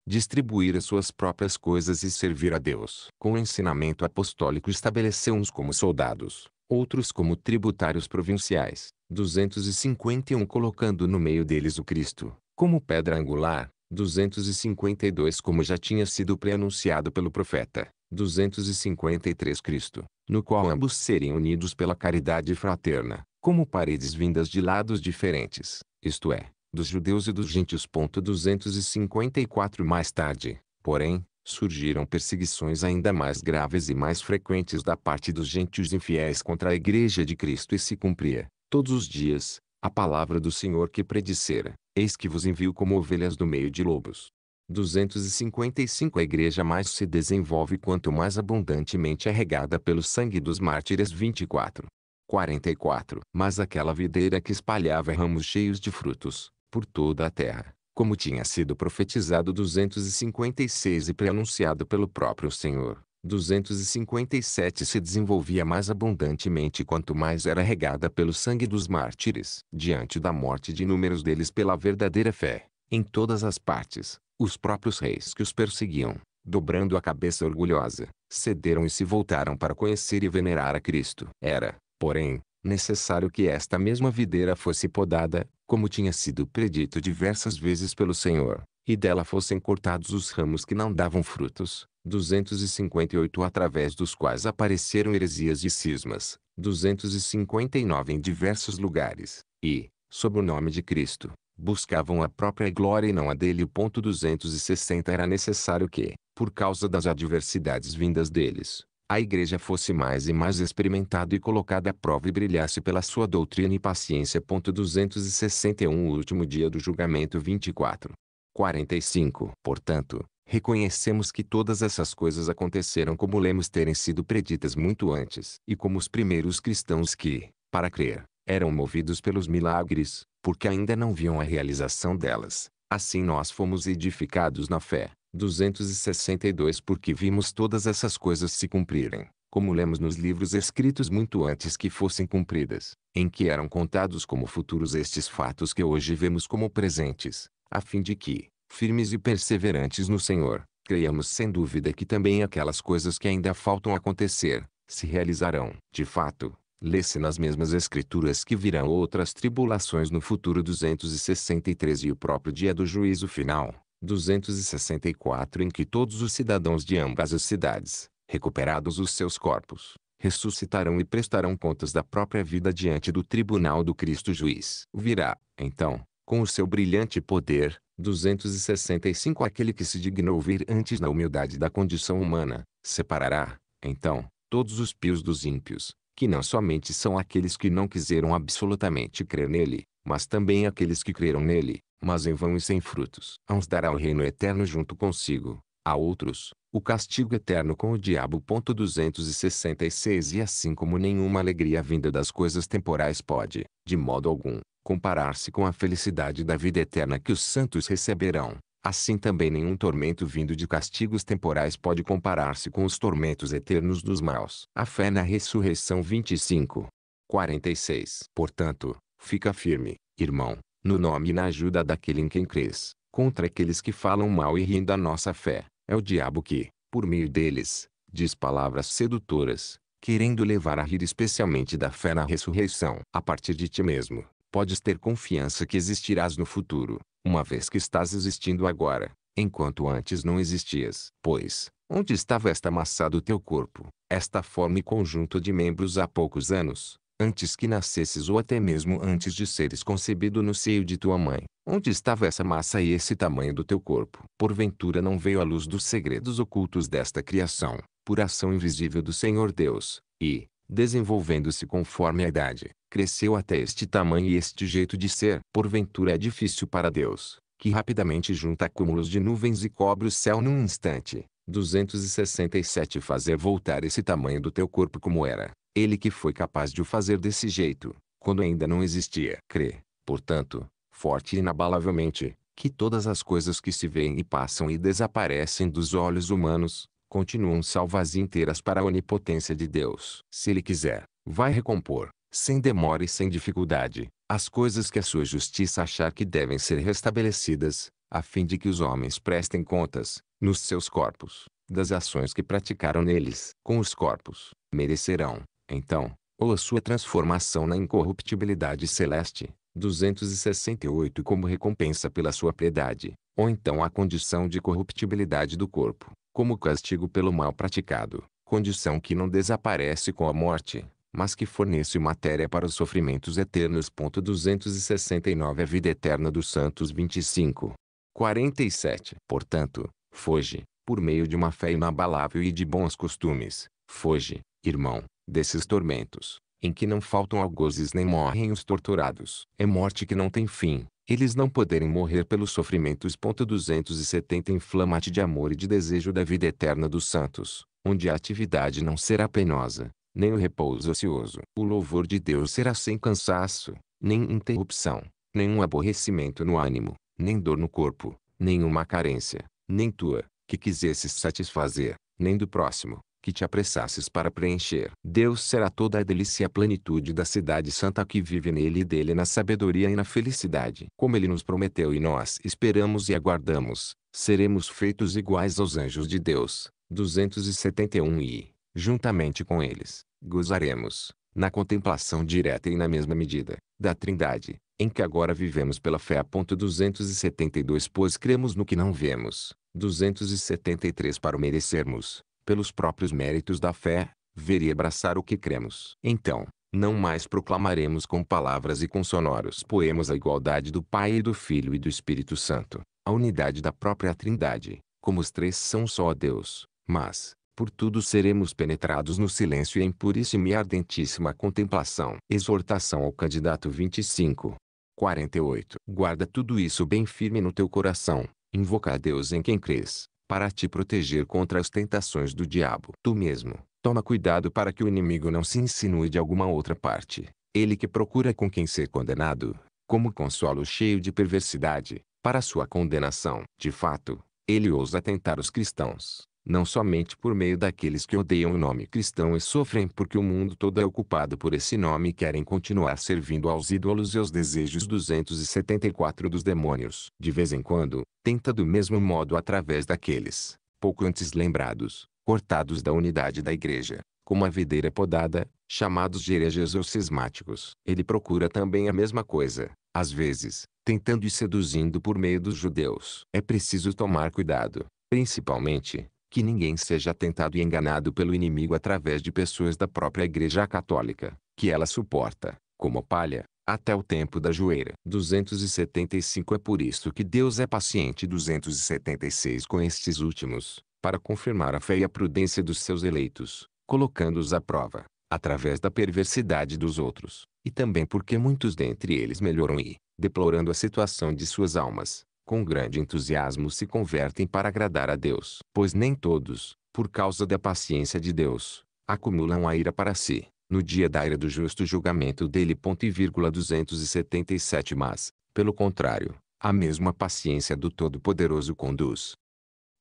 distribuir as suas próprias coisas e servir a Deus. Com o ensinamento apostólico estabeleceu uns como soldados, outros como tributários provinciais, 251 colocando no meio deles o Cristo, como pedra angular, 252 como já tinha sido preanunciado pelo profeta, 253 Cristo, no qual ambos serem unidos pela caridade fraterna, como paredes vindas de lados diferentes, isto é, dos judeus e dos gentios. 254 Mais tarde, porém, surgiram perseguições ainda mais graves e mais frequentes da parte dos gentios infiéis contra a Igreja de Cristo e se cumpria, todos os dias, a palavra do Senhor que predissera, eis que vos envio como ovelhas do meio de lobos. 255 A igreja mais se desenvolve quanto mais abundantemente é regada pelo sangue dos mártires 24. 44 Mas aquela videira que espalhava ramos cheios de frutos, por toda a terra, como tinha sido profetizado 256 e preanunciado pelo próprio Senhor, 257 se desenvolvia mais abundantemente quanto mais era regada pelo sangue dos mártires. Diante da morte de inúmeros deles pela verdadeira fé, em todas as partes, os próprios reis que os perseguiam, dobrando a cabeça orgulhosa, cederam e se voltaram para conhecer e venerar a Cristo. Era, porém, necessário que esta mesma videira fosse podada, como tinha sido predito diversas vezes pelo Senhor e dela fossem cortados os ramos que não davam frutos, 258 através dos quais apareceram heresias e cismas, 259 em diversos lugares, e, sob o nome de Cristo, buscavam a própria glória e não a dele. O ponto 260 era necessário que, por causa das adversidades vindas deles, a igreja fosse mais e mais experimentada e colocada à prova e brilhasse pela sua doutrina e paciência. Ponto 261 O último dia do julgamento 24. 45. Portanto, reconhecemos que todas essas coisas aconteceram como lemos terem sido preditas muito antes, e como os primeiros cristãos que, para crer, eram movidos pelos milagres, porque ainda não viam a realização delas. Assim nós fomos edificados na fé. 262 Porque vimos todas essas coisas se cumprirem, como lemos nos livros escritos muito antes que fossem cumpridas, em que eram contados como futuros estes fatos que hoje vemos como presentes, a fim de que, firmes e perseverantes no Senhor, creiamos sem dúvida que também aquelas coisas que ainda faltam acontecer, se realizarão. De fato, lê-se nas mesmas escrituras que virão outras tribulações no futuro 263 e o próprio dia do juízo final, 264 em que todos os cidadãos de ambas as cidades, recuperados os seus corpos, ressuscitarão e prestarão contas da própria vida diante do tribunal do Cristo juiz. Virá, então, com o seu brilhante poder. 265 Aquele que se dignou vir antes na humildade da condição humana, separará, então, todos os pios dos ímpios, que não somente são aqueles que não quiseram absolutamente crer nele, mas também aqueles que creram nele, mas em vão e sem frutos. A uns dará o reino eterno junto consigo, a outros, o castigo eterno com o diabo. 266 E assim como nenhuma alegria vinda das coisas temporais pode, de modo algum, comparar-se com a felicidade da vida eterna que os santos receberão. Assim também nenhum tormento vindo de castigos temporais pode comparar-se com os tormentos eternos dos maus. A fé na ressurreição 25. 46. Portanto, fica firme, irmão, no nome e na ajuda daquele em quem crês, contra aqueles que falam mal e rindo da nossa fé. É o diabo que, por meio deles, diz palavras sedutoras, querendo levar a rir especialmente da fé na ressurreição. A partir de ti mesmo, podes ter confiança que existirás no futuro, uma vez que estás existindo agora, enquanto antes não existias. Pois, onde estava esta massa do teu corpo, esta forma e conjunto de membros há poucos anos, antes que nascesses ou até mesmo antes de seres concebido no seio de tua mãe. Onde estava essa massa e esse tamanho do teu corpo? Porventura não veio à luz dos segredos ocultos desta criação, por ação invisível do Senhor Deus, e, desenvolvendo-se conforme a idade, cresceu até este tamanho e este jeito de ser. Porventura é difícil para Deus, que rapidamente junta acúmulos de nuvens e cobre o céu num instante. 267 Fazer voltar esse tamanho do teu corpo como era, ele que foi capaz de o fazer desse jeito, quando ainda não existia. Crê, portanto, forte e inabalavelmente, que todas as coisas que se veem e passam e desaparecem dos olhos humanos, continuam salvas inteiras para a onipotência de Deus. Se Ele quiser, vai recompor, sem demora e sem dificuldade, as coisas que a sua justiça achar que devem ser restabelecidas, a fim de que os homens prestem contas, nos seus corpos, das ações que praticaram neles. Com os corpos, merecerão, então, ou a sua transformação na incorruptibilidade celeste, 268 como recompensa pela sua piedade, ou então a condição de corruptibilidade do corpo, como castigo pelo mal praticado, condição que não desaparece com a morte, mas que fornece matéria para os sofrimentos eternos. 269 A vida eterna dos santos 25. 47. Portanto, foge, por meio de uma fé inabalável e de bons costumes, foge, irmão, desses tormentos, em que não faltam algozes nem morrem os torturados. É morte que não tem fim. Eles não poderem morrer pelos sofrimentos. 270 Inflamate de amor e de desejo da vida eterna dos santos, onde a atividade não será penosa, nem o repouso ocioso. O louvor de Deus será sem cansaço, nem interrupção, nenhum aborrecimento no ânimo, nem dor no corpo, nenhuma carência, nem tua, que quisesses satisfazer, nem do próximo, que te apressasses para preencher. Deus será toda a delícia e a plenitude da cidade santa que vive nele e dele na sabedoria e na felicidade. Como ele nos prometeu e nós esperamos e aguardamos, seremos feitos iguais aos anjos de Deus. 271 e, juntamente com eles, gozaremos, na contemplação direta e na mesma medida, da Trindade, em que agora vivemos pela fé. 272 Pois cremos no que não vemos. 273 Para o merecermos, pelos próprios méritos da fé, ver e abraçar o que cremos. Então, não mais proclamaremos com palavras e com sonoros poemas a igualdade do Pai e do Filho e do Espírito Santo, a unidade da própria Trindade, como os três são só Deus, mas, por tudo seremos penetrados no silêncio e em puríssima e ardentíssima contemplação. Exortação ao candidato 25. 48. Guarda tudo isso bem firme no teu coração, invoca a Deus em quem crês, para te proteger contra as tentações do diabo. Tu mesmo, toma cuidado para que o inimigo não se insinue de alguma outra parte. Ele que procura com quem ser condenado, como consolo cheio de perversidade, para sua condenação. De fato, ele ousa tentar os cristãos, não somente por meio daqueles que odeiam o nome cristão e sofrem porque o mundo todo é ocupado por esse nome e querem continuar servindo aos ídolos e aos desejos 274 dos demônios. De vez em quando, tenta do mesmo modo através daqueles, pouco antes lembrados, cortados da unidade da igreja, como a videira podada, chamados de hereges ou cismáticos. Ele procura também a mesma coisa, às vezes, tentando e seduzindo por meio dos judeus. É preciso tomar cuidado, principalmente, que ninguém seja tentado e enganado pelo inimigo através de pessoas da própria Igreja Católica, que ela suporta, como palha, até o tempo da joeira. 275 É por isso que Deus é paciente 276 com estes últimos, para confirmar a fé e a prudência dos seus eleitos, colocando-os à prova, através da perversidade dos outros, e também porque muitos dentre eles melhoram e, deplorando a situação de suas almas, com grande entusiasmo se convertem para agradar a Deus. Pois nem todos, por causa da paciência de Deus, acumulam a ira para si, no dia da ira do justo julgamento dele. Ponto e vírgula 277 Mas, pelo contrário, a mesma paciência do Todo-Poderoso conduz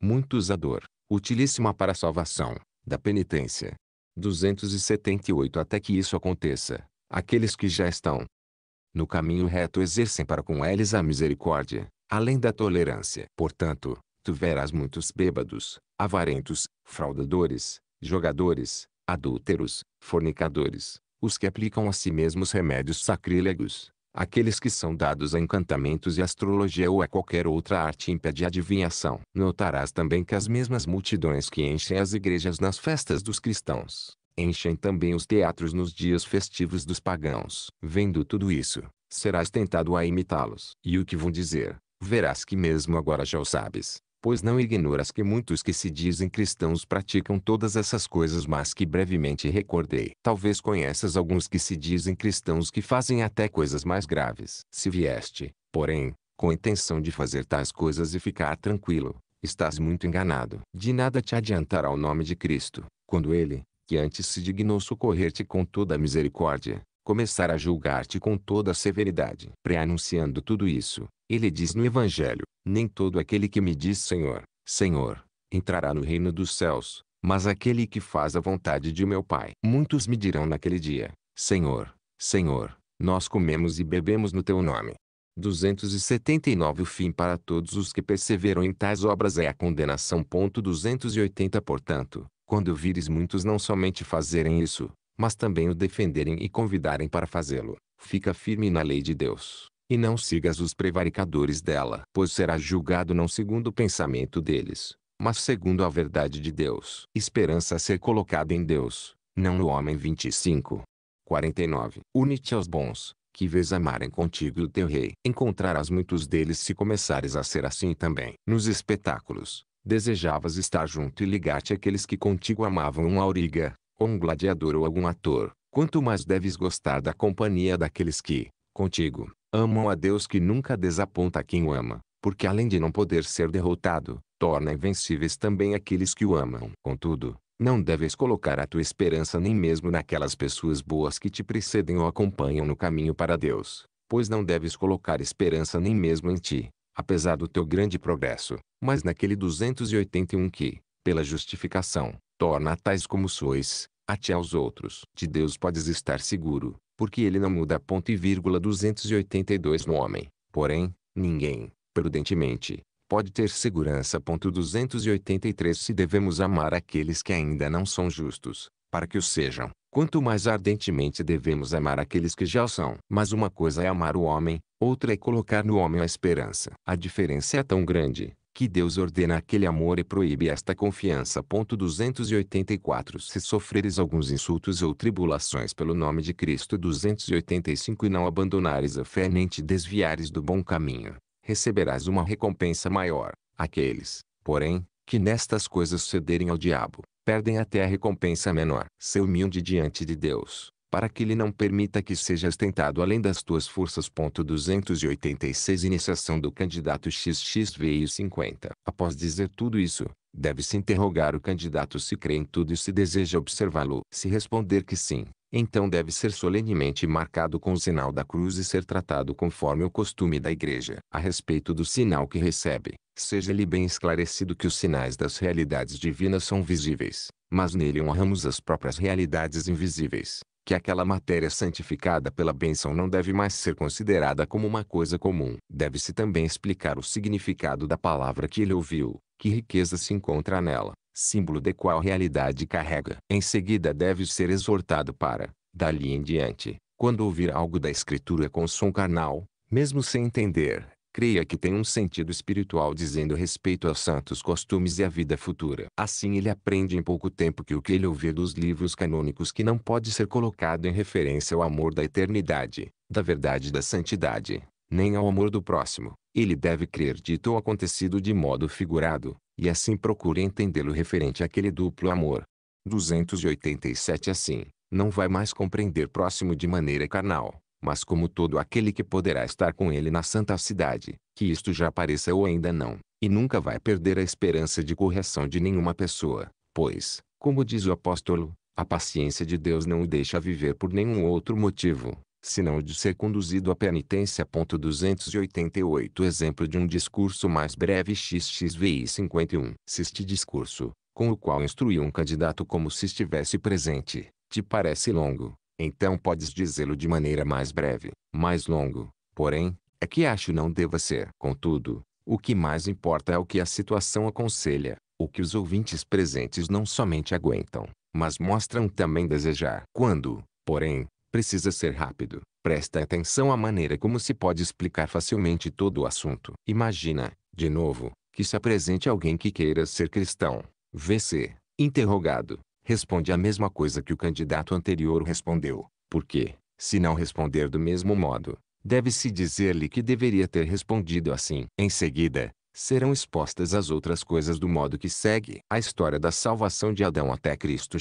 muitos à dor, utilíssima para a salvação, da penitência. 278 Até que isso aconteça, aqueles que já estão no caminho reto exercem para com eles a misericórdia, além da tolerância. Portanto, tu verás muitos bêbados, avarentos, fraudadores, jogadores, adúlteros, fornicadores, os que aplicam a si mesmos remédios sacrílegos, aqueles que são dados a encantamentos e astrologia ou a qualquer outra arte ímpia de adivinhação. Notarás também que as mesmas multidões que enchem as igrejas nas festas dos cristãos, enchem também os teatros nos dias festivos dos pagãos. Vendo tudo isso, serás tentado a imitá-los. E o que vão dizer, verás que mesmo agora já o sabes, pois não ignoras que muitos que se dizem cristãos praticam todas essas coisas mas que brevemente recordei. Talvez conheças alguns que se dizem cristãos que fazem até coisas mais graves. Se vieste, porém, com intenção de fazer tais coisas e ficar tranquilo, estás muito enganado. De nada te adiantará o nome de Cristo, quando ele, que antes se dignou socorrer-te com toda a misericórdia, começar a julgar-te com toda a severidade. Preanunciando tudo isso, ele diz no Evangelho: Nem todo aquele que me diz Senhor, Senhor, entrará no reino dos céus, mas aquele que faz a vontade de meu Pai. Muitos me dirão naquele dia: Senhor, Senhor, nós comemos e bebemos no teu nome. 279 O fim para todos os que perseveram em tais obras é a condenação. 280 Portanto, quando vires muitos não somente fazerem isso, mas também o defenderem e convidarem para fazê-lo, fica firme na lei de Deus e não sigas os prevaricadores dela, pois serás julgado não segundo o pensamento deles, mas segundo a verdade de Deus. Esperança a ser colocada em Deus, não no homem. 25. 49. Une-te aos bons, que vês amarem contigo o teu rei. Encontrarás muitos deles se começares a ser assim também. Nos espetáculos, desejavas estar junto e ligar-te àqueles que contigo amavam um auriga, ou um gladiador ou algum ator. Quanto mais deves gostar da companhia daqueles que, contigo. Amam a Deus que nunca desaponta quem o ama, porque além de não poder ser derrotado, torna invencíveis também aqueles que o amam. Contudo, não deves colocar a tua esperança nem mesmo naquelas pessoas boas que te precedem ou acompanham no caminho para Deus, pois não deves colocar esperança nem mesmo em ti, apesar do teu grande progresso, mas naquele 281 que, pela justificação, torna tais como sois, a ti aos outros. De Deus podes estar seguro, porque ele não muda ponto e vírgula 282 no homem. Porém, ninguém, prudentemente, pode ter segurança. Ponto 283 Se devemos amar aqueles que ainda não são justos, para que o sejam, quanto mais ardentemente devemos amar aqueles que já o são. Mas uma coisa é amar o homem, outra é colocar no homem a esperança. A diferença é tão grande, que Deus ordena aquele amor e proíbe esta confiança. 284 Se sofreres alguns insultos ou tribulações pelo nome de Cristo 285 E não abandonares a fé nem te desviares do bom caminho, receberás uma recompensa maior. Aqueles, porém, que nestas coisas cederem ao diabo, perdem até a recompensa menor. Ser humilde diante de Deus, para que ele não permita que sejas tentado além das tuas forças. 286 Iniciação do candidato e 50. Após dizer tudo isso, deve-se interrogar o candidato se crê em tudo e se deseja observá-lo. Se responder que sim, então deve ser solenemente marcado com o sinal da cruz e ser tratado conforme o costume da igreja. A respeito do sinal que recebe, seja-lhe bem esclarecido que os sinais das realidades divinas são visíveis, mas nele honramos as próprias realidades invisíveis que aquela matéria santificada pela bênção não deve mais ser considerada como uma coisa comum. Deve-se também explicar o significado da palavra que ele ouviu, que riqueza se encontra nela, símbolo de qual realidade carrega. Em seguida deve ser exortado para, dali em diante, quando ouvir algo da Escritura com som carnal, mesmo sem entender, creia que tem um sentido espiritual dizendo respeito aos santos costumes e à vida futura. Assim ele aprende em pouco tempo que o que ele ouvir dos livros canônicos que não pode ser colocado em referência ao amor da eternidade, da verdade da santidade, nem ao amor do próximo. Ele deve crer dito ou acontecido de modo figurado, e assim procure entendê-lo referente àquele duplo amor. 287 Assim, não vai mais compreender próximo de maneira carnal, mas como todo aquele que poderá estar com ele na santa cidade, que isto já apareça ou ainda não, e nunca vai perder a esperança de correção de nenhuma pessoa, pois, como diz o apóstolo, a paciência de Deus não o deixa viver por nenhum outro motivo, senão o de ser conduzido à penitência. 288 Exemplo de um discurso mais breve XXVI 51 Se este discurso, com o qual instruiu um candidato como se estivesse presente, te parece longo, então podes dizê-lo de maneira mais breve, mais longo, porém, é que acho não deva ser. Contudo, o que mais importa é o que a situação aconselha, o que os ouvintes presentes não somente aguentam, mas mostram também desejar. Quando, porém, precisa ser rápido, presta atenção à maneira como se pode explicar facilmente todo o assunto. Imagina, de novo, que se apresente alguém que queira ser cristão, vê-se, interrogado, responde a mesma coisa que o candidato anterior respondeu, porque, se não responder do mesmo modo, deve-se dizer-lhe que deveria ter respondido assim. Em seguida, serão expostas as outras coisas do modo que segue. A história da salvação de Adão até Cristo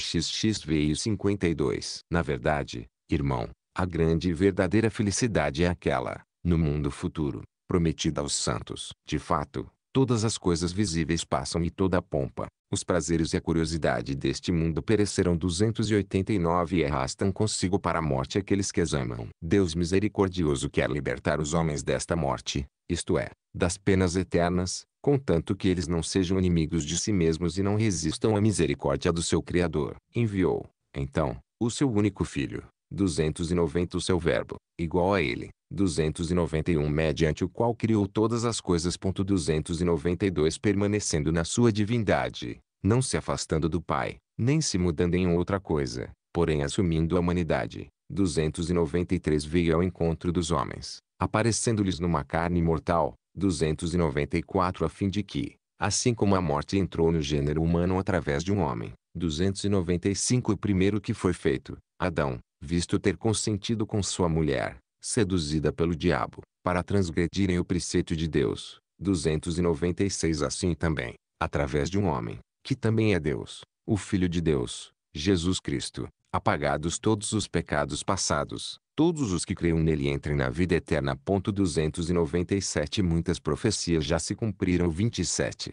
veio 52. Na verdade, irmão, a grande e verdadeira felicidade é aquela, no mundo futuro, prometida aos santos. De fato, Todas as coisas visíveis passam e toda a pompa, os prazeres e a curiosidade deste mundo perecerão 289 e arrastam consigo para a morte aqueles que as amam. Deus misericordioso quer libertar os homens desta morte, isto é, das penas eternas, contanto que eles não sejam inimigos de si mesmos e não resistam à misericórdia do seu Criador. Enviou, então, o seu único filho, 290 o seu verbo, igual a ele, 291 mediante o qual criou todas as coisas. 292 permanecendo na sua divindade, não se afastando do Pai, nem se mudando em outra coisa, porém assumindo a humanidade. 293 veio ao encontro dos homens, aparecendo-lhes numa carne mortal. 294 a fim de que, assim como a morte entrou no gênero humano através de um homem, 295 o primeiro que foi feito, Adão, visto ter consentido com sua mulher, seduzida pelo diabo, para transgredirem o preceito de Deus. 296 Assim também, através de um homem, que também é Deus, o Filho de Deus, Jesus Cristo, apagados todos os pecados passados, todos os que creiam nele entrem na vida eterna. 297 Muitas profecias já se cumpriram. 27.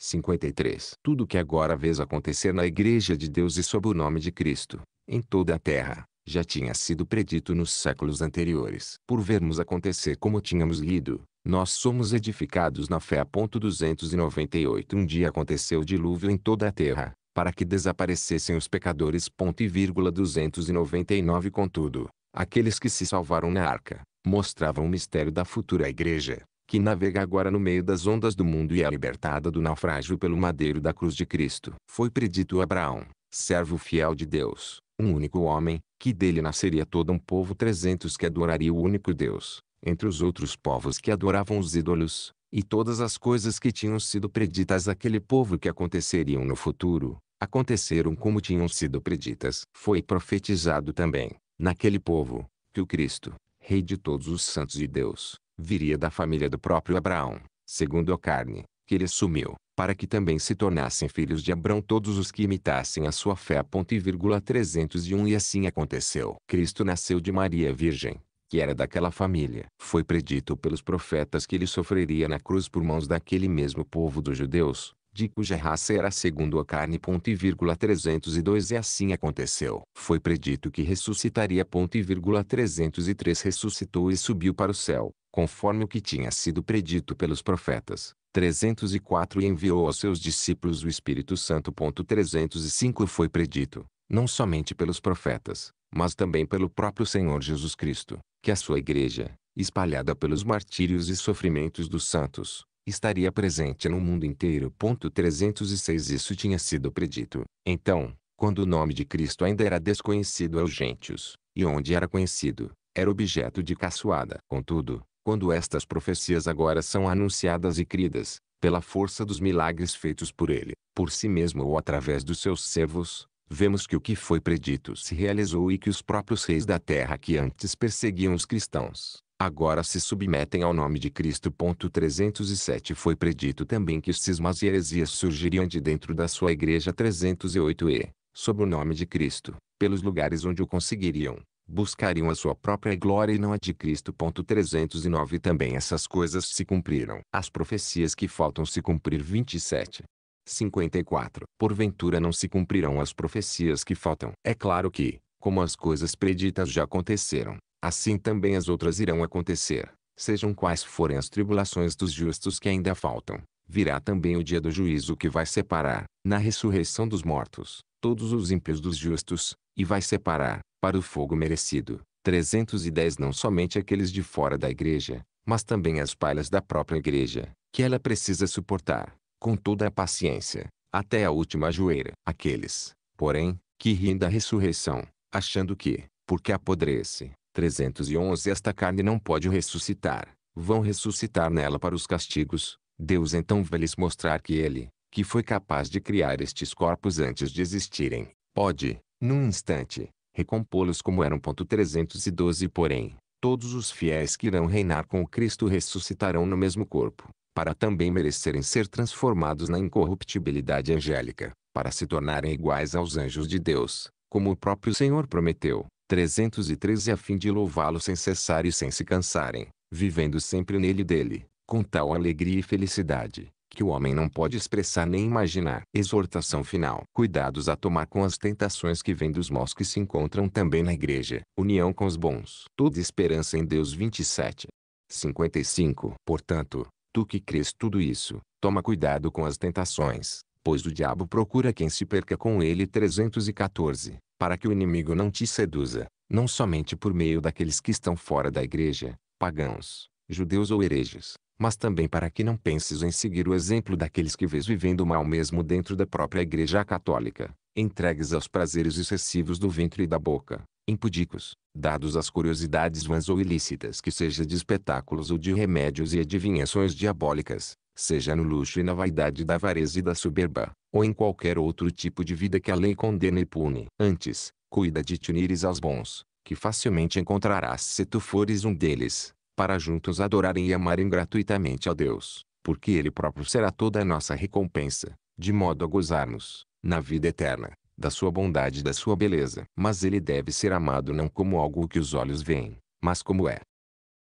53. Tudo o que agora vês acontecer na Igreja de Deus e sob o nome de Cristo, em toda a terra, já tinha sido predito nos séculos anteriores. Por vermos acontecer como tínhamos lido, nós somos edificados na fé. 298 Um dia aconteceu dilúvio em toda a terra, para que desaparecessem os pecadores. Ponto e vírgula 299 Contudo, aqueles que se salvaram na arca, mostravam o mistério da futura igreja, que navega agora no meio das ondas do mundo e é libertada do naufrágio pelo madeiro da cruz de Cristo. Foi predito a Abraão, servo fiel de Deus, um único homem, que dele nasceria todo um povo trezentos que adoraria o único Deus, entre os outros povos que adoravam os ídolos, e todas as coisas que tinham sido preditas àquele povo que aconteceriam no futuro, aconteceram como tinham sido preditas. Foi profetizado também, naquele povo, que o Cristo, Rei de todos os santos de Deus, viria da família do próprio Abraão, segundo a carne, que ele assumiu, para que também se tornassem filhos de Abrão todos os que imitassem a sua fé. Ponto e vírgula 301 E assim aconteceu. Cristo nasceu de Maria Virgem, que era daquela família. Foi predito pelos profetas que ele sofreria na cruz por mãos daquele mesmo povo dos judeus, de cuja raça era segundo a carne. Ponto e vírgula 302 e assim aconteceu. Foi predito que ressuscitaria. Ponto e vírgula 303 ressuscitou e subiu para o céu, conforme o que tinha sido predito pelos profetas, 304 e enviou aos seus discípulos o Espírito Santo. 305 Foi predito, não somente pelos profetas, mas também pelo próprio Senhor Jesus Cristo, que a sua igreja, espalhada pelos martírios e sofrimentos dos santos, estaria presente no mundo inteiro. 306 Isso tinha sido predito. Então, quando o nome de Cristo ainda era desconhecido aos gentios, e onde era conhecido, era objeto de caçoada. Contudo, quando estas profecias agora são anunciadas e cridas, pela força dos milagres feitos por ele, por si mesmo ou através dos seus servos, vemos que o que foi predito se realizou e que os próprios reis da terra que antes perseguiam os cristãos, agora se submetem ao nome de Cristo. 307 Foi predito também que cismas e heresias surgiriam de dentro da sua igreja 308 e, sob o nome de Cristo, pelos lugares onde o conseguiriam, buscariam a sua própria glória e não a de Cristo. 309 Também essas coisas se cumpriram. As profecias que faltam se cumprir 27. 54. Porventura não se cumprirão as profecias que faltam. É claro que, como as coisas preditas já aconteceram, assim também as outras irão acontecer, sejam quais forem as tribulações dos justos que ainda faltam. Virá também o dia do juízo que vai separar, na ressurreição dos mortos, todos os ímpios dos justos, e vai separar, para o fogo merecido, 310 não somente aqueles de fora da igreja, mas também as palhas da própria igreja, que ela precisa suportar, com toda a paciência, até a última joeira. Aqueles, porém, que riem da ressurreição, achando que, porque apodrece, 311 esta carne não pode ressuscitar, vão ressuscitar nela para os castigos, Deus então vai lhes mostrar que Ele, que foi capaz de criar estes corpos antes de existirem, pode, num instante, recompô-los como eram. 312 Porém, todos os fiéis que irão reinar com Cristo ressuscitarão no mesmo corpo, para também merecerem ser transformados na incorruptibilidade angélica, para se tornarem iguais aos anjos de Deus, como o próprio Senhor prometeu. 313 A fim de louvá-lo sem cessar e sem se cansarem, vivendo sempre nele e dele, com tal alegria e felicidade, que o homem não pode expressar nem imaginar. Exortação final. Cuidados a tomar com as tentações que vêm dos maus que se encontram também na igreja. União com os bons. Toda esperança em Deus 27. 55. Portanto, tu que crês tudo isso, toma cuidado com as tentações, pois o diabo procura quem se perca com ele 314, para que o inimigo não te seduza, não somente por meio daqueles que estão fora da igreja, pagãos, judeus ou hereges, mas também para que não penses em seguir o exemplo daqueles que vês vivendo mal mesmo dentro da própria Igreja Católica, entregues aos prazeres excessivos do ventre e da boca, impudicos, dados às curiosidades vãs ou ilícitas que seja de espetáculos ou de remédios e adivinhações diabólicas, seja no luxo e na vaidade da avareza e da soberba, ou em qualquer outro tipo de vida que a lei condena e pune. Antes, cuida de te unires aos bons, que facilmente encontrarás se tu fores um deles para juntos adorarem e amarem gratuitamente a Deus, porque Ele próprio será toda a nossa recompensa, de modo a gozarmos, na vida eterna, da sua bondade e da sua beleza. Mas ele deve ser amado não como algo que os olhos veem, mas como é.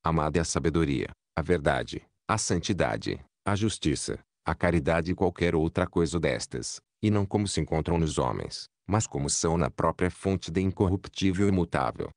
Amada é a sabedoria, a verdade, a santidade, a justiça, a caridade e qualquer outra coisa destas, e não como se encontram nos homens, mas como são na própria fonte de incorruptível e imutável.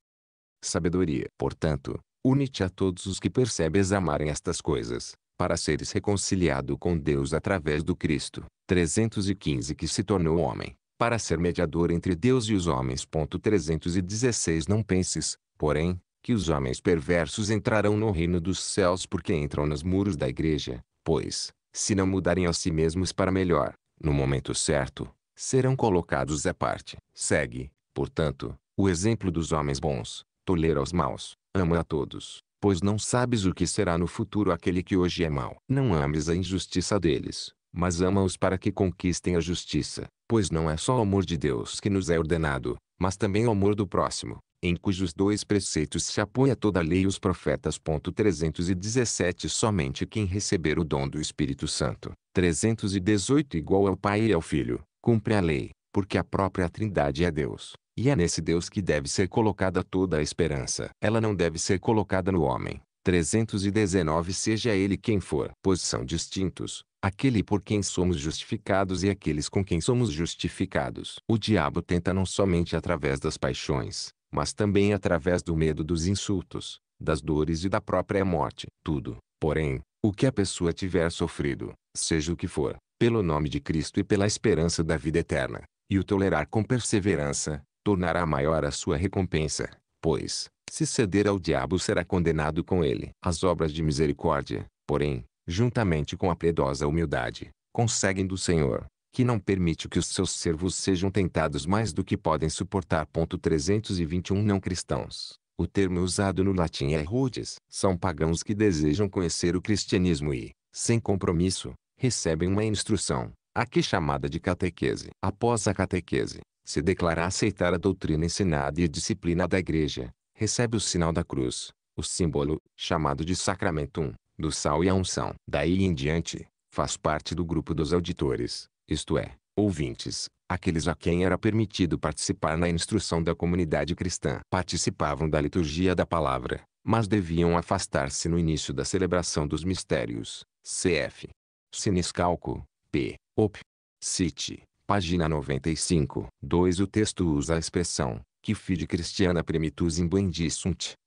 Sabedoria, portanto, Une-te a todos os que percebes amarem estas coisas, para seres reconciliado com Deus através do Cristo, 315 que se tornou homem, para ser mediador entre Deus e os homens. 316 Não penses, porém, que os homens perversos entrarão no reino dos céus porque entram nos muros da igreja, pois, se não mudarem a si mesmos para melhor, no momento certo, serão colocados à parte. Segue, portanto, o exemplo dos homens bons, tolher aos maus, Ama a todos, pois não sabes o que será no futuro aquele que hoje é mau. Não ames a injustiça deles, mas ama-os para que conquistem a justiça, pois não é só o amor de Deus que nos é ordenado, mas também o amor do próximo em cujos dois preceitos se apoia toda a lei e os profetas. 317 Somente quem receber o dom do Espírito Santo, 318 igual ao Pai e ao Filho, cumpre a lei, porque a própria Trindade é Deus, e é nesse Deus que deve ser colocada toda a esperança. Ela não deve ser colocada no homem. 319 Seja ele quem for, pois são distintos, aquele por quem somos justificados e aqueles com quem somos justificados. O diabo tenta não somente através das paixões, mas também através do medo dos insultos, das dores e da própria morte. Tudo, porém, o que a pessoa tiver sofrido, seja o que for, pelo nome de Cristo e pela esperança da vida eterna, e o tolerar com perseverança, tornará maior a sua recompensa, pois, se ceder ao diabo será condenado com ele. As obras de misericórdia, porém, juntamente com a piedosa humildade, conseguem do Senhor, que não permite que os seus servos sejam tentados mais do que podem suportar. Ponto 321 Não cristãos. O termo usado no latim é rudes. São pagãos que desejam conhecer o cristianismo e, sem compromisso, recebem uma instrução, aqui é chamada de catequese. Após a catequese, se declarar aceitar a doutrina ensinada e a disciplina da igreja, recebe o sinal da cruz, o símbolo, chamado de sacramento um do sal e a unção. Daí em diante, faz parte do grupo dos auditores, isto é, ouvintes, aqueles a quem era permitido participar na instrução da comunidade cristã. Participavam da liturgia da palavra, mas deviam afastar-se no início da celebração dos mistérios, cf. Siniscalco, p. op. Cite. Página 95. 2. O texto usa a expressão, que fide cristiana primitus imbuendi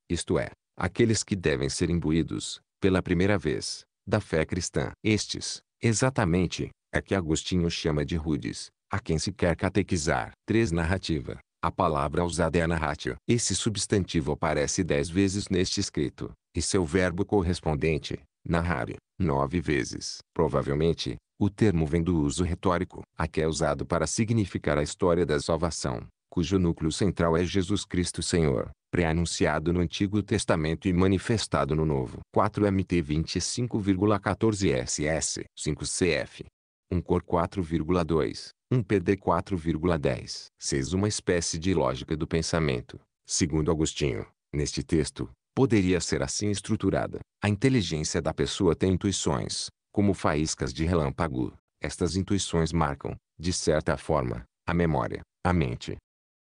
isto é, aqueles que devem ser imbuídos, pela primeira vez, da fé cristã. Estes, exatamente, é que Agostinho chama de rudes, a quem se quer catequizar. 3. Narrativa. A palavra usada é a narratio. Esse substantivo aparece dez vezes neste escrito, e seu verbo correspondente, narrare, nove vezes. Provavelmente, o termo vem do uso retórico, a que é usado para significar a história da salvação, cujo núcleo central é Jesus Cristo Senhor, pré-anunciado no Antigo Testamento e manifestado no Novo. 4 MT 25,14 SS 5 CF 1 Cor 4,2 1 PD 4,10 6 Uma espécie de lógica do pensamento, segundo Agostinho, neste texto, poderia ser assim estruturada. A inteligência da pessoa tem intuições, como faíscas de relâmpago, estas intuições marcam, de certa forma, a memória, a mente.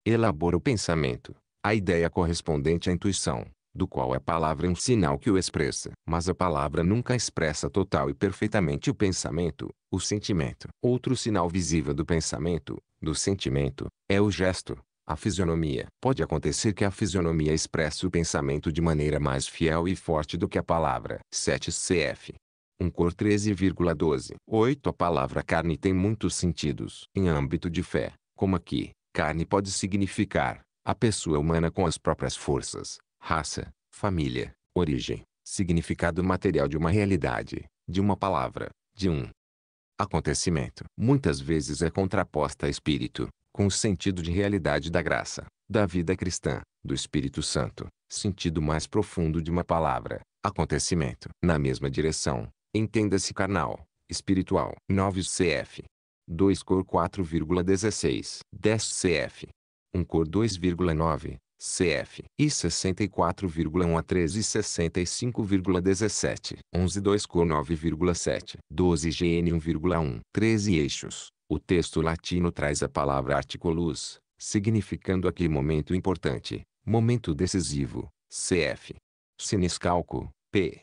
Elabora o pensamento, a ideia correspondente à intuição, do qual a palavra é um sinal que o expressa. Mas a palavra nunca expressa total e perfeitamente o pensamento, o sentimento. Outro sinal visível do pensamento, do sentimento, é o gesto, a fisionomia. Pode acontecer que a fisionomia expresse o pensamento de maneira mais fiel e forte do que a palavra. 7 cf. 1 cor 13,12. 8. A palavra carne tem muitos sentidos. Em âmbito de fé, como aqui, carne pode significar a pessoa humana com as próprias forças, raça, família, origem, significado material de uma realidade, de uma palavra, de um acontecimento. Muitas vezes é contraposta a espírito, com o sentido de realidade da graça, da vida cristã, do Espírito Santo, sentido mais profundo de uma palavra, acontecimento. Na mesma direção, Entenda-se carnal, espiritual. 9 cf. 2 cor 4,16. 10 cf. 1 cor 2,9. CF e 64,1 a 13 65,17 11 2 cor 9,7 12 GN 1,1 13 eixos o texto latino traz a palavra articulus, significando aqui momento importante, momento decisivo, cf. Siniscalco, p.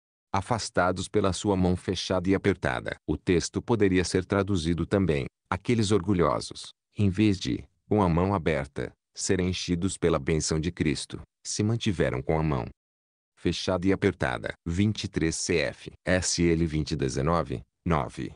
afastados pela sua mão fechada e apertada. O texto poderia ser traduzido também, aqueles orgulhosos, em vez de, com a mão aberta, serem enchidos pela benção de Cristo, se mantiveram com a mão fechada e apertada. 23 CF. SL 2019, 9.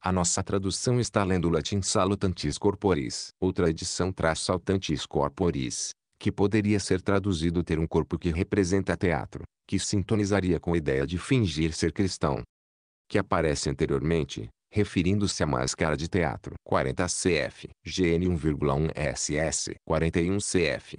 A nossa tradução está lendo o latim salutantis corporis. Outra edição traz saltantis corporis, que poderia ser traduzido ter um corpo que representa teatro, que sintonizaria com a ideia de fingir ser cristão. Que aparece anteriormente, referindo-se à máscara de teatro. 40 CF, GN 1,1 SS, 41 CF,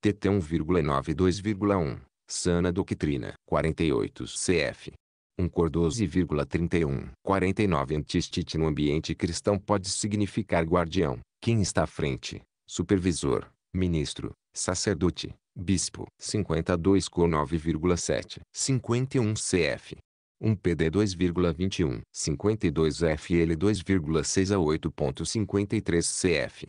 tt 1,92,1, sana doctrina. 48 cf. 1 cor 12,31. 49 Antistite no ambiente cristão pode significar guardião, quem está à frente, supervisor, ministro, sacerdote, bispo. 52 cor 9,7. 51 cf. 1 PD 2,21, 52 FL 2,6 a 8.53 CF.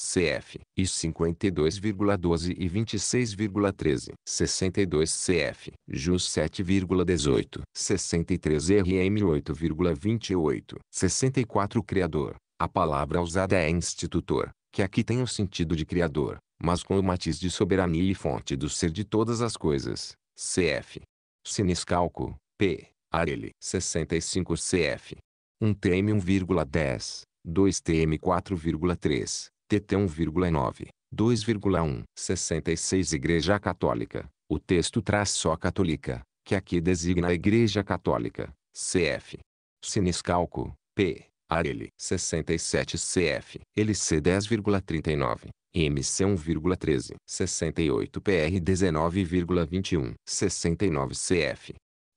CF, e 52,12 e 26,13. 62 CF, JUS 7,18. 63 RM 8,28. 64 Criador. A palavra usada é institutor, que aqui tem o sentido de criador, mas com o matiz de soberania e fonte do ser de todas as coisas. CF. Siniscalco, P. Arele 65 CF. 1 TM 1,10, 2 TM 4,3, TT 1,9, 2,1. 66 Igreja Católica. O texto traz só católica, que aqui designa a Igreja Católica, CF. Siniscalco, P. Arele 67 CF, LC 10,39, MC 1,13, 68 PR 19,21, 69 CF,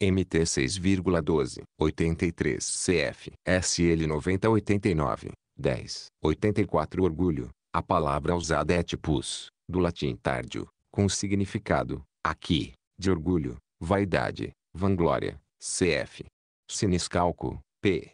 MT 6,12, 83 CF, SL 90 89, 10, 84 Orgulho, a palavra usada é tipus, do latim tardio, com o significado, aqui, de orgulho, vaidade, vanglória, CF. Siniscalco, P.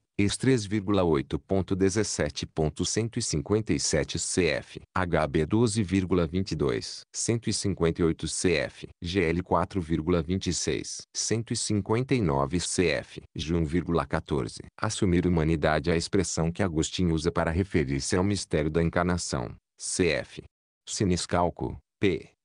ex 3,8.17.157 CF, HB 12,22, 158 CF, GL 4,26, 159 CF, G 1,14. Assumir humanidade é a expressão que Agostinho usa para referir-se ao mistério da encarnação, CF. Siniscalco, P.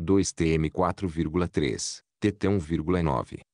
2TM 4,3, TT 1,9,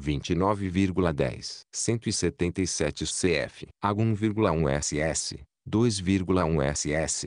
29,10, 177 CF, AG 1,1 SS, 2,1 SS,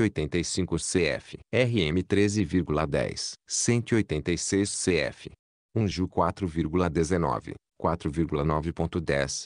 185 CF, RM 13,10, 186 CF, Unju 4,19, 4,9.10,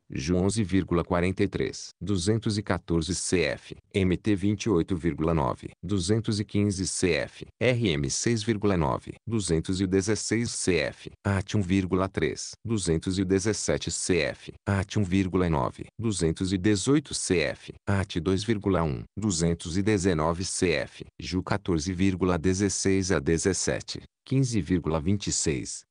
Ju 11,43, 214 CF, MT 28,9, 215 CF, RM 6,9, 216 CF, AT 1,3, 217 CF, AT 1,9, 218 CF, AT 2,1, 219 CF, Ju 14,16 a 17, 15,26,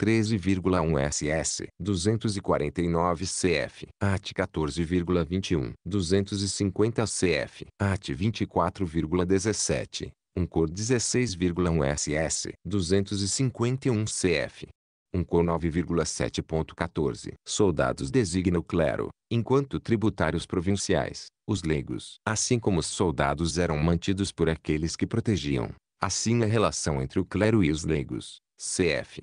13,1 SS, 249 CF, AT 14,21, 250 CF, AT 24,17, um cor 16,1 SS, 251 CF. um cor 9,7.14. Soldados designa o clero, enquanto tributários provinciais, os leigos. Assim como os soldados eram mantidos por aqueles que protegiam, assim a relação entre o clero e os leigos, cf.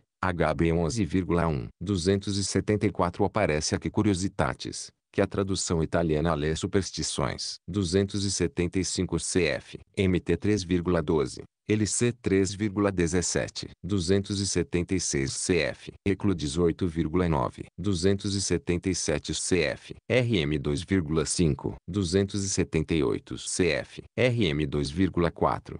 HB 11,1. 274 aparece aqui Curiositatis, que a tradução italiana lê Superstições. 275 CF. MT 3,12. LC 3,17, 276 CF, ECLO 18,9, 277 CF, RM 2,5, 278 CF, RM 2,4,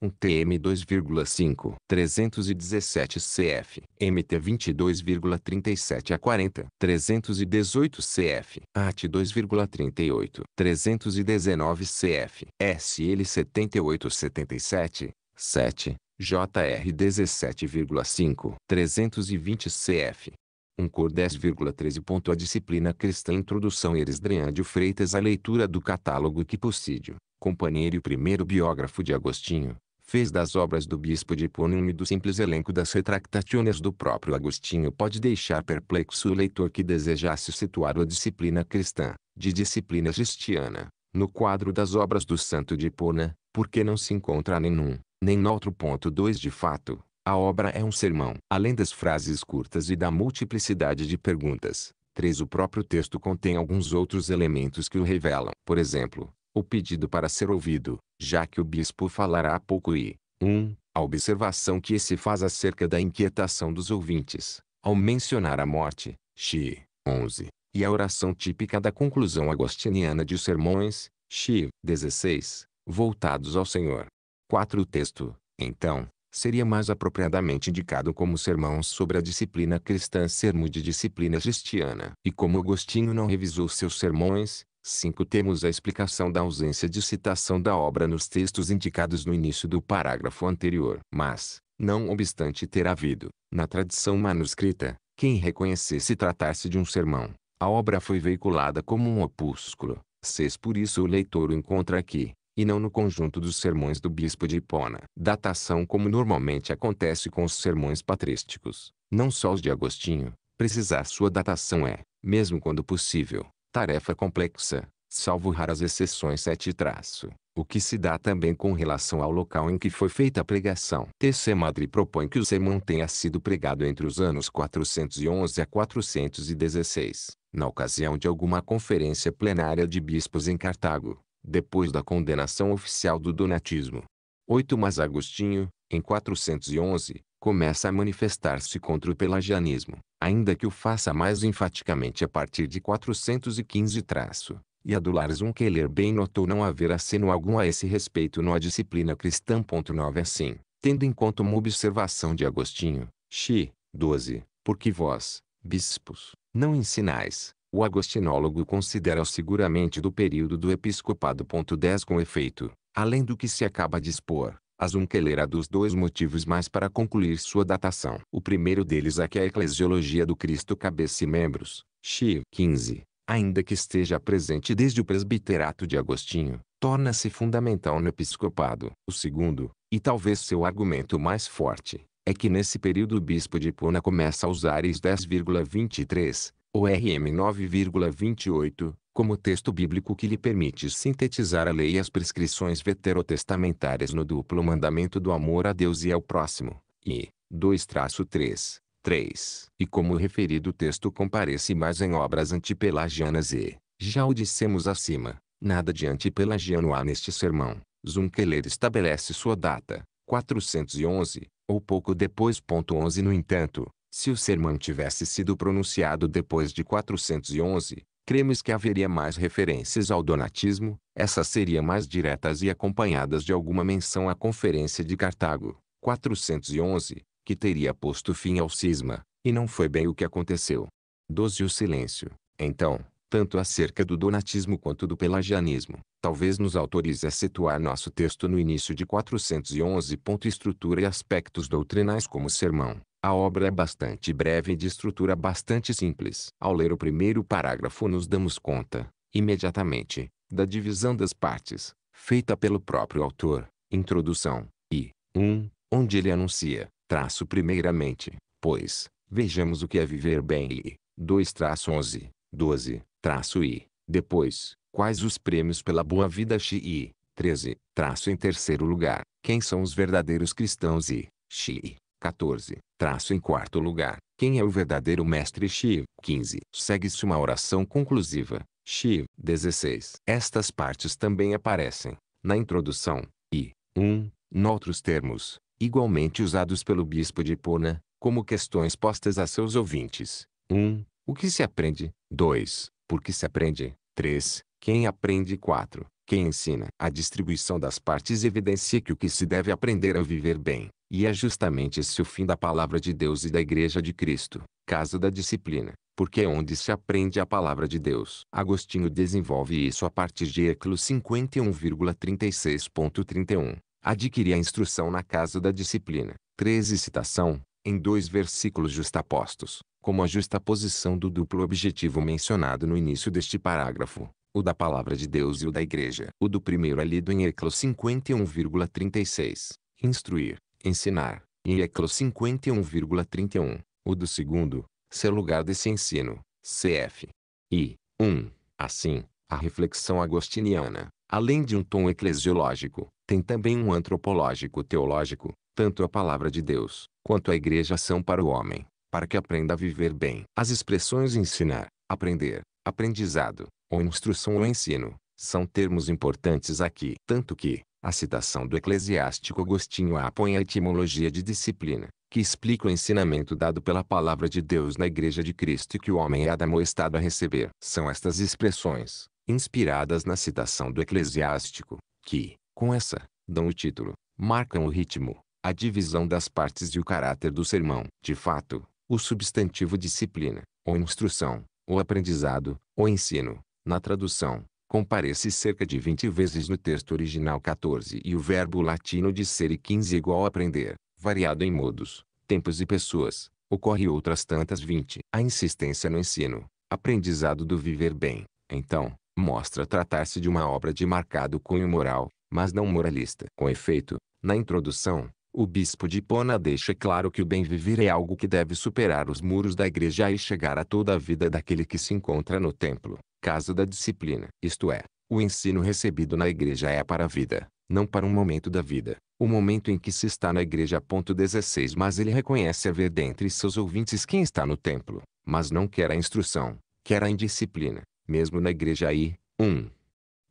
um TM 2,5 317 CF, MT 22,37 a 40 318 CF, AT 2,38 319 CF, SL 78 77 7, JR 17,5 320 CF. Um cor 10,13. A disciplina cristã Introdução Erisdrian Freitas A leitura do catálogo que Possídio, companheiro e primeiro biógrafo de Agostinho, fez das obras do bispo de um e do simples elenco das retractaciones do próprio Agostinho pode deixar perplexo o leitor que desejasse situar a disciplina cristã, de disciplina cristiana, no quadro das obras do santo de Pona, porque não se encontra nenhum, nem noutro ponto 2 de fato. A obra é um sermão. Além das frases curtas e da multiplicidade de perguntas, 3 o próprio texto contém alguns outros elementos que o revelam. Por exemplo, o pedido para ser ouvido, já que o bispo falará há pouco e, 1. Um, a observação que se faz acerca da inquietação dos ouvintes, ao mencionar a morte, Xi, 11, e a oração típica da conclusão agostiniana de sermões, Xi, 16, voltados ao Senhor. 4. O texto, então, seria mais apropriadamente indicado como sermão sobre a disciplina cristã sermo de disciplina cristiana. E como Agostinho não revisou seus sermões, 5. Temos a explicação da ausência de citação da obra nos textos indicados no início do parágrafo anterior. Mas, não obstante ter havido, na tradição manuscrita, quem reconhecesse tratar-se de um sermão, a obra foi veiculada como um opúsculo. 6. Por isso o leitor o encontra aqui, e não no conjunto dos sermões do bispo de Hipona. Datação como normalmente acontece com os sermões patrísticos, não só os de Agostinho, precisar sua datação é, mesmo quando possível, Tarefa complexa, salvo raras exceções 7 traço, o que se dá também com relação ao local em que foi feita a pregação. TC Madre propõe que o sermão tenha sido pregado entre os anos 411 a 416, na ocasião de alguma conferência plenária de bispos em Cartago, depois da condenação oficial do donatismo. 8 Mas Agostinho, em 411, começa a manifestar-se contra o pelagianismo, ainda que o faça mais enfaticamente a partir de 415 traço, e um Keller bem notou não haver aceno algum a esse respeito na disciplina cristã. 9 Assim, tendo em conta uma observação de Agostinho, Xi, 12, porque vós, bispos, não ensinais, o agostinólogo considera seguramente do período do episcopado. 10 Com efeito, além do que se acaba de expor, as Unkeler dos dois motivos mais para concluir sua datação. O primeiro deles é que a eclesiologia do Cristo cabeça e membros, Xi 15, ainda que esteja presente desde o presbiterato de Agostinho, torna-se fundamental no episcopado. O segundo, e talvez seu argumento mais forte, é que nesse período o bispo de Puna começa a usar IS 10,23, ou RM 9,28, como texto bíblico que lhe permite sintetizar a lei e as prescrições veterotestamentárias no duplo mandamento do amor a Deus e ao próximo, e 2-3, 3, e como o referido texto comparece mais em obras antipelagianas e, já o dissemos acima, nada de antipelagiano há neste sermão. Zunkeler estabelece sua data, 411, ou pouco depois. 11 No entanto, se o sermão tivesse sido pronunciado depois de 411, cremos que haveria mais referências ao donatismo, essas seriam mais diretas e acompanhadas de alguma menção à Conferência de Cartago, 411, que teria posto fim ao cisma, e não foi bem o que aconteceu. 12. O silêncio, então, tanto acerca do donatismo quanto do pelagianismo, talvez nos autorize a é situar nosso texto no início de 411. Estrutura e aspectos doutrinais como sermão. A obra é bastante breve e de estrutura bastante simples. Ao ler o primeiro parágrafo nos damos conta, imediatamente, da divisão das partes, feita pelo próprio autor, introdução, e 1, um, onde ele anuncia, traço primeiramente, pois, vejamos o que é viver bem e 2 traço 11, 12. Traço I. Depois, quais os prêmios pela boa vida Xi? 13. Traço em terceiro lugar, quem são os verdadeiros cristãos e Xi? 14. Traço em quarto lugar, quem é o verdadeiro mestre Xi? 15. Segue-se uma oração conclusiva. Xi. 16. Estas partes também aparecem na introdução e 1. Noutros termos, igualmente usados pelo bispo de Pona, como questões postas a seus ouvintes. 1. O que se aprende? 2. Por que se aprende? 3. Quem aprende? 4. Quem ensina? A distribuição das partes evidencia que o que se deve aprender é viver bem, e é justamente esse o fim da palavra de Deus e da Igreja de Cristo, caso da disciplina, porque é onde se aprende a palavra de Deus. Agostinho desenvolve isso a partir de Eclo 51,36.31. Adquirir a instrução na casa da disciplina. 13 Citação, em dois versículos justapostos, como a posição do duplo objetivo mencionado no início deste parágrafo, o da palavra de Deus e o da igreja. O do primeiro é lido em Eclos 51,36, instruir, ensinar, em Eclos 51,31. O do segundo, ser lugar desse ensino, cf. I. 1. Um, assim, a reflexão agostiniana, além de um tom eclesiológico, tem também um antropológico teológico, tanto a palavra de Deus, quanto a igreja são para o homem para que aprenda a viver bem. As expressões ensinar, aprender, aprendizado, ou instrução ou ensino, são termos importantes aqui. Tanto que, a citação do eclesiástico Agostinho apõe a etimologia de disciplina, que explica o ensinamento dado pela palavra de Deus na igreja de Cristo e que o homem é admoestado a receber. São estas expressões, inspiradas na citação do eclesiástico, que, com essa, dão o título, marcam o ritmo, a divisão das partes e o caráter do sermão. De fato, o substantivo disciplina, ou instrução, ou aprendizado, ou ensino, na tradução, comparece cerca de 20 vezes no texto original 14 e o verbo latino de ser e 15 igual aprender, variado em modos, tempos e pessoas, ocorre outras tantas 20. A insistência no ensino, aprendizado do viver bem, então, mostra tratar-se de uma obra de marcado cunho moral, mas não moralista. Com efeito, na introdução, o bispo de Pona deixa claro que o bem viver é algo que deve superar os muros da igreja e chegar a toda a vida daquele que se encontra no templo, casa da disciplina. Isto é, o ensino recebido na igreja é para a vida, não para um momento da vida, o momento em que se está na igreja. Ponto 16 Mas ele reconhece haver dentre seus ouvintes quem está no templo, mas não quer a instrução, quer a indisciplina, mesmo na igreja aí. 1.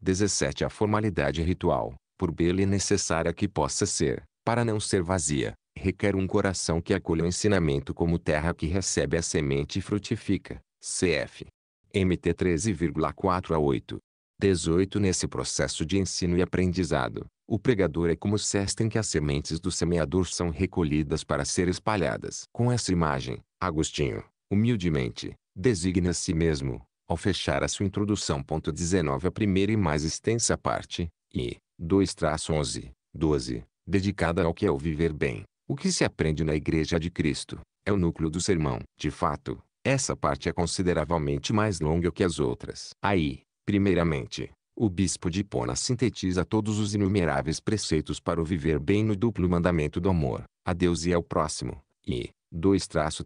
17 A formalidade ritual, por bela e necessária que possa ser, para não ser vazia, requer um coração que acolha o ensinamento como terra que recebe a semente e frutifica. CF. MT 13,4 a 8. 18 Nesse processo de ensino e aprendizado, o pregador é como cesta em que as sementes do semeador são recolhidas para ser espalhadas. Com essa imagem, Agostinho, humildemente, designa a si mesmo, ao fechar a sua introdução. 19 A primeira e mais extensa parte, e 2-11, 12, dedicada ao que é o viver bem. O que se aprende na Igreja de Cristo é o núcleo do sermão. De fato, essa parte é consideravelmente mais longa que as outras. Aí, primeiramente, o bispo de Pona sintetiza todos os inumeráveis preceitos para o viver bem no duplo mandamento do amor a Deus e ao próximo. E 2-3,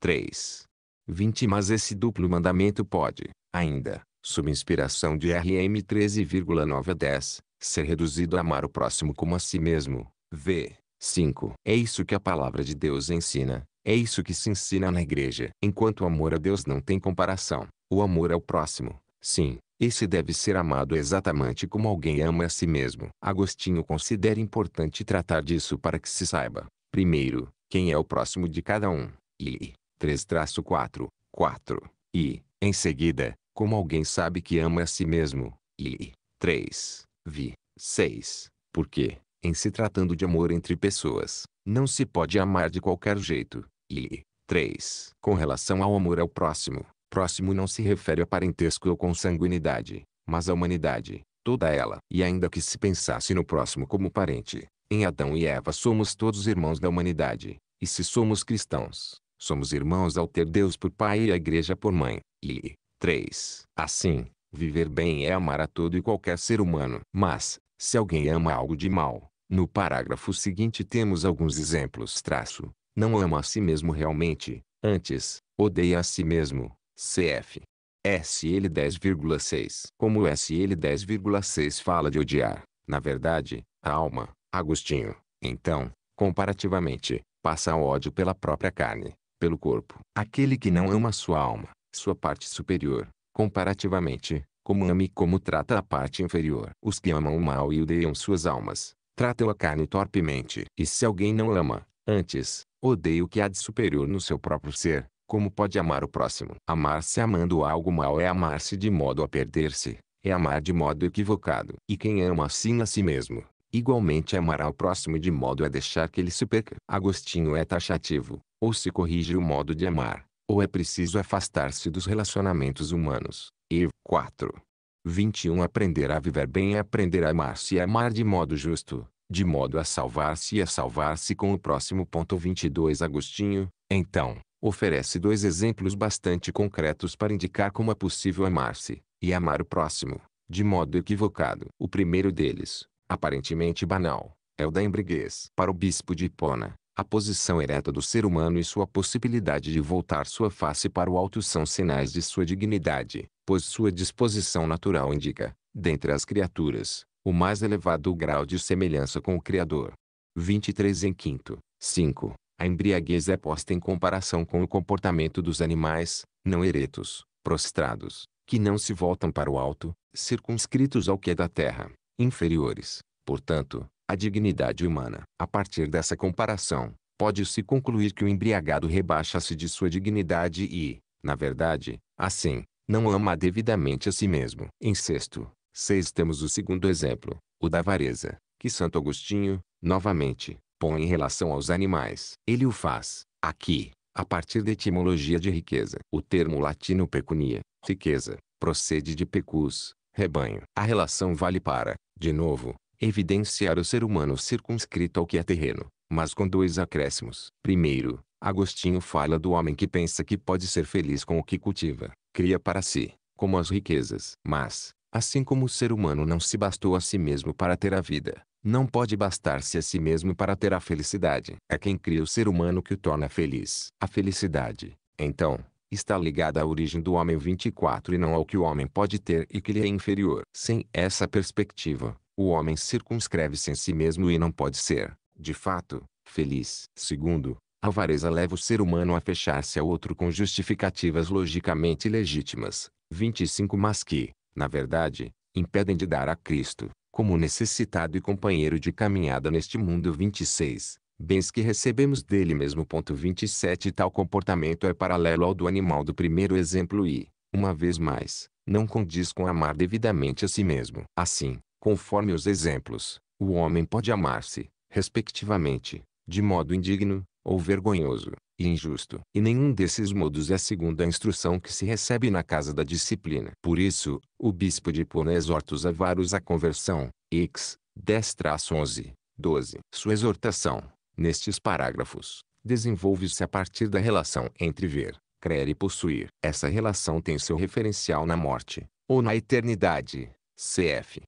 3. 20 Mas esse duplo mandamento pode, ainda, sob inspiração de RM 13,9 a 10, ser reduzido a amar o próximo como a si mesmo. V. 5. É isso que a palavra de Deus ensina. É isso que se ensina na igreja. Enquanto o amor a Deus não tem comparação, o amor ao próximo, sim, esse deve ser amado exatamente como alguém ama a si mesmo. Agostinho considera importante tratar disso para que se saiba, primeiro, quem é o próximo de cada um, e 3-4, 4, e, em seguida, como alguém sabe que ama a si mesmo, e 3 vi. 6. Porque, em se tratando de amor entre pessoas, não se pode amar de qualquer jeito. E 3. Com relação ao amor ao próximo, próximo não se refere a parentesco ou consanguinidade, mas à humanidade, toda ela. E ainda que se pensasse no próximo como parente, em Adão e Eva somos todos irmãos da humanidade, e se somos cristãos, somos irmãos ao ter Deus por Pai e a Igreja por Mãe. E 3. Assim, Viver bem é amar a todo e qualquer ser humano. Mas, se alguém ama algo de mal, no parágrafo seguinte temos alguns exemplos. Traço, não ama a si mesmo realmente, antes, odeia a si mesmo. CF. SL 10,6 Como SL 10,6 fala de odiar, na verdade, a alma, Agostinho, então, comparativamente, passa o ódio pela própria carne, pelo corpo. Aquele que não ama sua alma, sua parte superior, Comparativamente, como ama e como trata a parte inferior. Os que amam o mal e odeiam suas almas, tratam a carne torpemente. E se alguém não ama, antes, odeia o que há de superior no seu próprio ser, como pode amar o próximo? Amar-se amando algo mal é amar-se de modo a perder-se, é amar de modo equivocado. E quem ama assim a si mesmo, igualmente amará o próximo de modo a deixar que ele se perca. Agostinho é taxativo, ou se corrige o modo de amar ou é preciso afastar-se dos relacionamentos humanos. E 4. 21 Aprender a viver bem é aprender a amar-se e amar de modo justo, de modo a salvar-se e a salvar-se com o próximo. Ponto 22 Agostinho, então, oferece dois exemplos bastante concretos para indicar como é possível amar-se e amar o próximo, de modo equivocado. O primeiro deles, aparentemente banal, é o da embriguez. Para o bispo de Hipona, a posição ereta do ser humano e sua possibilidade de voltar sua face para o alto são sinais de sua dignidade, pois sua disposição natural indica, dentre as criaturas, o mais elevado grau de semelhança com o Criador. 23 em quinto. 5. A embriaguez é posta em comparação com o comportamento dos animais, não eretos, prostrados, que não se voltam para o alto, circunscritos ao que é da terra, inferiores, portanto, a dignidade humana. A partir dessa comparação, pode-se concluir que o embriagado rebaixa-se de sua dignidade e, na verdade, assim, não ama devidamente a si mesmo. Em sexto, seis temos o segundo exemplo, o da avareza, que Santo Agostinho, novamente, põe em relação aos animais. Ele o faz, aqui, a partir da etimologia de riqueza. O termo latino pecunia, riqueza, procede de pecus, rebanho. A relação vale para, de novo, evidenciar o ser humano circunscrito ao que é terreno, mas com dois acréscimos. Primeiro, Agostinho fala do homem que pensa que pode ser feliz com o que cultiva, cria para si, como as riquezas. Mas, assim como o ser humano não se bastou a si mesmo para ter a vida, não pode bastar-se a si mesmo para ter a felicidade. É quem cria o ser humano que o torna feliz. A felicidade, então, está ligada à origem do homem 24 e não ao que o homem pode ter e que lhe é inferior. Sem essa perspectiva, o homem circunscreve-se em si mesmo e não pode ser, de fato, feliz. Segundo, a avareza leva o ser humano a fechar-se ao outro com justificativas logicamente legítimas, 25 mas que, na verdade, impedem de dar a Cristo, como necessitado e companheiro de caminhada neste mundo 26, bens que recebemos dele mesmo. Ponto 27 Tal comportamento é paralelo ao do animal do primeiro exemplo e, uma vez mais, não condiz com amar devidamente a si mesmo. Assim, Conforme os exemplos, o homem pode amar-se, respectivamente, de modo indigno, ou vergonhoso, e injusto. E nenhum desses modos é segundo a instrução que se recebe na casa da disciplina. Por isso, o bispo de Pona exorta os avaros à conversão. X. 10-11, 12. Sua exortação, nestes parágrafos, desenvolve-se a partir da relação entre ver, crer e possuir. Essa relação tem seu referencial na morte, ou na eternidade. Cf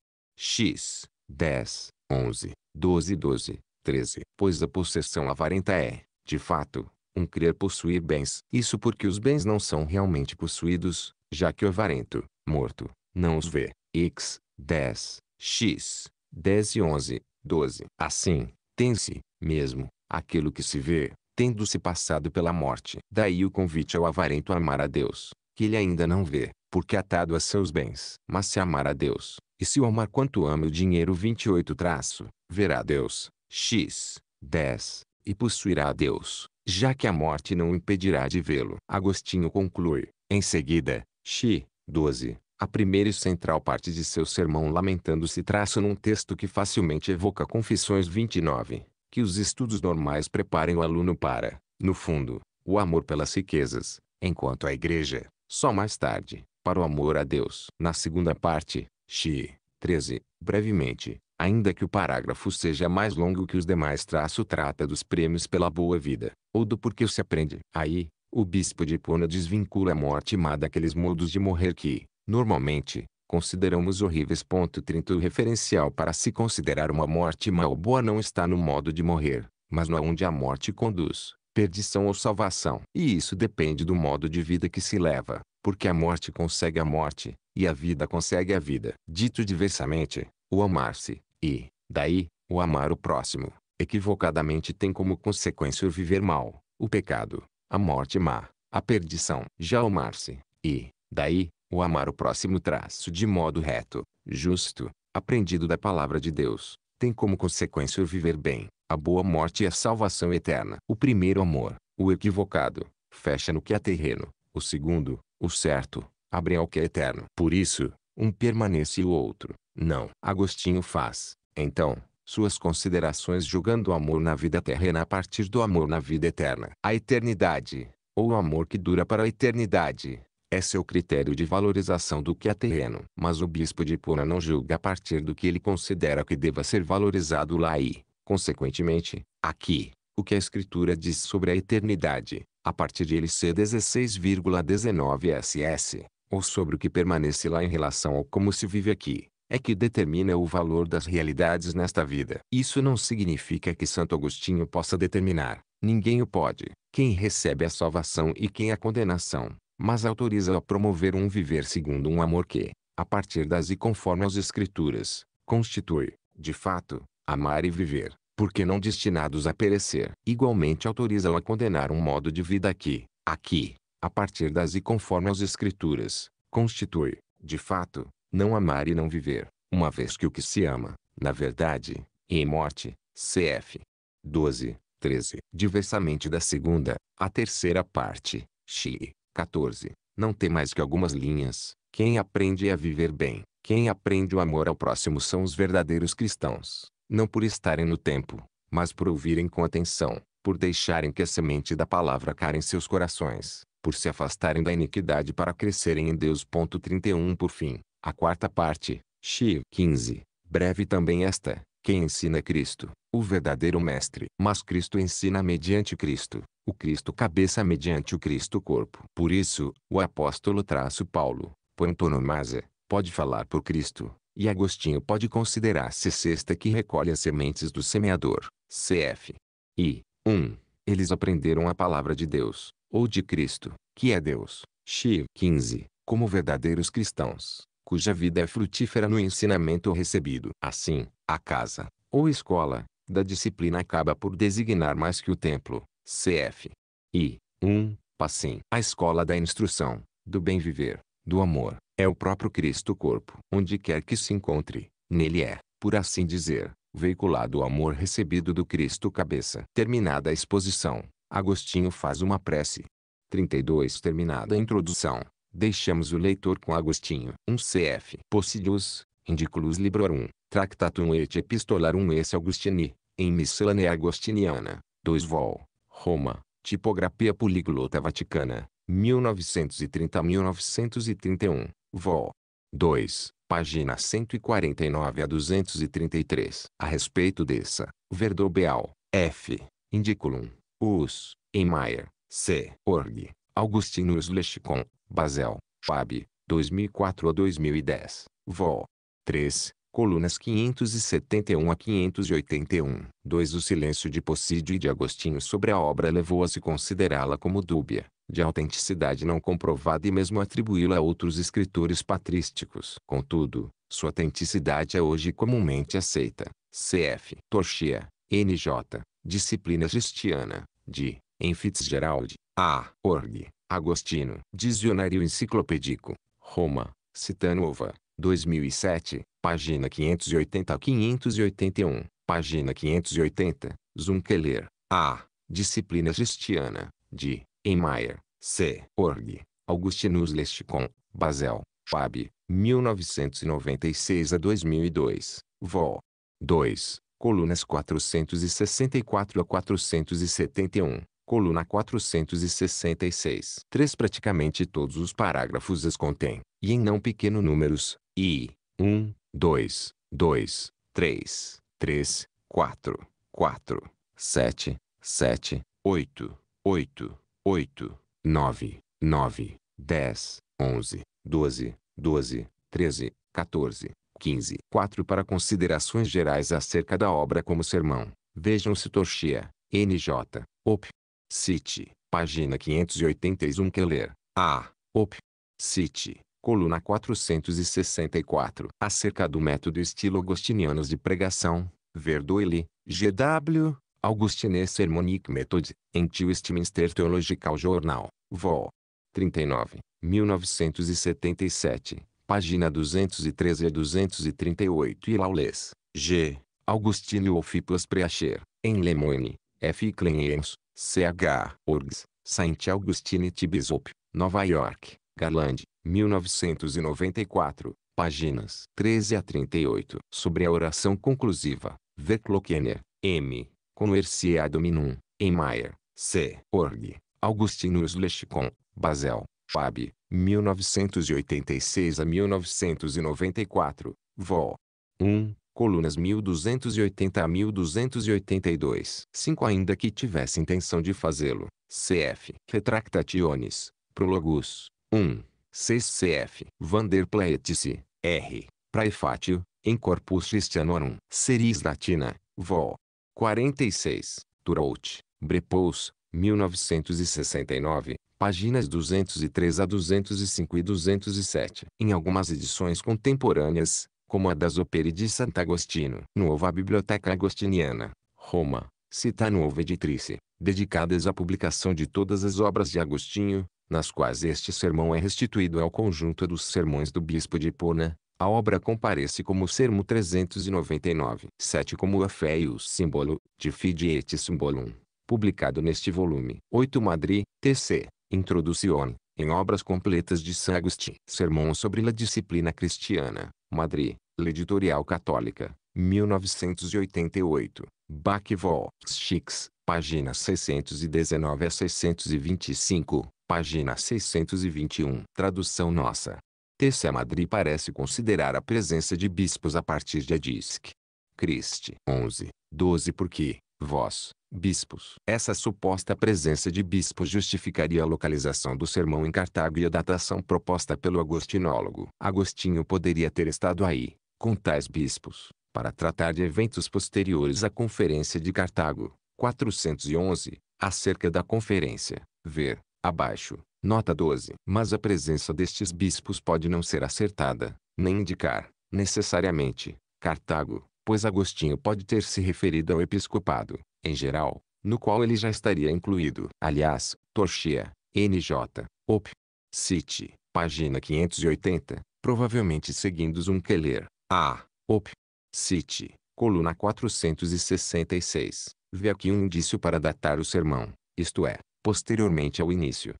x, 10, 11, 12 12, 13. Pois a possessão avarenta é, de fato, um crer possuir bens. Isso porque os bens não são realmente possuídos, já que o avarento, morto, não os vê. X, 10, X, 10 e 11, 12. Assim, tem-se, mesmo, aquilo que se vê, tendo-se passado pela morte. Daí o convite ao avarento a amar a Deus, que ele ainda não vê, porque atado a seus bens. Mas se amar a Deus, e se o amar quanto ame o dinheiro 28 traço, verá Deus, x, 10, e possuirá Deus, já que a morte não o impedirá de vê-lo. Agostinho conclui, em seguida, x, 12, a primeira e central parte de seu sermão lamentando-se traço num texto que facilmente evoca Confissões 29, que os estudos normais preparem o aluno para, no fundo, o amor pelas riquezas, enquanto a igreja, só mais tarde, para o amor a Deus. Na segunda parte, X. 13. Brevemente, ainda que o parágrafo seja mais longo que os demais traço trata dos prêmios pela boa vida, ou do porquê se aprende. Aí, o bispo de Hipona desvincula a morte má daqueles modos de morrer que, normalmente, consideramos horríveis. 30 O referencial para se considerar uma morte má ou boa não está no modo de morrer, mas no aonde a morte conduz, perdição ou salvação. E isso depende do modo de vida que se leva porque a morte consegue a morte, e a vida consegue a vida. Dito diversamente, o amar-se, e, daí, o amar o próximo, equivocadamente tem como consequência o viver mal, o pecado, a morte má, a perdição. Já amar-se, e, daí, o amar o próximo traço de modo reto, justo, aprendido da palavra de Deus, tem como consequência o viver bem, a boa morte e a salvação eterna. O primeiro amor, o equivocado, fecha no que é terreno, o segundo, o certo, abrem ao que é eterno. Por isso, um permanece e o outro, não. Agostinho faz, então, suas considerações julgando o amor na vida terrena a partir do amor na vida eterna. A eternidade, ou o amor que dura para a eternidade, é seu critério de valorização do que é terreno. Mas o bispo de Puna não julga a partir do que ele considera que deva ser valorizado lá e, consequentemente, aqui, o que a Escritura diz sobre a eternidade a partir de LC 16,19 SS, ou sobre o que permanece lá em relação ao como se vive aqui, é que determina o valor das realidades nesta vida. Isso não significa que Santo Agostinho possa determinar, ninguém o pode, quem recebe a salvação e quem a condenação, mas autoriza a promover um viver segundo um amor que, a partir das e conforme as Escrituras, constitui, de fato, amar e viver porque não destinados a perecer, igualmente autorizam a condenar um modo de vida que, aqui, a partir das e conforme as Escrituras, constitui, de fato, não amar e não viver, uma vez que o que se ama, na verdade, e é em morte, cf. 12, 13, diversamente da segunda, a terceira parte, xi, 14, não tem mais que algumas linhas, quem aprende a viver bem, quem aprende o amor ao próximo são os verdadeiros cristãos, não por estarem no tempo, mas por ouvirem com atenção, por deixarem que a semente da palavra cara em seus corações, por se afastarem da iniquidade para crescerem em Deus. 31 Por fim, a quarta parte, Chi 15, breve também esta, quem ensina é Cristo, o verdadeiro mestre. Mas Cristo ensina mediante Cristo, o Cristo cabeça mediante o Cristo corpo. Por isso, o apóstolo traço Paulo, por antonomasia, pode falar por Cristo, e Agostinho pode considerar-se cesta que recolhe as sementes do semeador. Cf. I. 1. Eles aprenderam a palavra de Deus, ou de Cristo, que é Deus. X. 15. Como verdadeiros cristãos, cuja vida é frutífera no ensinamento recebido. Assim, a casa, ou escola, da disciplina acaba por designar mais que o templo. Cf. I. 1. Passim. A escola da instrução, do bem viver, do amor, é o próprio Cristo corpo. Onde quer que se encontre, nele é, por assim dizer, veiculado o amor recebido do Cristo cabeça. Terminada a exposição, Agostinho faz uma prece. 32 Terminada a introdução, deixamos o leitor com Agostinho. 1 um cf. Possidius, Indiculus Librorum, Tractatum et Epistolarum esse Augustini, em Miscellanea Agostiniana, 2 Vol, Roma, Tipografia Poliglota Vaticana, 1930-1931, Vol. 2, página 149 a 233. A respeito dessa, Verdobeal, F. Indiculum, Us, Emaier, C. Org, Augustinus Lechicon, Basel, Schwab, 2004 a 2010, Vol. 3, colunas 571 a 581. 2. O silêncio de Possídio e de Agostinho sobre a obra levou a se considerá-la como dúbia, de autenticidade não comprovada e mesmo atribuí-la a outros escritores patrísticos. Contudo, sua autenticidade é hoje comumente aceita. Cf. Torchia, NJ, Disciplina Cristiana, de, em Fitzgerald, A. Org, Agostino, Dicionário Enciclopédico, Roma, Citanova, 2007, página 580 a 581, página 580, Zunkeler, A. Disciplina Cristiana, de Emaier, C. Org, Augustinus Lestikon, Basel, Schwab, 1996 a 2002, Vol. 2, colunas 464 a 471, coluna 466. 3. Praticamente todos os parágrafos as contém, e em não pequeno números, i, 1, 2, 2, 3, 3, 4, 4, 7, 7, 8, 8. 8, 9, 9, 10, 11, 12, 12, 13, 14, 15. 4 para considerações gerais acerca da obra como sermão. Vejam-se Torchia, NJ, Op. City, página 581 Keller, A, Op. City, coluna 464. Acerca do método estilo agostinianos de pregação, Verdoili, GW, Augustine Sermonic Method, em Westminster Theological Journal, Vol. 39, 1977, página 213 a 238 e Laules, G. Augustine Ophipus Preacher, em Lemoine, F. C. C.H. Orgs, Saint Augustine Tibisop, Nova York, Garland, 1994, páginas 13 a 38. Sobre a oração conclusiva, V. Klokener, M. Conversiae Dominum, em Emaier, C. Org, Augustinus Lechicon, Basel, Schwab, 1986 a 1994, Vol. 1, colunas 1280 a 1282. 5 Ainda que tivesse intenção de fazê-lo, cf. Retractationes, Prologus, 1. 6 cf. Vanderpleetice, R. Praefatio, em Corpus Christianorum, Seris Latina, Vol. 46. Turout, Brepous, 1969, páginas 203 a 205 e 207. Em algumas edições contemporâneas, como a das Operi de Sant'Agostino, Nova Biblioteca Agostiniana, Roma, cita a Nova Editrice, dedicadas à publicação de todas as obras de Agostinho, nas quais este sermão é restituído ao conjunto dos sermões do Bispo de Pona, a obra comparece como sermo 399, 7 como a fé e o símbolo, de Fide et Symbolum, publicado neste volume. 8 Madrid, TC, Introdução em Obras Completas de San Agustin. Sermão sobre a Disciplina Cristiana, Madrid, Editorial Católica, 1988. Bach Schicks, páginas 619 a 625, página 621. Tradução nossa. Terça Madri parece considerar a presença de bispos a partir de Adisc. Christi 11, 12 porque, vós, bispos. Essa suposta presença de bispos justificaria a localização do sermão em Cartago e a datação proposta pelo agostinólogo. Agostinho poderia ter estado aí, com tais bispos, para tratar de eventos posteriores à Conferência de Cartago, 411, acerca da conferência, ver, abaixo, Nota 12. Mas a presença destes bispos pode não ser acertada, nem indicar, necessariamente, Cartago, pois Agostinho pode ter se referido ao episcopado, em geral, no qual ele já estaria incluído. Aliás, Torchia, NJ, Op. City, página 580, provavelmente seguindo Zunkeler, A. Op. City, coluna 466. Vê aqui um indício para datar o sermão, isto é, posteriormente ao início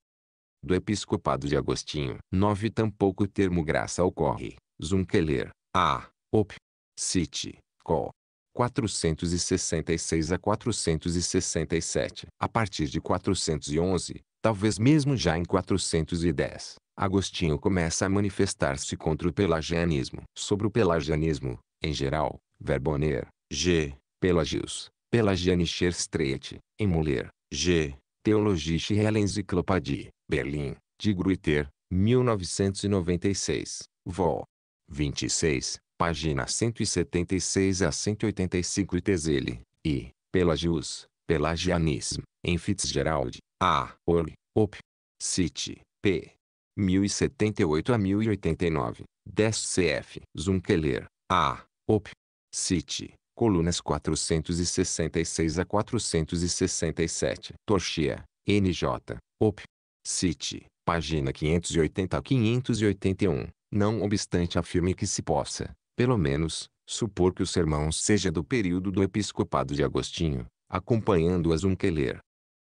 do episcopado de Agostinho. 9. Tampouco o termo graça ocorre. Zunkeler, A. Op. City, Co. 466 a 467. A partir de 411, talvez mesmo já em 410, Agostinho começa a manifestar-se contra o pelagianismo. Sobre o pelagianismo, em geral, Verboner, G. Pelagius, Pelagianischer Streit, em Muller, G. Theologische Encyclopädie, Berlim, de Gruyter, 1996, Vol. 26, página 176 a 185 e Tesele, e, Pelagius, Pelagianism, em Fitzgerald, A. O. Op. City, p. 1078 a 1089, 10 cf. Zunkeler, A. Op. City, colunas 466 a 467. Torchia, NJ, Op. City, página 580 a 581. Não obstante afirme que se possa, pelo menos, supor que o sermão seja do período do episcopado de Agostinho, acompanhando as Unkeler.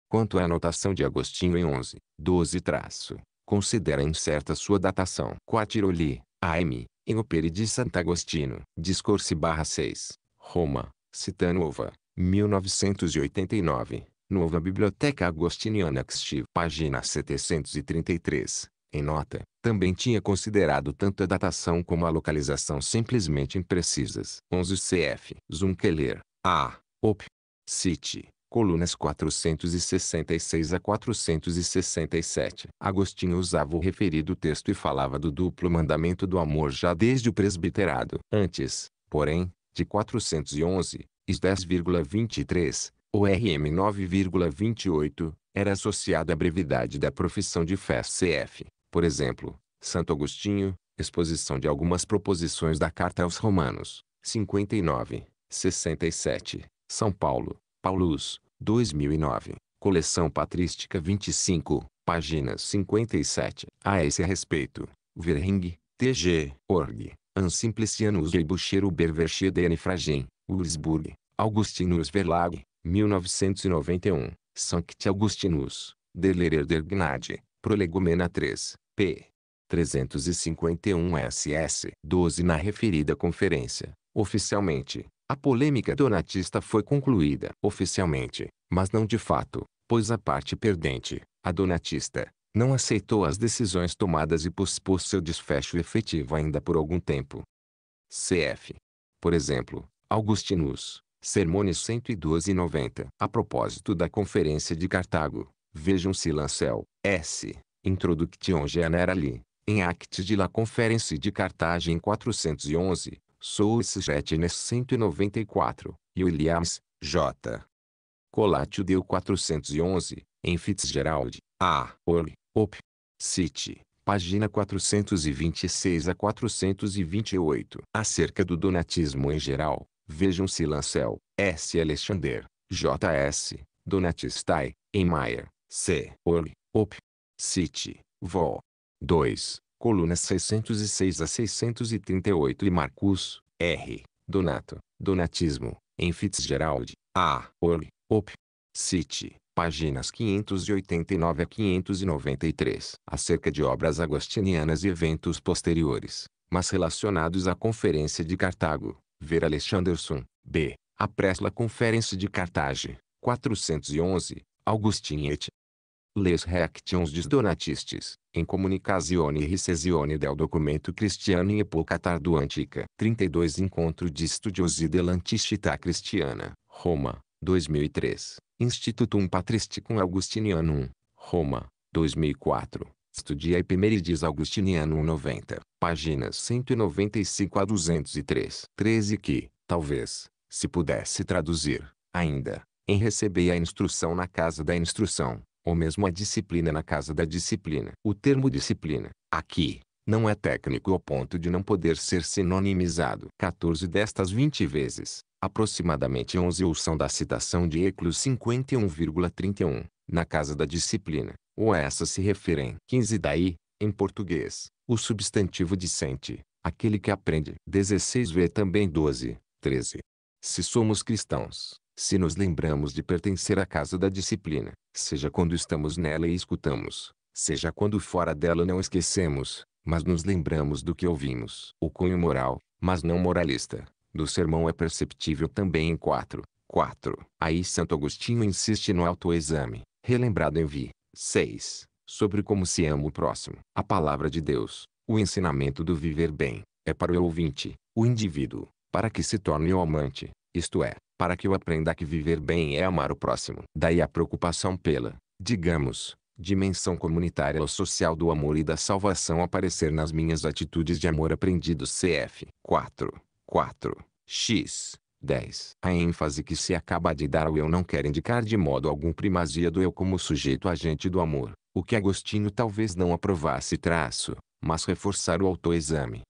Quanto à anotação de Agostinho em 11, 12 traço, considera incerta sua datação. Quatiroli, AM, em Operi de Santo Agostino, discurso barra 6. Roma, Citanova, 1989. Nova Biblioteca Agostiniana XT, página 733. Em nota, também tinha considerado tanto a datação como a localização simplesmente imprecisas. 11 CF. Zunkeler, A. Op. City. Colunas 466 a 467. Agostinho usava o referido texto e falava do duplo mandamento do amor já desde o presbiterado. Antes, porém, de 411, IS 10,23, ORM 9,28, era associada à brevidade da profissão de fé CF. Por exemplo, Santo Agostinho, exposição de algumas proposições da Carta aos Romanos, 59, 67, São Paulo, Paulus, 2009, Coleção Patrística 25, páginas 57. A esse respeito, Verring, TG, Org. Simplicianus e Bucheiro Berverschedene Fragen, Würzburg, Augustinus Verlag, 1991, Sanct Augustinus, Delerer der Gnade, Prolegomena 3, p. 351 SS 12 Na referida conferência, oficialmente, a polêmica donatista foi concluída oficialmente, mas não de fato, pois a parte perdente, a donatista, não aceitou as decisões tomadas e pospôs seu desfecho efetivo ainda por algum tempo. Cf. Por exemplo, Augustinus, Sermones 112 e 90. A propósito da Conferência de Cartago, vejam-se Lancel, S. Introduction Generali, em Acte de la Conferência de Cartagem em 411, Sous Getnes 194, e Williams, J. Colatio deu 411, em Fitzgerald, A. Orle, Op. City, página 426 a 428. Acerca do donatismo em geral, vejam-se Lancel, S. Alexander, J.S., Donatistai, Enmayer, C. Org, Op. City, Vol. 2, colunas 606 a 638 e Marcus, R. Donato, Donatismo, em Fitzgerald, A. Org, Op. City, páginas 589 a 593, acerca de obras agostinianas e eventos posteriores, mas relacionados à Conferência de Cartago. Ver Alexanderson, B. A Presla Conferência de Cartage, 411, Augustin et. Les Reactions des Donatistes, em Comunicazione e del Documento Cristiano em Epoca Tardo Antica. 32 Encontro de Estudiosi dell'Anticità Cristiana, Roma, 2003. Institutum Patristicum Augustinianum, Roma, 2004. Studia Epimeridis Augustinianum 90, páginas 195 a 203. 13 que, talvez, se pudesse traduzir, ainda, em receber a instrução na casa da instrução, ou mesmo a disciplina na casa da disciplina. O termo disciplina, aqui, não é técnico ao ponto de não poder ser sinonimizado. 14 destas 20 vezes, aproximadamente 11 ou são da citação de Eclus 51,31, na Casa da Disciplina, ou a essa se referem. 15 Daí, em português, o substantivo dissente, aquele que aprende. 16 Vê também 12, 13. Se somos cristãos, se nos lembramos de pertencer à Casa da Disciplina, seja quando estamos nela e escutamos, seja quando fora dela não esquecemos, mas nos lembramos do que ouvimos. O cunho moral, mas não moralista, do sermão é perceptível também em 4. 4. Aí Santo Agostinho insiste no autoexame, relembrado em Vi. 6. Sobre como se ama o próximo. A palavra de Deus, o ensinamento do viver bem, é para o ouvinte, o indivíduo, para que se torne o amante, isto é, para que o aprenda que viver bem é amar o próximo. Daí a preocupação pela, digamos, dimensão comunitária ou social do amor e da salvação aparecer nas minhas atitudes de amor aprendido. CF 4. 4. X. 10. A ênfase que se acaba de dar ao eu não quer indicar de modo algum primazia do eu como sujeito agente do amor, o que Agostinho talvez não aprovasse traço, mas reforçar o autoexame.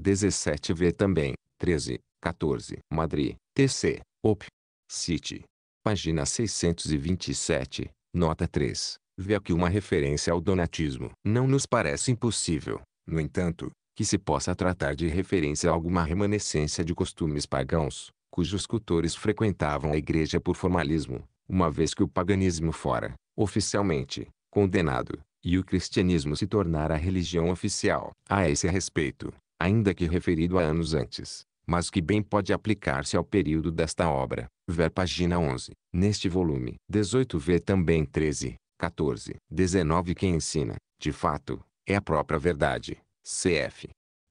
17 Vê também, 13, 14, Madrid, TC, Op. City. Página 627, nota 3. Vê aqui uma referência ao donatismo. Não nos parece impossível, no entanto, que se possa tratar de referência a alguma remanescência de costumes pagãos, cujos cultores frequentavam a igreja por formalismo, uma vez que o paganismo fora, oficialmente, condenado, e o cristianismo se tornara a religião oficial. A esse respeito, ainda que referido a anos antes, mas que bem pode aplicar-se ao período desta obra, ver página 11, neste volume. 18 vê também 13, 14, 19 que ensina, de fato, é a própria verdade CF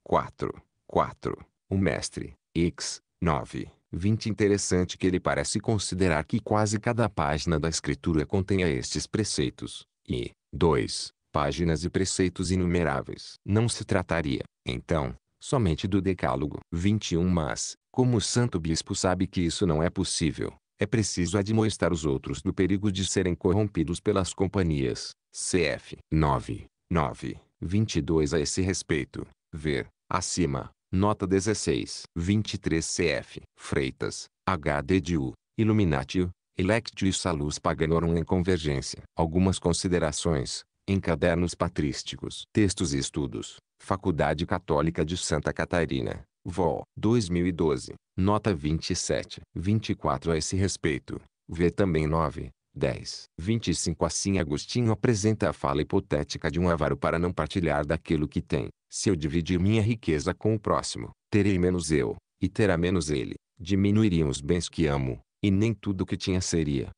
4, 4, o mestre, X, 9, 20. Interessante que ele parece considerar que quase cada página da escritura contenha estes preceitos, e, 2, páginas e preceitos inumeráveis. Não se trataria, então, somente do decálogo 21 mas, como o santo bispo sabe que isso não é possível, é preciso admoestar os outros do perigo de serem corrompidos pelas companhias. CF 9, 9. 22 a esse respeito, ver, acima, nota 16. 23 cf. Freitas, h d U, Illuminatio, Electio e Salus Paganorum em convergência. Algumas considerações, em cadernos patrísticos. Textos e estudos, Faculdade Católica de Santa Catarina, Vol. 2012, nota 27. 24 a esse respeito, vê também 9. 10. 25 Assim Agostinho apresenta a fala hipotética de um avaro para não partilhar daquilo que tem. Se eu dividir minha riqueza com o próximo, terei menos eu, e terá menos ele. Diminuiriam os bens que amo, e nem tudo que tinha seria.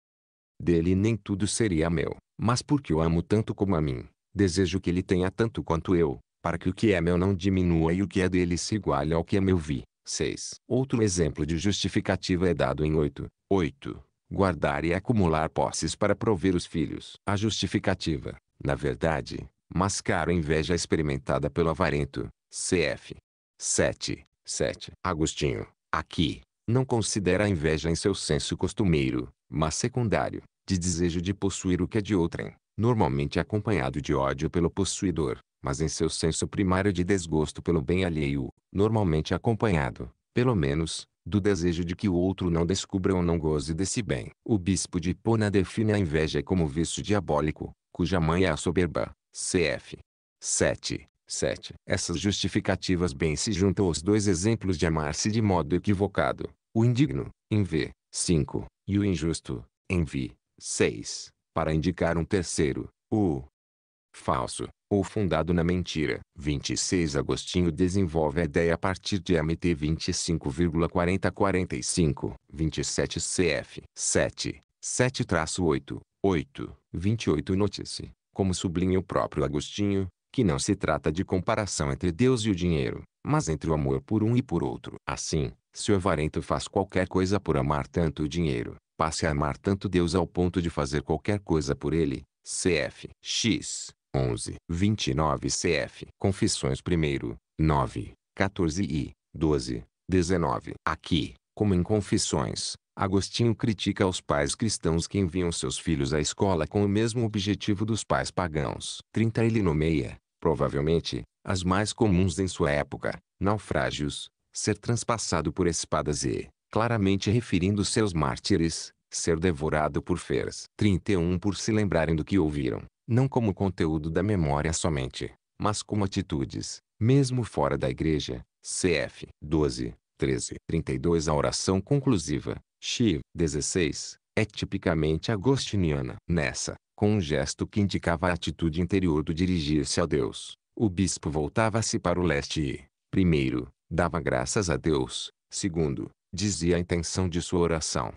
Dele nem tudo seria meu, mas porque o amo tanto como a mim, desejo que ele tenha tanto quanto eu, para que o que é meu não diminua e o que é dele se iguale ao que é meu vi. 6. Outro exemplo de justificativa é dado em 8. 8 guardar e acumular posses para prover os filhos. A justificativa, na verdade, mascara a inveja experimentada pelo avarento. Cf. 7. 7. Agostinho, aqui, não considera a inveja em seu senso costumeiro, mas secundário, de desejo de possuir o que é de outrem, normalmente acompanhado de ódio pelo possuidor, mas em seu senso primário de desgosto pelo bem alheio, normalmente acompanhado, pelo menos, do desejo de que o outro não descubra ou não goze desse bem. O bispo de Pona define a inveja é como vício diabólico, cuja mãe é a soberba. Cf. 7. 7. Essas justificativas bem se juntam aos dois exemplos de amar-se de modo equivocado, o indigno, em V, 5, e o injusto, em V, 6, para indicar um terceiro, o falso ou fundado na mentira. 26 Agostinho desenvolve a ideia a partir de MT 25,4045, 27 CF 7, 7-8, 8, 28 Note-se, como sublinha o próprio Agostinho, que não se trata de comparação entre Deus e o dinheiro, mas entre o amor por um e por outro. Assim, se o avarento faz qualquer coisa por amar tanto o dinheiro, passe a amar tanto Deus ao ponto de fazer qualquer coisa por ele, cf. x. 11, 29 cf. Confissões 1, 9, 14 e 12, 19. Aqui, como em Confissões, Agostinho critica os pais cristãos que enviam seus filhos à escola com o mesmo objetivo dos pais pagãos. 30 Ele nomeia, provavelmente, as mais comuns em sua época, naufrágios, ser transpassado por espadas e, claramente referindo-se aos mártires, ser devorado por feras. 31 Por se lembrarem do que ouviram, não como conteúdo da memória somente, mas como atitudes, mesmo fora da igreja. CF 12, 13, 32 A oração conclusiva, Shiv 16, é tipicamente agostiniana. Nessa, com um gesto que indicava a atitude interior do dirigir-se a Deus, o bispo voltava-se para o leste e, primeiro, dava graças a Deus, segundo, dizia a intenção de sua oração,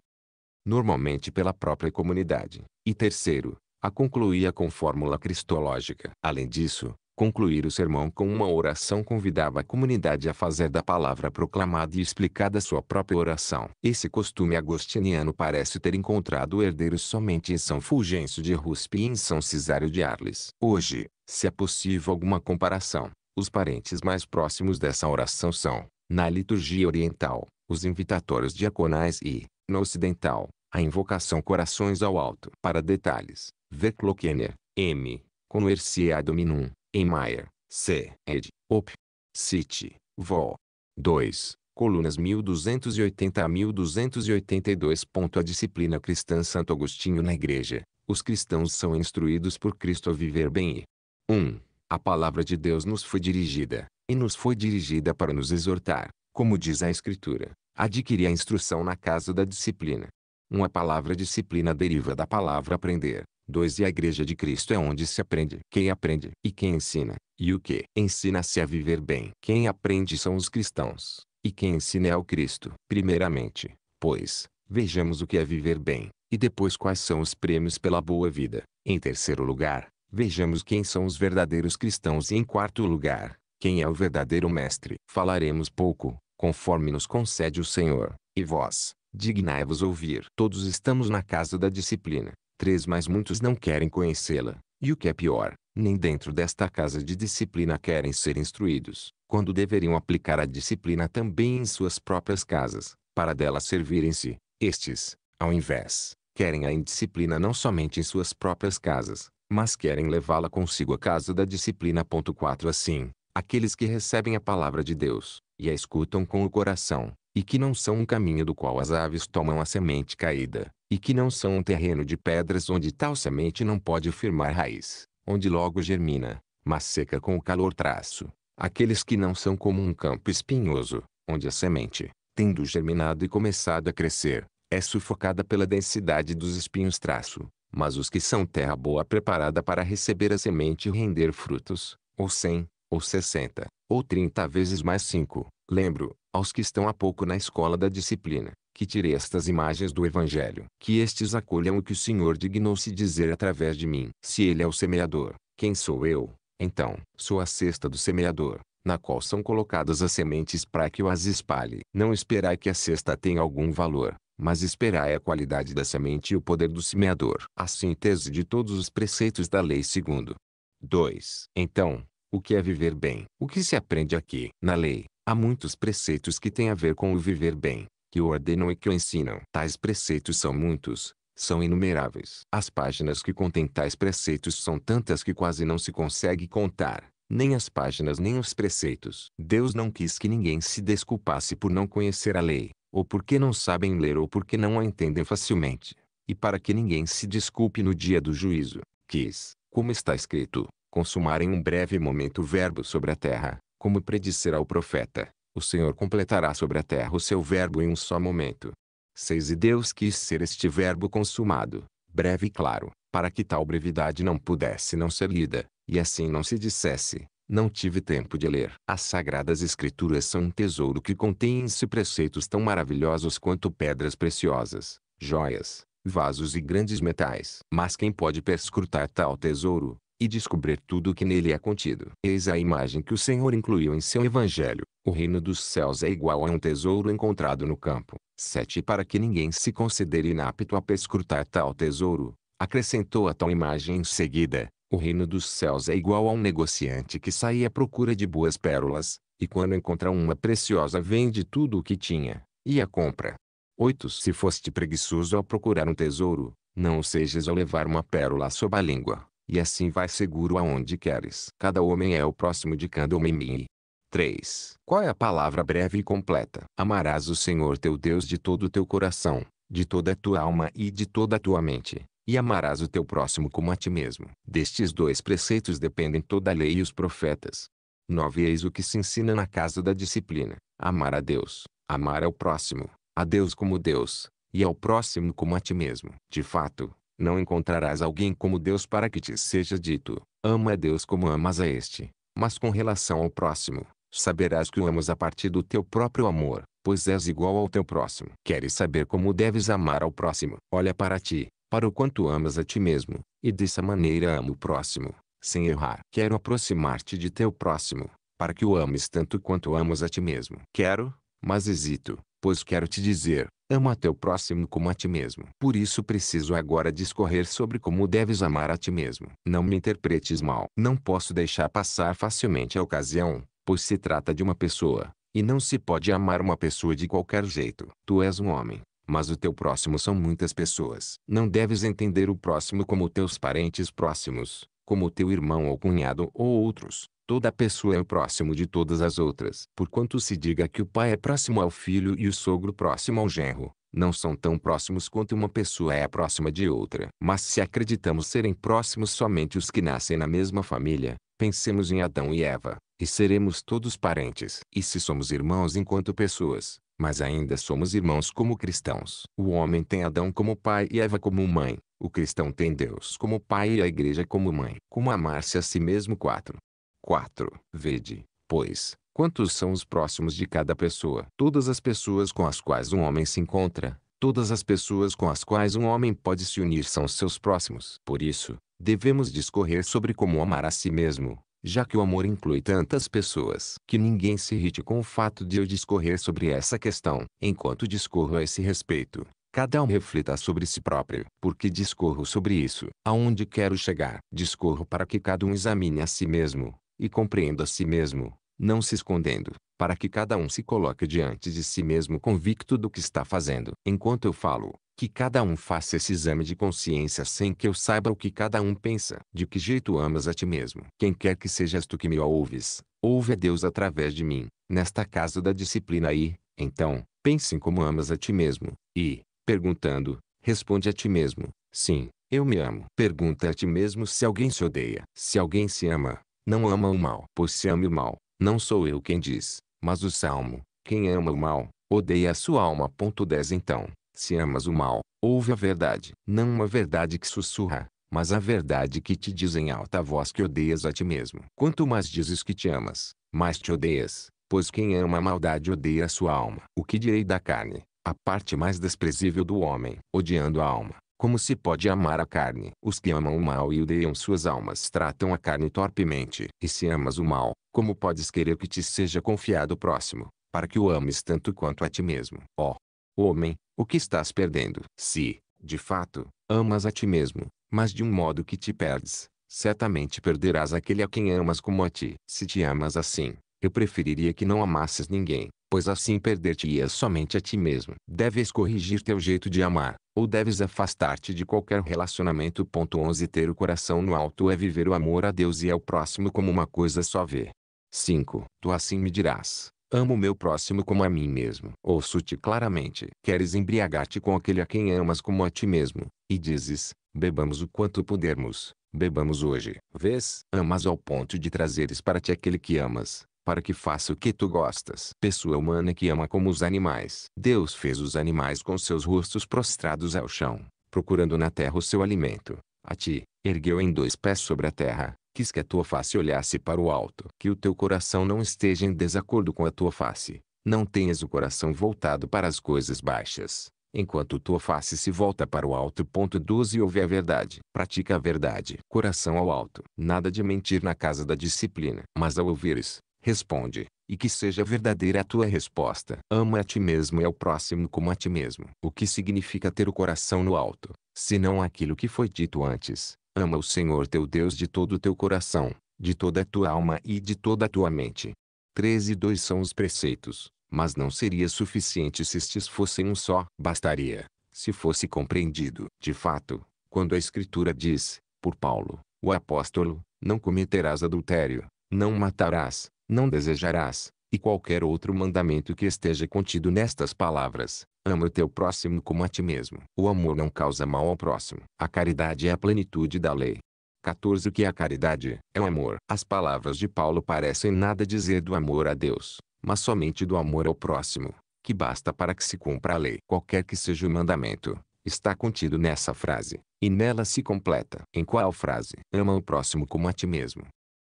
normalmente pela própria comunidade, e terceiro, a concluía com fórmula cristológica. Além disso, concluir o sermão com uma oração convidava a comunidade a fazer da palavra proclamada e explicada sua própria oração. Esse costume agostiniano parece ter encontrado herdeiros somente em São Fulgêncio de Ruspe e em São Cesário de Arles. Hoje, se é possível alguma comparação, os parentes mais próximos dessa oração são, na liturgia oriental, os invitatórios diaconais e, no ocidental, a invocação corações ao alto. Para detalhes, Vecloquenia, M. Coercia Dominum, Maier, C. Ed. Op. City, Vol. 2, colunas 1280 a 1282. A disciplina cristã Santo Agostinho na Igreja. Os cristãos são instruídos por Cristo a viver bem. 1. A palavra de Deus nos foi dirigida, e nos foi dirigida para nos exortar, como diz a Escritura, adquirir a instrução na casa da disciplina. Uma palavra disciplina deriva da palavra aprender, 2. E a igreja de Cristo é onde se aprende quem aprende e quem ensina, e o que ensina-se a viver bem. Quem aprende são os cristãos, e quem ensina é o Cristo. Primeiramente, pois, vejamos o que é viver bem, e depois quais são os prêmios pela boa vida. Em terceiro lugar, vejamos quem são os verdadeiros cristãos e em quarto lugar, quem é o verdadeiro mestre. Falaremos pouco, conforme nos concede o Senhor, e vós, dignai-vos ouvir. Todos estamos na casa da disciplina, três mas muitos não querem conhecê-la, e o que é pior, nem dentro desta casa de disciplina querem ser instruídos, quando deveriam aplicar a disciplina também em suas próprias casas, para dela servirem-se. Estes, ao invés, querem a indisciplina não somente em suas próprias casas, mas querem levá-la consigo à casa da disciplina. 4 Assim, aqueles que recebem a palavra de Deus, e a escutam com o coração, e que não são um caminho do qual as aves tomam a semente caída, e que não são um terreno de pedras onde tal semente não pode firmar raiz, onde logo germina, mas seca com o calor traço. Aqueles que não são como um campo espinhoso, onde a semente, tendo germinado e começado a crescer, é sufocada pela densidade dos espinhos traço. Mas os que são terra boa preparada para receber a semente e render frutos, ou cem, ou sessenta, ou trinta vezes mais cinco. Lembro, aos que estão há pouco na escola da disciplina, que tirei estas imagens do Evangelho, que estes acolham o que o Senhor dignou-se dizer através de mim. Se ele é o semeador, quem sou eu? Então, sou a cesta do semeador, na qual são colocadas as sementes para que eu as espalhe. Não esperai que a cesta tenha algum valor, mas esperai a qualidade da semente e o poder do semeador. A assim, síntese de todos os preceitos da lei segundo. 2. Então, o que é viver bem? O que se aprende aqui? Na lei, Há muitos preceitos que têm a ver com o viver bem, que o ordenam e que o ensinam. Tais preceitos são muitos, são inumeráveis. As páginas que contêm tais preceitos são tantas que quase não se consegue contar, nem as páginas nem os preceitos. Deus não quis que ninguém se desculpasse por não conhecer a lei, ou porque não sabem ler ou porque não a entendem facilmente. E para que ninguém se desculpe no dia do juízo, quis, como está escrito, consumar em um breve momento o verbo sobre a terra, como predisserá o profeta, o Senhor completará sobre a terra o seu verbo em um só momento. Seis E Deus quis ser este verbo consumado, breve e claro, para que tal brevidade não pudesse não ser lida, e assim não se dissesse, não tive tempo de ler. As Sagradas Escrituras são um tesouro que contém em si preceitos tão maravilhosos quanto pedras preciosas, joias, vasos e grandes metais. Mas quem pode perscrutar tal tesouro, e descobrir tudo o que nele é contido. Eis a imagem que o Senhor incluiu em seu evangelho. O reino dos céus é igual a um tesouro encontrado no campo. 7. Para que ninguém se considere inapto a perscrutar tal tesouro, acrescentou a tal imagem em seguida. O reino dos céus é igual a um negociante que sai à procura de boas pérolas, e quando encontra uma preciosa vende tudo o que tinha, e a compra. 8. Se foste preguiçoso ao procurar um tesouro, não o sejas ao levar uma pérola sob a língua e assim vai seguro aonde queres. Cada homem é o próximo de cada homem 3. Qual é a palavra breve e completa? Amarás o Senhor teu Deus de todo o teu coração, de toda a tua alma e de toda a tua mente, e amarás o teu próximo como a ti mesmo. Destes dois preceitos dependem toda a lei e os profetas. 9. Eis o que se ensina na casa da disciplina. Amar a Deus, amar ao próximo, a Deus como Deus, e ao próximo como a ti mesmo. De fato, não encontrarás alguém como Deus para que te seja dito, ama a Deus como amas a este. Mas com relação ao próximo, saberás que o amas a partir do teu próprio amor, pois és igual ao teu próximo. Queres saber como deves amar ao próximo? Olha para ti, para o quanto amas a ti mesmo, e dessa maneira amo o próximo, sem errar. Quero aproximar-te de teu próximo, para que o ames tanto quanto amas a ti mesmo. Quero, mas hesito, pois quero te dizer, Ama teu próximo como a ti mesmo. Por isso preciso agora discorrer sobre como deves amar a ti mesmo. Não me interpretes mal. Não posso deixar passar facilmente a ocasião, pois se trata de uma pessoa, e não se pode amar uma pessoa de qualquer jeito. Tu és um homem, mas o teu próximo são muitas pessoas. Não deves entender o próximo como teus parentes próximos, como teu irmão ou cunhado ou outros, Toda pessoa é o próximo de todas as outras. Porquanto se diga que o pai é próximo ao filho e o sogro próximo ao genro, não são tão próximos quanto uma pessoa é próxima de outra. Mas se acreditamos serem próximos somente os que nascem na mesma família, pensemos em Adão e Eva, e seremos todos parentes. E se somos irmãos enquanto pessoas, mas ainda somos irmãos como cristãos. O homem tem Adão como pai e Eva como mãe. O cristão tem Deus como pai e a igreja como mãe. Como amar-se a si mesmo 4. 4. Vede, pois, quantos são os próximos de cada pessoa. Todas as pessoas com as quais um homem se encontra, todas as pessoas com as quais um homem pode se unir são seus próximos. Por isso, devemos discorrer sobre como amar a si mesmo, já que o amor inclui tantas pessoas. Que ninguém se irrite com o fato de eu discorrer sobre essa questão. Enquanto discorro a esse respeito, cada um reflita sobre si próprio. Porque discorro sobre isso? Aonde quero chegar? Discorro para que cada um examine a si mesmo, e compreendo a si mesmo, não se escondendo, para que cada um se coloque diante de si mesmo convicto do que está fazendo. Enquanto eu falo, que cada um faça esse exame de consciência sem que eu saiba o que cada um pensa. De que jeito amas a ti mesmo? Quem quer que sejas tu que me ouves, ouve a Deus através de mim, nesta casa da disciplina e, então, pense em como amas a ti mesmo, e, perguntando, responde a ti mesmo, sim, eu me amo. Pergunta a ti mesmo se alguém se odeia. Se alguém se ama, não ama o mal. Pois se ame o mal, não sou eu quem diz, mas o Salmo, quem ama o mal, odeia a sua alma. Ponto 10 Então, se amas o mal, ouve a verdade. Não uma verdade que sussurra, mas a verdade que te diz em alta voz que odeias a ti mesmo. Quanto mais dizes que te amas, mais te odeias, pois quem ama a maldade odeia a sua alma. O que direi da carne, a parte mais desprezível do homem, odiando a alma? Como se pode amar a carne? Os que amam o mal e odeiam suas almas tratam a carne torpemente. E se amas o mal, como podes querer que te seja confiado o próximo, para que o ames tanto quanto a ti mesmo? Ó oh, homem, o que estás perdendo? Se, de fato, amas a ti mesmo, mas de um modo que te perdes, certamente perderás aquele a quem amas como a ti. Se te amas assim, eu preferiria que não amasses ninguém, pois assim perder-te-ias somente a ti mesmo. Deves corrigir teu jeito de amar, ou deves afastar-te de qualquer relacionamento. Ponto 11 Ter o coração no alto é viver o amor a Deus e ao próximo como uma coisa só ver. 5. Tu assim me dirás, amo meu próximo como a mim mesmo. Ouço-te claramente. Queres embriagar-te com aquele a quem amas como a ti mesmo, e dizes, bebamos o quanto pudermos, bebamos hoje. Vês, amas ao ponto de trazeres para ti aquele que amas, para que faça o que tu gostas. Pessoa humana que ama como os animais. Deus fez os animais com seus rostos prostrados ao chão, procurando na terra o seu alimento. A ti, ergueu em dois pés sobre a terra, quis que a tua face olhasse para o alto. Que o teu coração não esteja em desacordo com a tua face. Não tenhas o coração voltado para as coisas baixas, enquanto tua face se volta para o alto. Ponto 12 Ouve a verdade. Pratica a verdade. Coração ao alto. Nada de mentir na casa da disciplina. Mas ao ouvires, Responde, e que seja verdadeira a tua resposta. Ama a ti mesmo e ao próximo como a ti mesmo. O que significa ter o coração no alto, se não aquilo que foi dito antes. Ama o Senhor teu Deus de todo o teu coração, de toda a tua alma e de toda a tua mente. 13 e 2 são os preceitos, mas não seria suficiente se estes fossem um só. Bastaria, se fosse compreendido. De fato, quando a Escritura diz, por Paulo, o apóstolo, não cometerás adultério, não matarás, não desejarás, e qualquer outro mandamento que esteja contido nestas palavras. Ama o teu próximo como a ti mesmo. O amor não causa mal ao próximo. A caridade é a plenitude da lei. 14 O que é a caridade? É o amor. As palavras de Paulo parecem nada dizer do amor a Deus, mas somente do amor ao próximo, que basta para que se cumpra a lei. Qualquer que seja o mandamento, está contido nessa frase, e nela se completa. Em qual frase? Ama o próximo como a ti mesmo.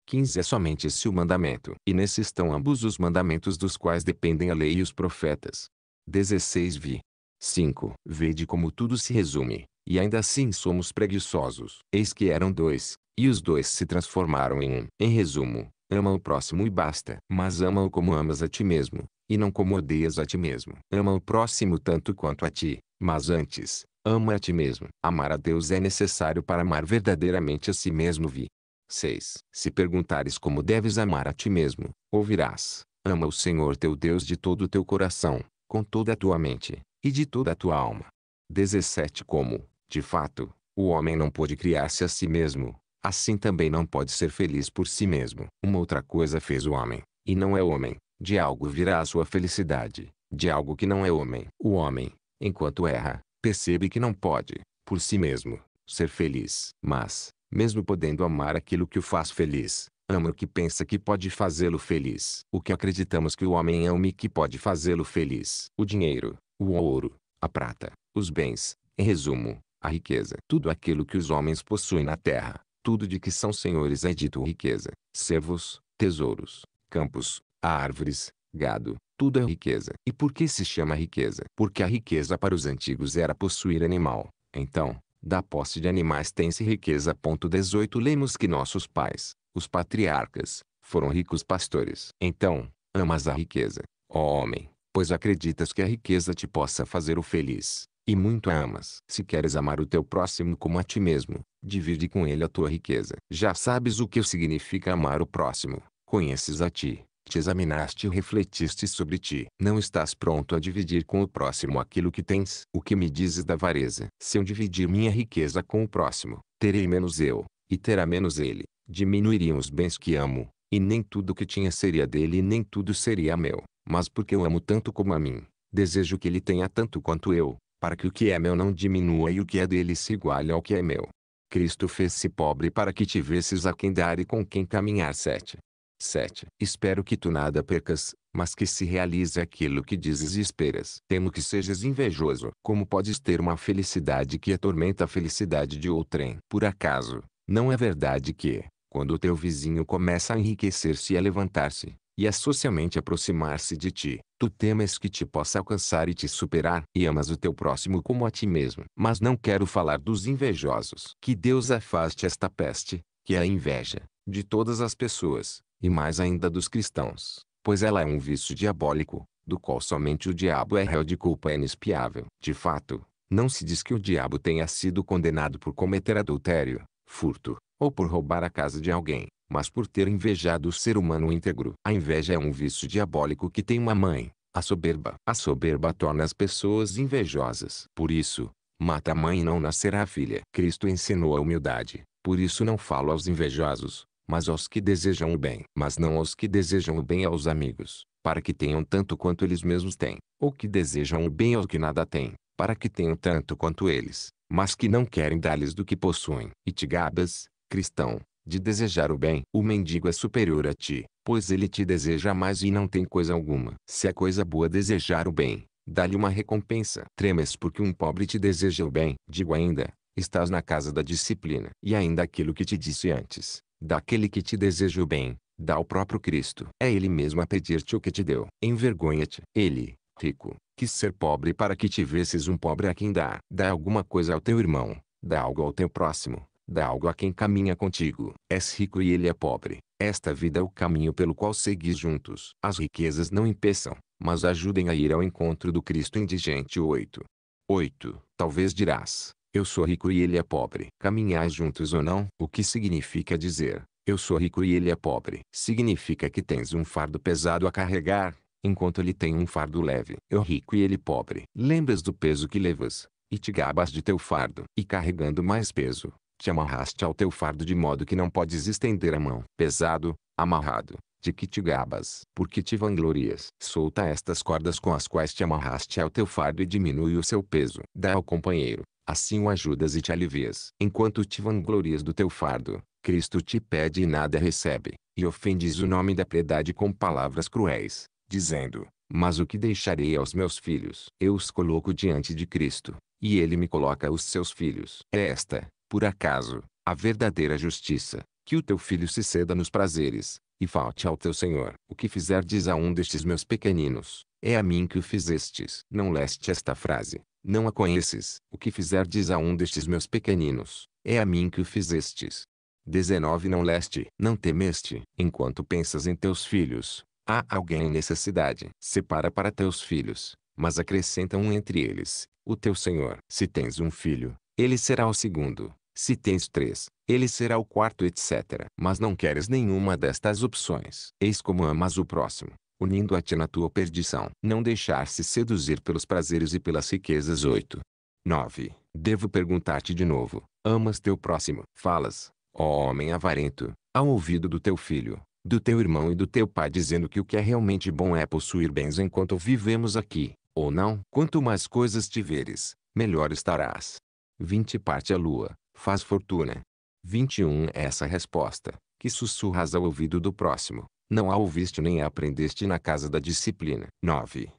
15 é somente esse o mandamento, e nesse estão ambos os mandamentos dos quais dependem a lei e os profetas. 16 Vi. 5. Vede como tudo se resume, e ainda assim somos preguiçosos. Eis que eram dois, e os dois se transformaram em um. Em resumo, ama o próximo e basta. Mas ama-o como amas a ti mesmo, e não como odeias a ti mesmo. Ama o próximo tanto quanto a ti, mas antes, ama a ti mesmo. Amar a Deus é necessário para amar verdadeiramente a si mesmo. Vi. 6. Se perguntares como deves amar a ti mesmo, ouvirás: Ama o Senhor teu Deus de todo o teu coração, com toda a tua mente, e de toda a tua alma. 17. Como, de fato, o homem não pode criar-se a si mesmo, assim também não pode ser feliz por si mesmo. Uma outra coisa fez o homem, e não é homem, de algo virá a sua felicidade, de algo que não é homem. O homem, enquanto erra, percebe que não pode, por si mesmo, ser feliz. Mas, mesmo podendo amar aquilo que o faz feliz, ama o que pensa que pode fazê-lo feliz. O que acreditamos que o homem ama e que pode fazê-lo feliz. O dinheiro, o ouro, a prata, os bens, em resumo, a riqueza. Tudo aquilo que os homens possuem na terra, tudo de que são senhores é dito riqueza. Servos, tesouros, campos, árvores, gado, tudo é riqueza. E por que se chama riqueza? Porque a riqueza para os antigos era possuir animal. Então, da posse de animais tem-se riqueza. 18 Lemos que nossos pais, os patriarcas, foram ricos pastores. Então, amas a riqueza, ó homem, pois acreditas que a riqueza te possa fazer o feliz, e muito a amas. Se queres amar o teu próximo como a ti mesmo, divide com ele a tua riqueza. Já sabes o que significa amar o próximo, conheces a ti te examinaste e refletiste sobre ti. Não estás pronto a dividir com o próximo aquilo que tens. O que me dizes da avareza? Se eu dividir minha riqueza com o próximo, terei menos eu, e terá menos ele. Diminuiriam os bens que amo, e nem tudo que tinha seria dele e nem tudo seria meu. Mas porque eu amo tanto como a mim, desejo que ele tenha tanto quanto eu, para que o que é meu não diminua e o que é dele se iguale ao que é meu. Cristo fez-se pobre para que tivesses a quem dar e com quem caminhar. Sete 7. Espero que tu nada percas, mas que se realize aquilo que dizes e esperas. Temo que sejas invejoso. Como podes ter uma felicidade que atormenta a felicidade de outrem? Por acaso, não é verdade que, quando o teu vizinho começa a enriquecer-se e a levantar-se, e a socialmente aproximar-se de ti, tu temes que te possa alcançar e te superar, e amas o teu próximo como a ti mesmo. Mas não quero falar dos invejosos. Que Deus afaste esta peste, que é a inveja, de todas as pessoas, e mais ainda dos cristãos, pois ela é um vício diabólico, do qual somente o diabo é réu de culpa inexpiável. De fato, não se diz que o diabo tenha sido condenado por cometer adultério, furto, ou por roubar a casa de alguém, mas por ter invejado o ser humano íntegro. A inveja é um vício diabólico que tem uma mãe, a soberba. A soberba torna as pessoas invejosas. Por isso, mata a mãe e não nascerá a filha. Cristo ensinou a humildade, por isso não falo aos invejosos, mas aos que desejam o bem. Mas não aos que desejam o bem aos amigos, para que tenham tanto quanto eles mesmos têm, ou que desejam o bem aos que nada têm, para que tenham tanto quanto eles, mas que não querem dar-lhes do que possuem. E te gabas, cristão, de desejar o bem. O mendigo é superior a ti, pois ele te deseja mais e não tem coisa alguma. Se é coisa boa desejar o bem, dá-lhe uma recompensa. Tremes porque um pobre te deseja o bem. Digo ainda, estás na casa da disciplina. E ainda aquilo que te disse antes, daquele que te deseja o bem, dá ao próprio Cristo. É Ele mesmo a pedir-te o que te deu. Envergonha-te. Ele, rico, quis ser pobre para que tivesses um pobre a quem dá. Dá alguma coisa ao teu irmão, dá algo ao teu próximo, dá algo a quem caminha contigo. És rico e ele é pobre. Esta vida é o caminho pelo qual seguis juntos. As riquezas não impeçam, mas ajudem a ir ao encontro do Cristo indigente. 8. 8. Talvez dirás, eu sou rico e ele é pobre. Caminhais juntos ou não? O que significa dizer, eu sou rico e ele é pobre? Significa que tens um fardo pesado a carregar, enquanto ele tem um fardo leve. Eu rico e ele pobre. Lembras do peso que levas, e te gabas de teu fardo. E carregando mais peso, te amarraste ao teu fardo de modo que não podes estender a mão. Pesado, amarrado, de que te gabas. Porque te vanglorias. Solta estas cordas com as quais te amarraste ao teu fardo e diminui o seu peso. Dá ao companheiro, Assim o ajudas e te alivias. Enquanto te vanglorias do teu fardo, Cristo te pede e nada recebe, e ofendes o nome da piedade com palavras cruéis, dizendo, mas o que deixarei aos meus filhos? Eu os coloco diante de Cristo, e ele me coloca os seus filhos. É esta, por acaso, a verdadeira justiça, que o teu filho se ceda nos prazeres, e falte ao teu Senhor. O que fizerdes a um destes meus pequeninos, é a mim que o fizestes. Não leste esta frase, não a conheces, o que fizerdes a um destes meus pequeninos, é a mim que o fizestes. 19 Não leste, não temeste, enquanto pensas em teus filhos. Há alguém em necessidade, separa para teus filhos, mas acrescenta um entre eles, o teu Senhor. Se tens um filho, ele será o segundo. Se tens três, ele será o quarto, etc. Mas não queres nenhuma destas opções. Eis como amas o próximo, unindo-a-te na tua perdição. Não deixar-se seduzir pelos prazeres e pelas riquezas. 8. 9. Devo perguntar-te de novo: amas teu próximo? Falas, ó homem avarento, ao ouvido do teu filho, do teu irmão e do teu pai, dizendo que o que é realmente bom é possuir bens enquanto vivemos aqui, ou não? Quanto mais coisas tiveres, melhor estarás. 20 parte a lua, faz fortuna. 21 essa resposta, que sussurras ao ouvido do próximo, não a ouviste nem a aprendeste na casa da disciplina. 9.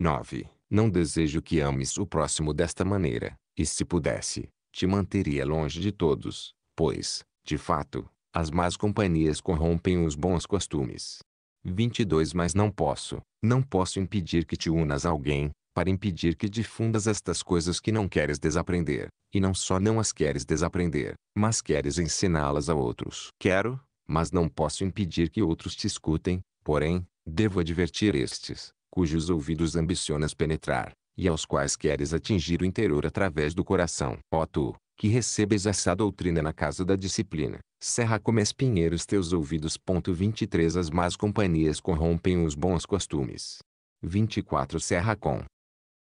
9. Não desejo que ames o próximo desta maneira, e se pudesse, te manteria longe de todos, pois, de fato, as más companhias corrompem os bons costumes. 22 Mas não posso, não posso impedir que te unas a alguém, para impedir que difundas estas coisas que não queres desaprender, e não só não as queres desaprender, mas queres ensiná-las a outros. Quero, mas não posso impedir que outros te escutem, porém, devo advertir estes, cujos ouvidos ambicionas penetrar, e aos quais queres atingir o interior através do coração. Ó tu, que recebes essa doutrina na casa da disciplina, serra como espinheiros teus ouvidos. 23 As más companhias corrompem os bons costumes. 24 Serra com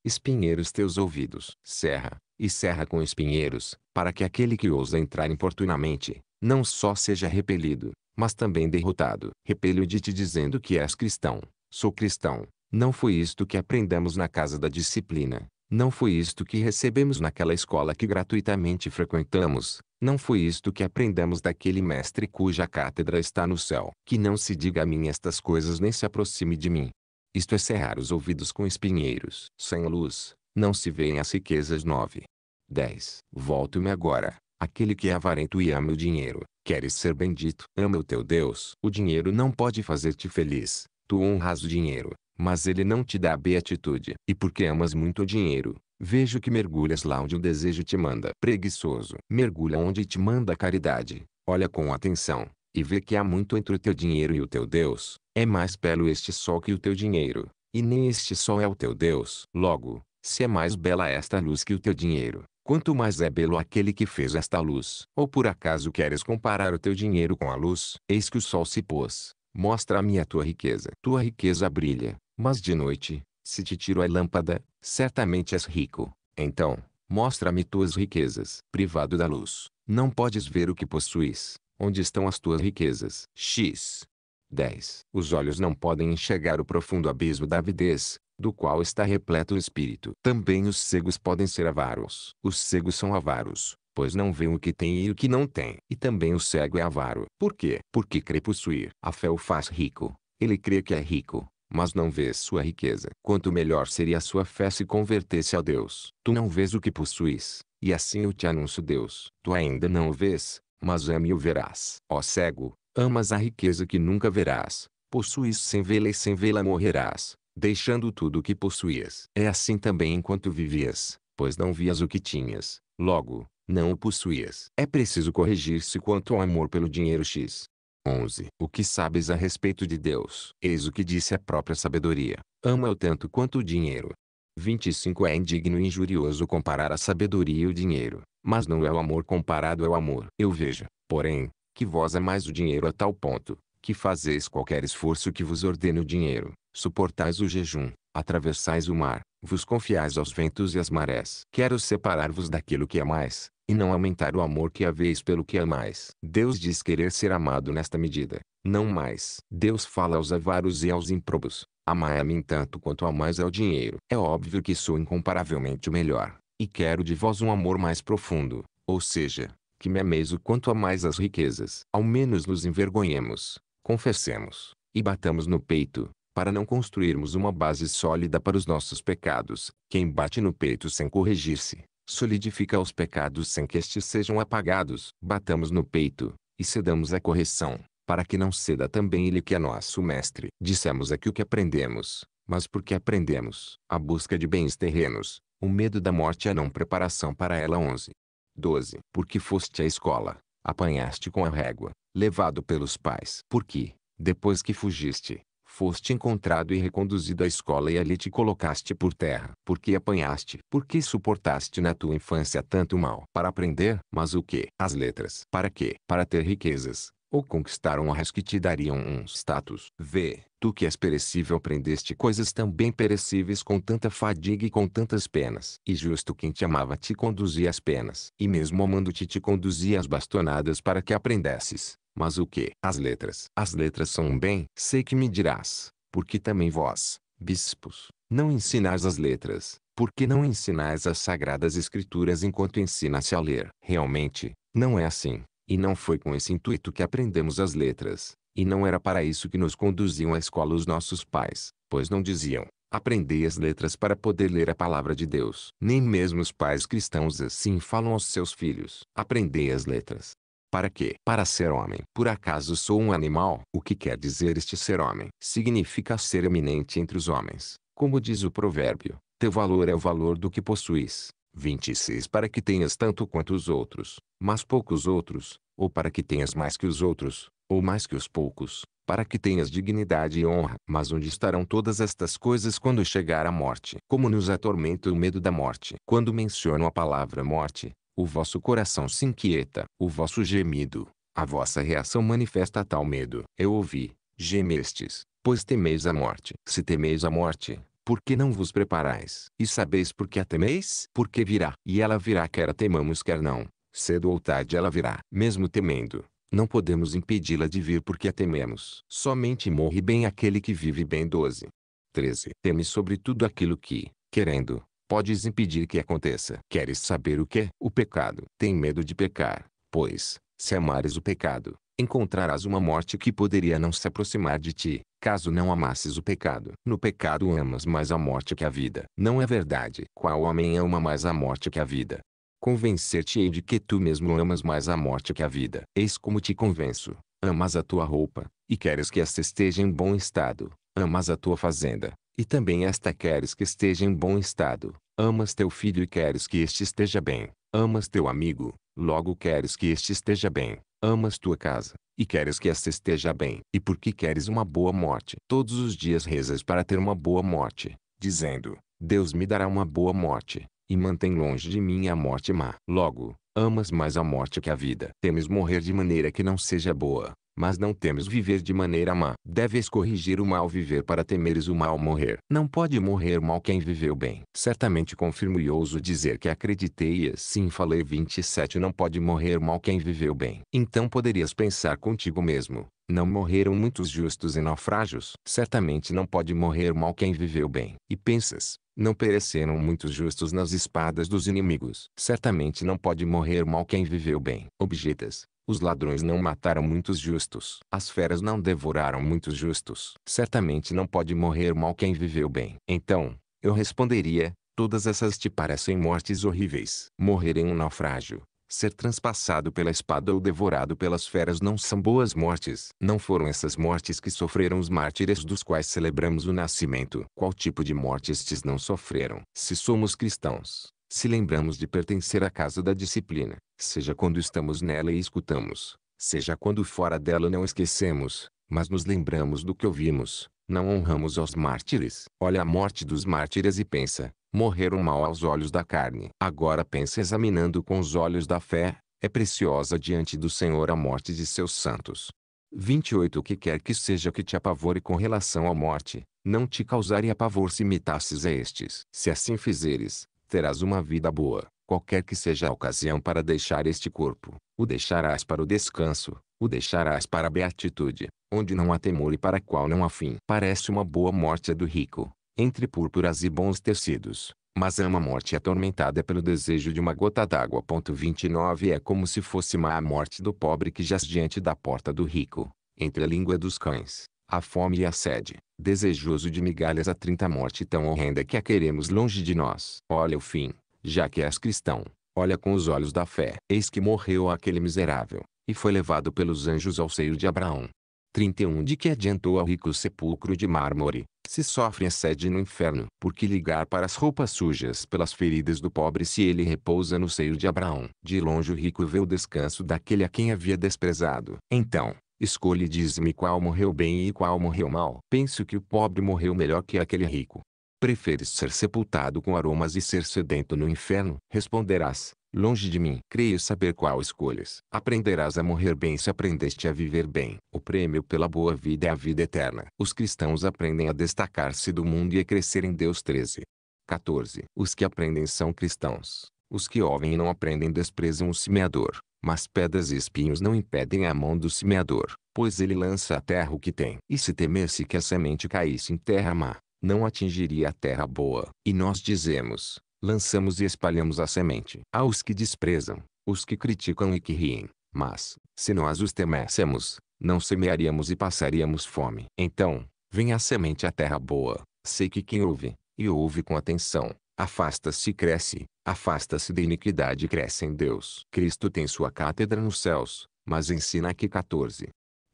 espinheiros teus ouvidos, serra, e serra com espinheiros, para que aquele que ousa entrar importunamente, não só seja repelido, mas também derrotado. Repelho-te dizendo que és cristão. Sou cristão. Não foi isto que aprendemos na casa da disciplina. Não foi isto que recebemos naquela escola que gratuitamente frequentamos. Não foi isto que aprendemos daquele mestre cuja cátedra está no céu. Que não se diga a mim estas coisas nem se aproxime de mim. Isto é cerrar os ouvidos com espinheiros. Sem luz, não se veem as riquezas. 9. 10. Volto-me agora, Aquele que é avarento e ama o dinheiro, queres ser bendito. Ama o teu Deus. O dinheiro não pode fazer-te feliz. Tu honras o dinheiro, mas ele não te dá beatitude. E porque amas muito o dinheiro, vejo que mergulhas lá onde o desejo te manda. Preguiçoso. Mergulha onde te manda a caridade. Olha com atenção, e vê que há muito entre o teu dinheiro e o teu Deus. É mais belo este sol que o teu dinheiro, e nem este sol é o teu Deus. Logo, se é mais bela esta luz que o teu dinheiro, Quanto mais é belo aquele que fez esta luz. Ou por acaso queres comparar o teu dinheiro com a luz? Eis que o sol se pôs. Mostra-me a tua riqueza. Tua riqueza brilha, mas de noite, se te tiro a lâmpada, certamente és rico. Então, mostra-me tuas riquezas. Privado da luz, não podes ver o que possuis. Onde estão as tuas riquezas? X. 10. Os olhos não podem enxergar o profundo abismo da avidez, do qual está repleto o espírito. Também os cegos podem ser avaros. Os cegos são avaros, pois não vêem o que tem e o que não tem. E também o cego é avaro. Por quê? Porque crê possuir. A fé o faz rico. Ele crê que é rico, mas não vê sua riqueza. Quanto melhor seria a sua fé se convertesse a Deus. Tu não vês o que possuis, e assim eu te anuncio Deus. Tu ainda não o vês, mas ame-o verás. Ó cego, amas a riqueza que nunca verás. Possuis sem vê-la e sem vê-la morrerás deixando tudo o que possuías. É assim também enquanto vivias, pois não vias o que tinhas, logo, não o possuías. É preciso corrigir-se quanto ao amor pelo dinheiro X. 11. O que sabes a respeito de Deus? Eis o que disse a própria sabedoria. Ama-o tanto quanto o dinheiro. 25. É indigno e injurioso comparar a sabedoria e o dinheiro, mas não é o amor comparado ao amor. Eu vejo, porém, que vós amais o dinheiro a tal ponto, que fazeis qualquer esforço que vos ordene o dinheiro, suportais o jejum, atravessais o mar, vos confiais aos ventos e às marés. Quero separar-vos daquilo que é mais e não aumentar o amor que haveis pelo que é mais. Deus diz querer ser amado nesta medida, não mais. Deus fala aos avaros e aos improbos, amai a mim tanto quanto amais ao dinheiro. É óbvio que sou incomparavelmente o melhor, e quero de vós um amor mais profundo, ou seja, que me ameis o quanto mais as riquezas. Ao menos nos envergonhemos, confessemos, e batamos no peito, para não construirmos uma base sólida para os nossos pecados. Quem bate no peito sem corrigir-se, solidifica os pecados sem que estes sejam apagados. Batamos no peito, e cedamos à correção, para que não ceda também ele que é nosso mestre. Dissemos aqui o que aprendemos, mas porque aprendemos. A busca de bens terrenos, o medo da morte e a não preparação para ela. 11. 12. Porque foste à escola, apanhaste com a régua, levado pelos pais, porque, depois que fugiste, foste encontrado e reconduzido à escola e ali te colocaste por terra, porque apanhaste, porque suportaste na tua infância tanto mal, para aprender, mas o que? As letras. Para quê? Para ter riquezas, ou conquistar honras que te dariam um status. V. Tu que és perecível aprendeste coisas tão bem perecíveis com tanta fadiga e com tantas penas. E justo quem te amava te conduzia às penas. E mesmo amando-te te conduzia às bastonadas para que aprendesses. Mas o que? As letras. As letras são um bem. Sei que me dirás. Porque também vós, bispos, não ensinais as letras. Porque não ensinais as sagradas escrituras enquanto ensina-se a ler. Realmente, não é assim. E não foi com esse intuito que aprendemos as letras, e não era para isso que nos conduziam à escola os nossos pais, pois não diziam, aprendei as letras para poder ler a palavra de Deus. Nem mesmo os pais cristãos assim falam aos seus filhos, aprendei as letras. Para quê? Para ser homem. Por acaso sou um animal? O que quer dizer este ser homem? Significa ser eminente entre os homens. Como diz o provérbio, teu valor é o valor do que possuis. 26 para que tenhas tanto quanto os outros, mas poucos outros, ou para que tenhas mais que os outros, ou mais que os poucos, para que tenhas dignidade e honra. Mas onde estarão todas estas coisas quando chegar a morte? Como nos atormenta o medo da morte? Quando menciono a palavra morte, o vosso coração se inquieta, o vosso gemido, a vossa reação manifesta tal medo. Eu ouvi, gemestes, pois temeis a morte. Se temeis a morte, porque não vos preparais? E sabeis por que a temeis? Porque virá, e ela virá quer a temamos quer não, cedo ou tarde ela virá. Mesmo temendo, não podemos impedi-la de vir porque a tememos. Somente morre bem aquele que vive bem. 12. 13. Teme sobretudo aquilo que, querendo, podes impedir que aconteça. Queres saber o que? O pecado. Tem medo de pecar, pois, se amares o pecado, encontrarás uma morte que poderia não se aproximar de ti caso não amasses o pecado. No pecado amas mais a morte que a vida. Não é verdade. Qual homem ama mais a morte que a vida? Convencer-te-ei de que tu mesmo amas mais a morte que a vida. Eis como te convenço. Amas a tua roupa, e queres que esta esteja em bom estado. Amas a tua fazenda, e também esta queres que esteja em bom estado. Amas teu filho e queres que este esteja bem. Amas teu amigo, logo queres que este esteja bem amas tua casa, e queres que esta esteja bem, e porque queres uma boa morte. Todos os dias rezas para ter uma boa morte, dizendo, Deus me dará uma boa morte, e mantém longe de mim a morte má. Logo, amas mais a morte que a vida. Temes morrer de maneira que não seja boa, mas não temes viver de maneira má. Deves corrigir o mal viver para temeres o mal morrer. Não pode morrer mal quem viveu bem. Certamente confirmo e ouso dizer que acreditei e assim falei 27 não pode morrer mal quem viveu bem. Então poderias pensar contigo mesmo. Não morreram muitos justos em naufrágios? Certamente não pode morrer mal quem viveu bem. E pensas, não pereceram muitos justos nas espadas dos inimigos. Certamente não pode morrer mal quem viveu bem. Objetas, os ladrões não mataram muitos justos. As feras não devoraram muitos justos. Certamente não pode morrer mal quem viveu bem. Então, eu responderia, todas essas te parecem mortes horríveis. Morrer em um naufrágio, ser transpassado pela espada ou devorado pelas feras não são boas mortes. Não foram essas mortes que sofreram os mártires dos quais celebramos o nascimento. Qual tipo de morte estes não sofreram? Se somos cristãos, se lembramos de pertencer à casa da disciplina, Seja quando estamos nela e escutamos, seja quando fora dela não esquecemos, mas nos lembramos do que ouvimos, não honramos aos mártires. Olha a morte dos mártires e pensa, morreram mal aos olhos da carne. Agora pensa examinando com os olhos da fé, é preciosa diante do Senhor a morte de seus santos. 28 O que quer que seja que te apavore com relação à morte, não te causaria pavor se imitasses a estes. Se assim fizeres, terás uma vida boa qualquer que seja a ocasião para deixar este corpo, o deixarás para o descanso, o deixarás para a beatitude, onde não há temor e para a qual não há fim. Parece uma boa morte a do rico, entre púrpuras e bons tecidos, mas ama é a morte atormentada pelo desejo de uma gota d'água. 29 É como se fosse má a morte do pobre que jaz diante da porta do rico, entre a língua dos cães, a fome e a sede, desejoso de migalhas a trinta morte tão horrenda que a queremos longe de nós. Olha o fim já que és cristão, olha com os olhos da fé. Eis que morreu aquele miserável, e foi levado pelos anjos ao seio de Abraão. 31 De que adiantou ao rico sepulcro de mármore, se sofre a sede no inferno? por que ligar para as roupas sujas pelas feridas do pobre se ele repousa no seio de Abraão? De longe o rico vê o descanso daquele a quem havia desprezado. Então, escolhe e diz-me qual morreu bem e qual morreu mal. Penso que o pobre morreu melhor que aquele rico, Preferes ser sepultado com aromas e ser sedento no inferno? Responderás, longe de mim. Creio saber qual escolhas. Aprenderás a morrer bem se aprendeste a viver bem. O prêmio pela boa vida é a vida eterna. Os cristãos aprendem a destacar-se do mundo e a crescer em Deus 13. 14. Os que aprendem são cristãos. Os que ouvem e não aprendem desprezam o semeador. Mas pedras e espinhos não impedem a mão do semeador, pois ele lança a terra o que tem. E se temesse que a semente caísse em terra má, não atingiria a terra boa. E nós dizemos, lançamos e espalhamos a semente. Há os que desprezam, os que criticam e que riem. Mas, se nós os temêssemos, não semearíamos e passaríamos fome. Então, vem a semente à terra boa. Sei que quem ouve, e ouve com atenção, afasta-se e cresce, afasta-se da iniquidade e cresce em Deus. Cristo tem sua cátedra nos céus, mas ensina aqui 14.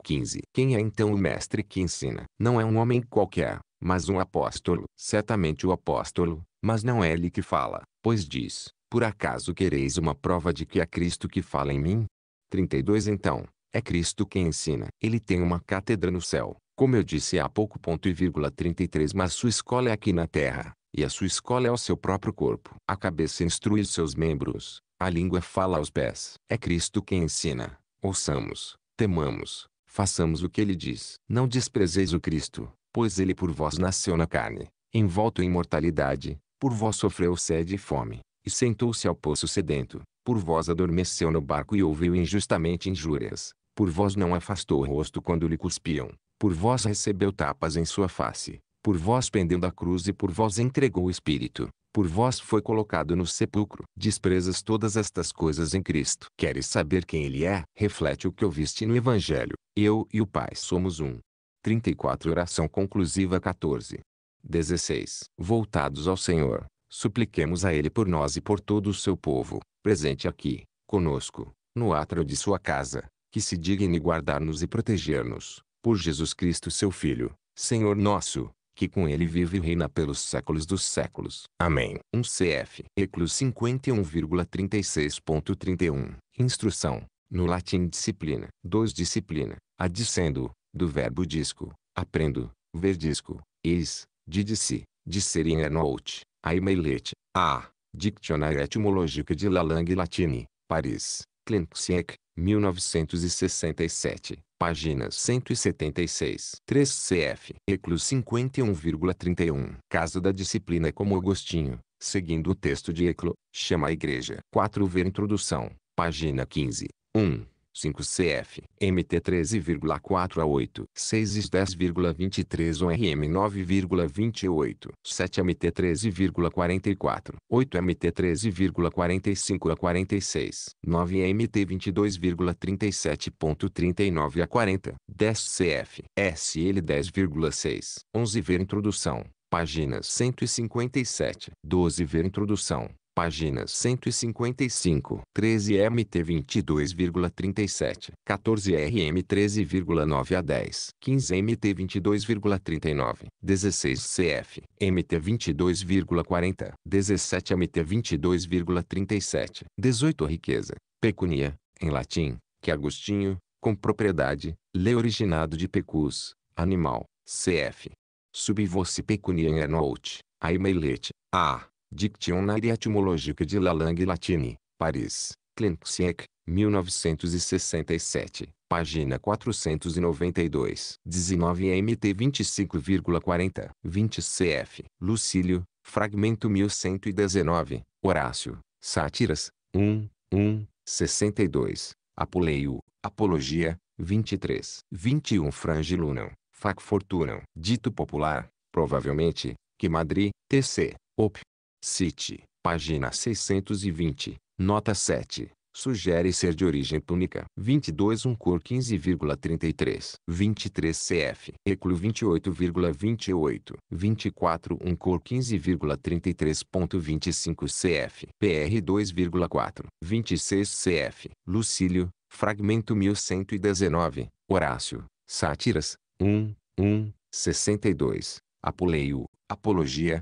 15. Quem é então o mestre que ensina? Não é um homem qualquer, mas um apóstolo, certamente o apóstolo, mas não é ele que fala, pois diz, por acaso quereis uma prova de que é Cristo que fala em mim? 32 Então, é Cristo quem ensina. Ele tem uma cátedra no céu, como eu disse há pouco. Ponto e vírgula 33 Mas sua escola é aqui na terra, e a sua escola é o seu próprio corpo. A cabeça instrui os seus membros, a língua fala aos pés. É Cristo quem ensina. Ouçamos, temamos, façamos o que ele diz. Não desprezeis o Cristo, Pois ele por vós nasceu na carne, envolto em mortalidade, por vós sofreu sede e fome, e sentou-se ao poço sedento, por vós adormeceu no barco e ouviu injustamente injúrias, por vós não afastou o rosto quando lhe cuspiam, por vós recebeu tapas em sua face, por vós pendeu da cruz e por vós entregou o Espírito, por vós foi colocado no sepulcro. Desprezas todas estas coisas em Cristo. Queres saber quem ele é? Reflete o que ouviste no Evangelho. Eu e o Pai somos um. 34 Oração conclusiva 14. 16. Voltados ao Senhor, supliquemos a Ele por nós e por todo o seu povo, presente aqui, conosco, no átrio de sua casa, que se digne guardar-nos e proteger-nos, por Jesus Cristo seu Filho, Senhor nosso, que com Ele vive e reina pelos séculos dos séculos. Amém. 1 um cf. Eclus 51,36.31. Instrução. No latim disciplina. 2 Disciplina. Adicendo, do verbo disco, aprendo, ver disco, is, didici, disserem note, a emailet, a, dictionário etimológico de la langue latine, Paris, Clenxiec, 1967, página 176. 3 cf. Eclus 51,31. Caso da disciplina é como Agostinho, seguindo o texto de Eclo, chama a igreja. 4 ver introdução, página 15. 1. 5 CF, MT 13,4 a 8, 6 IS 10,23 ou RM 9,28, 7 MT 13,44, 8 MT 13,45 a 46, 9 MT 22,37.39 a 40, 10 CF, SL 10,6, 11 ver introdução, páginas 157, 12 ver introdução, páginas 155, 13MT 22,37, 14RM 13,9 a 10, 15MT 22,39, 16CF, MT 22,40, 17MT 22,37, 18 Riqueza, pecunia, em latim, que Agostinho, com propriedade, lê originado de pecus, animal, cf. Subvoce pecunia in note, a imailete, a Dictionnaire etimológico de la langue latine, Paris, Clenxiec, 1967, página 492. 19 MT 25,40. 20 CF. Lucílio, fragmento 1119. Horácio, Sátiras, 1, 1, 62. Apuleio, Apologia, 23. 21 Frangilunam, Fac Fortunam. Dito popular, provavelmente, que Madrid, TC, Op. Cite, página 620, nota 7. Sugere ser de origem púnica. 22 1 cor 15,33. 23 cf. Eclu 28,28. 24 1 cor 15,33.25 cf. PR 2,4. 26 cf. Lucílio, fragmento 1119. Horácio, Sátiras, 1, 1, 62. Apuleio, Apologia,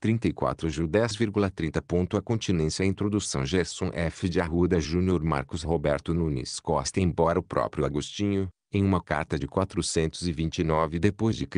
34 Ju 10,30. A continência e a introdução Gerson F. de Arruda Júnior Marcos Roberto Nunes Costa Embora o próprio Agostinho, em uma carta de 429 d.C.,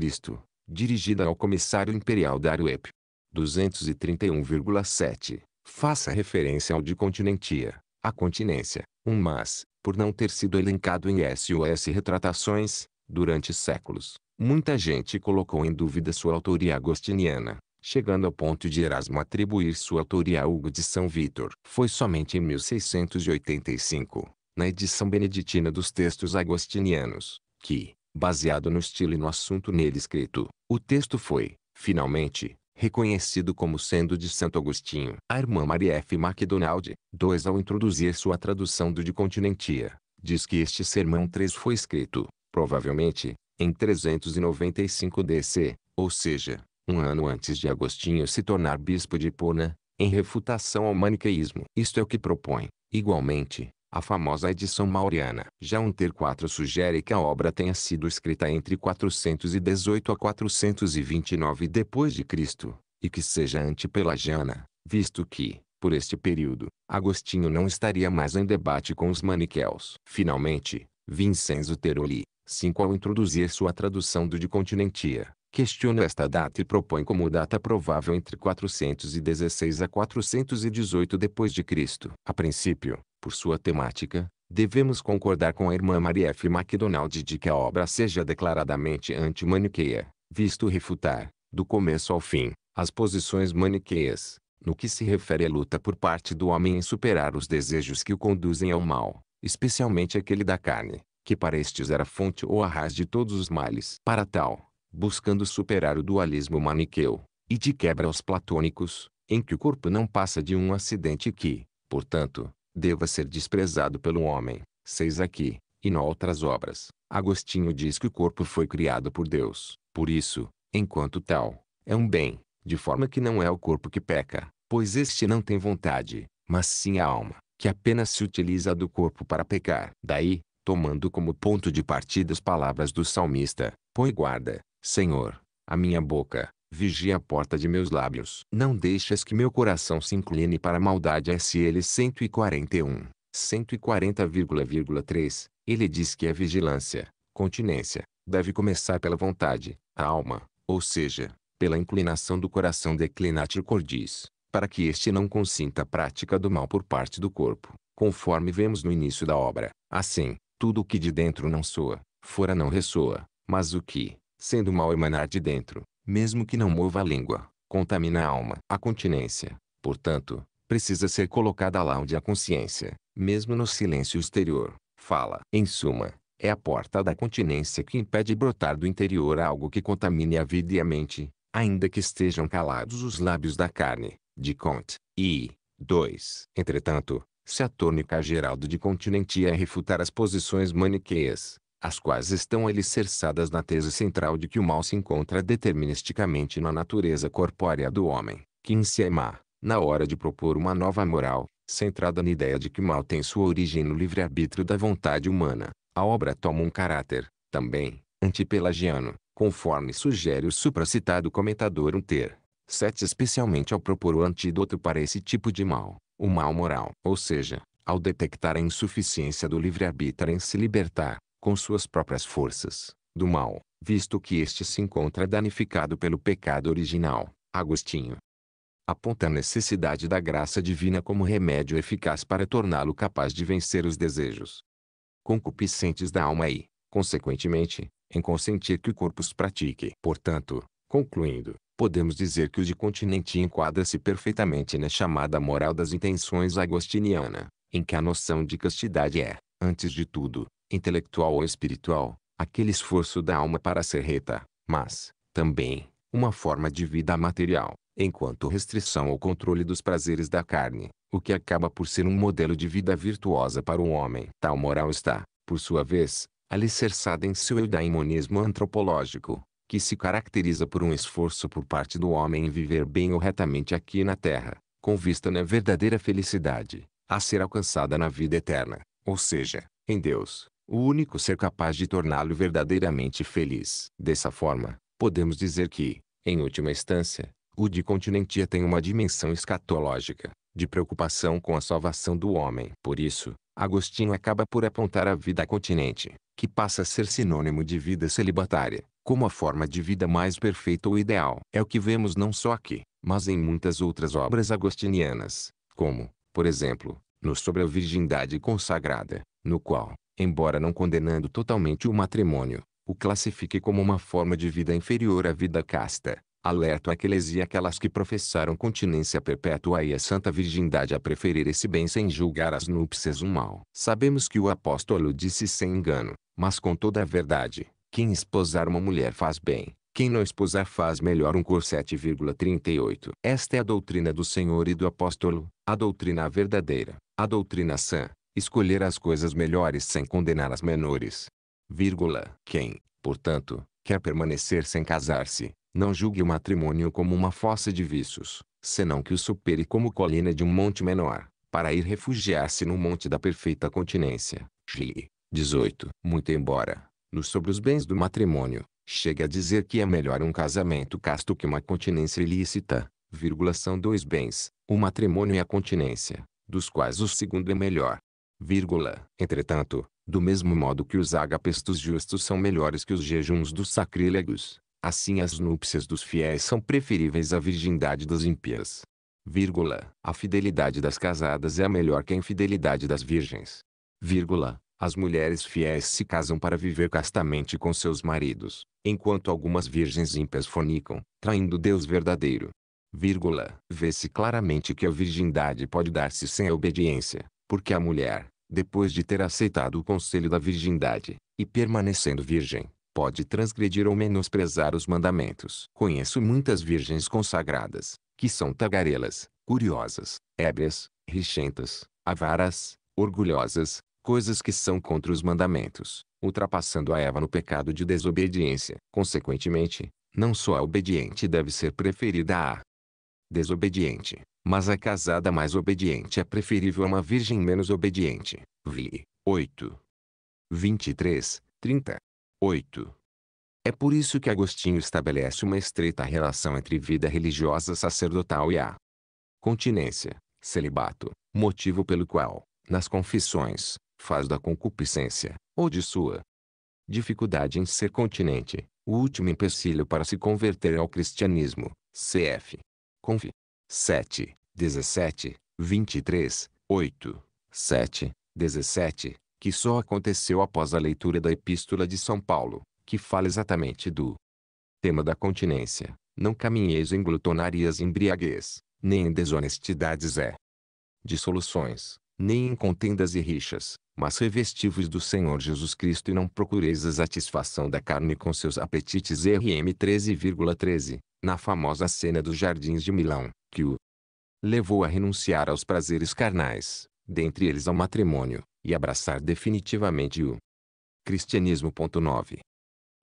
dirigida ao comissário imperial Daruep. 231,7, faça referência ao de continentia, a continência, um mas, por não ter sido elencado em SOS retratações, durante séculos, muita gente colocou em dúvida sua autoria agostiniana chegando ao ponto de Erasmo atribuir sua autoria a Hugo de São Vítor. Foi somente em 1685, na edição beneditina dos textos agostinianos, que, baseado no estilo e no assunto nele escrito, o texto foi, finalmente, reconhecido como sendo de Santo Agostinho. A irmã Maria F. MacDonald, dois ao introduzir sua tradução do De Continentia, diz que este sermão 3 foi escrito, provavelmente, em 395 DC, ou seja, um ano antes de Agostinho se tornar bispo de Pona, em refutação ao maniqueísmo. Isto é o que propõe, igualmente, a famosa edição mauriana. Já um ter 4 sugere que a obra tenha sido escrita entre 418 a 429 depois de Cristo, e que seja antipelagiana, visto que, por este período, Agostinho não estaria mais em debate com os maniqueus. Finalmente, Vincenzo Teroli, 5 ao introduzir sua tradução do De Continentia, questiona esta data e propõe como data provável entre 416 a 418 depois de Cristo. A princípio, por sua temática, devemos concordar com a irmã Maria F. MacDonald de que a obra seja declaradamente anti-maniqueia, visto refutar, do começo ao fim, as posições maniqueias, no que se refere à luta por parte do homem em superar os desejos que o conduzem ao mal, especialmente aquele da carne, que para estes era fonte ou a raiz de todos os males. Para tal, buscando superar o dualismo maniqueu, e de quebra aos platônicos, em que o corpo não passa de um acidente que, portanto, deva ser desprezado pelo homem. Seis aqui, e não outras obras. Agostinho diz que o corpo foi criado por Deus, por isso, enquanto tal, é um bem, de forma que não é o corpo que peca, pois este não tem vontade, mas sim a alma, que apenas se utiliza do corpo para pecar. Daí, tomando como ponto de partida as palavras do salmista, põe guarda, Senhor, a minha boca, vigia a porta de meus lábios. Não deixes que meu coração se incline para a maldade. SL 141, 140,3. Ele diz que a é vigilância, continência, deve começar pela vontade, a alma, ou seja, pela inclinação do coração declinate cordis, para que este não consinta a prática do mal por parte do corpo, conforme vemos no início da obra. Assim, tudo o que de dentro não soa, fora não ressoa, mas o que, sendo mal emanar de dentro, mesmo que não mova a língua, contamina a alma. A continência, portanto, precisa ser colocada lá onde a consciência, mesmo no silêncio exterior, fala. Em suma, é a porta da continência que impede brotar do interior algo que contamine a vida e a mente, ainda que estejam calados os lábios da carne, de Kant, E, 2. Entretanto, se a tônica geral de continente é refutar as posições maniqueias, as quais estão alicerçadas na tese central de que o mal se encontra deterministicamente na natureza corpórea do homem, que em si é má, na hora de propor uma nova moral, centrada na ideia de que o mal tem sua origem no livre-arbítrio da vontade humana, a obra toma um caráter, também, antipelagiano, conforme sugere o supracitado comentador um ter. especialmente ao propor o antídoto para esse tipo de mal, o mal moral. Ou seja, ao detectar a insuficiência do livre-arbítrio em se libertar, com suas próprias forças, do mal, visto que este se encontra danificado pelo pecado original. Agostinho aponta a necessidade da graça divina como remédio eficaz para torná-lo capaz de vencer os desejos concupiscentes da alma e, consequentemente, em consentir que o corpo os pratique. Portanto, concluindo, podemos dizer que o de continente enquadra-se perfeitamente na chamada moral das intenções agostiniana, em que a noção de castidade é, antes de tudo, intelectual ou espiritual, aquele esforço da alma para ser reta, mas, também, uma forma de vida material, enquanto restrição ou controle dos prazeres da carne, o que acaba por ser um modelo de vida virtuosa para o homem. Tal moral está, por sua vez, alicerçada em seu eudaimonismo antropológico, que se caracteriza por um esforço por parte do homem em viver bem ou retamente aqui na terra, com vista na verdadeira felicidade, a ser alcançada na vida eterna, ou seja, em Deus o único ser capaz de torná-lo verdadeiramente feliz. Dessa forma, podemos dizer que, em última instância, o de continentia tem uma dimensão escatológica, de preocupação com a salvação do homem. Por isso, Agostinho acaba por apontar a vida continente, que passa a ser sinônimo de vida celibatária, como a forma de vida mais perfeita ou ideal. É o que vemos não só aqui, mas em muitas outras obras agostinianas, como, por exemplo, no Sobre a Virgindade Consagrada, no qual, embora não condenando totalmente o matrimônio, o classifique como uma forma de vida inferior à vida casta. Alerto aqueles e aquelas que professaram continência perpétua e a santa virgindade a preferir esse bem sem julgar as núpcias um mal. Sabemos que o apóstolo disse sem engano, mas com toda a verdade, quem esposar uma mulher faz bem, quem não esposar faz melhor um cor 7,38. Esta é a doutrina do Senhor e do apóstolo, a doutrina verdadeira, a doutrina sã, escolher as coisas melhores sem condenar as menores. Vírgula. Quem, portanto, quer permanecer sem casar-se, não julgue o matrimônio como uma fossa de vícios, senão que o supere como colina de um monte menor, para ir refugiar-se no monte da perfeita continência. G. 18. Muito embora, no sobre os bens do matrimônio, chega a dizer que é melhor um casamento casto que uma continência ilícita, vírgula são dois bens, o matrimônio e a continência, dos quais o segundo é melhor, vírgula, entretanto, do mesmo modo que os ágapes justos são melhores que os jejuns dos sacrílegos, assim as núpcias dos fiéis são preferíveis à virgindade das ímpias. Vírgula, a fidelidade das casadas é melhor que a infidelidade das virgens. Vírgula, as mulheres fiéis se casam para viver castamente com seus maridos, enquanto algumas virgens ímpias fornicam, traindo Deus verdadeiro. Vírgula, vê-se claramente que a virgindade pode dar-se sem a obediência, porque a mulher, depois de ter aceitado o conselho da virgindade, e permanecendo virgem, pode transgredir ou menosprezar os mandamentos. Conheço muitas virgens consagradas, que são tagarelas, curiosas, ébrias, richentas, avaras, orgulhosas, coisas que são contra os mandamentos, ultrapassando a Eva no pecado de desobediência. Consequentemente, não só a obediente deve ser preferida à desobediente mas a casada mais obediente é preferível a uma virgem menos obediente. Vi. 8. 23, 30. 8. É por isso que Agostinho estabelece uma estreita relação entre vida religiosa sacerdotal e a continência, celibato, motivo pelo qual, nas confissões, faz da concupiscência, ou de sua dificuldade em ser continente, o último empecilho para se converter ao cristianismo. Cf. Confi. 7, 17, 23, 8, 7, 17, que só aconteceu após a leitura da Epístola de São Paulo, que fala exatamente do tema da continência. Não caminheis em glutonarias e embriaguez, nem em desonestidades é dissoluções, nem em contendas e rixas, mas revestivos do Senhor Jesus Cristo e não procureis a satisfação da carne com seus apetites. RM 13,13, 13, na famosa cena dos Jardins de Milão que o levou a renunciar aos prazeres carnais, dentre eles ao matrimônio, e abraçar definitivamente o cristianismo. 9.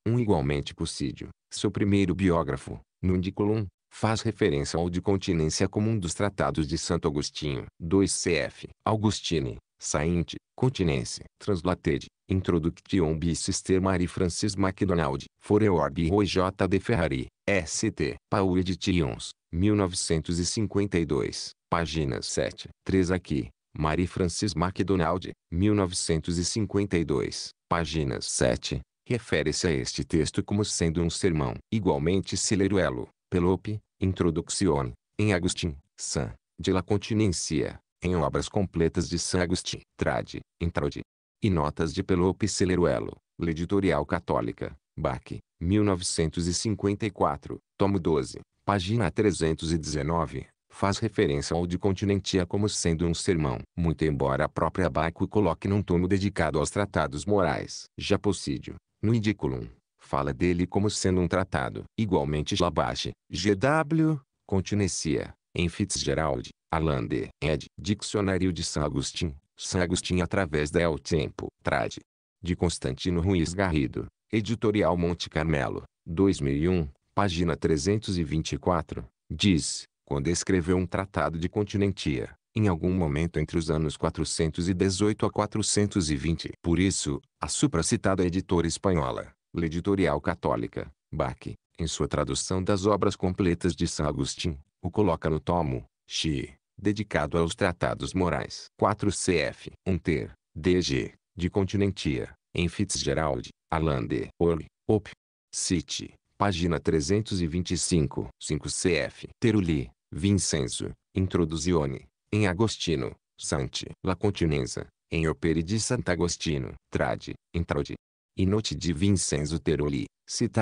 Um igualmente possídio, seu primeiro biógrafo, Nundiculum, faz referência ao de continência comum dos tratados de Santo Agostinho. 2 cf. Augustine, Sainte, Continência, Translated, Introduction bis Marie Francis MacDonald, foreorbi Roy J. de Ferrari, ST, Paul Editions, 1952, páginas 7, 3 aqui. Marie Francis MacDonald, 1952, páginas 7, refere-se a este texto como sendo um sermão. Igualmente Cileruelo, Pelope, Introduccione, em Agustin, San, de la Continência, em Obras Completas de San Agustin, Trade, Intraude, e Notas de Pelope Celeruelo, Editorial Católica, Bach, 1954, tomo 12, página 319, faz referência ao de Continentia como sendo um sermão, muito embora a própria Bach o coloque num tomo dedicado aos tratados morais. já possídio, no indiculum fala dele como sendo um tratado. Igualmente Labache, G.W., Continencia, em Fitzgerald, Allende, ed. Diccionário de San Agustin, San Agustin através da El Tempo, trad. De Constantino Ruiz Garrido, Editorial Monte Carmelo, 2001, página 324, diz, quando escreveu um tratado de continentia, em algum momento entre os anos 418 a 420. Por isso, a supracitada editora espanhola, Editorial Católica, Bach, em sua tradução das obras completas de São Agostinho, o coloca no tomo, Xi, dedicado aos tratados morais. 4 cf. 1 ter, DG, de Continentia, em Fitzgerald, Allende, Orle, Op. City, página 325. 5 cf. Teruli, Vincenzo, Introduzione, em Agostino, Santi, La Continenza, em Operi de Sant'Agostino, Trade, Intraude, e Note de Vincenzo Teroli,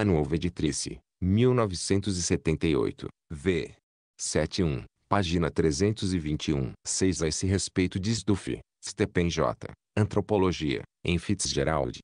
nuova Oveditrice, 1978, v. 71, página 321. 6 a esse respeito diz Duffy, Stepen J. Antropologia, em Fitzgerald,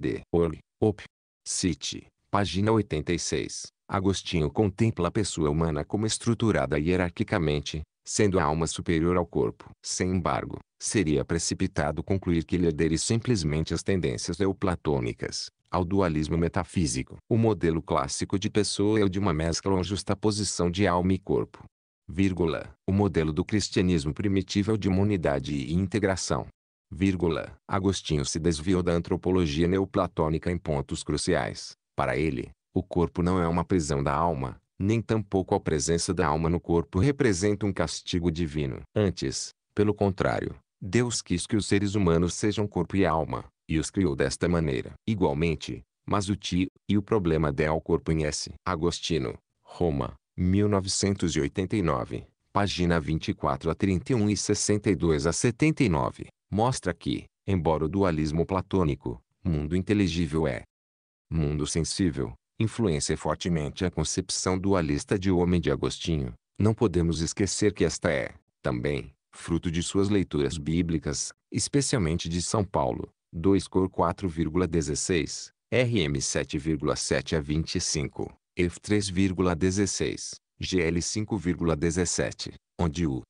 D. Org, Op. City, página 86. Agostinho contempla a pessoa humana como estruturada hierarquicamente, sendo a alma superior ao corpo. Sem embargo, seria precipitado concluir que ele adere simplesmente às tendências neoplatônicas, ao dualismo metafísico. O modelo clássico de pessoa é o de uma mescla ou justaposição de alma e corpo. Vírgula. O modelo do cristianismo primitivo é o de uma unidade e integração. Vírgula. Agostinho se desviou da antropologia neoplatônica em pontos cruciais. Para ele, o corpo não é uma prisão da alma, nem tampouco a presença da alma no corpo representa um castigo divino. Antes, pelo contrário, Deus quis que os seres humanos sejam corpo e alma, e os criou desta maneira. Igualmente, mas o ti e o problema del corpo em S. Agostino, Roma, 1989, página 24 a 31 e 62 a 79, mostra que, embora o dualismo platônico, mundo inteligível é mundo sensível, influencia fortemente a concepção dualista de homem de Agostinho, não podemos esquecer que esta é, também, fruto de suas leituras bíblicas, especialmente de São Paulo, 2 Cor 4,16, RM 7,7 a 25, EF 3,16, GL 5,17, onde o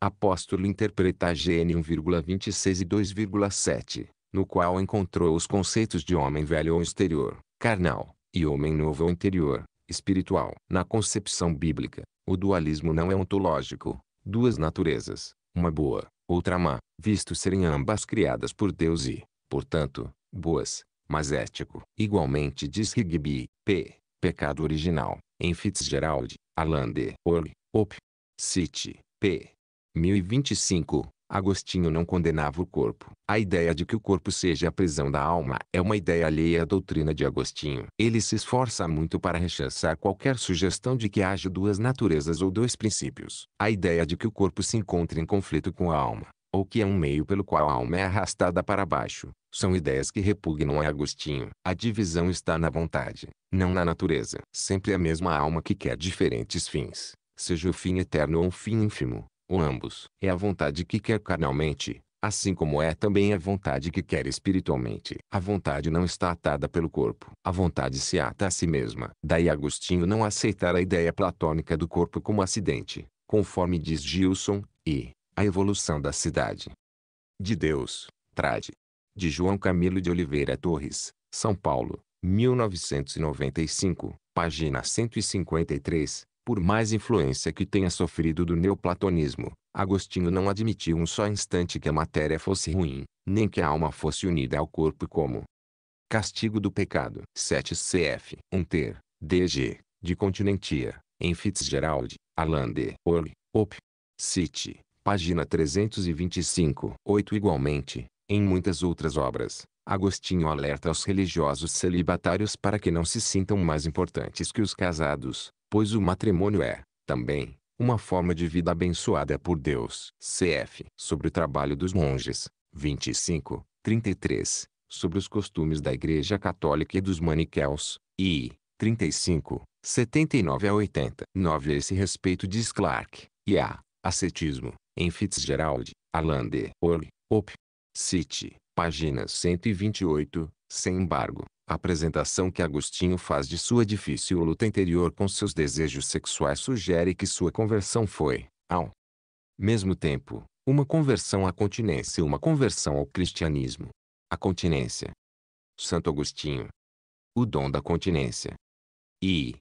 apóstolo interpreta GN 1,26 e 2,7, no qual encontrou os conceitos de homem velho ou exterior, carnal, e homem novo é ou interior, espiritual. Na concepção bíblica, o dualismo não é ontológico. Duas naturezas, uma boa, outra má, visto serem ambas criadas por Deus e, portanto, boas, mas ético. Igualmente diz Rigby, p. Pecado Original, em Fitzgerald, Allende, Org, Op. City, p. 1025. Agostinho não condenava o corpo. A ideia de que o corpo seja a prisão da alma é uma ideia alheia à doutrina de Agostinho. Ele se esforça muito para rechaçar qualquer sugestão de que haja duas naturezas ou dois princípios. A ideia de que o corpo se encontre em conflito com a alma, ou que é um meio pelo qual a alma é arrastada para baixo, são ideias que repugnam a Agostinho. A divisão está na vontade, não na natureza. Sempre a mesma alma que quer diferentes fins, seja o fim eterno ou um fim ínfimo ou ambos. É a vontade que quer carnalmente, assim como é também a vontade que quer espiritualmente. A vontade não está atada pelo corpo. A vontade se ata a si mesma. Daí Agostinho não aceitar a ideia platônica do corpo como acidente, conforme diz Gilson, e a evolução da cidade de Deus, trade. De João Camilo de Oliveira Torres, São Paulo, 1995, página 153, por mais influência que tenha sofrido do neoplatonismo, Agostinho não admitiu um só instante que a matéria fosse ruim, nem que a alma fosse unida ao corpo como castigo do pecado. 7 cf. 1 ter, DG, de Continentia, em Fitzgerald, Alan de Org, Op. City, página 325. 8 Igualmente, em muitas outras obras, Agostinho alerta aos religiosos celibatários para que não se sintam mais importantes que os casados, pois o matrimônio é, também, uma forma de vida abençoada por Deus. CF. Sobre o trabalho dos monges, 25, 33. Sobre os costumes da Igreja Católica e dos maniqueus, i, 35, 79 a 80. 9 a esse respeito diz Clark, e a Ascetismo, em Fitzgerald, Allende, Orr, Op. City, páginas 128, sem embargo, a apresentação que Agostinho faz de sua difícil luta interior com seus desejos sexuais sugere que sua conversão foi, ao mesmo tempo, uma conversão à continência e uma conversão ao cristianismo. A continência. Santo Agostinho. O dom da continência. E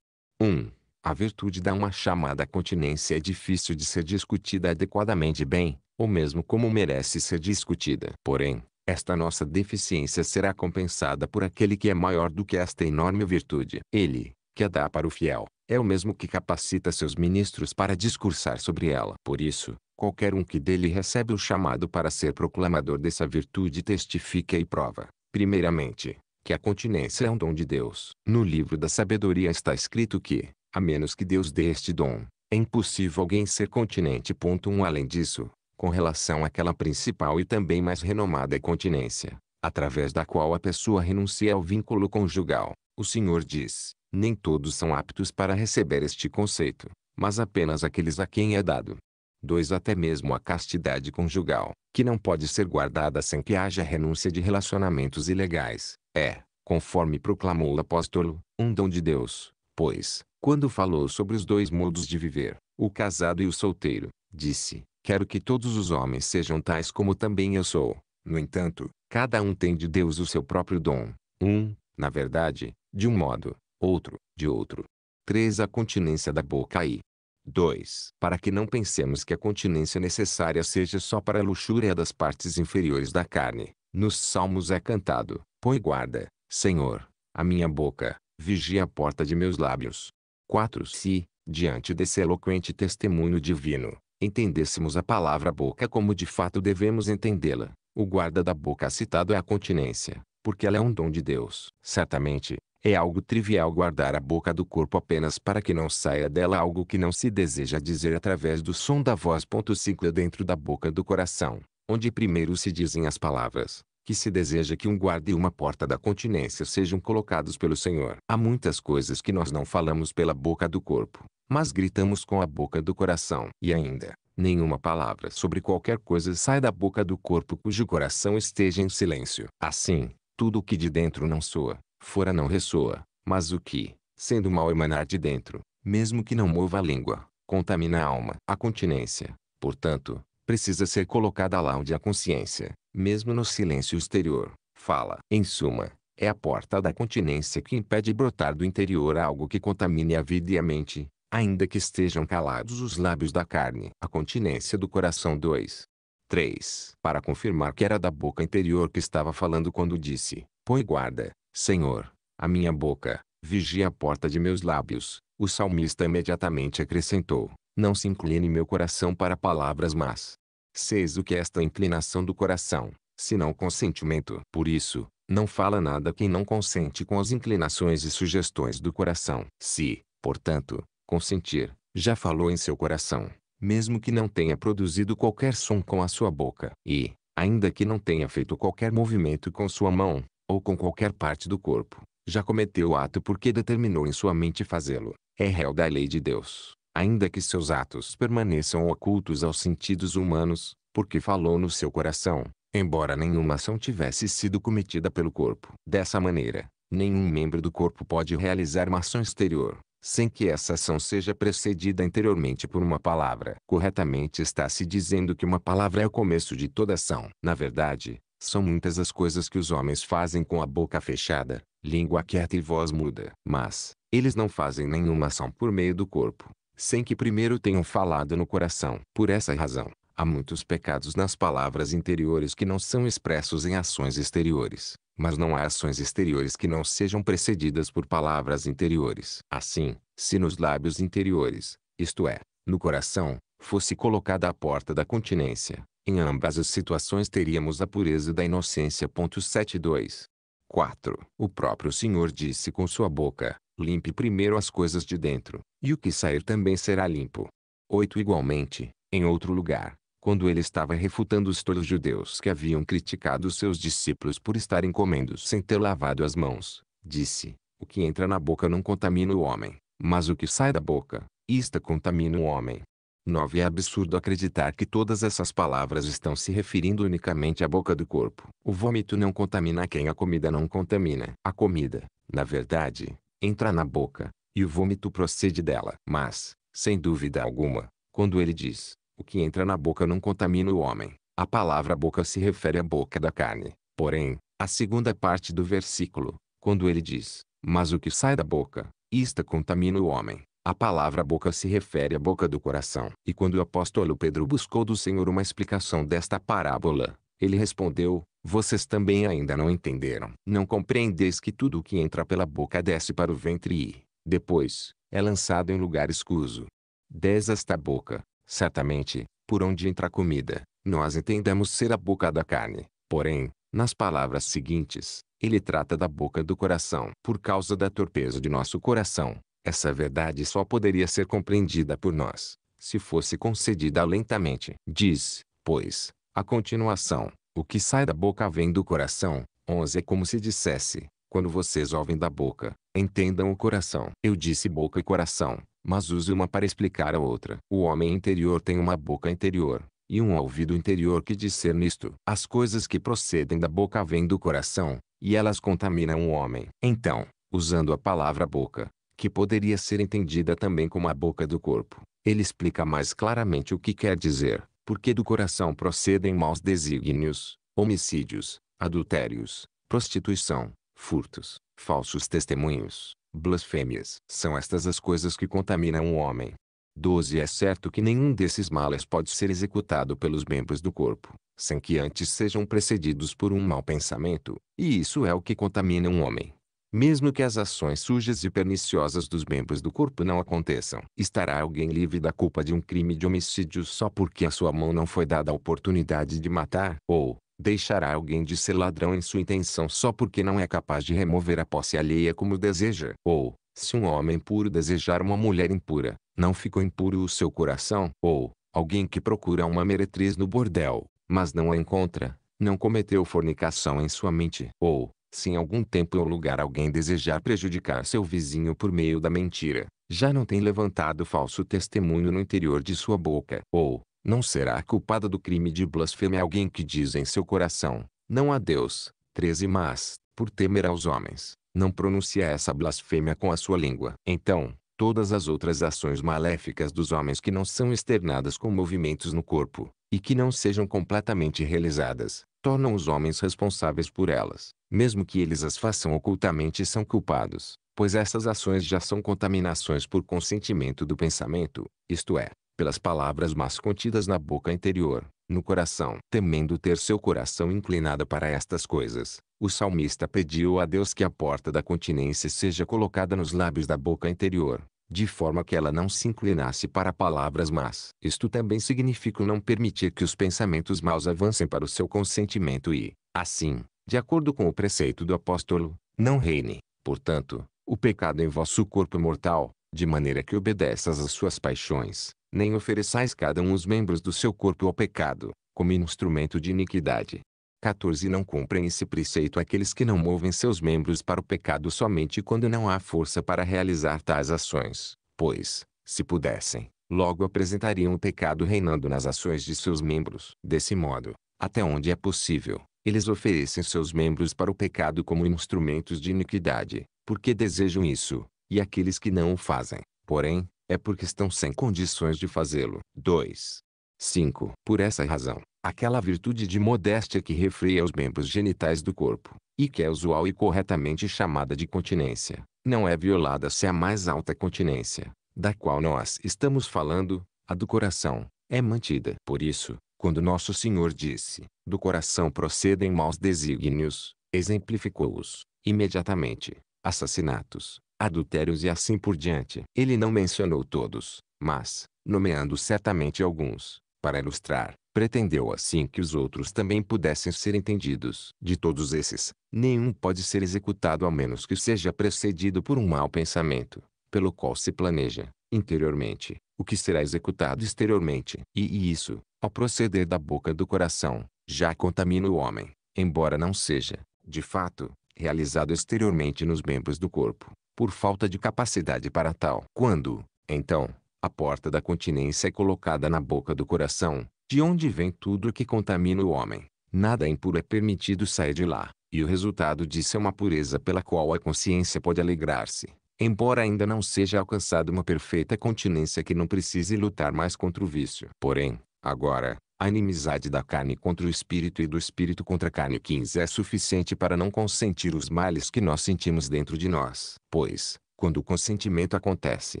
1. Um, a virtude da uma chamada continência é difícil de ser discutida adequadamente bem, ou mesmo como merece ser discutida. Porém, esta nossa deficiência será compensada por aquele que é maior do que esta enorme virtude. Ele, que a dá para o fiel, é o mesmo que capacita seus ministros para discursar sobre ela. Por isso, qualquer um que dele recebe o chamado para ser proclamador dessa virtude testifica e prova, primeiramente, que a continência é um dom de Deus. No livro da sabedoria está escrito que, a menos que Deus dê este dom, é impossível alguém ser continente. Um além disso, com relação àquela principal e também mais renomada continência, através da qual a pessoa renuncia ao vínculo conjugal. O Senhor diz: nem todos são aptos para receber este conceito, mas apenas aqueles a quem é dado. 2. Até mesmo a castidade conjugal, que não pode ser guardada sem que haja renúncia de relacionamentos ilegais, é, conforme proclamou o apóstolo, um dom de Deus. Pois, quando falou sobre os dois modos de viver, o casado e o solteiro, disse: Quero que todos os homens sejam tais como também eu sou. No entanto, cada um tem de Deus o seu próprio dom. Um, na verdade, de um modo, outro, de outro. 3. A continência da boca e 2. Para que não pensemos que a continência necessária seja só para a luxúria das partes inferiores da carne. Nos Salmos é cantado: Põe guarda, Senhor, a minha boca, vigia a porta de meus lábios. 4. Se, diante desse eloquente testemunho divino, entendêssemos a palavra boca como de fato devemos entendê-la, o guarda da boca citado é a continência, porque ela é um dom de Deus. Certamente, é algo trivial guardar a boca do corpo apenas para que não saia dela algo que não se deseja dizer através do som da voz. Ciclo dentro da boca do coração, onde primeiro se dizem as palavras, que se deseja que um guarda e uma porta da continência sejam colocados pelo Senhor. Há muitas coisas que nós não falamos pela boca do corpo, mas gritamos com a boca do coração. E ainda, nenhuma palavra sobre qualquer coisa sai da boca do corpo cujo coração esteja em silêncio. Assim, tudo o que de dentro não soa, fora não ressoa, mas o que, sendo mal emanar de dentro, mesmo que não mova a língua, contamina a alma. A continência, portanto, precisa ser colocada lá onde a consciência, mesmo no silêncio exterior, fala. Em suma, é a porta da continência que impede brotar do interior algo que contamine a vida e a mente, ainda que estejam calados os lábios da carne. A continência do coração 2. 3. Para confirmar que era da boca interior que estava falando quando disse, Põe guarda, Senhor, a minha boca, vigia a porta de meus lábios. O salmista imediatamente acrescentou, Não se incline meu coração para palavras más. Seis O que é esta inclinação do coração, senão consentimento. Por isso, não fala nada quem não consente com as inclinações e sugestões do coração. Se, portanto, consentir, já falou em seu coração, mesmo que não tenha produzido qualquer som com a sua boca, e, ainda que não tenha feito qualquer movimento com sua mão, ou com qualquer parte do corpo, já cometeu o ato porque determinou em sua mente fazê-lo. É réu da lei de Deus, ainda que seus atos permaneçam ocultos aos sentidos humanos, porque falou no seu coração, embora nenhuma ação tivesse sido cometida pelo corpo. Dessa maneira, nenhum membro do corpo pode realizar uma ação exterior, sem que essa ação seja precedida anteriormente por uma palavra. Corretamente está se dizendo que uma palavra é o começo de toda ação. Na verdade, são muitas as coisas que os homens fazem com a boca fechada, língua quieta e voz muda. Mas, eles não fazem nenhuma ação por meio do corpo, sem que primeiro tenham falado no coração. Por essa razão, há muitos pecados nas palavras interiores que não são expressos em ações exteriores. Mas não há ações exteriores que não sejam precedidas por palavras interiores. Assim, se nos lábios interiores, isto é, no coração, fosse colocada a porta da continência, em ambas as situações teríamos a pureza da inocência. 72. 4. O próprio Senhor disse com sua boca, limpe primeiro as coisas de dentro, e o que sair também será limpo. 8. Igualmente, em outro lugar, quando ele estava refutando os tolos judeus que haviam criticado seus discípulos por estarem comendo sem ter lavado as mãos, disse, o que entra na boca não contamina o homem, mas o que sai da boca, isto contamina o homem. 9. É absurdo acreditar que todas essas palavras estão se referindo unicamente à boca do corpo. O vômito não contamina quem a comida não contamina. A comida, na verdade, entra na boca, e o vômito procede dela. Mas, sem dúvida alguma, quando ele diz, o que entra na boca não contamina o homem. A palavra boca se refere à boca da carne. Porém, a segunda parte do versículo, quando ele diz, mas o que sai da boca, isto contamina o homem. A palavra boca se refere à boca do coração. E quando o apóstolo Pedro buscou do Senhor uma explicação desta parábola, ele respondeu: Vocês também ainda não entenderam. Não compreendeis que tudo o que entra pela boca desce para o ventre e, depois, é lançado em lugar escuso. Dez esta boca, Certamente, por onde entra a comida, nós entendemos ser a boca da carne. Porém, nas palavras seguintes, ele trata da boca do coração. Por causa da torpeza de nosso coração, essa verdade só poderia ser compreendida por nós, se fosse concedida lentamente. Diz, pois, a continuação, o que sai da boca vem do coração. 11 é como se dissesse, quando vocês ouvem da boca, entendam o coração. Eu disse boca e coração, mas use uma para explicar a outra. O homem interior tem uma boca interior, e um ouvido interior que discerne nisto. As coisas que procedem da boca vêm do coração, e elas contaminam o homem. Então, usando a palavra boca, que poderia ser entendida também como a boca do corpo, ele explica mais claramente o que quer dizer, porque do coração procedem maus desígnios, homicídios, adultérios, prostituição, furtos, falsos testemunhos, blasfêmias. São estas as coisas que contaminam o homem. 12. É certo que nenhum desses males pode ser executado pelos membros do corpo, sem que antes sejam precedidos por um mau pensamento, e isso é o que contamina um homem. Mesmo que as ações sujas e perniciosas dos membros do corpo não aconteçam, estará alguém livre da culpa de um crime de homicídio só porque a sua mão não foi dada a oportunidade de matar, ou, Deixará alguém de ser ladrão em sua intenção só porque não é capaz de remover a posse alheia como deseja? Ou, se um homem puro desejar uma mulher impura, não ficou impuro o seu coração? Ou, alguém que procura uma meretriz no bordel, mas não a encontra, não cometeu fornicação em sua mente? Ou, se em algum tempo ou lugar alguém desejar prejudicar seu vizinho por meio da mentira, já não tem levantado falso testemunho no interior de sua boca? Ou, não será culpada do crime de blasfêmia alguém que diz em seu coração, não há Deus. 13 Mas, por temer aos homens, não pronuncia essa blasfêmia com a sua língua. Então, todas as outras ações maléficas dos homens que não são externadas com movimentos no corpo, e que não sejam completamente realizadas, tornam os homens responsáveis por elas. Mesmo que eles as façam ocultamente são culpados, pois essas ações já são contaminações por consentimento do pensamento, isto é, pelas palavras más contidas na boca interior, no coração. Temendo ter seu coração inclinado para estas coisas, o salmista pediu a Deus que a porta da continência seja colocada nos lábios da boca interior, de forma que ela não se inclinasse para palavras más. Isto também significa não permitir que os pensamentos maus avancem para o seu consentimento e, assim, de acordo com o preceito do apóstolo, não reine, portanto, o pecado em vosso corpo mortal, de maneira que obedeças às suas paixões, nem ofereçais cada um os membros do seu corpo ao pecado, como instrumento de iniquidade. 14 Não cumprem esse preceito aqueles que não movem seus membros para o pecado somente quando não há força para realizar tais ações, pois, se pudessem, logo apresentariam o pecado reinando nas ações de seus membros. Desse modo, até onde é possível, eles oferecem seus membros para o pecado como instrumentos de iniquidade, porque desejam isso, e aqueles que não o fazem, porém, é porque estão sem condições de fazê-lo. 2. 5. Por essa razão, aquela virtude de modéstia que refreia os membros genitais do corpo, e que é usual e corretamente chamada de continência, não é violada se a mais alta continência, da qual nós estamos falando, a do coração, é mantida. Por isso, quando Nosso Senhor disse, do coração procedem maus desígnios, exemplificou-os, imediatamente, assassinatos, adultérios e assim por diante. Ele não mencionou todos, mas, nomeando certamente alguns, para ilustrar, pretendeu assim que os outros também pudessem ser entendidos. De todos esses, nenhum pode ser executado a menos que seja precedido por um mau pensamento, pelo qual se planeja, interiormente, o que será executado exteriormente. E isso, ao proceder da boca do coração, já contamina o homem, embora não seja, de fato, realizado exteriormente nos membros do corpo por falta de capacidade para tal. Quando, então, a porta da continência é colocada na boca do coração, de onde vem tudo o que contamina o homem, nada impuro é permitido sair de lá, e o resultado disso é uma pureza pela qual a consciência pode alegrar-se. Embora ainda não seja alcançada uma perfeita continência que não precise lutar mais contra o vício. Porém, agora, a inimizade da carne contra o espírito e do espírito contra a carne 15 é suficiente para não consentir os males que nós sentimos dentro de nós. Pois, quando o consentimento acontece,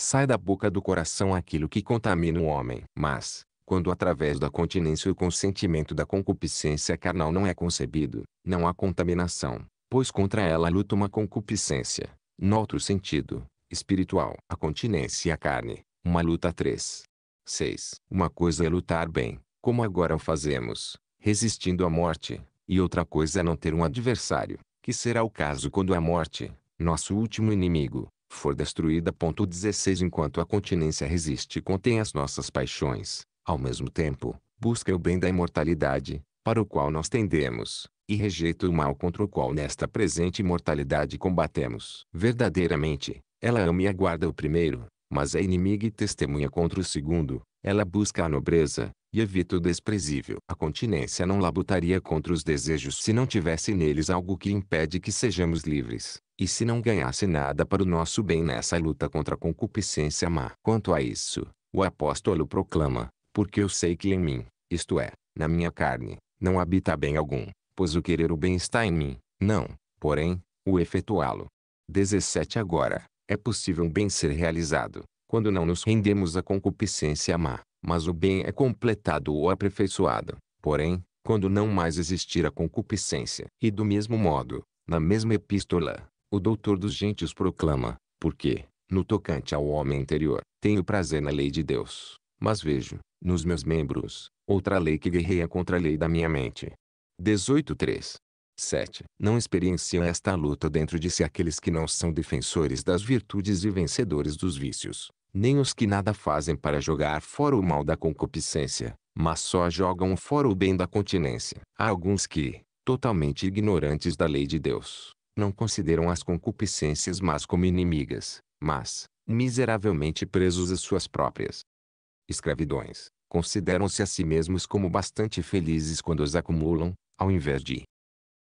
sai da boca do coração aquilo que contamina o homem. Mas, quando através da continência o consentimento da concupiscência carnal não é concebido, não há contaminação, pois contra ela luta uma concupiscência, no outro sentido, espiritual. A continência e a carne, uma luta 3. 6. Uma coisa é lutar bem, como agora o fazemos, resistindo à morte, e outra coisa é não ter um adversário, que será o caso quando a morte, nosso último inimigo, for destruída. 16 Enquanto a continência resiste e contém as nossas paixões, ao mesmo tempo, busca o bem da imortalidade, para o qual nós tendemos, e rejeita o mal contra o qual nesta presente imortalidade combatemos. Verdadeiramente, ela ama e aguarda o primeiro, mas é inimiga e testemunha contra o segundo, ela busca a nobreza, e evita o desprezível. A continência não labutaria contra os desejos se não tivesse neles algo que impede que sejamos livres, e se não ganhasse nada para o nosso bem nessa luta contra a concupiscência má. Quanto a isso, o apóstolo proclama, porque eu sei que em mim, isto é, na minha carne, não habita bem algum, pois o querer o bem está em mim, não, porém, o efetuá-lo. 17 Agora, é possível um bem ser realizado, quando não nos rendemos à concupiscência má mas o bem é completado ou aperfeiçoado, porém, quando não mais existir a concupiscência. E do mesmo modo, na mesma epístola, o doutor dos gentios proclama, porque, no tocante ao homem interior, tenho prazer na lei de Deus, mas vejo, nos meus membros, outra lei que guerreia contra a lei da minha mente. 18.3 7. Não experienciam esta luta dentro de si aqueles que não são defensores das virtudes e vencedores dos vícios, nem os que nada fazem para jogar fora o mal da concupiscência, mas só jogam fora o bem da continência. Há alguns que, totalmente ignorantes da lei de Deus, não consideram as concupiscências mais como inimigas, mas, miseravelmente presos às suas próprias escravidões, consideram-se a si mesmos como bastante felizes quando as acumulam, ao invés de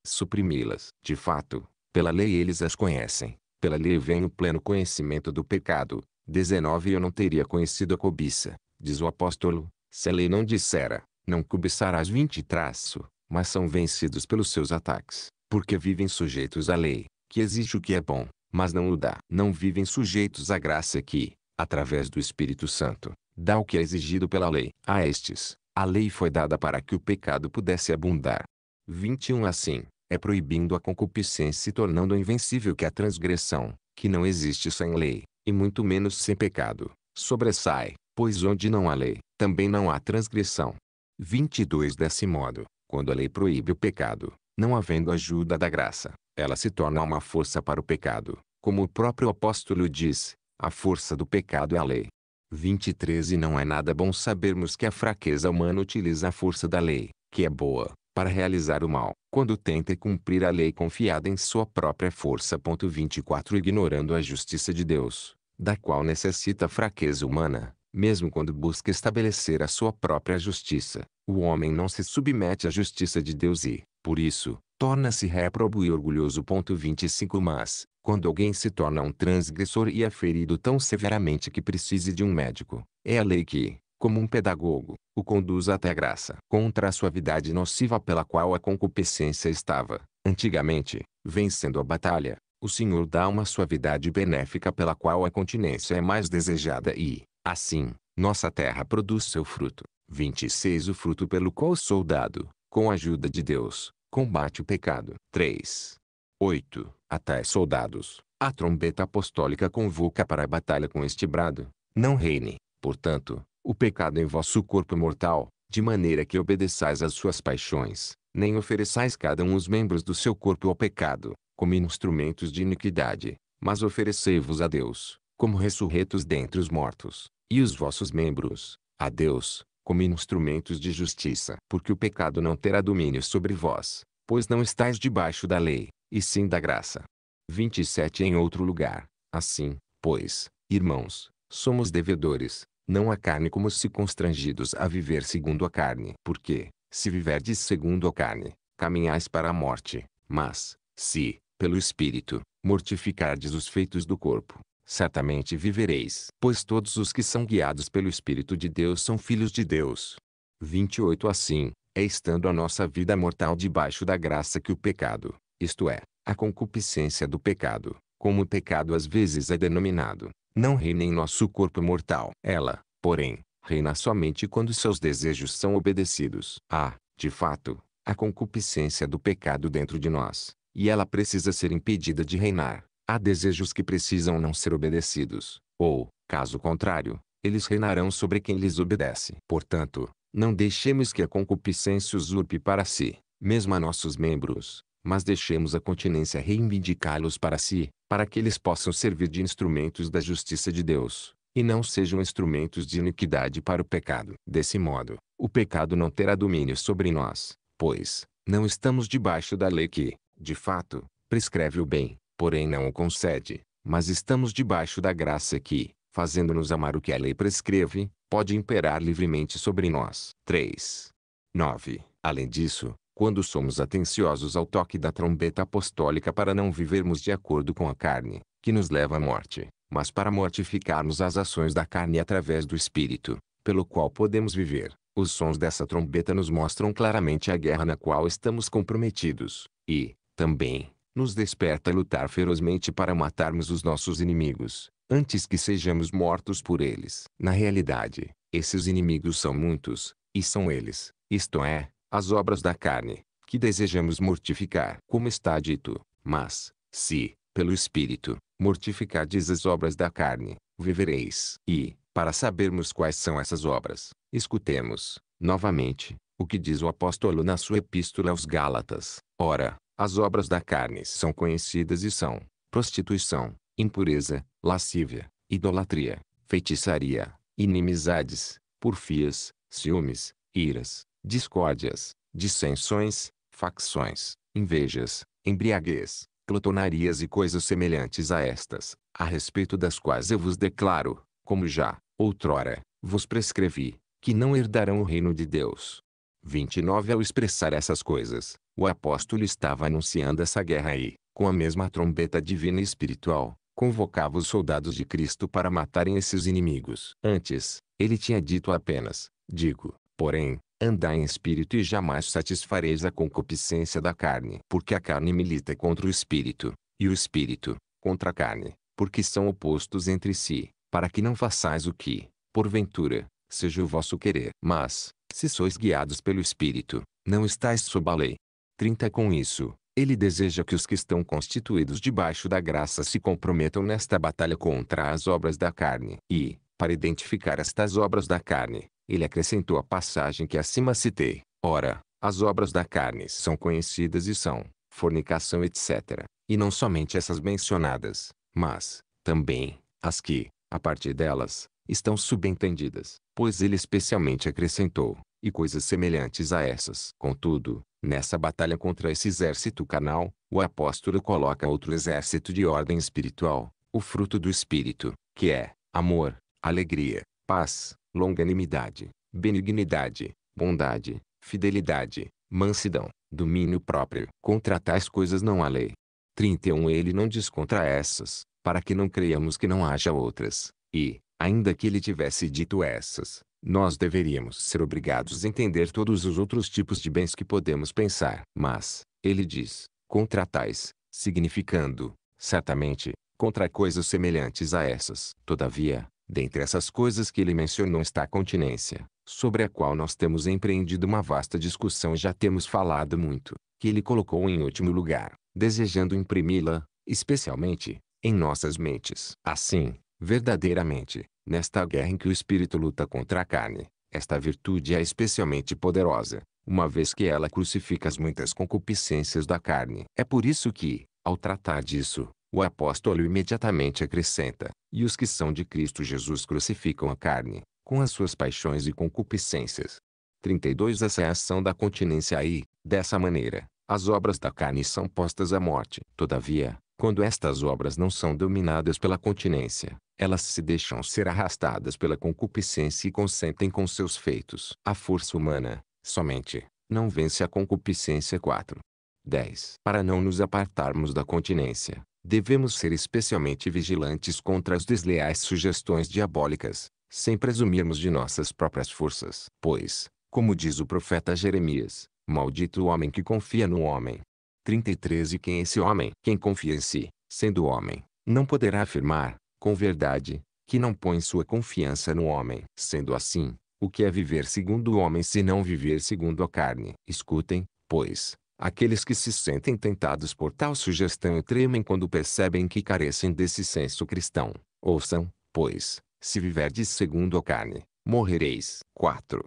suprimi-las. De fato, pela lei eles as conhecem, pela lei vem o pleno conhecimento do pecado, 19 Eu não teria conhecido a cobiça, diz o apóstolo, se a lei não dissera, não cobiçarás 20 traço, mas são vencidos pelos seus ataques, porque vivem sujeitos à lei, que exige o que é bom, mas não o dá. Não vivem sujeitos à graça que, através do Espírito Santo, dá o que é exigido pela lei. A estes, a lei foi dada para que o pecado pudesse abundar. 21 Assim, é proibindo a concupiscência e tornando invencível que a transgressão, que não existe sem lei, e muito menos sem pecado, sobressai, pois onde não há lei, também não há transgressão. 22 Desse modo, quando a lei proíbe o pecado, não havendo ajuda da graça, ela se torna uma força para o pecado, como o próprio apóstolo diz, a força do pecado é a lei. 23 E não é nada bom sabermos que a fraqueza humana utiliza a força da lei, que é boa, para realizar o mal quando tenta cumprir a lei confiada em sua própria força. 24 Ignorando a justiça de Deus, da qual necessita a fraqueza humana, mesmo quando busca estabelecer a sua própria justiça, o homem não se submete à justiça de Deus e, por isso, torna-se réprobo e orgulhoso. 25 Mas, quando alguém se torna um transgressor e é ferido tão severamente que precise de um médico, é a lei que, como um pedagogo, o conduz até a graça. Contra a suavidade nociva pela qual a concupiscência estava, antigamente, vencendo a batalha, o Senhor dá uma suavidade benéfica pela qual a continência é mais desejada e, assim, nossa terra produz seu fruto. 26 O fruto pelo qual o soldado, com a ajuda de Deus, combate o pecado. 3. 8. A tais soldados, a trombeta apostólica convoca para a batalha com este brado, não reine, portanto, o pecado em vosso corpo mortal, de maneira que obedeçais às suas paixões, nem ofereçais cada um os membros do seu corpo ao pecado, como instrumentos de iniquidade, mas oferecei-vos a Deus, como ressurretos dentre os mortos, e os vossos membros, a Deus, como instrumentos de justiça. Porque o pecado não terá domínio sobre vós, pois não estáis debaixo da lei, e sim da graça. 27 Em outro lugar, assim, pois, irmãos, somos devedores, não a carne como se constrangidos a viver segundo a carne. Porque, se viverdes segundo a carne, caminhais para a morte. Mas, se, pelo Espírito, mortificardes os feitos do corpo, certamente vivereis. Pois todos os que são guiados pelo Espírito de Deus são filhos de Deus. 28 Assim, é estando a nossa vida mortal debaixo da graça que o pecado, isto é, a concupiscência do pecado, como o pecado às vezes é denominado, não reina em nosso corpo mortal. Ela, porém, reina somente quando seus desejos são obedecidos. Há, ah, de fato, a concupiscência do pecado dentro de nós, e ela precisa ser impedida de reinar. Há desejos que precisam não ser obedecidos, ou, caso contrário, eles reinarão sobre quem lhes obedece. Portanto, não deixemos que a concupiscência usurpe para si, mesmo a nossos membros, mas deixemos a continência reivindicá-los para si, para que eles possam servir de instrumentos da justiça de Deus, e não sejam instrumentos de iniquidade para o pecado. Desse modo, o pecado não terá domínio sobre nós, pois, não estamos debaixo da lei que, de fato, prescreve o bem, porém não o concede, mas estamos debaixo da graça que, fazendo-nos amar o que a lei prescreve, pode imperar livremente sobre nós. 3. 9. Além disso, quando somos atenciosos ao toque da trombeta apostólica para não vivermos de acordo com a carne, que nos leva à morte, mas para mortificarmos as ações da carne através do Espírito, pelo qual podemos viver. Os sons dessa trombeta nos mostram claramente a guerra na qual estamos comprometidos, e, também, nos desperta a lutar ferozmente para matarmos os nossos inimigos, antes que sejamos mortos por eles. Na realidade, esses inimigos são muitos, e são eles, isto é, as obras da carne, que desejamos mortificar, como está dito, mas, se, pelo Espírito, mortificardes as obras da carne, vivereis. E, para sabermos quais são essas obras, escutemos, novamente, o que diz o apóstolo na sua epístola aos Gálatas. Ora, as obras da carne são conhecidas e são prostituição, impureza, lascívia, idolatria, feitiçaria, inimizades, porfias, ciúmes, iras, discórdias, dissensões, facções, invejas, embriaguez, clotonarias e coisas semelhantes a estas, a respeito das quais eu vos declaro, como já, outrora, vos prescrevi, que não herdarão o reino de Deus. 29 Ao expressar essas coisas, o apóstolo estava anunciando essa guerra e, com a mesma trombeta divina e espiritual, convocava os soldados de Cristo para matarem esses inimigos. Antes, ele tinha dito apenas, digo, porém, Andai em espírito e jamais satisfareis a concupiscência da carne. Porque a carne milita contra o espírito, e o espírito, contra a carne, porque são opostos entre si, para que não façais o que, porventura, seja o vosso querer. Mas, se sois guiados pelo espírito, não estáis sob a lei. 30 Com isso, ele deseja que os que estão constituídos debaixo da graça se comprometam nesta batalha contra as obras da carne. E, para identificar estas obras da carne, ele acrescentou a passagem que acima citei. Ora, as obras da carne são conhecidas e são fornicação, etc. E não somente essas mencionadas, mas, também, as que, a partir delas, estão subentendidas. Pois ele especialmente acrescentou, e coisas semelhantes a essas. Contudo, nessa batalha contra esse exército canal, o apóstolo coloca outro exército de ordem espiritual, o fruto do Espírito, que é amor, alegria, paz, longanimidade, benignidade, bondade, fidelidade, mansidão, domínio próprio. Contra tais coisas não há lei. 31 Ele não diz contra essas, para que não creiamos que não haja outras. E, ainda que ele tivesse dito essas, nós deveríamos ser obrigados a entender todos os outros tipos de bens que podemos pensar. Mas, ele diz, contra tais, significando, certamente, contra coisas semelhantes a essas. Todavia, Dentre essas coisas que ele mencionou está a continência, sobre a qual nós temos empreendido uma vasta discussão e já temos falado muito, que ele colocou em último lugar, desejando imprimi-la, especialmente, em nossas mentes. Assim, verdadeiramente, nesta guerra em que o espírito luta contra a carne, esta virtude é especialmente poderosa, uma vez que ela crucifica as muitas concupiscências da carne. É por isso que, ao tratar disso, o apóstolo imediatamente acrescenta: E os que são de Cristo Jesus crucificam a carne, com as suas paixões e concupiscências. 32 Essa é a ação da continência e, dessa maneira, as obras da carne são postas à morte. Todavia, quando estas obras não são dominadas pela continência, elas se deixam ser arrastadas pela concupiscência e consentem com seus feitos. A força humana, somente, não vence a concupiscência. 4. 10. Para não nos apartarmos da continência, Devemos ser especialmente vigilantes contra as desleais sugestões diabólicas, sem presumirmos de nossas próprias forças. Pois, como diz o profeta Jeremias, maldito o homem que confia no homem. 33 E quem é esse homem? Quem confia em si, sendo homem, não poderá afirmar, com verdade, que não põe sua confiança no homem. Sendo assim, o que é viver segundo o homem se não viver segundo a carne? Escutem, pois, Aqueles que se sentem tentados por tal sugestão e tremem quando percebem que carecem desse senso cristão. Ouçam, pois, se viverdes segundo a carne, morrereis. 4.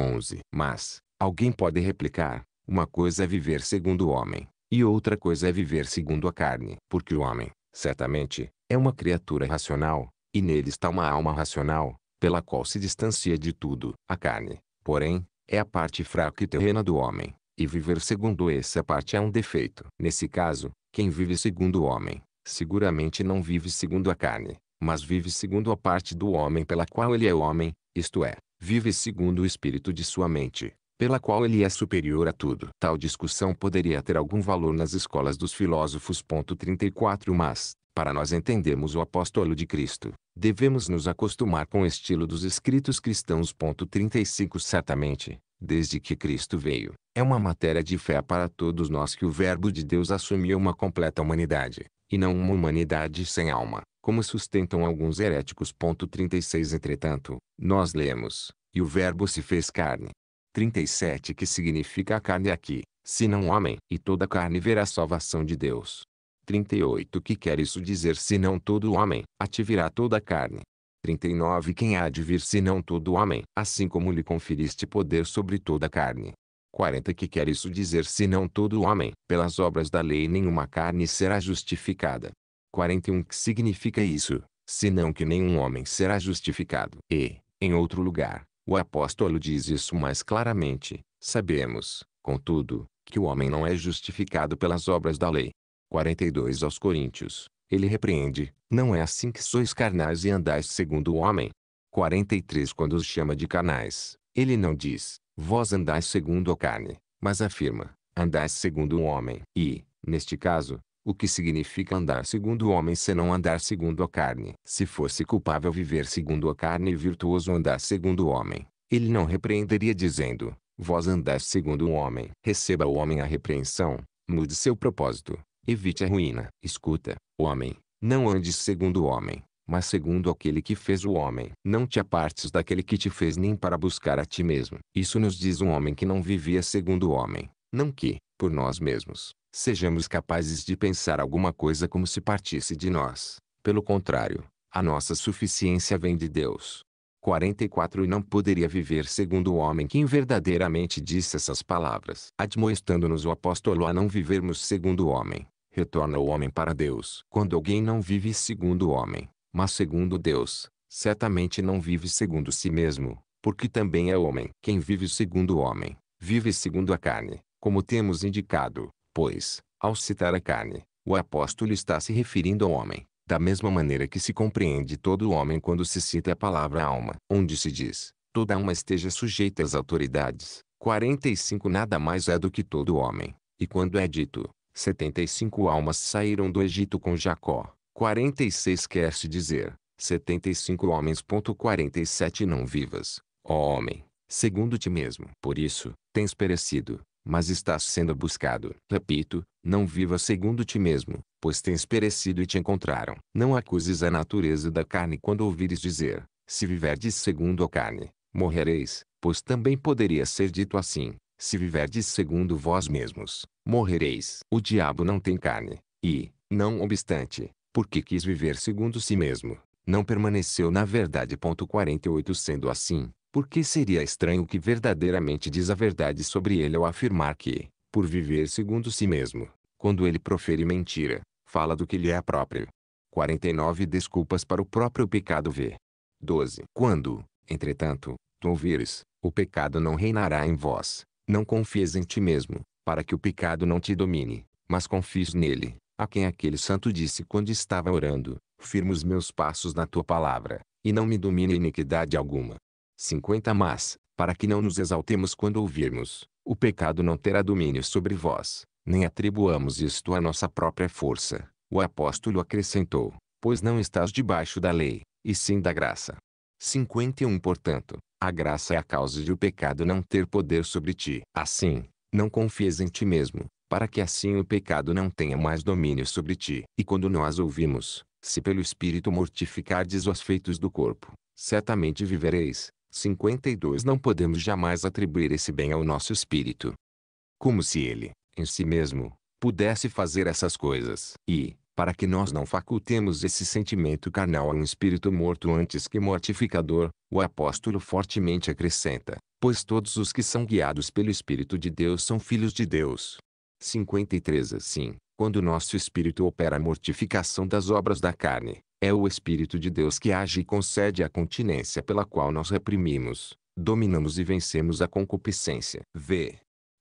11. Mas, alguém pode replicar, uma coisa é viver segundo o homem, e outra coisa é viver segundo a carne. Porque o homem, certamente, é uma criatura racional, e nele está uma alma racional, pela qual se distancia de tudo. A carne, porém, é a parte fraca e terrena do homem e viver segundo essa parte é um defeito. Nesse caso, quem vive segundo o homem, seguramente não vive segundo a carne, mas vive segundo a parte do homem pela qual ele é homem, isto é, vive segundo o espírito de sua mente, pela qual ele é superior a tudo. Tal discussão poderia ter algum valor nas escolas dos filósofos. 34 Mas, para nós entendermos o apóstolo de Cristo, devemos nos acostumar com o estilo dos escritos cristãos. 35 Certamente, desde que Cristo veio, é uma matéria de fé para todos nós que o Verbo de Deus assumiu uma completa humanidade, e não uma humanidade sem alma, como sustentam alguns heréticos. 36 Entretanto, nós lemos, e o Verbo se fez carne. 37 Que significa a carne aqui, se não homem, e toda carne verá a salvação de Deus. 38 Que quer isso dizer se não todo homem, ativirá toda a carne. 39 Quem há de vir senão todo homem, assim como lhe conferiste poder sobre toda a carne, 40 Que quer isso dizer senão todo homem? Pelas obras da lei nenhuma carne será justificada. 41 Que significa isso? Senão que nenhum homem será justificado. E, em outro lugar, o apóstolo diz isso mais claramente. Sabemos, contudo, que o homem não é justificado pelas obras da lei. 42 aos Coríntios, ele repreende, não é assim que sois carnais e andais segundo o homem. 43 Quando os chama de carnais, ele não diz, Vós andais segundo a carne, mas afirma, andais segundo o homem. E, neste caso, o que significa andar segundo o homem senão andar segundo a carne? Se fosse culpável viver segundo a carne e virtuoso andar segundo o homem, ele não repreenderia dizendo, vós andais segundo o homem. Receba o homem a repreensão, mude seu propósito, evite a ruína. Escuta, homem, não andes segundo o homem, mas segundo aquele que fez o homem. Não te apartes daquele que te fez nem para buscar a ti mesmo. Isso nos diz um homem que não vivia segundo o homem, não que, por nós mesmos, sejamos capazes de pensar alguma coisa como se partisse de nós. Pelo contrário, a nossa suficiência vem de Deus. 44 E não poderia viver segundo o homem que verdadeiramente disse essas palavras. Admoestando-nos o apóstolo a não vivermos segundo o homem, retorna o homem para Deus. Quando alguém não vive segundo o homem, mas segundo Deus, certamente não vive segundo si mesmo, porque também é homem. Quem vive segundo o homem, vive segundo a carne, como temos indicado, pois, ao citar a carne, o apóstolo está se referindo ao homem, da mesma maneira que se compreende todo homem quando se cita a palavra alma, onde se diz, toda alma esteja sujeita às autoridades. 45 nada mais é do que todo homem. E quando é dito, 75 almas saíram do Egito com Jacó, 46 quer-se dizer, 75 47 não vivas, ó homem, segundo ti mesmo. Por isso, tens perecido, mas estás sendo buscado. Repito, não viva segundo ti mesmo, pois tens perecido e te encontraram. Não acuses a natureza da carne quando ouvires dizer, se viverdes segundo a carne, morrereis, pois também poderia ser dito assim, se viverdes segundo vós mesmos, morrereis. O diabo não tem carne, e, não obstante, porque quis viver segundo si mesmo, não permaneceu na verdade. 48 Sendo assim, por que seria estranho que verdadeiramente diz a verdade sobre ele ao afirmar que, por viver segundo si mesmo, quando ele profere mentira, fala do que lhe é próprio. 49 Desculpas para o próprio pecado v. 12. Quando, entretanto, tu ouvires, o pecado não reinará em vós, não confies em ti mesmo, para que o pecado não te domine, mas confies nele, a quem aquele santo disse quando estava orando, firmo os meus passos na tua palavra, e não me domine iniquidade alguma. 50 Mas, para que não nos exaltemos quando ouvirmos, o pecado não terá domínio sobre vós, nem atribuamos isto à nossa própria força. O apóstolo acrescentou, pois não estás debaixo da lei, e sim da graça. 51 Portanto, a graça é a causa de o pecado não ter poder sobre ti. Assim, não confies em ti mesmo, para que assim o pecado não tenha mais domínio sobre ti. E quando nós ouvimos, se pelo Espírito mortificardes os feitos do corpo, certamente vivereis. 52 Não podemos jamais atribuir esse bem ao nosso espírito. Como se ele, em si mesmo, pudesse fazer essas coisas. E, para que nós não facultemos esse sentimento carnal a um espírito morto antes que mortificador, o apóstolo fortemente acrescenta: Pois todos os que são guiados pelo Espírito de Deus são filhos de Deus. 53 Assim, quando nosso espírito opera a mortificação das obras da carne, é o Espírito de Deus que age e concede a continência pela qual nós reprimimos, dominamos e vencemos a concupiscência. V.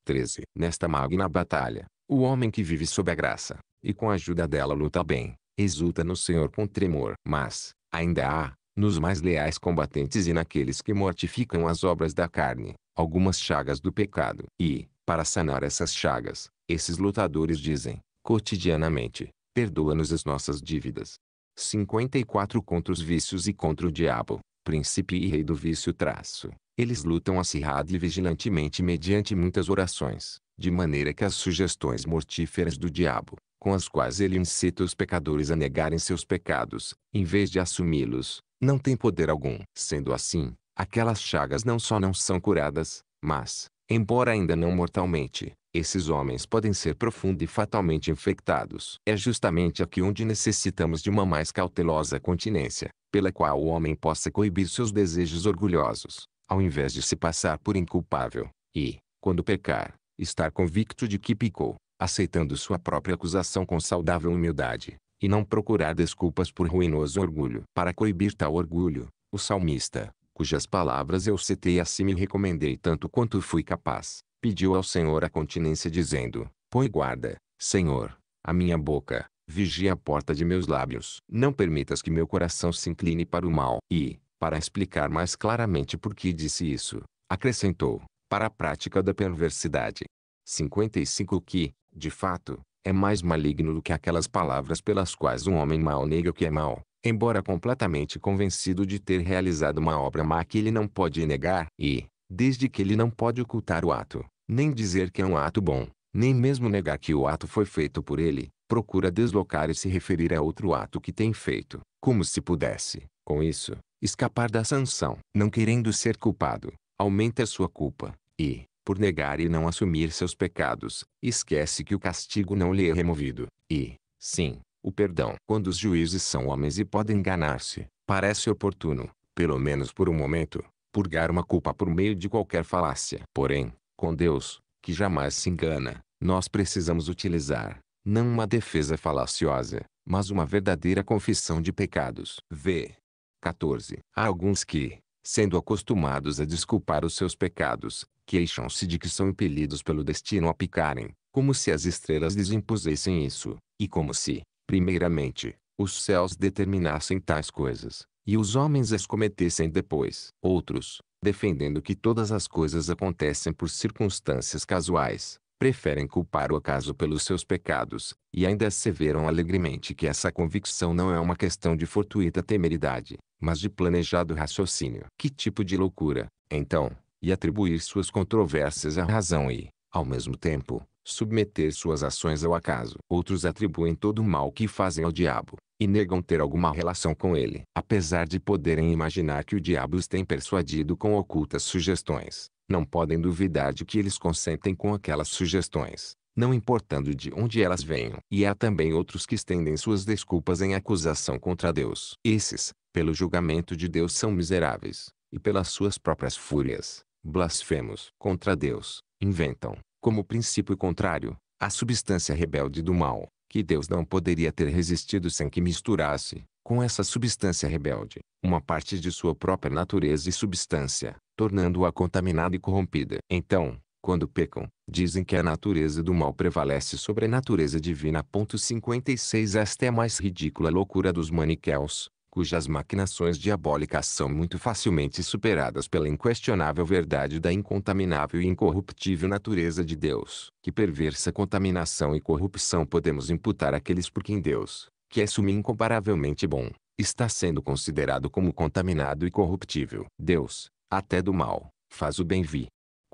13. Nesta magna batalha, o homem que vive sob a graça, e com a ajuda dela luta bem, exulta no Senhor com tremor. Mas, ainda há, nos mais leais combatentes e naqueles que mortificam as obras da carne, algumas chagas do pecado. E, para sanar essas chagas, esses lutadores dizem, cotidianamente, perdoa-nos as nossas dívidas. 54 Contra os vícios e contra o diabo, príncipe e rei do vício traço. Eles lutam acirrado e vigilantemente mediante muitas orações, de maneira que as sugestões mortíferas do diabo, com as quais ele incita os pecadores a negarem seus pecados, em vez de assumi-los, não têm poder algum. Sendo assim, aquelas chagas não só não são curadas, mas, embora ainda não mortalmente, esses homens podem ser profunda e fatalmente infectados. É justamente aqui onde necessitamos de uma mais cautelosa continência, pela qual o homem possa coibir seus desejos orgulhosos, ao invés de se passar por inculpável, e, quando pecar, estar convicto de que picou, aceitando sua própria acusação com saudável humildade, e não procurar desculpas por ruinoso orgulho. Para coibir tal orgulho, o salmista, cujas palavras eu citei assim e recomendei tanto quanto fui capaz, pediu ao Senhor a continência dizendo: Põe guarda, Senhor, a minha boca, vigia a porta de meus lábios. Não permitas que meu coração se incline para o mal. E, para explicar mais claramente por que disse isso, acrescentou: para a prática da perversidade. 55 que, de fato, é mais maligno do que aquelas palavras pelas quais um homem mau nega o que é mau, embora completamente convencido de ter realizado uma obra má que ele não pode negar e, desde que ele não pode ocultar o ato, nem dizer que é um ato bom, nem mesmo negar que o ato foi feito por ele, procura deslocar e se referir a outro ato que tem feito, como se pudesse, com isso, escapar da sanção. Não querendo ser culpado, aumenta sua culpa, e, por negar e não assumir seus pecados, esquece que o castigo não lhe é removido, e, sim, o perdão. Quando os juízes são homens e podem enganar-se, parece oportuno, pelo menos por um momento, purgar uma culpa por meio de qualquer falácia. Porém, com Deus, que jamais se engana, nós precisamos utilizar, não uma defesa falaciosa, mas uma verdadeira confissão de pecados. V. 14. Há alguns que, sendo acostumados a desculpar os seus pecados, queixam-se de que são impelidos pelo destino a picarem, como se as estrelas lhes impusessem isso, e como se, primeiramente, os céus determinassem tais coisas, e os homens as cometessem depois. Outros, defendendo que todas as coisas acontecem por circunstâncias casuais, preferem culpar o acaso pelos seus pecados, e ainda asseveram alegremente que essa convicção não é uma questão de fortuita temeridade, mas de planejado raciocínio. Que tipo de loucura, então, e atribuir suas controvérsias à razão e, ao mesmo tempo, submeter suas ações ao acaso. Outros atribuem todo o mal que fazem ao diabo, e negam ter alguma relação com ele. Apesar de poderem imaginar que o diabo os tem persuadido com ocultas sugestões, não podem duvidar de que eles consentem com aquelas sugestões, não importando de onde elas venham. E há também outros que estendem suas desculpas em acusação contra Deus. Esses, pelo julgamento de Deus são miseráveis, e pelas suas próprias fúrias, blasfemos contra Deus, inventam, como princípio contrário, a substância rebelde do mal que Deus não poderia ter resistido sem que misturasse, com essa substância rebelde, uma parte de sua própria natureza e substância, tornando-a contaminada e corrompida. Então, quando pecam, dizem que a natureza do mal prevalece sobre a natureza divina. 56 Esta é a mais ridícula loucura dos maniqueus, cujas maquinações diabólicas são muito facilmente superadas pela inquestionável verdade da incontaminável e incorruptível natureza de Deus. Que perversa contaminação e corrupção podemos imputar àqueles por quem Deus, que é sumo incomparavelmente bom, está sendo considerado como contaminado e corruptível. Deus, até do mal, faz o bem vi.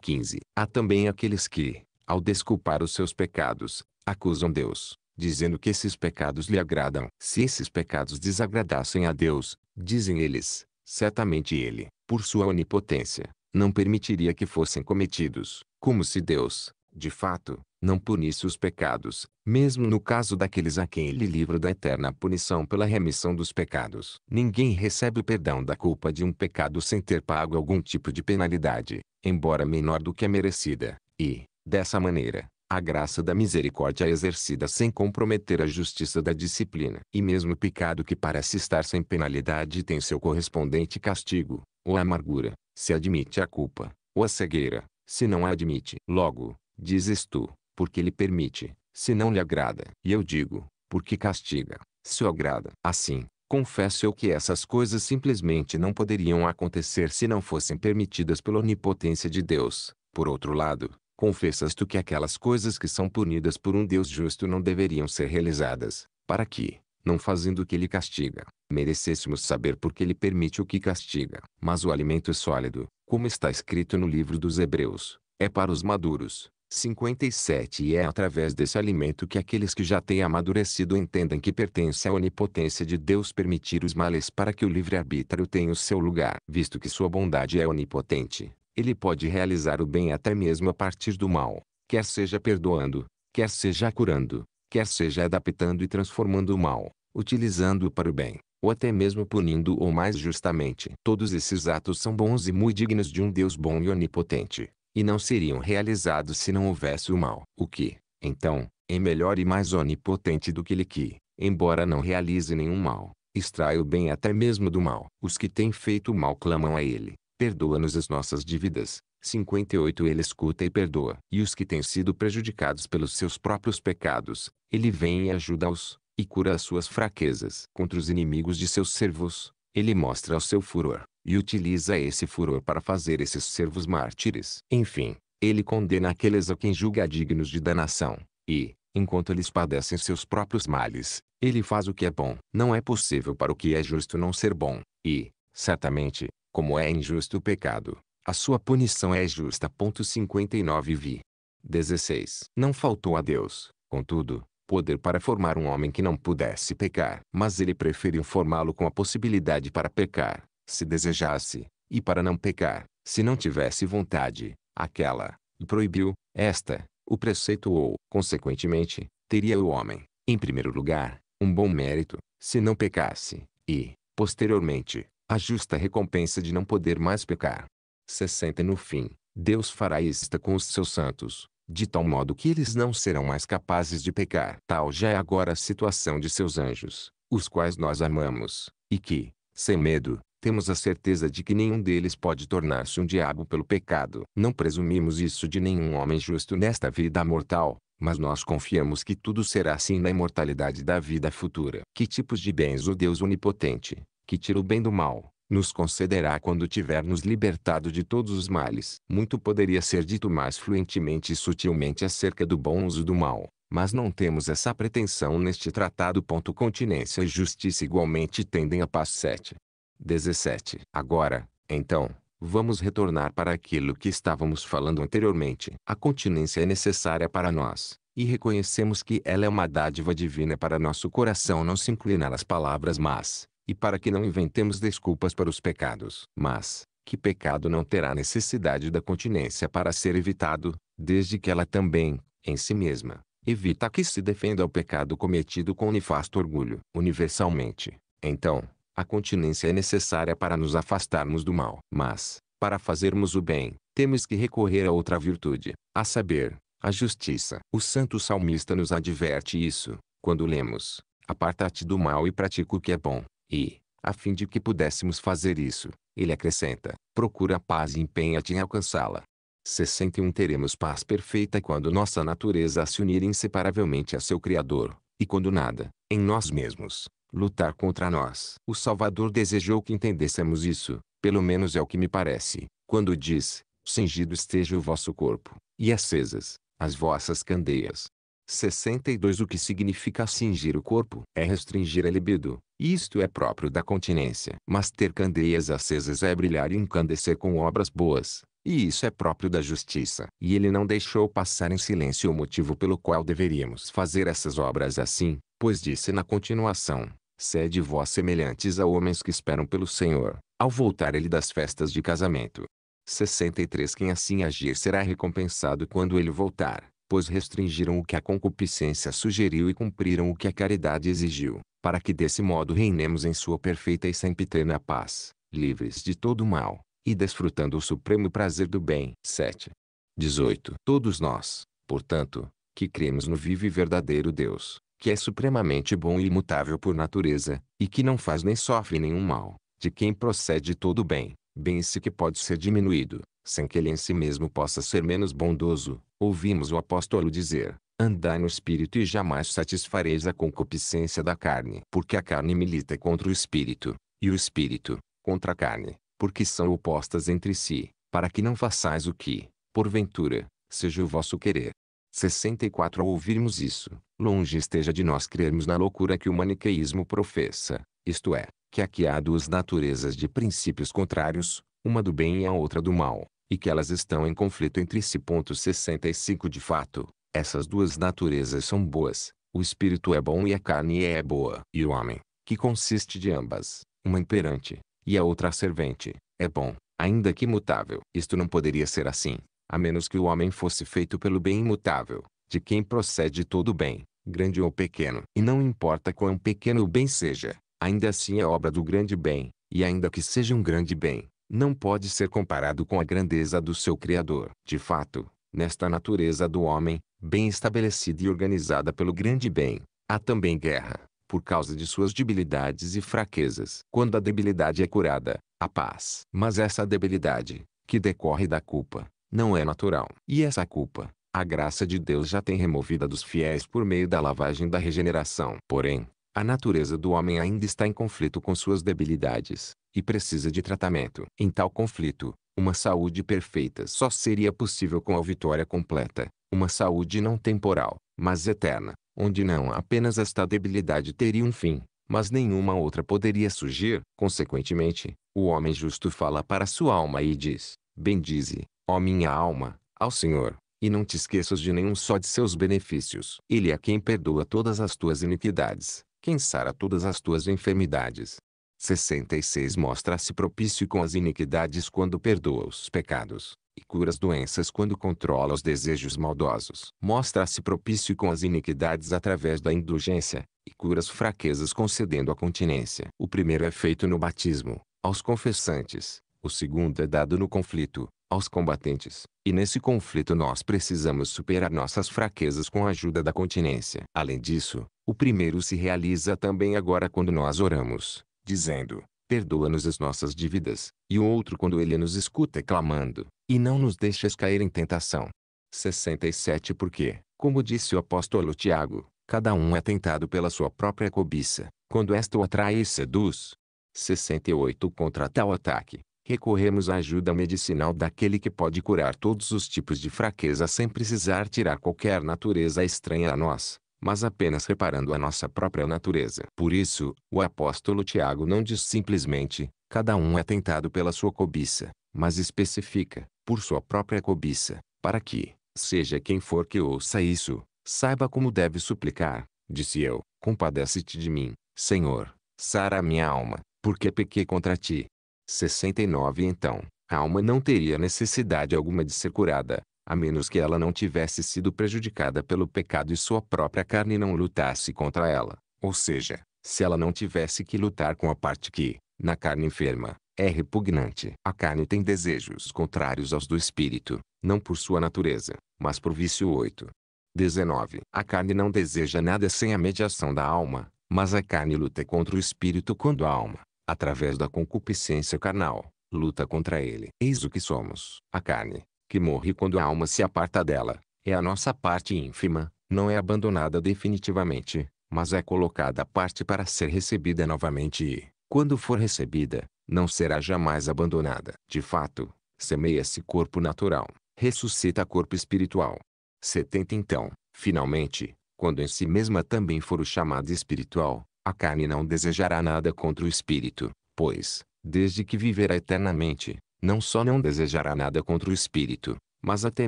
15. Há também aqueles que, ao desculpar os seus pecados, acusam Deus, dizendo que esses pecados lhe agradam. Se esses pecados desagradassem a Deus, dizem eles, certamente ele, por sua onipotência, não permitiria que fossem cometidos, como se Deus, de fato, não punisse os pecados, mesmo no caso daqueles a quem ele livra da eterna punição pela remissão dos pecados. Ninguém recebe o perdão da culpa de um pecado sem ter pago algum tipo de penalidade, embora menor do que a merecida, e, dessa maneira, a graça da misericórdia é exercida sem comprometer a justiça da disciplina. E mesmo o pecado que parece estar sem penalidade tem seu correspondente castigo, ou a amargura, se admite a culpa, ou a cegueira, se não a admite. Logo, dizes tu, porque lhe permite, se não lhe agrada. E eu digo, porque castiga, se o agrada. Assim, confesso eu que essas coisas simplesmente não poderiam acontecer se não fossem permitidas pela onipotência de Deus. Por outro lado, confessas tu que aquelas coisas que são punidas por um Deus justo não deveriam ser realizadas, para que, não fazendo o que ele castiga, merecêssemos saber por que ele permite o que castiga. Mas o alimento sólido, como está escrito no livro dos Hebreus, é para os maduros. 57 E é através desse alimento que aqueles que já têm amadurecido entendem que pertence à onipotência de Deus permitir os males para que o livre-arbítrio tenha o seu lugar, visto que sua bondade é onipotente ele pode realizar o bem até mesmo a partir do mal, quer seja perdoando, quer seja curando, quer seja adaptando e transformando o mal, utilizando-o para o bem, ou até mesmo punindo o mais justamente. Todos esses atos são bons e muito dignos de um Deus bom e onipotente, e não seriam realizados se não houvesse o mal. O que, então, é melhor e mais onipotente do que ele que, embora não realize nenhum mal, extrai o bem até mesmo do mal. Os que têm feito o mal clamam a ele, perdoa-nos as nossas dívidas. 58 Ele escuta e perdoa. E os que têm sido prejudicados pelos seus próprios pecados, Ele vem e ajuda-os, e cura as suas fraquezas. Contra os inimigos de seus servos, Ele mostra o seu furor, e utiliza esse furor para fazer esses servos mártires. Enfim, Ele condena aqueles a quem julga dignos de danação, e, enquanto eles padecem seus próprios males, Ele faz o que é bom. Não é possível para o que é justo não ser bom, e, certamente, como é injusto o pecado, a sua punição é justa. 59 vi. 16. Não faltou a Deus, contudo, poder para formar um homem que não pudesse pecar. Mas ele preferiu formá-lo com a possibilidade para pecar, se desejasse, e para não pecar, se não tivesse vontade, aquela, e proibiu, esta, o preceito ou, consequentemente, teria o homem, em primeiro lugar, um bom mérito, se não pecasse, e, posteriormente, a justa recompensa de não poder mais pecar. 60 No fim, Deus fará isto com os seus santos, de tal modo que eles não serão mais capazes de pecar. Tal já é agora a situação de seus anjos, os quais nós amamos, e que, sem medo, temos a certeza de que nenhum deles pode tornar-se um diabo pelo pecado. Não presumimos isso de nenhum homem justo nesta vida mortal, mas nós confiamos que tudo será assim na imortalidade da vida futura. Que tipos de bens o Deus Onipotente, que tira o bem do mal, nos concederá quando tiver nos libertado de todos os males. Muito poderia ser dito mais fluentemente e sutilmente acerca do bom uso do mal, mas não temos essa pretensão neste tratado. Continência e justiça igualmente tendem a paz 7. 17. Agora, então, vamos retornar para aquilo que estávamos falando anteriormente. A continência é necessária para nós, e reconhecemos que ela é uma dádiva divina para nosso coração não se inclinar às palavras mas e para que não inventemos desculpas para os pecados. Mas, que pecado não terá necessidade da continência para ser evitado, desde que ela também, em si mesma, evita que se defenda o pecado cometido com nefasto orgulho. Universalmente, então, a continência é necessária para nos afastarmos do mal. Mas, para fazermos o bem, temos que recorrer a outra virtude, a saber, a justiça. O santo salmista nos adverte isso, quando lemos, aparta-te do mal e pratica o que é bom. E, a fim de que pudéssemos fazer isso, ele acrescenta, procura a paz e empenha-te em alcançá-la. 61 Teremos paz perfeita quando nossa natureza se unir inseparavelmente a seu Criador, e quando nada, em nós mesmos, lutar contra nós. O Salvador desejou que entendêssemos isso, pelo menos é o que me parece, quando diz, cingido esteja o vosso corpo, e acesas, as vossas candeias, 62 O que significa cingir o corpo? É restringir a libido, isto é próprio da continência. Mas ter candeias acesas é brilhar e encandecer com obras boas, e isso é próprio da justiça. E ele não deixou passar em silêncio o motivo pelo qual deveríamos fazer essas obras assim, pois disse na continuação, Sede vós semelhantes a homens que esperam pelo Senhor, ao voltar ele das festas de casamento. 63 Quem assim agir será recompensado quando ele voltar pois restringiram o que a concupiscência sugeriu e cumpriram o que a caridade exigiu, para que desse modo reinemos em sua perfeita e sempiterna paz, livres de todo mal, e desfrutando o supremo prazer do bem. 7. 18. Todos nós, portanto, que cremos no vivo e verdadeiro Deus, que é supremamente bom e imutável por natureza, e que não faz nem sofre nenhum mal, de quem procede todo bem, bem-se que pode ser diminuído, sem que ele em si mesmo possa ser menos bondoso, Ouvimos o apóstolo dizer, andai no espírito e jamais satisfareis a concupiscência da carne. Porque a carne milita contra o espírito, e o espírito, contra a carne, porque são opostas entre si, para que não façais o que, porventura, seja o vosso querer. 64 Ao ouvirmos isso, longe esteja de nós crermos na loucura que o maniqueísmo professa, isto é, que aqui há duas naturezas de princípios contrários, uma do bem e a outra do mal e que elas estão em conflito entre si. 65 De fato, essas duas naturezas são boas, o espírito é bom e a carne é boa. E o homem, que consiste de ambas, uma imperante, e a outra servente, é bom, ainda que mutável. Isto não poderia ser assim, a menos que o homem fosse feito pelo bem imutável, de quem procede todo o bem, grande ou pequeno. E não importa quão pequeno o bem seja, ainda assim é obra do grande bem, e ainda que seja um grande bem, não pode ser comparado com a grandeza do seu Criador. De fato, nesta natureza do homem, bem estabelecida e organizada pelo grande bem, há também guerra, por causa de suas debilidades e fraquezas. Quando a debilidade é curada, há paz. Mas essa debilidade, que decorre da culpa, não é natural. E essa culpa, a graça de Deus já tem removida dos fiéis por meio da lavagem da regeneração. Porém, a natureza do homem ainda está em conflito com suas debilidades e precisa de tratamento. Em tal conflito, uma saúde perfeita só seria possível com a vitória completa, uma saúde não temporal, mas eterna, onde não apenas esta debilidade teria um fim, mas nenhuma outra poderia surgir. Consequentemente, o homem justo fala para sua alma e diz: Bendize, ó minha alma, ao Senhor, e não te esqueças de nenhum só de seus benefícios. Ele é quem perdoa todas as tuas iniquidades, quem sara todas as tuas enfermidades, 66 Mostra-se propício com as iniquidades quando perdoa os pecados, e cura as doenças quando controla os desejos maldosos. Mostra-se propício com as iniquidades através da indulgência, e cura as fraquezas concedendo a continência. O primeiro é feito no batismo, aos confessantes, o segundo é dado no conflito, aos combatentes, e nesse conflito nós precisamos superar nossas fraquezas com a ajuda da continência. Além disso, o primeiro se realiza também agora quando nós oramos dizendo, perdoa-nos as nossas dívidas, e o outro quando ele nos escuta é clamando, e não nos deixes cair em tentação. 67 Porque, como disse o apóstolo Tiago, cada um é tentado pela sua própria cobiça, quando esta o atrai e seduz. 68 Contra tal ataque, recorremos à ajuda medicinal daquele que pode curar todos os tipos de fraqueza sem precisar tirar qualquer natureza estranha a nós, mas apenas reparando a nossa própria natureza. Por isso, o apóstolo Tiago não diz simplesmente, cada um é tentado pela sua cobiça, mas especifica, por sua própria cobiça, para que, seja quem for que ouça isso, saiba como deve suplicar. Disse eu, compadece-te de mim, Senhor, sara minha alma, porque pequei contra ti. 69 Então, a alma não teria necessidade alguma de ser curada, a menos que ela não tivesse sido prejudicada pelo pecado e sua própria carne não lutasse contra ela, ou seja, se ela não tivesse que lutar com a parte que, na carne enferma, é repugnante. A carne tem desejos contrários aos do espírito, não por sua natureza, mas por vício 8. 19. A carne não deseja nada sem a mediação da alma, mas a carne luta contra o espírito quando a alma, através da concupiscência carnal, luta contra ele. Eis o que somos. A carne, que morre quando a alma se aparta dela, é a nossa parte ínfima, não é abandonada definitivamente, mas é colocada à parte para ser recebida novamente e, quando for recebida, não será jamais abandonada. De fato, semeia-se corpo natural, ressuscita corpo espiritual. 70 Então, finalmente, quando em si mesma também for o chamado espiritual, a carne não desejará nada contra o espírito, pois, desde que viverá eternamente, não só não desejará nada contra o espírito, mas até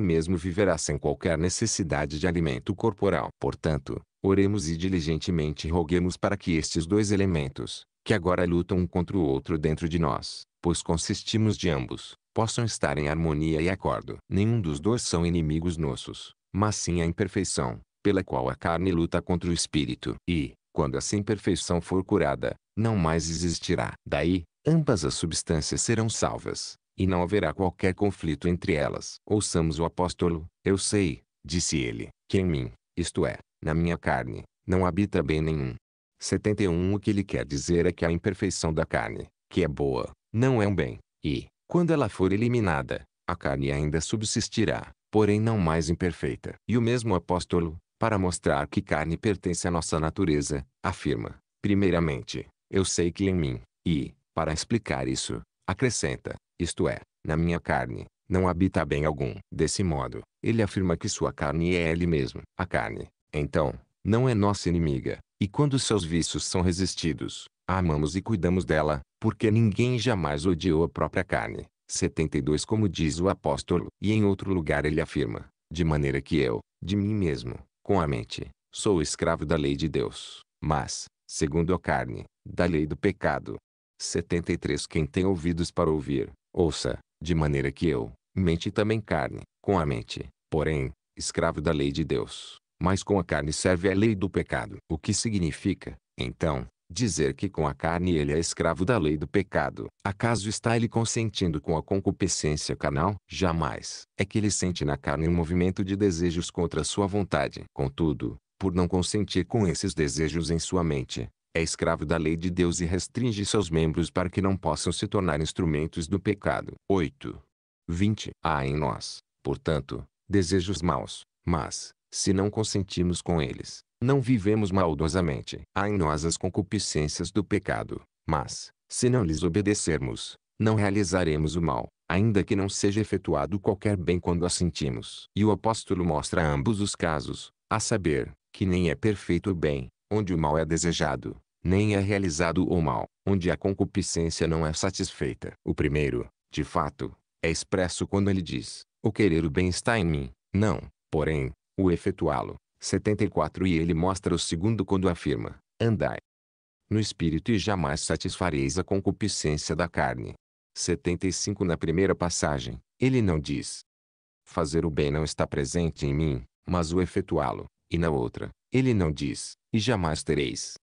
mesmo viverá sem qualquer necessidade de alimento corporal. Portanto, oremos e diligentemente roguemos para que estes dois elementos, que agora lutam um contra o outro dentro de nós, pois consistimos de ambos, possam estar em harmonia e acordo. Nenhum dos dois são inimigos nossos, mas sim a imperfeição, pela qual a carne luta contra o espírito. E, quando essa imperfeição for curada, não mais existirá. Daí, ambas as substâncias serão salvas e não haverá qualquer conflito entre elas. Ouçamos o apóstolo, eu sei, disse ele, que em mim, isto é, na minha carne, não habita bem nenhum. 71 O que ele quer dizer é que a imperfeição da carne, que é boa, não é um bem, e, quando ela for eliminada, a carne ainda subsistirá, porém não mais imperfeita. E o mesmo apóstolo, para mostrar que carne pertence à nossa natureza, afirma, primeiramente, eu sei que em mim, e, para explicar isso, Acrescenta, isto é, na minha carne, não habita bem algum. Desse modo, ele afirma que sua carne é ele mesmo. A carne, então, não é nossa inimiga, e quando seus vícios são resistidos, a amamos e cuidamos dela, porque ninguém jamais odiou a própria carne. 72 Como diz o apóstolo, e em outro lugar ele afirma, de maneira que eu, de mim mesmo, com a mente, sou escravo da lei de Deus, mas, segundo a carne, da lei do pecado. 73 Quem tem ouvidos para ouvir, ouça, de maneira que eu, mente também carne, com a mente, porém, escravo da lei de Deus, mas com a carne serve a lei do pecado. O que significa, então, dizer que com a carne ele é escravo da lei do pecado. Acaso está ele consentindo com a concupiscência carnal? Jamais. É que ele sente na carne um movimento de desejos contra sua vontade. Contudo, por não consentir com esses desejos em sua mente, é escravo da lei de Deus e restringe seus membros para que não possam se tornar instrumentos do pecado. 8. 20. Há em nós, portanto, desejos maus, mas, se não consentimos com eles, não vivemos maldosamente. Há em nós as concupiscências do pecado, mas, se não lhes obedecermos, não realizaremos o mal, ainda que não seja efetuado qualquer bem quando a assim sentimos. E o apóstolo mostra ambos os casos, a saber, que nem é perfeito o bem, onde o mal é desejado, nem é realizado o mal, onde a concupiscência não é satisfeita. O primeiro, de fato, é expresso quando ele diz, o querer o bem está em mim, não, porém, o efetuá-lo. 74 E ele mostra o segundo quando afirma, andai no espírito e jamais satisfareis a concupiscência da carne. 75 Na primeira passagem, ele não diz, fazer o bem não está presente em mim, mas o efetuá-lo, e na outra, ele não diz, e jamais tereis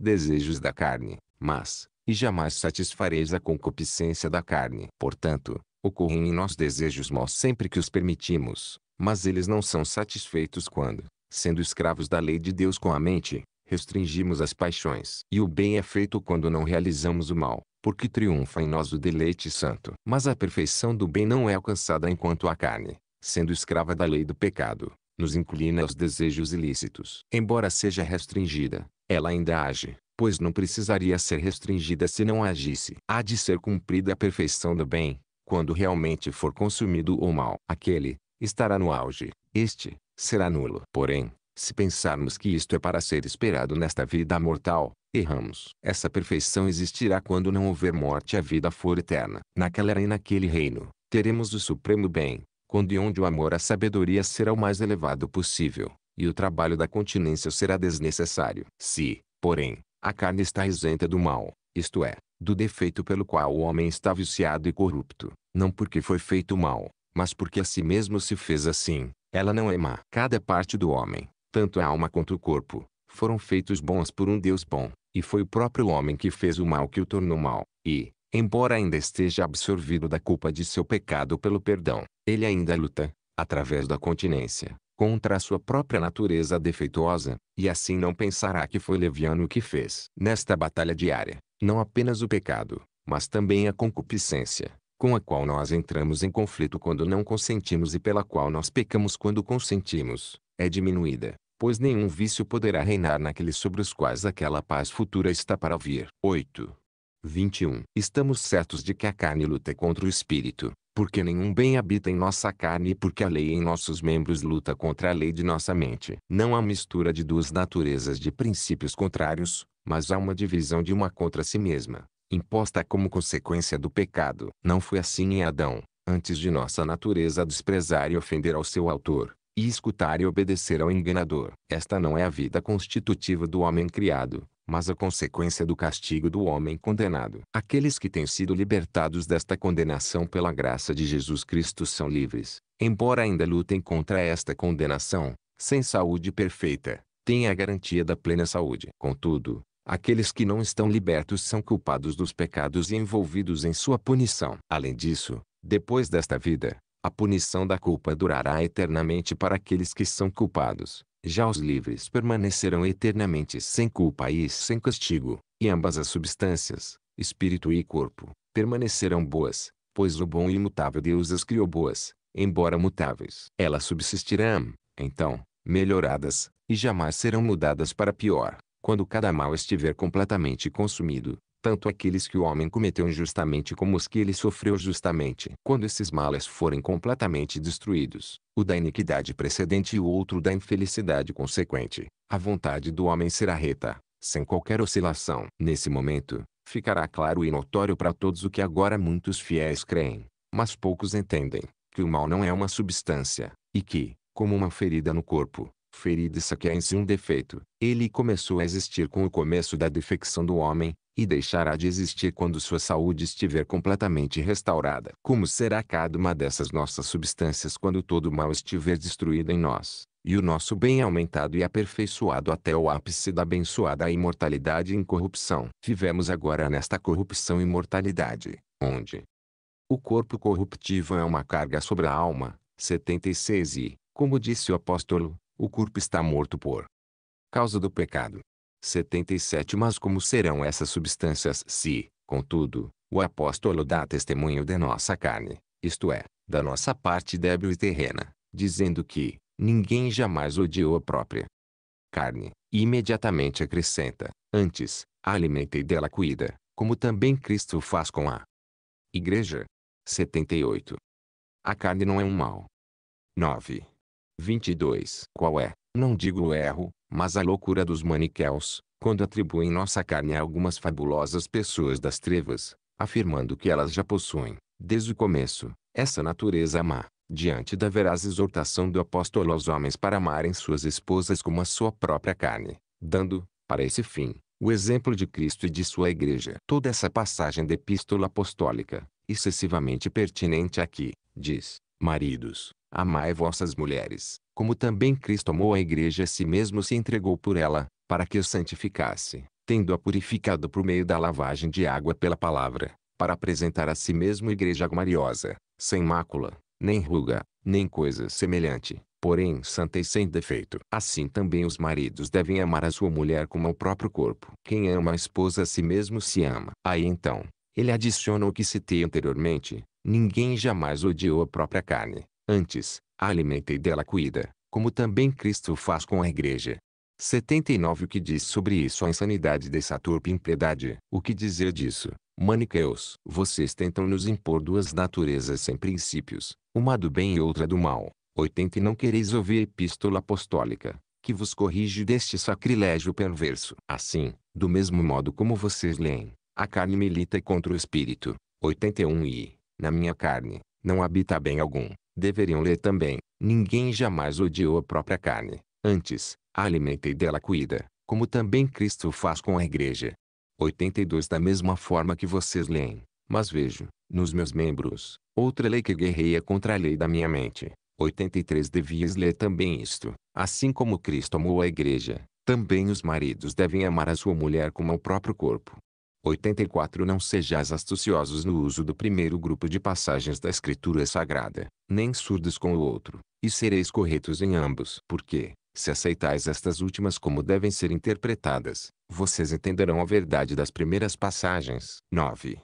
desejos da carne, mas, e jamais satisfareis a concupiscência da carne. Portanto, ocorrem em nós desejos maus sempre que os permitimos, mas eles não são satisfeitos quando, sendo escravos da lei de Deus com a mente, restringimos as paixões. E o bem é feito quando não realizamos o mal, porque triunfa em nós o deleite santo. Mas a perfeição do bem não é alcançada enquanto a carne, sendo escrava da lei do pecado, nos inclina aos desejos ilícitos. Embora seja restringida, ela ainda age, pois não precisaria ser restringida se não agisse. Há de ser cumprida a perfeição do bem, quando realmente for consumido o mal. Aquele, estará no auge, este, será nulo. Porém, se pensarmos que isto é para ser esperado nesta vida mortal, erramos. Essa perfeição existirá quando não houver morte e a vida for eterna. Naquela era e naquele reino, teremos o supremo bem, quando e onde o amor à sabedoria será o mais elevado possível, e o trabalho da continência será desnecessário. Se, porém, a carne está isenta do mal, isto é, do defeito pelo qual o homem está viciado e corrupto, não porque foi feito mal, mas porque a si mesmo se fez assim, ela não é má. Cada parte do homem, tanto a alma quanto o corpo, foram feitos bons por um Deus bom, e foi o próprio homem que fez o mal que o tornou mal, e, Embora ainda esteja absorvido da culpa de seu pecado pelo perdão, ele ainda luta, através da continência, contra a sua própria natureza defeituosa, e assim não pensará que foi leviano o que fez. Nesta batalha diária, não apenas o pecado, mas também a concupiscência, com a qual nós entramos em conflito quando não consentimos e pela qual nós pecamos quando consentimos, é diminuída, pois nenhum vício poderá reinar naqueles sobre os quais aquela paz futura está para vir. 8. 21. Estamos certos de que a carne luta contra o espírito, porque nenhum bem habita em nossa carne e porque a lei em nossos membros luta contra a lei de nossa mente. Não há mistura de duas naturezas de princípios contrários, mas há uma divisão de uma contra si mesma, imposta como consequência do pecado. Não foi assim em Adão, antes de nossa natureza desprezar e ofender ao seu autor, e escutar e obedecer ao enganador. Esta não é a vida constitutiva do homem criado, mas a consequência do castigo do homem condenado. Aqueles que têm sido libertados desta condenação pela graça de Jesus Cristo são livres, embora ainda lutem contra esta condenação, sem saúde perfeita, têm a garantia da plena saúde. Contudo, aqueles que não estão libertos são culpados dos pecados e envolvidos em sua punição. Além disso, depois desta vida, a punição da culpa durará eternamente para aqueles que são culpados. Já os livres permanecerão eternamente sem culpa e sem castigo, e ambas as substâncias, espírito e corpo, permanecerão boas, pois o bom e imutável Deus as criou boas, embora mutáveis. Elas subsistirão, então, melhoradas, e jamais serão mudadas para pior, quando cada mal estiver completamente consumido, tanto aqueles que o homem cometeu injustamente como os que ele sofreu justamente. Quando esses males forem completamente destruídos, o da iniquidade precedente e o outro da infelicidade consequente, a vontade do homem será reta, sem qualquer oscilação. Nesse momento, ficará claro e notório para todos o que agora muitos fiéis creem, mas poucos entendem, que o mal não é uma substância, e que, como uma ferida no corpo, ferida é si um defeito, ele começou a existir com o começo da defecção do homem, e deixará de existir quando sua saúde estiver completamente restaurada. Como será cada uma dessas nossas substâncias quando todo o mal estiver destruído em nós, e o nosso bem aumentado e aperfeiçoado até o ápice da abençoada imortalidade e incorrupção? Vivemos agora nesta corrupção e imortalidade, onde o corpo corruptivo é uma carga sobre a alma, 76 e, como disse o apóstolo, o corpo está morto por causa do pecado. 77 Mas como serão essas substâncias se, contudo, o apóstolo dá testemunho de nossa carne, isto é, da nossa parte débil e terrena, dizendo que ninguém jamais odiou a própria carne, e imediatamente acrescenta, antes, a alimenta e dela cuida, como também Cristo faz com a igreja. 78. A carne não é um mal. 9. 22. Qual é, não digo o erro, mas a loucura dos maniqueus, quando atribuem nossa carne a algumas fabulosas pessoas das trevas, afirmando que elas já possuem, desde o começo, essa natureza má, diante da veraz exortação do apóstolo aos homens para amarem suas esposas como a sua própria carne, dando, para esse fim, o exemplo de Cristo e de sua igreja. Toda essa passagem da epístola apostólica, excessivamente pertinente aqui, diz, Maridos, amai vossas mulheres, como também Cristo amou a igreja a si mesmo se entregou por ela, para que o santificasse, tendo-a purificado por meio da lavagem de água pela palavra, para apresentar a si mesmo igreja gloriosa, sem mácula, nem ruga, nem coisa semelhante, porém santa e sem defeito. Assim também os maridos devem amar a sua mulher como ao próprio corpo. Quem ama a esposa a si mesmo se ama. Aí então, ele adiciona o que citei anteriormente, Ninguém jamais odiou a própria carne, antes, a alimenta e dela cuida, como também Cristo faz com a igreja. 79 O que diz sobre isso a insanidade dessa turpe impiedade? O que dizer disso? Maniqueus, vocês tentam nos impor duas naturezas sem princípios, uma do bem e outra do mal. 80 E não quereis ouvir a epístola apostólica, que vos corrige deste sacrilégio perverso. Assim, do mesmo modo como vocês leem, a carne milita contra o espírito. 81 E, na minha carne, não habita bem algum. Deveriam ler também, ninguém jamais odiou a própria carne, antes, a alimenta e dela cuida, como também Cristo faz com a igreja. 82 Da mesma forma que vocês leem, mas vejo, nos meus membros, outra lei que guerreia contra a lei da minha mente. 83 Devias ler também isto, assim como Cristo amou a igreja, também os maridos devem amar a sua mulher como ao próprio corpo. 84 Não sejais astuciosos no uso do primeiro grupo de passagens da Escritura Sagrada, nem surdos com o outro, e sereis corretos em ambos. Porque, se aceitais estas últimas como devem ser interpretadas, vocês entenderão a verdade das primeiras passagens. 9.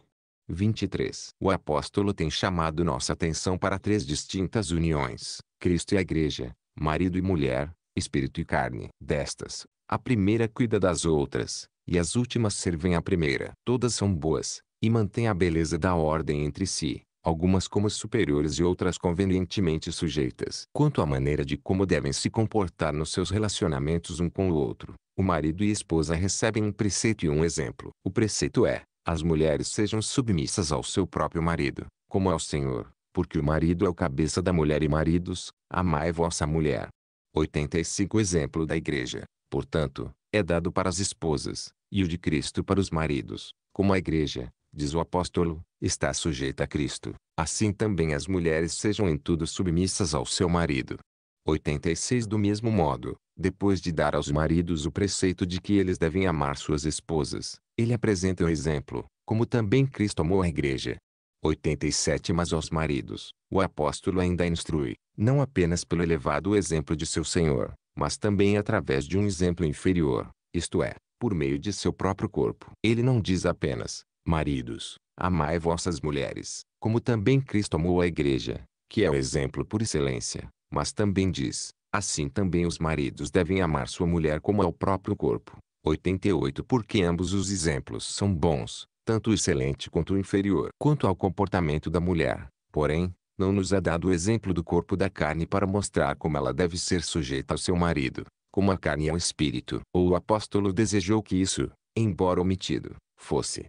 23. O apóstolo tem chamado nossa atenção para três distintas uniões: Cristo e a Igreja, marido e mulher, espírito e carne. Destas, a primeira cuida das outras, e as últimas servem à primeira. Todas são boas, e mantêm a beleza da ordem entre si, algumas como superiores e outras convenientemente sujeitas. Quanto à maneira de como devem se comportar nos seus relacionamentos um com o outro, o marido e a esposa recebem um preceito e um exemplo. O preceito é, as mulheres sejam submissas ao seu próprio marido, como ao Senhor, porque o marido é o cabeça da mulher e maridos, amai vossa mulher. 85 Exemplo da Igreja. Portanto, é dado para as esposas, e o de Cristo para os maridos, como a igreja, diz o apóstolo, está sujeita a Cristo. Assim também as mulheres sejam em tudo submissas ao seu marido. 86 Do mesmo modo, depois de dar aos maridos o preceito de que eles devem amar suas esposas, ele apresenta o exemplo, como também Cristo amou a igreja. 87 Mas aos maridos, o apóstolo ainda instrui, não apenas pelo elevado exemplo de seu Senhor, mas também através de um exemplo inferior, isto é, por meio de seu próprio corpo. Ele não diz apenas, maridos, amai vossas mulheres, como também Cristo amou a igreja, que é o exemplo por excelência, mas também diz, assim também os maridos devem amar sua mulher como ao próprio corpo. 88 Porque ambos os exemplos são bons, tanto o excelente quanto o inferior. Quanto ao comportamento da mulher, porém, não nos é dado o exemplo do corpo da carne para mostrar como ela deve ser sujeita ao seu marido, como a carne ao é espírito. Ou o apóstolo desejou que isso, embora omitido, fosse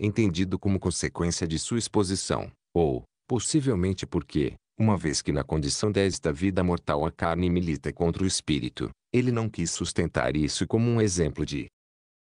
entendido como consequência de sua exposição, ou, possivelmente porque, uma vez que na condição desta vida mortal a carne milita contra o espírito, ele não quis sustentar isso como um exemplo de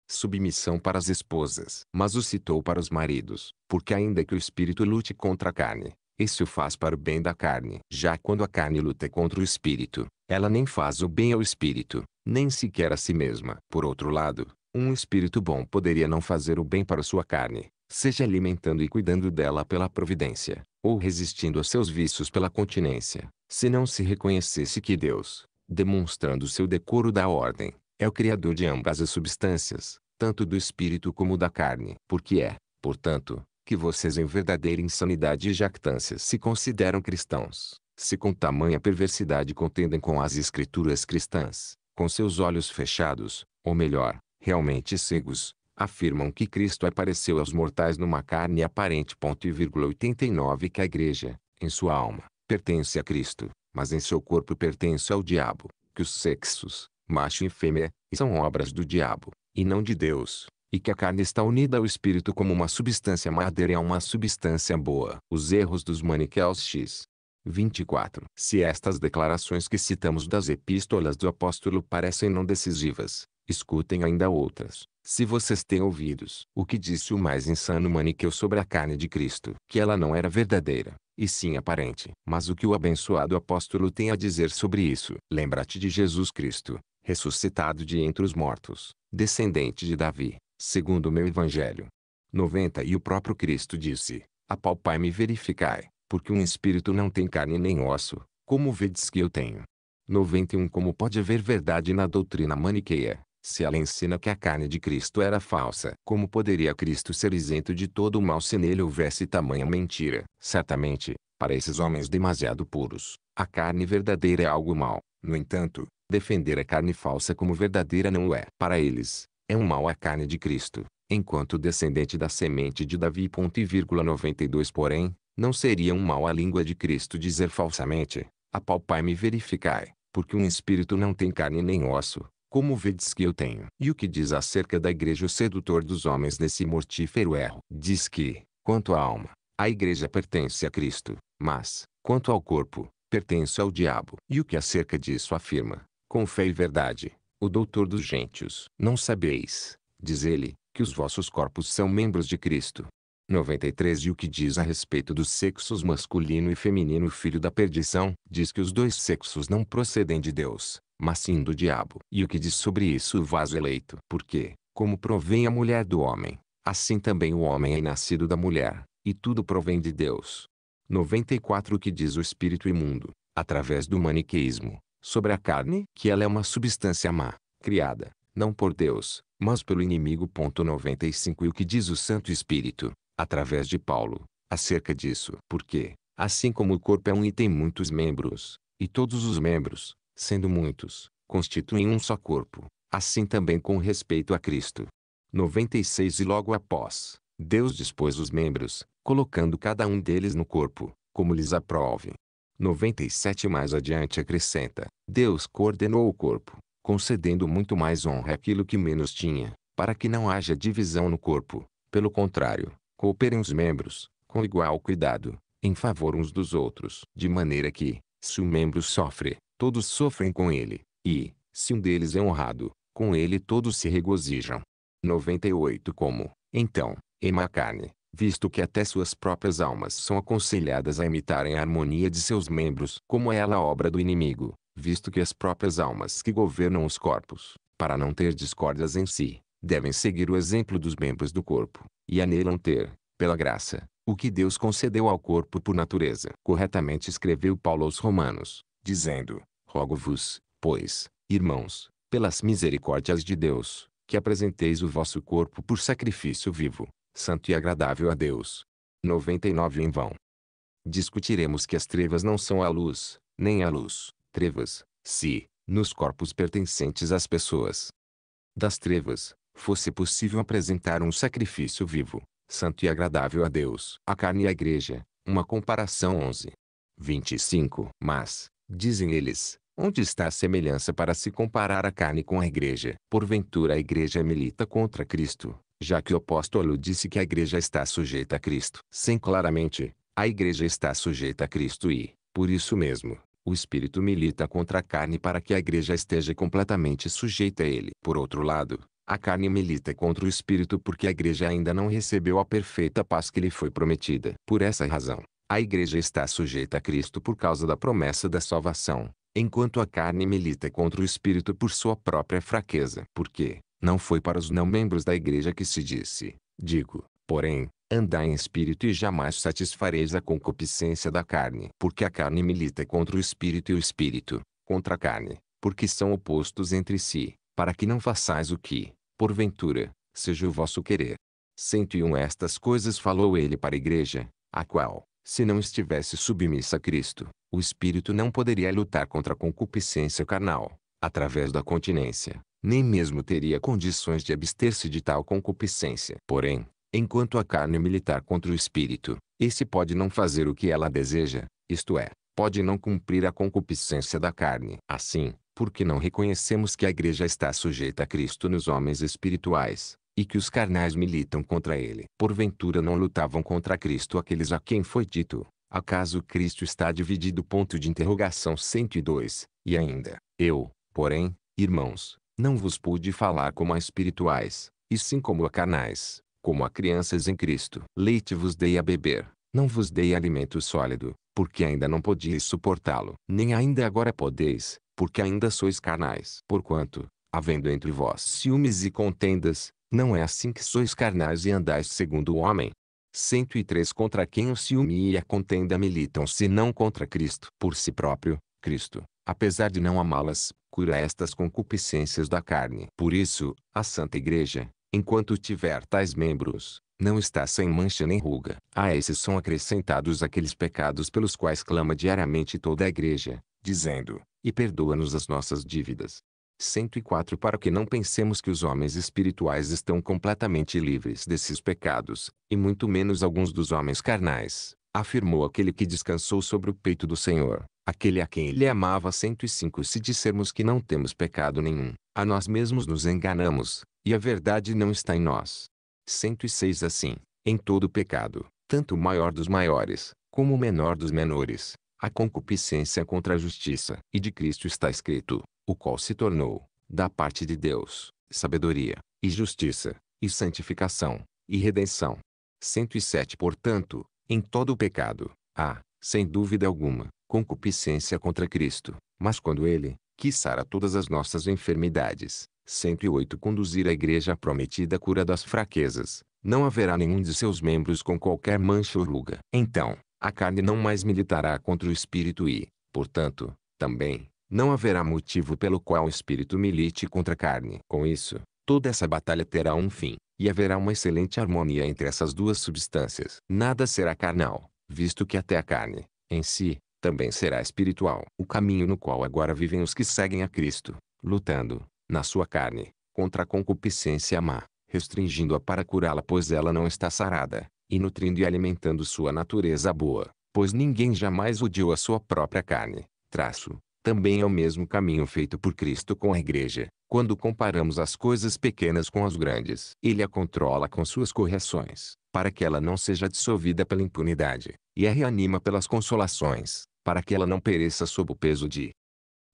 submissão para as esposas, mas o citou para os maridos, porque ainda que o espírito lute contra a carne, esse o faz para o bem da carne. Já quando a carne luta contra o espírito, ela nem faz o bem ao espírito, nem sequer a si mesma. Por outro lado, um espírito bom poderia não fazer o bem para sua carne, seja alimentando e cuidando dela pela providência, ou resistindo a seus vícios pela continência, se não se reconhecesse que Deus, demonstrando seu decoro da ordem, é o Criador de ambas as substâncias, tanto do espírito como da carne. Porque é, portanto, que vocês em verdadeira insanidade e jactância se consideram cristãos, se com tamanha perversidade contendem com as escrituras cristãs, com seus olhos fechados, ou melhor, realmente cegos, afirmam que Cristo apareceu aos mortais numa carne aparente. Ponto e vírgula 89 que a igreja, em sua alma, pertence a Cristo, mas em seu corpo pertence ao diabo, que os sexos, macho e fêmea, são obras do diabo, e não de Deus e que a carne está unida ao espírito como uma substância madeira a uma substância boa. Os erros dos maniqueus x. 24. Se estas declarações que citamos das epístolas do apóstolo parecem não decisivas, escutem ainda outras. Se vocês têm ouvidos o que disse o mais insano maniqueu sobre a carne de Cristo, que ela não era verdadeira, e sim aparente. Mas o que o abençoado apóstolo tem a dizer sobre isso? Lembra-te de Jesus Cristo, ressuscitado de entre os mortos, descendente de Davi, segundo o meu evangelho. 90 E o próprio Cristo disse, apalpai-me e verificai, porque um espírito não tem carne nem osso, como vedes que eu tenho. 91 Como pode haver verdade na doutrina maniqueia, se ela ensina que a carne de Cristo era falsa? Como poderia Cristo ser isento de todo o mal se nele houvesse tamanha mentira? Certamente, para esses homens demasiado puros, a carne verdadeira é algo mal. No entanto, defender a carne falsa como verdadeira não o é. Para eles, é um mal à carne de Cristo, enquanto descendente da semente de Davi. 92 Porém, não seria um mal à língua de Cristo dizer falsamente, apalpai-me e verificai, porque um espírito não tem carne nem osso, como vedes que eu tenho. E o que diz acerca da igreja o sedutor dos homens nesse mortífero erro? Diz que, quanto à alma, a igreja pertence a Cristo, mas, quanto ao corpo, pertence ao diabo. E o que acerca disso afirma, com fé e verdade, o doutor dos gentios. Não sabeis, diz ele, que os vossos corpos são membros de Cristo. 93 E o que diz a respeito dos sexos masculino e feminino filho da perdição, diz que os dois sexos não procedem de Deus, mas sim do diabo. E o que diz sobre isso o vaso eleito? Porque, como provém a mulher do homem, assim também o homem é nascido da mulher, e tudo provém de Deus. 94 O que diz o espírito imundo, através do maniqueísmo, sobre a carne, que ela é uma substância má, criada, não por Deus, mas pelo inimigo. 95 E o que diz o Santo Espírito, através de Paulo, acerca disso? Porque, assim como o corpo é um e tem muitos membros, e todos os membros, sendo muitos, constituem um só corpo, assim também com respeito a Cristo. 96 E logo após, Deus dispôs os membros, colocando cada um deles no corpo, como lhes aprove. 97 mais adiante acrescenta: Deus coordenou o corpo, concedendo muito mais honra àquilo que menos tinha, para que não haja divisão no corpo. Pelo contrário, cooperem os membros, com igual cuidado, em favor uns dos outros, de maneira que, se um membro sofre, todos sofrem com ele, e, se um deles é honrado, com ele todos se regozijam. 98 Como, então, em uma carne, visto que até suas próprias almas são aconselhadas a imitarem a harmonia de seus membros, como é ela obra do inimigo, visto que as próprias almas que governam os corpos, para não ter discórdias em si, devem seguir o exemplo dos membros do corpo, e anelam ter, pela graça, o que Deus concedeu ao corpo por natureza. Corretamente escreveu Paulo aos Romanos, dizendo: Rogo-vos, pois, irmãos, pelas misericórdias de Deus, que apresenteis o vosso corpo por sacrifício vivo, santo e agradável a Deus. 99 Em vão. Discutiremos que as trevas não são a luz, nem a luz, trevas, se, nos corpos pertencentes às pessoas. Das trevas, fosse possível apresentar um sacrifício vivo, santo e agradável a Deus. A carne e a igreja, uma comparação 11. 25. Mas, dizem eles, onde está a semelhança para se comparar a carne com a igreja? Porventura a igreja milita contra Cristo, já que o apóstolo disse que a igreja está sujeita a Cristo. Sem claramente, a igreja está sujeita a Cristo e, por isso mesmo, o espírito milita contra a carne para que a igreja esteja completamente sujeita a ele. Por outro lado, a carne milita contra o espírito porque a igreja ainda não recebeu a perfeita paz que lhe foi prometida. Por essa razão, a igreja está sujeita a Cristo por causa da promessa da salvação, enquanto a carne milita contra o espírito por sua própria fraqueza. Por quê? Não foi para os não-membros da igreja que se disse, digo, porém, andai em espírito e jamais satisfareis a concupiscência da carne. Porque a carne milita contra o espírito e o espírito, contra a carne, porque são opostos entre si, para que não façais o que, porventura, seja o vosso querer. 101 Estas coisas falou ele para a igreja, a qual, se não estivesse submissa a Cristo, o espírito não poderia lutar contra a concupiscência carnal, através da continência, nem mesmo teria condições de abster-se de tal concupiscência. Porém, enquanto a carne militar contra o espírito, esse pode não fazer o que ela deseja, isto é, pode não cumprir a concupiscência da carne. Assim, porque não reconhecemos que a igreja está sujeita a Cristo nos homens espirituais, e que os carnais militam contra ele. Porventura não lutavam contra Cristo aqueles a quem foi dito, acaso Cristo está dividido? Ponto de interrogação 102, e ainda, eu, porém, irmãos, não vos pude falar como a espirituais, e sim como a carnais, como a crianças em Cristo. Leite vos dei a beber, não vos dei alimento sólido, porque ainda não podiais suportá-lo, nem ainda agora podeis, porque ainda sois carnais. Porquanto, havendo entre vós ciúmes e contendas, não é assim que sois carnais e andais segundo o homem. 103 Contra quem o ciúme e a contenda militam senão contra Cristo. Por si próprio, Cristo, apesar de não amá-las, cura estas concupiscências da carne. Por isso, a Santa Igreja, enquanto tiver tais membros, não está sem mancha nem ruga. A esses são acrescentados aqueles pecados pelos quais clama diariamente toda a Igreja, dizendo: E perdoa-nos as nossas dívidas. 104 Para que não pensemos que os homens espirituais estão completamente livres desses pecados, e muito menos alguns dos homens carnais afirmou aquele que descansou sobre o peito do Senhor, aquele a quem ele amava. 105 Se dissermos que não temos pecado nenhum, a nós mesmos nos enganamos, e a verdade não está em nós. 106 Assim, em todo pecado, tanto o maior dos maiores, como o menor dos menores, a concupiscência contra a justiça. E de Cristo está escrito, o qual se tornou, da parte de Deus, sabedoria, e justiça, e santificação, e redenção. 107 Portanto, em todo o pecado, há, sem dúvida alguma, concupiscência contra Cristo, mas quando Ele, que sara todas as nossas enfermidades, 108 conduzir a igreja à prometida cura das fraquezas, não haverá nenhum de seus membros com qualquer mancha ou ruga. Então, a carne não mais militará contra o espírito e, portanto, também, não haverá motivo pelo qual o espírito milite contra a carne. Com isso, toda essa batalha terá um fim e haverá uma excelente harmonia entre essas duas substâncias. Nada será carnal, visto que até a carne, em si, também será espiritual. O caminho no qual agora vivem os que seguem a Cristo, lutando, na sua carne, contra a concupiscência má, restringindo-a para curá-la pois ela não está sarada, e nutrindo e alimentando sua natureza boa, pois ninguém jamais odiou a sua própria carne. Traço, também é o mesmo caminho feito por Cristo com a igreja, quando comparamos as coisas pequenas com as grandes, ele a controla com suas correções, para que ela não seja dissolvida pela impunidade, e a reanima pelas consolações, para que ela não pereça sob o peso de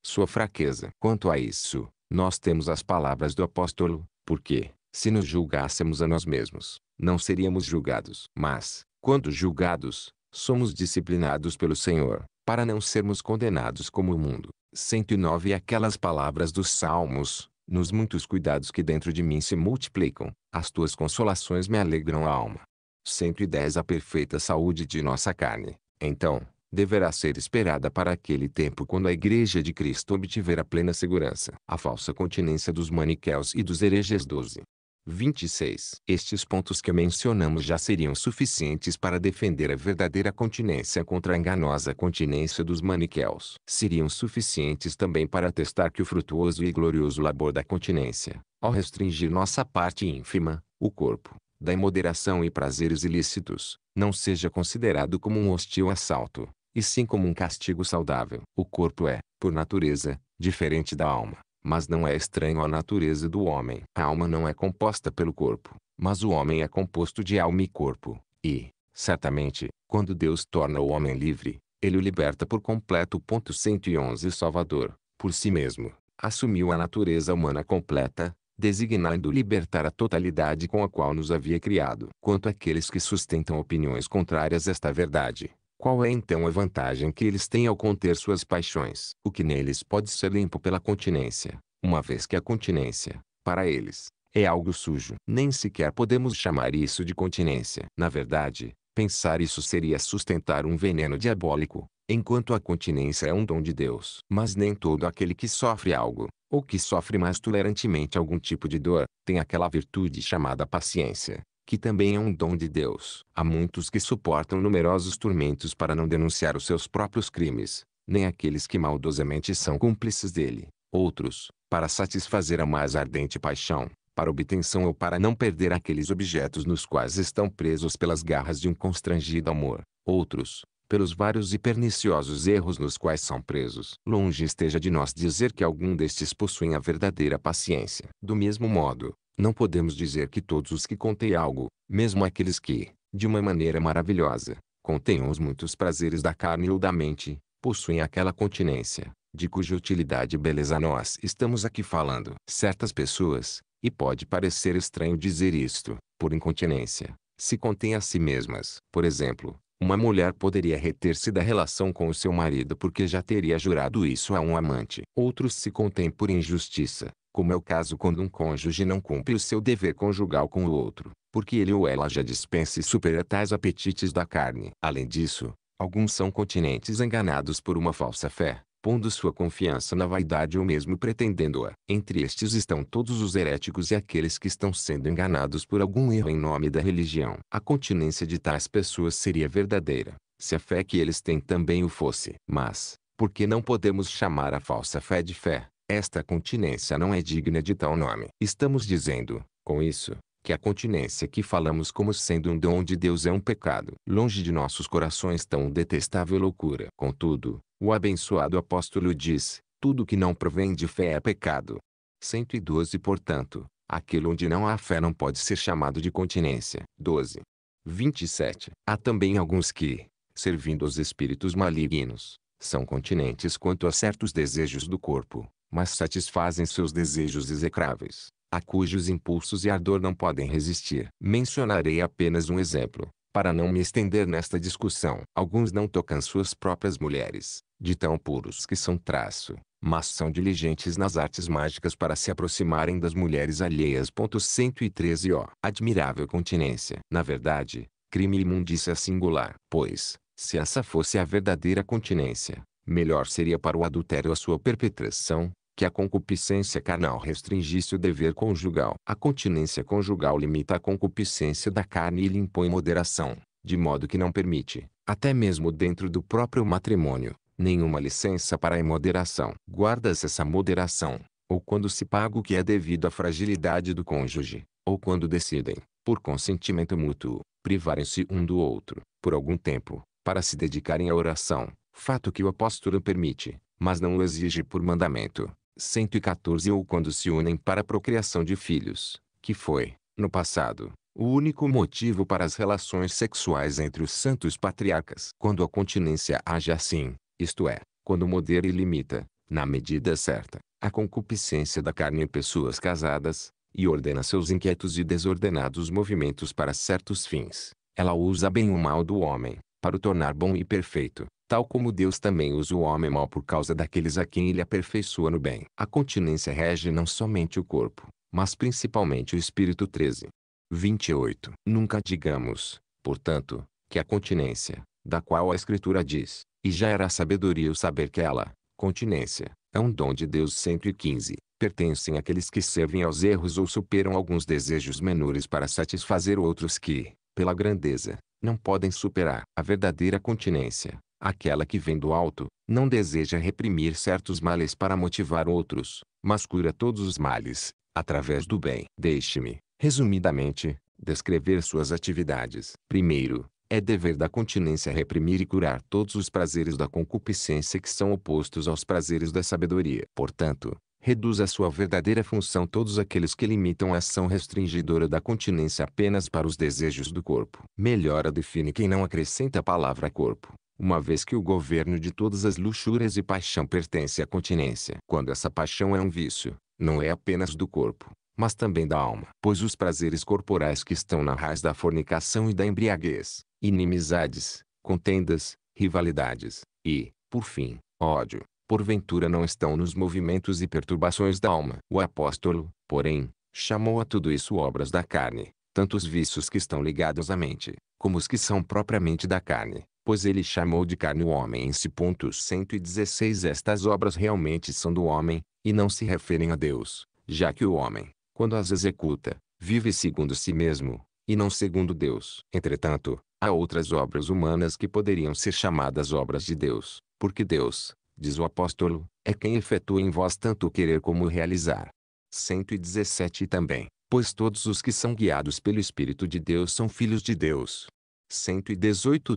sua fraqueza. Quanto a isso, nós temos as palavras do apóstolo, porque, se nos julgássemos a nós mesmos, não seríamos julgados. Mas, quando julgados, somos disciplinados pelo Senhor, para não sermos condenados como o mundo. 109 Aquelas palavras dos Salmos, nos muitos cuidados que dentro de mim se multiplicam, as tuas consolações me alegram a alma. 110 A perfeita saúde de nossa carne, então, deverá ser esperada para aquele tempo quando a Igreja de Cristo obtiver a plena segurança. A falsa continência dos maniqueus e dos hereges 12. 26. Estes pontos que mencionamos já seriam suficientes para defender a verdadeira continência contra a enganosa continência dos maniqueus. Seriam suficientes também para atestar que o frutuoso e glorioso labor da continência, ao restringir nossa parte ínfima, o corpo, da imoderação e prazeres ilícitos, não seja considerado como um hostil assalto, e sim como um castigo saudável. O corpo é, por natureza, diferente da alma mas não é estranho à natureza do homem. A alma não é composta pelo corpo, mas o homem é composto de alma e corpo. E, certamente, quando Deus torna o homem livre, ele o liberta por completo. Ponto 111 Salvador, por si mesmo, assumiu a natureza humana completa, designando libertar a totalidade com a qual nos havia criado. Quanto àqueles que sustentam opiniões contrárias a esta verdade, qual é então a vantagem que eles têm ao conter suas paixões? O que neles pode ser limpo pela continência, uma vez que a continência, para eles, é algo sujo. Nem sequer podemos chamar isso de continência. Na verdade, pensar isso seria sustentar um veneno diabólico, enquanto a continência é um dom de Deus. Mas nem todo aquele que sofre algo, ou que sofre mais tolerantemente algum tipo de dor, tem aquela virtude chamada paciência que também é um dom de Deus. Há muitos que suportam numerosos tormentos para não denunciar os seus próprios crimes, nem aqueles que maldosamente são cúmplices dele. Outros, para satisfazer a mais ardente paixão, para obtenção ou para não perder aqueles objetos nos quais estão presos pelas garras de um constrangido amor. Outros, pelos vários e perniciosos erros nos quais são presos. Longe esteja de nós dizer que algum destes possuem a verdadeira paciência. Do mesmo modo, não podemos dizer que todos os que contêm algo, mesmo aqueles que, de uma maneira maravilhosa, contenham os muitos prazeres da carne ou da mente, possuem aquela continência, de cuja utilidade e beleza nós estamos aqui falando. Certas pessoas, e pode parecer estranho dizer isto, por incontinência, se contêm a si mesmas. Por exemplo, uma mulher poderia reter-se da relação com o seu marido porque já teria jurado isso a um amante. Outros se contêm por injustiça, como é o caso quando um cônjuge não cumpre o seu dever conjugal com o outro, porque ele ou ela já dispensa e supera tais apetites da carne. Além disso, alguns são continentes enganados por uma falsa fé, pondo sua confiança na vaidade ou mesmo pretendendo-a. Entre estes estão todos os heréticos e aqueles que estão sendo enganados por algum erro em nome da religião. A continência de tais pessoas seria verdadeira, se a fé que eles têm também o fosse. Mas, por que não podemos chamar a falsa fé de fé? Esta continência não é digna de tal nome. Estamos dizendo, com isso, que a continência que falamos como sendo um dom de Deus é um pecado. Longe de nossos corações tão detestável loucura. Contudo, o abençoado apóstolo diz, tudo que não provém de fé é pecado. 112 Portanto, aquilo onde não há fé não pode ser chamado de continência. 12. 27. Há também alguns que, servindo aos espíritos malignos, são continentes quanto a certos desejos do corpo, mas satisfazem seus desejos execráveis, a cujos impulsos e ardor não podem resistir. Mencionarei apenas um exemplo, para não me estender nesta discussão. Alguns não tocam suas próprias mulheres, de tão puros que são traço, mas são diligentes nas artes mágicas para se aproximarem das mulheres alheias. 113 ó. Admirável continência. Na verdade, crime imundícia singular. Pois, se essa fosse a verdadeira continência, melhor seria para o adultério a sua perpetração, que a concupiscência carnal restringisse o dever conjugal. A continência conjugal limita a concupiscência da carne e lhe impõe moderação, de modo que não permite, até mesmo dentro do próprio matrimônio, nenhuma licença para a imoderação. Guarda-se essa moderação, ou quando se paga o que é devido à fragilidade do cônjuge, ou quando decidem, por consentimento mútuo, privarem-se um do outro, por algum tempo, para se dedicarem à oração, fato que o apóstolo permite, mas não o exige por mandamento. 114 ou quando se unem para a procriação de filhos, que foi, no passado, o único motivo para as relações sexuais entre os santos patriarcas. Quando a continência age assim, isto é, quando modera e limita, na medida certa, a concupiscência da carne em pessoas casadas, e ordena seus inquietos e desordenados movimentos para certos fins, ela usa bem o mal do homem, para o tornar bom e perfeito, tal como Deus também usa o homem mal por causa daqueles a quem ele aperfeiçoa no bem. A continência rege não somente o corpo, mas principalmente o espírito 13. 28. Nunca digamos, portanto, que a continência, da qual a Escritura diz, e já era sabedoria o saber que ela, continência, é um dom de Deus 115, pertencem àqueles que servem aos erros ou superam alguns desejos menores para satisfazer outros que, pela grandeza, não podem superar. A verdadeira continência, Aquela que vem do alto, não deseja reprimir certos males para motivar outros, mas cura todos os males, através do bem. Deixe-me, resumidamente, descrever suas atividades. Primeiro, é dever da continência reprimir e curar todos os prazeres da concupiscência que são opostos aos prazeres da sabedoria. Portanto, reduz a sua verdadeira função todos aqueles que limitam a ação restringidora da continência apenas para os desejos do corpo. Melhora define quem não acrescenta a palavra corpo, uma vez que o governo de todas as luxúrias e paixão pertence à continência. Quando essa paixão é um vício, não é apenas do corpo, mas também da alma. Pois os prazeres corporais que estão na raiz da fornicação e da embriaguez, inimizades, contendas, rivalidades e, por fim, ódio, porventura não estão nos movimentos e perturbações da alma. O apóstolo, porém, chamou a tudo isso obras da carne, tanto os vícios que estão ligados à mente, como os que são propriamente da carne pois ele chamou de carne o homem. em 116 Estas obras realmente são do homem, e não se referem a Deus, já que o homem, quando as executa, vive segundo si mesmo, e não segundo Deus. Entretanto, há outras obras humanas que poderiam ser chamadas obras de Deus, porque Deus, diz o apóstolo, é quem efetua em vós tanto o querer como o realizar. 117 também, pois todos os que são guiados pelo Espírito de Deus são filhos de Deus.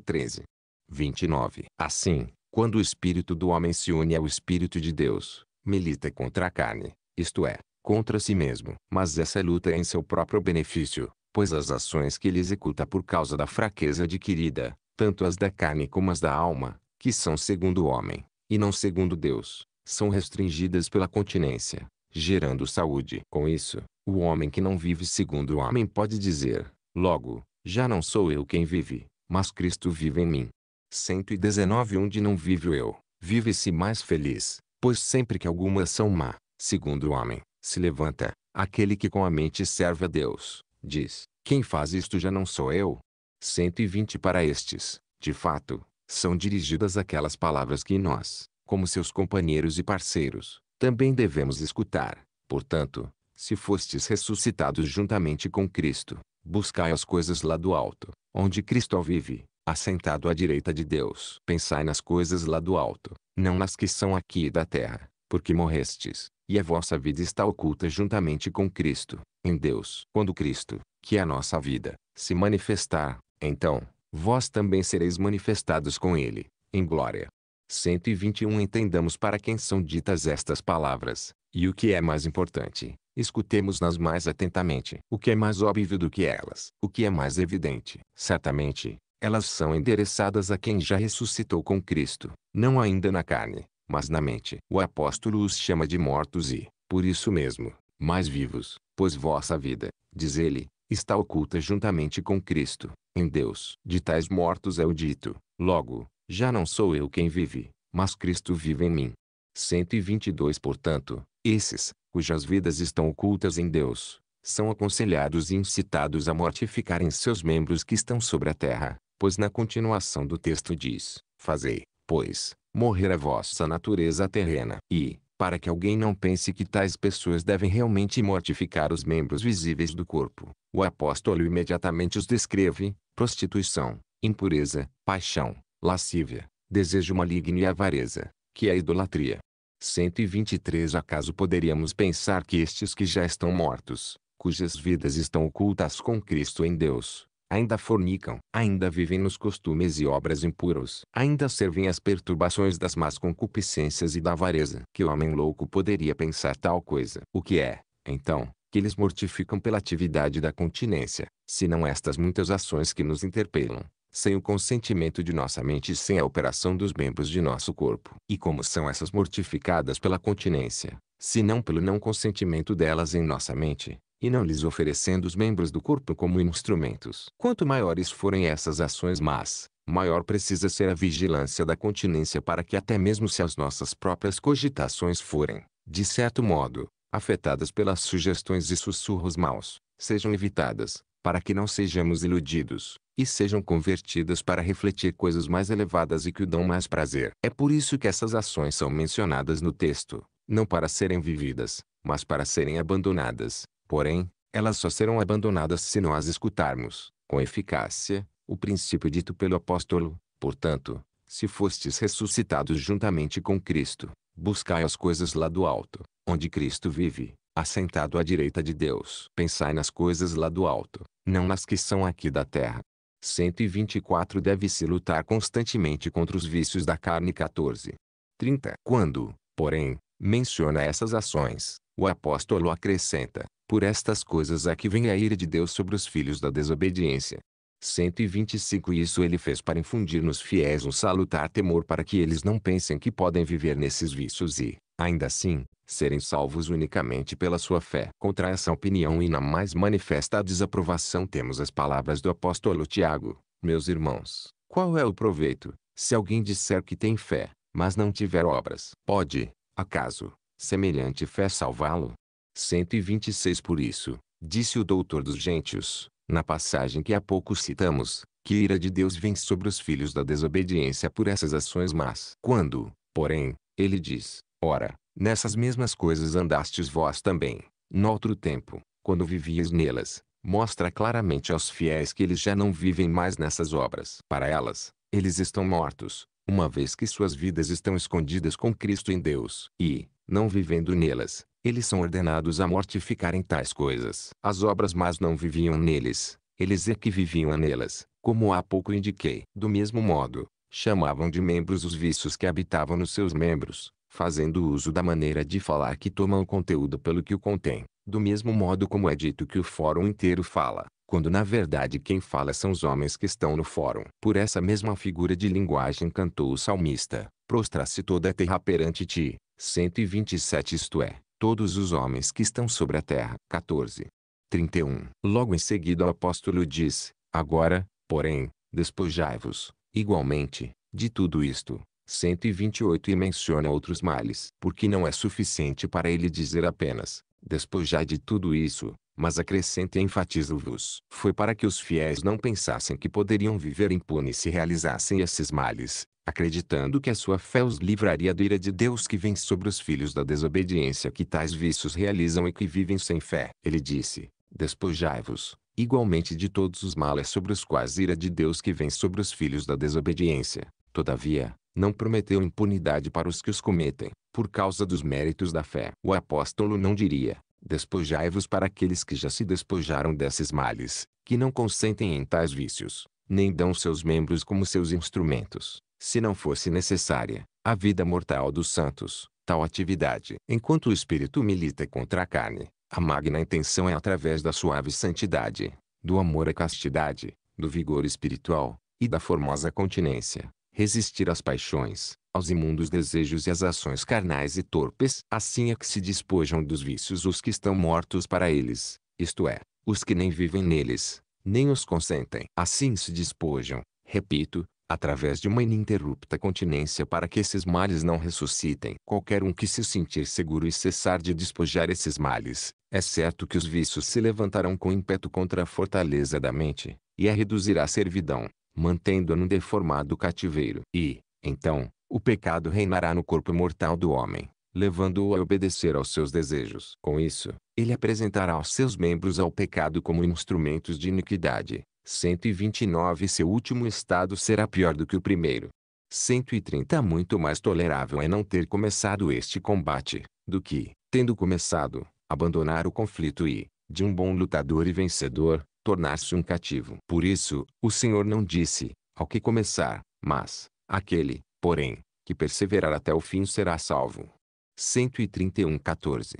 13 29. Assim, quando o espírito do homem se une ao espírito de Deus, milita contra a carne, isto é, contra si mesmo. Mas essa luta é em seu próprio benefício, pois as ações que ele executa por causa da fraqueza adquirida, tanto as da carne como as da alma, que são segundo o homem, e não segundo Deus, são restringidas pela continência, gerando saúde. Com isso, o homem que não vive segundo o homem pode dizer, logo, já não sou eu quem vive, mas Cristo vive em mim. 119 Onde não vive eu, vive-se mais feliz, pois sempre que alguma ação má, segundo o homem, se levanta, aquele que com a mente serve a Deus, diz, quem faz isto já não sou eu. 120 Para estes, de fato, são dirigidas aquelas palavras que nós, como seus companheiros e parceiros, também devemos escutar. Portanto, se fostes ressuscitados juntamente com Cristo, buscai as coisas lá do alto, onde Cristo vive, assentado à direita de Deus. Pensai nas coisas lá do alto, não nas que são aqui da terra, porque morrestes, e a vossa vida está oculta juntamente com Cristo, em Deus. Quando Cristo, que é a nossa vida, se manifestar, então, vós também sereis manifestados com Ele, em glória. 121 Entendamos para quem são ditas estas palavras, e o que é mais importante, escutemos-nas mais atentamente. O que é mais óbvio do que elas? O que é mais evidente? Certamente, elas são endereçadas a quem já ressuscitou com Cristo, não ainda na carne, mas na mente. O apóstolo os chama de mortos e, por isso mesmo, mais vivos, pois vossa vida, diz ele, está oculta juntamente com Cristo, em Deus. De tais mortos é o dito, logo, já não sou eu quem vive, mas Cristo vive em mim. 122 Portanto, esses, cujas vidas estão ocultas em Deus, são aconselhados e incitados a mortificarem seus membros que estão sobre a terra, pois na continuação do texto diz: Fazei, pois, morrer a é vossa natureza terrena. E, para que alguém não pense que tais pessoas devem realmente mortificar os membros visíveis do corpo, o apóstolo imediatamente os descreve: prostituição, impureza, paixão, lascívia, desejo maligno e avareza, que é a idolatria. 123 Acaso poderíamos pensar que estes que já estão mortos, cujas vidas estão ocultas com Cristo em Deus, ainda fornicam, ainda vivem nos costumes e obras impuros, ainda servem às perturbações das más concupiscências e da avareza. Que homem louco poderia pensar tal coisa? O que é, então, que eles mortificam pela atividade da continência, se não estas muitas ações que nos interpelam, sem o consentimento de nossa mente e sem a operação dos membros de nosso corpo. E como são essas mortificadas pela continência, se não pelo não consentimento delas em nossa mente, e não lhes oferecendo os membros do corpo como instrumentos. Quanto maiores forem essas ações más, maior precisa ser a vigilância da continência para que até mesmo se as nossas próprias cogitações forem, de certo modo, afetadas pelas sugestões e sussurros maus, sejam evitadas, para que não sejamos iludidos, e sejam convertidas para refletir coisas mais elevadas e que dão mais prazer. É por isso que essas ações são mencionadas no texto, não para serem vividas, mas para serem abandonadas, Porém, elas só serão abandonadas se nós escutarmos, com eficácia, o princípio dito pelo apóstolo. Portanto, se fostes ressuscitados juntamente com Cristo, buscai as coisas lá do alto, onde Cristo vive, assentado à direita de Deus. Pensai nas coisas lá do alto, não nas que são aqui da terra. 124 Deve-se lutar constantemente contra os vícios da carne 14. 30. Quando, porém, menciona essas ações, o apóstolo acrescenta, por estas coisas é que vem a ira de Deus sobre os filhos da desobediência. 125 Isso ele fez para infundir nos fiéis um salutar temor para que eles não pensem que podem viver nesses vícios e, ainda assim, serem salvos unicamente pela sua fé. Contra essa opinião e na mais manifesta desaprovação temos as palavras do apóstolo Tiago: Meus irmãos, qual é o proveito, se alguém disser que tem fé, mas não tiver obras? Pode, acaso, semelhante fé salvá-lo? 126 Por isso, disse o doutor dos gentios, na passagem que há pouco citamos, que ira de Deus vem sobre os filhos da desobediência por essas ações mas Quando, porém, ele diz, ora, nessas mesmas coisas andastes vós também, noutro tempo, quando vivias nelas, mostra claramente aos fiéis que eles já não vivem mais nessas obras. Para elas, eles estão mortos, uma vez que suas vidas estão escondidas com Cristo em Deus. E, não vivendo nelas, eles são ordenados a mortificarem tais coisas. As obras mas não viviam neles, eles é que viviam nelas, como há pouco indiquei. Do mesmo modo, chamavam de membros os vícios que habitavam nos seus membros, fazendo uso da maneira de falar que toma o conteúdo pelo que o contém. Do mesmo modo como é dito que o fórum inteiro fala, quando na verdade quem fala são os homens que estão no fórum. Por essa mesma figura de linguagem cantou o salmista, prostra-se toda a terra perante ti, 127 isto é, todos os homens que estão sobre a terra. 14. 31. Logo em seguida o apóstolo diz, agora, porém, despojai-vos, igualmente, de tudo isto. 128 E menciona outros males, porque não é suficiente para ele dizer apenas, despojai de tudo isso, mas acrescenta e enfatiza-vos. Foi para que os fiéis não pensassem que poderiam viver impunes se realizassem esses males acreditando que a sua fé os livraria da ira de Deus que vem sobre os filhos da desobediência que tais vícios realizam e que vivem sem fé. Ele disse, despojai-vos, igualmente de todos os males sobre os quais ira de Deus que vem sobre os filhos da desobediência. Todavia, não prometeu impunidade para os que os cometem, por causa dos méritos da fé. O apóstolo não diria, despojai-vos para aqueles que já se despojaram desses males, que não consentem em tais vícios, nem dão seus membros como seus instrumentos, se não fosse necessária, a vida mortal dos santos, tal atividade. Enquanto o espírito milita contra a carne, a magna intenção é através da suave santidade, do amor à castidade, do vigor espiritual e da formosa continência, resistir às paixões, aos imundos desejos e às ações carnais e torpes. Assim é que se despojam dos vícios os que estão mortos para eles, isto é, os que nem vivem neles, nem os consentem. Assim se despojam, repito, através de uma ininterrupta continência para que esses males não ressuscitem. Qualquer um que se sentir seguro e cessar de despojar esses males, é certo que os vícios se levantarão com ímpeto contra a fortaleza da mente, e a reduzirá à servidão, mantendo-a num deformado cativeiro. E, então, o pecado reinará no corpo mortal do homem, levando-o a obedecer aos seus desejos. Com isso, ele apresentará os seus membros ao pecado como instrumentos de iniquidade, 129 Seu último estado será pior do que o primeiro. 130 Muito mais tolerável é não ter começado este combate, do que, tendo começado, abandonar o conflito e, de um bom lutador e vencedor, tornar-se um cativo. Por isso, o Senhor não disse, ao que começar, mas, aquele, porém, que perseverar até o fim será salvo. 14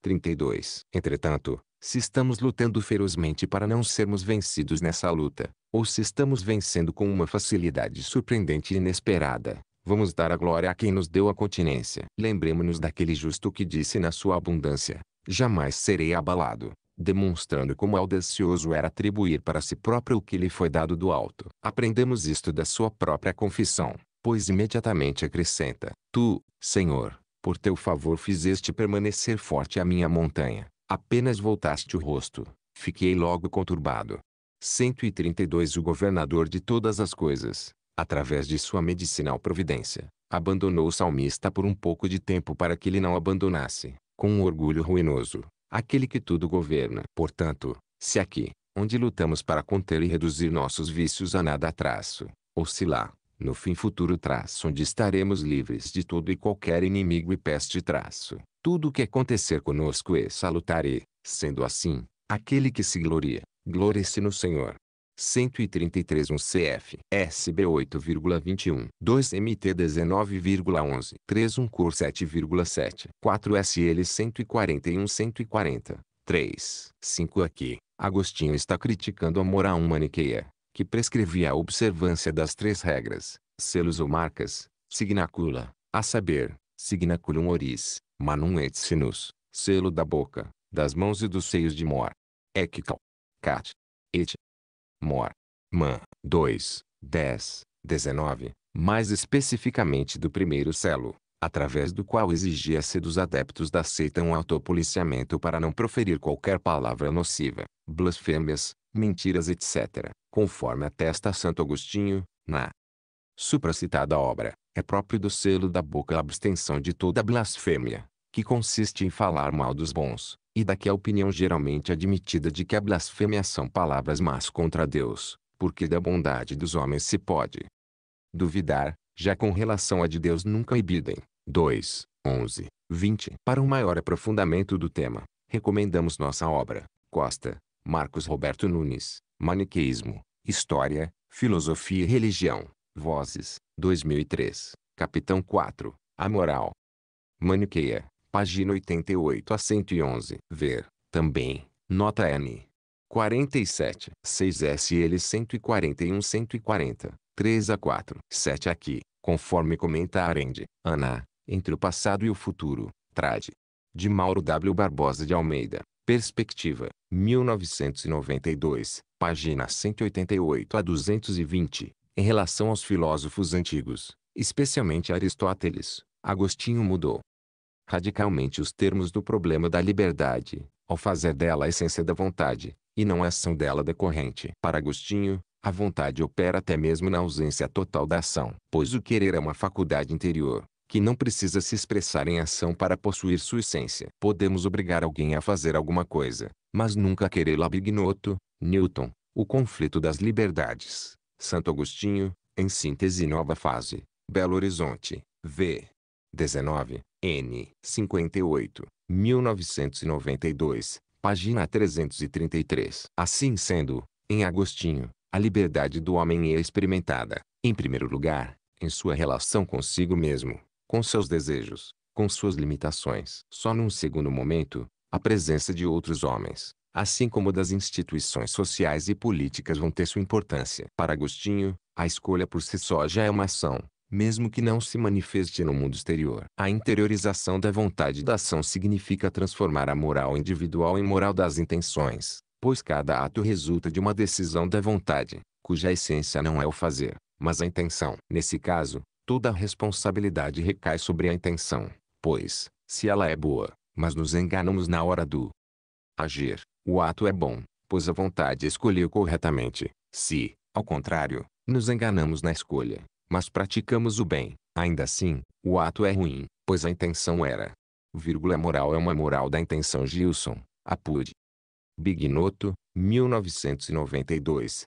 32. Entretanto, se estamos lutando ferozmente para não sermos vencidos nessa luta, ou se estamos vencendo com uma facilidade surpreendente e inesperada, vamos dar a glória a quem nos deu a continência. Lembremos-nos daquele justo que disse na sua abundância: Jamais serei abalado, demonstrando como audacioso era atribuir para si próprio o que lhe foi dado do alto. Aprendemos isto da sua própria confissão, pois imediatamente acrescenta: Tu, Senhor, por teu favor fizeste permanecer forte a minha montanha Apenas voltaste o rosto, fiquei logo conturbado. 132 O governador de todas as coisas, através de sua medicinal providência, abandonou o salmista por um pouco de tempo para que ele não abandonasse, com um orgulho ruinoso, aquele que tudo governa. Portanto, se aqui, onde lutamos para conter e reduzir nossos vícios a nada traço, ou se lá, no fim futuro traço onde estaremos livres de todo e qualquer inimigo e peste traço, tudo o que acontecer conosco é salutar e, sendo assim, aquele que se gloria, glorie-se no Senhor. 133 1 CF SB 8,21 2 MT 19,11 3 1 Cor 7,7 4 SL 141 140 3 5 Aqui, Agostinho está criticando a moral maniqueia, que prescrevia a observância das três regras, selos ou marcas, signacula, a saber, signa culum oris, manum et sinus, selo da boca, das mãos e dos seios de mor. Equical. Cat. Et. Mor. Man. 2, 10, 19, mais especificamente do primeiro selo, através do qual exigia-se dos adeptos da seita um autopoliciamento para não proferir qualquer palavra nociva, blasfêmias, mentiras etc., conforme atesta Santo Agostinho, na supracitada obra. É próprio do selo da boca a abstenção de toda blasfêmia, que consiste em falar mal dos bons, e da que a opinião geralmente admitida de que a blasfêmia são palavras más contra Deus, porque da bondade dos homens se pode duvidar, já com relação à de Deus nunca ibidem. 2, 11, 20. Para um maior aprofundamento do tema, recomendamos nossa obra, Costa, Marcos Roberto Nunes, Maniqueísmo, História, Filosofia e Religião, Vozes, 2003, Capitão 4, A Moral. Maniqueia, página 88 a 111. Ver, também, nota N. 47, 6SL 141 140, 3 a 4, 7 aqui, conforme comenta Arendt, Ana, entre o passado e o futuro, trade. De Mauro W. Barbosa de Almeida, Perspectiva, 1992, página 188 a 220. Em relação aos filósofos antigos, especialmente Aristóteles, Agostinho mudou radicalmente os termos do problema da liberdade, ao fazer dela a essência da vontade, e não a ação dela decorrente. Para Agostinho, a vontade opera até mesmo na ausência total da ação, pois o querer é uma faculdade interior, que não precisa se expressar em ação para possuir sua essência. Podemos obrigar alguém a fazer alguma coisa, mas nunca querer Labignoto, Newton, o conflito das liberdades. Santo Agostinho, em síntese Nova Fase, Belo Horizonte, V. 19, N. 58, 1992, página 333. Assim sendo, em Agostinho, a liberdade do homem é experimentada, em primeiro lugar, em sua relação consigo mesmo, com seus desejos, com suas limitações. Só num segundo momento, a presença de outros homens, assim como das instituições sociais e políticas vão ter sua importância. Para Agostinho, a escolha por si só já é uma ação, mesmo que não se manifeste no mundo exterior. A interiorização da vontade da ação significa transformar a moral individual em moral das intenções, pois cada ato resulta de uma decisão da vontade, cuja essência não é o fazer, mas a intenção. Nesse caso, toda a responsabilidade recai sobre a intenção, pois, se ela é boa, mas nos enganamos na hora do agir, o ato é bom, pois a vontade escolheu corretamente. Se, ao contrário, nos enganamos na escolha, mas praticamos o bem, ainda assim, o ato é ruim, pois a intenção era. Vírgula moral é uma moral da intenção Gilson, Apud. Bignoto, 1992,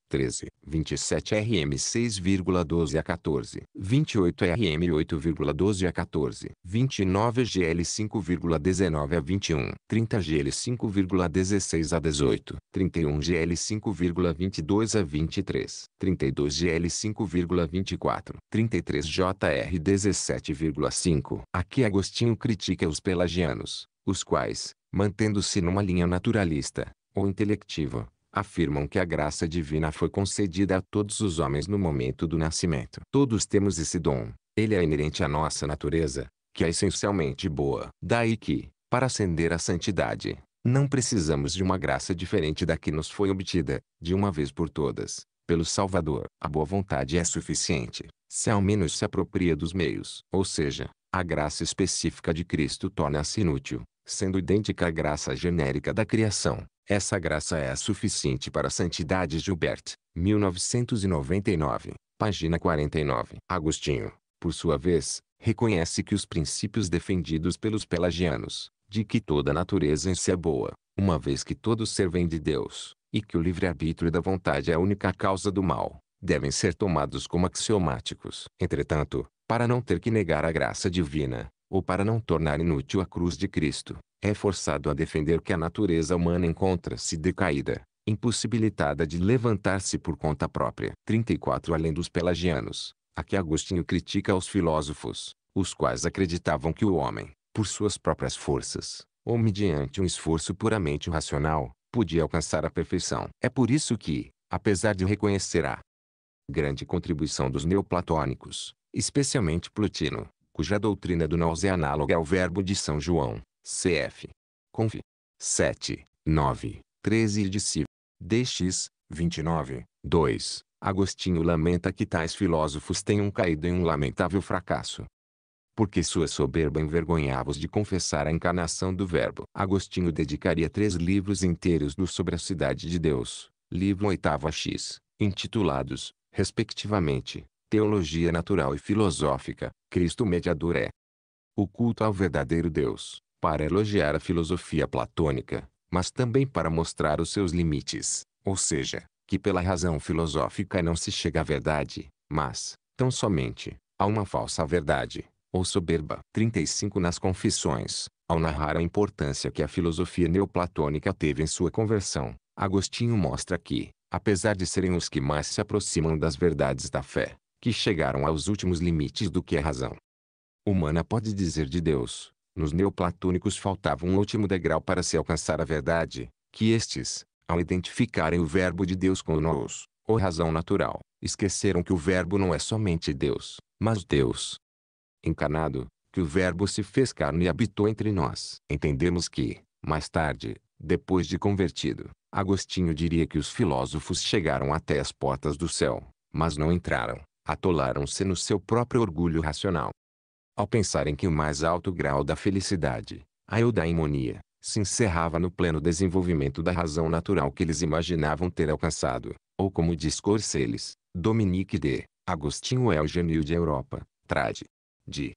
13, 27 RM 6,12 a 14, 28 RM 8,12 a 14, 29 GL 5,19 a 21, 30 GL 5,16 a 18, 31 GL 5,22 a 23, 32 GL 5,24, 33 JR 17,5. Aqui Agostinho critica os pelagianos, os quais, mantendo-se numa linha naturalista, ou intelectiva, afirmam que a graça divina foi concedida a todos os homens no momento do nascimento. Todos temos esse dom. Ele é inerente à nossa natureza, que é essencialmente boa. Daí que, para ascender à santidade, não precisamos de uma graça diferente da que nos foi obtida, de uma vez por todas, pelo Salvador. A boa vontade é suficiente, se ao menos se apropria dos meios. Ou seja, a graça específica de Cristo torna-se inútil, sendo idêntica à graça genérica da criação. Essa graça é a suficiente para a santidade Gilbert, 1999, página 49. Agostinho, por sua vez, reconhece que os princípios defendidos pelos pelagianos, de que toda natureza em si é boa, uma vez que todo ser vem de Deus, e que o livre-arbítrio da vontade é a única causa do mal, devem ser tomados como axiomáticos. Entretanto, para não ter que negar a graça divina, ou para não tornar inútil a cruz de Cristo, é forçado a defender que a natureza humana encontra-se decaída, impossibilitada de levantar-se por conta própria. 34 Além dos pelagianos, a que Agostinho critica os filósofos, os quais acreditavam que o homem, por suas próprias forças, ou mediante um esforço puramente racional, podia alcançar a perfeição. É por isso que, apesar de reconhecer a grande contribuição dos neoplatônicos, especialmente Plotino, cuja doutrina do nós é análoga ao verbo de São João, cf. Conf. 7, 9, 13 e de si. DX, 29, 2. Agostinho lamenta que tais filósofos tenham caído em um lamentável fracasso. Porque sua soberba envergonhava-os de confessar a encarnação do Verbo. Agostinho dedicaria três livros inteiros do Sobre a Cidade de Deus, livro 8 X, intitulados, respectivamente, Teologia Natural e Filosófica, Cristo mediador é o culto ao verdadeiro Deus, para elogiar a filosofia platônica, mas também para mostrar os seus limites, ou seja, que pela razão filosófica não se chega à verdade, mas, tão somente, a uma falsa verdade, ou soberba. 35 Nas Confissões, ao narrar a importância que a filosofia neoplatônica teve em sua conversão, Agostinho mostra que, apesar de serem os que mais se aproximam das verdades da fé, que chegaram aos últimos limites do que é razão humana pode dizer de Deus. Nos neoplatônicos faltava um último degrau para se alcançar a verdade, que estes, ao identificarem o verbo de Deus com nós, ou razão natural, esqueceram que o verbo não é somente Deus, mas Deus encarnado, que o verbo se fez carne e habitou entre nós. Entendemos que, mais tarde, depois de convertido, Agostinho diria que os filósofos chegaram até as portas do céu, mas não entraram atolaram-se no seu próprio orgulho racional. Ao pensarem que o mais alto grau da felicidade, a eudaimonia, se encerrava no pleno desenvolvimento da razão natural que eles imaginavam ter alcançado, ou como diz eles, Dominique de Agostinho Elgenil de Europa, trade. De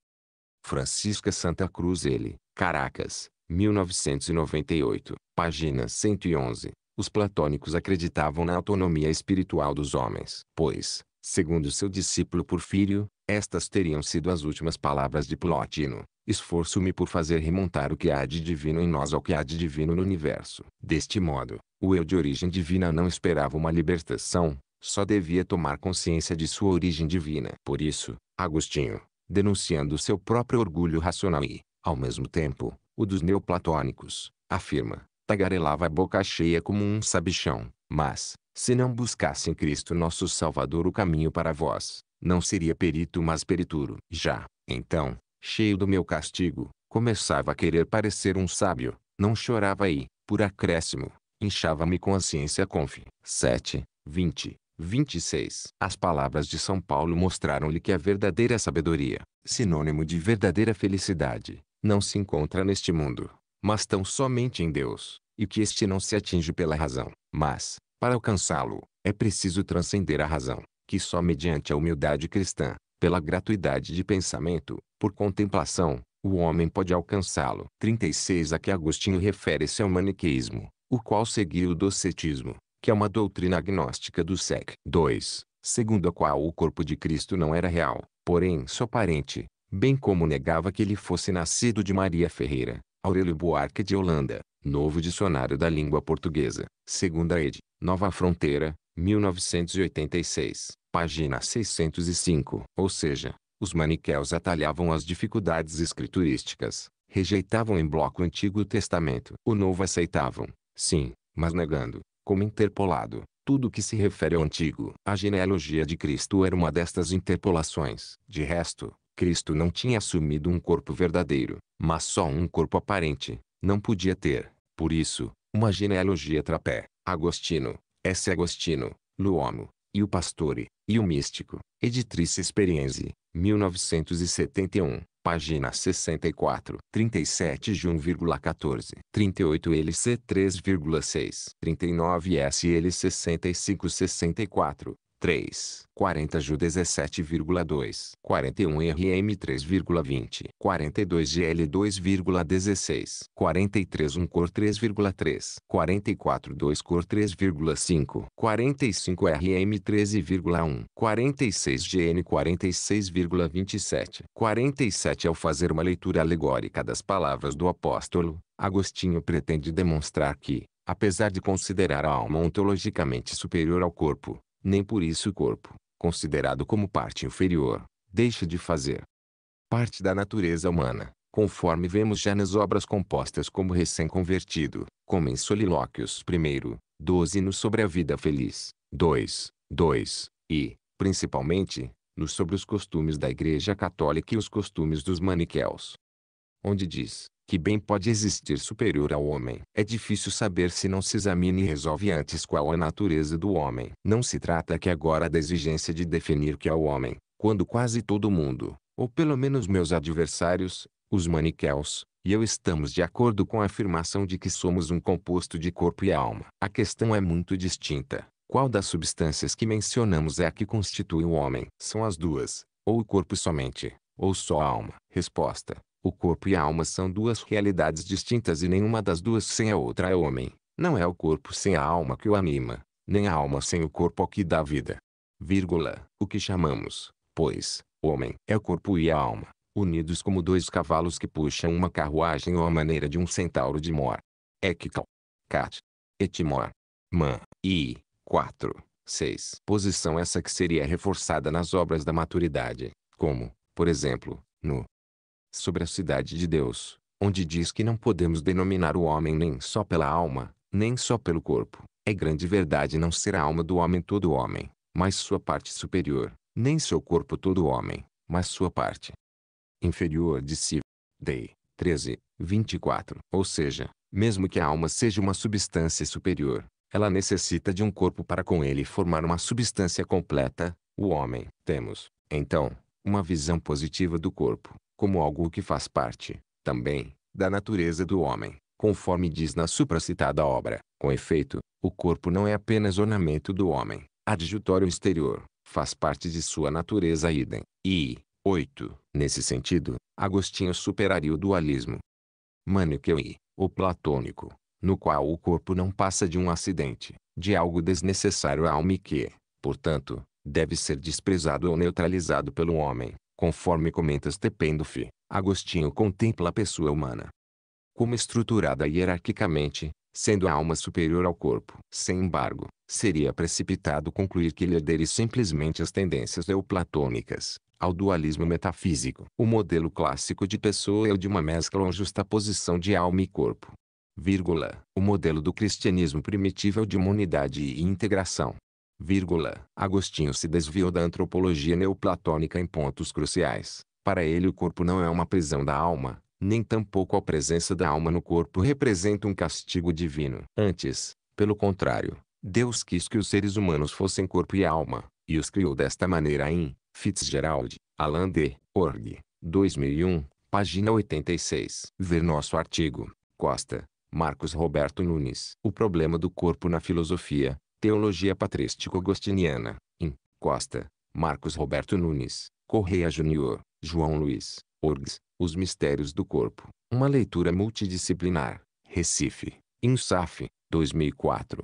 Francisca Santa Cruz ele, Caracas, 1998, página 111. Os platônicos acreditavam na autonomia espiritual dos homens, pois, Segundo seu discípulo Porfírio, estas teriam sido as últimas palavras de Plotino. Esforço-me por fazer remontar o que há de divino em nós ao que há de divino no universo. Deste modo, o eu de origem divina não esperava uma libertação, só devia tomar consciência de sua origem divina. Por isso, Agostinho, denunciando seu próprio orgulho racional e, ao mesmo tempo, o dos neoplatônicos, afirma, tagarelava a boca cheia como um sabichão, mas, se não buscasse em Cristo nosso Salvador o caminho para vós, não seria perito mas perituro. Já, então, cheio do meu castigo, começava a querer parecer um sábio, não chorava e, por acréscimo, inchava-me com a ciência Conf. 7, 20, 26. As palavras de São Paulo mostraram-lhe que a verdadeira sabedoria, sinônimo de verdadeira felicidade, não se encontra neste mundo, mas tão somente em Deus, e que este não se atinge pela razão, mas, para alcançá-lo, é preciso transcender a razão, que só mediante a humildade cristã, pela gratuidade de pensamento, por contemplação, o homem pode alcançá-lo. 36 A que Agostinho refere-se ao maniqueísmo, o qual seguiu o docetismo, que é uma doutrina agnóstica do SEC. 2. Segundo a qual o corpo de Cristo não era real, porém só parente, bem como negava que ele fosse nascido de Maria Ferreira, Aurelio Buarque de Holanda, Novo Dicionário da Língua Portuguesa, segunda ed. Nova Fronteira, 1986, página 605. Ou seja, os maniqueus atalhavam as dificuldades escriturísticas, rejeitavam em bloco o Antigo Testamento. O Novo aceitavam, sim, mas negando, como interpolado, tudo que se refere ao Antigo. A genealogia de Cristo era uma destas interpolações. De resto, Cristo não tinha assumido um corpo verdadeiro, mas só um corpo aparente. Não podia ter por isso, uma genealogia trapé, Agostino, S. Agostino, Luomo, e o Pastore, e o Místico, Editrice Experiense, 1971, página 64, 37 1,14, 38 LC 3,6, 39 SL 65 64, 3, 40 Ju 17,2, 41 RM 3,20, 42 GL 2,16, 43 1 Cor 3,3, 44 2 Cor 3,5, 45 RM 13,1, 46 GN 46,27, 47 Ao fazer uma leitura alegórica das palavras do apóstolo, Agostinho pretende demonstrar que, apesar de considerar a alma ontologicamente superior ao corpo, nem por isso o corpo, considerado como parte inferior, deixa de fazer parte da natureza humana, conforme vemos já nas obras compostas como recém-convertido, como em Solilóquios I, 12 no Sobre a Vida Feliz, 2, 2, e, principalmente, nos Sobre os Costumes da Igreja Católica e os Costumes dos Maniqueus, onde diz que bem pode existir superior ao homem. É difícil saber se não se examina e resolve antes qual é a natureza do homem. Não se trata aqui agora da exigência de definir que é o homem, quando quase todo mundo, ou pelo menos meus adversários, os maniqueus, e eu estamos de acordo com a afirmação de que somos um composto de corpo e alma. A questão é muito distinta. Qual das substâncias que mencionamos é a que constitui o homem? São as duas, ou o corpo somente, ou só a alma? Resposta. O corpo e a alma são duas realidades distintas e nenhuma das duas sem a outra é homem. Não é o corpo sem a alma que o anima, nem a alma sem o corpo que dá vida. Vírgula, o que chamamos, pois, homem, é o corpo e a alma, unidos como dois cavalos que puxam uma carruagem ou a maneira de um centauro de mor. Ectal. Cat. Etimor. Man. I. 4. 6. Posição essa que seria reforçada nas obras da maturidade, como, por exemplo, no sobre a cidade de Deus, onde diz que não podemos denominar o homem nem só pela alma, nem só pelo corpo. É grande verdade não ser a alma do homem todo homem, mas sua parte superior, nem seu corpo todo homem, mas sua parte inferior de si. Dei 13, 24. Ou seja, mesmo que a alma seja uma substância superior, ela necessita de um corpo para com ele formar uma substância completa, o homem. Temos, então, uma visão positiva do corpo, como algo que faz parte, também, da natureza do homem, conforme diz na supracitada obra. Com efeito, o corpo não é apenas ornamento do homem, adjutório exterior, faz parte de sua natureza idem. E, 8. Nesse sentido, Agostinho superaria o dualismo Maniqueu e o platônico, no qual o corpo não passa de um acidente, de algo desnecessário à alma e que, portanto, deve ser desprezado ou neutralizado pelo homem. Conforme comenta Stependorf, Agostinho contempla a pessoa humana como estruturada hierarquicamente, sendo a alma superior ao corpo. Sem embargo, seria precipitado concluir que ele adere simplesmente às tendências neoplatônicas, ao dualismo metafísico. O modelo clássico de pessoa é o de uma mescla ou justaposição de alma e corpo. Vírgula. O modelo do cristianismo primitivo é o de uma unidade e integração, vírgula, Agostinho se desviou da antropologia neoplatônica em pontos cruciais. Para ele o corpo não é uma prisão da alma, nem tampouco a presença da alma no corpo representa um castigo divino. Antes, pelo contrário, Deus quis que os seres humanos fossem corpo e alma, e os criou desta maneira em Fitzgerald, Alan D. Org, 2001, página 86. Ver nosso artigo. Costa, Marcos Roberto Nunes. O problema do corpo na filosofia, Teologia Patrístico-Agostiniana, em Costa, Marcos Roberto Nunes, Correia Júnior, João Luiz, Orgs, Os Mistérios do Corpo, uma leitura multidisciplinar, Recife, INSAF, 2004.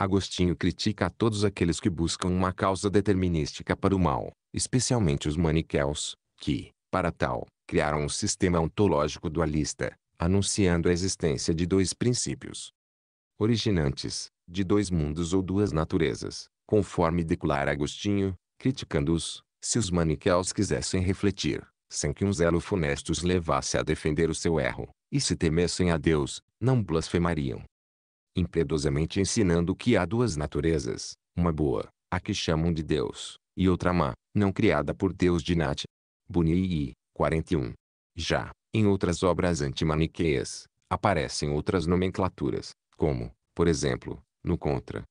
Agostinho critica a todos aqueles que buscam uma causa determinística para o mal, especialmente os maniqueus, que, para tal, criaram um sistema ontológico dualista, anunciando a existência de dois princípios originantes, de dois mundos ou duas naturezas, conforme declara Agostinho, criticando-os, se os maniqueus quisessem refletir, sem que um zelo funesto os levasse a defender o seu erro, e se temessem a Deus, não blasfemariam, impiedosamente ensinando que há duas naturezas, uma boa, a que chamam de Deus, e outra má, não criada por Deus de Nath. I, 41. Já, em outras obras antimaniqueias, aparecem outras nomenclaturas, como, por exemplo, no Contra.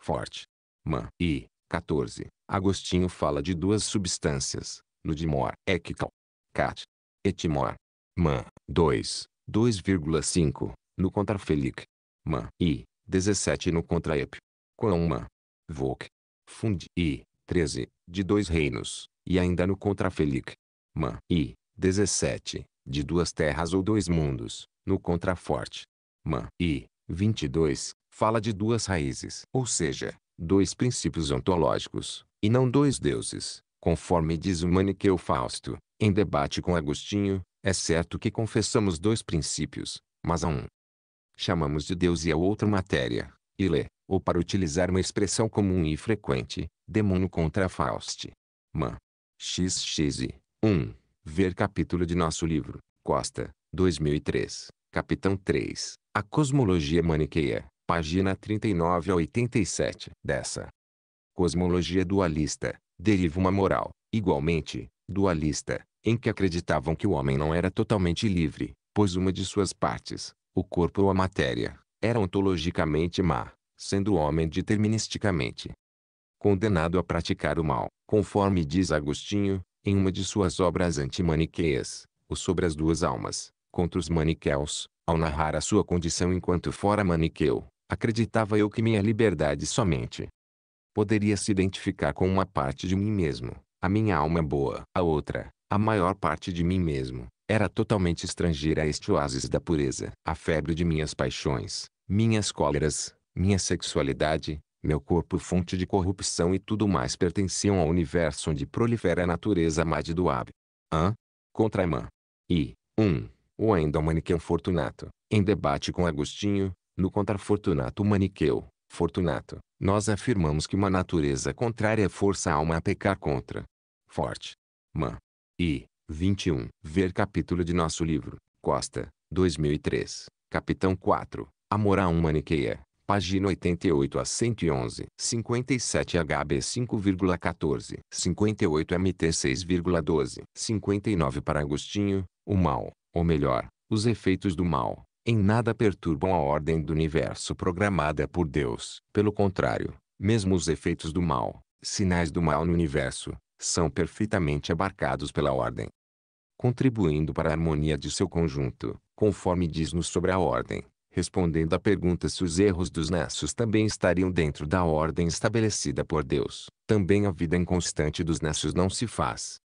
Forte. Man e 14. Agostinho fala de duas substâncias, no Dimor Ekcal. Cat. Etimor. Man 2. 2,5. No Contra Felic man i 17 no Contraep. Quanma, Voc, Fund i 13, de dois reinos, e ainda no Contrafelic. Man i 17, de duas terras ou dois mundos, no Contraforte. Man i 22, fala de duas raízes, ou seja, dois princípios ontológicos, e não dois deuses, conforme diz o Maniqueu Fausto, em debate com Agostinho, é certo que confessamos dois princípios, mas há um, chamamos de Deus e a outra matéria, Ile, ou para utilizar uma expressão comum e frequente, demônio contra Faust. Man. XXI. 1. Ver capítulo de nosso livro, Costa, 2003, capitão 3, A Cosmologia Maniqueia, página 39 a 87. Dessa cosmologia dualista, deriva uma moral, igualmente, dualista, em que acreditavam que o homem não era totalmente livre, pois uma de suas partes, o corpo ou a matéria, era ontologicamente má, sendo o homem deterministicamente condenado a praticar o mal, conforme diz Agostinho, em uma de suas obras antimaniqueias, o Sobre as Duas Almas, contra os maniqueus, ao narrar a sua condição enquanto fora maniqueu, acreditava eu que minha liberdade somente poderia se identificar com uma parte de mim mesmo, a minha alma boa, a outra, a maior parte de mim mesmo, era totalmente estrangeira a este oásis da pureza. A febre de minhas paixões, minhas cóleras, minha sexualidade, meu corpo fonte de corrupção e tudo mais pertenciam ao universo onde prolifera a natureza mad do ab. An. Contra a irmã. E, Um, ou ainda o Maniqueu Fortunato. Em debate com Agostinho, no Contra Fortunato Maniqueu, Fortunato, nós afirmamos que uma natureza contrária força a alma a pecar contra. Forte. Man. e 21. Ver capítulo de nosso livro. Costa, 2003. Capitão 4. A moral maniqueia. Página 88 a 111. 57 HB 5,14. 58 MT 6,12. 59 para Agostinho. O mal, ou melhor, os efeitos do mal, em nada perturbam a ordem do universo programada por Deus. Pelo contrário, mesmo os efeitos do mal, sinais do mal no universo, são perfeitamente abarcados pela ordem, contribuindo para a harmonia de seu conjunto, conforme diz-nos sobre a ordem, respondendo à pergunta se os erros dos nassos também estariam dentro da ordem estabelecida por Deus. Também a vida inconstante dos nassos não se faz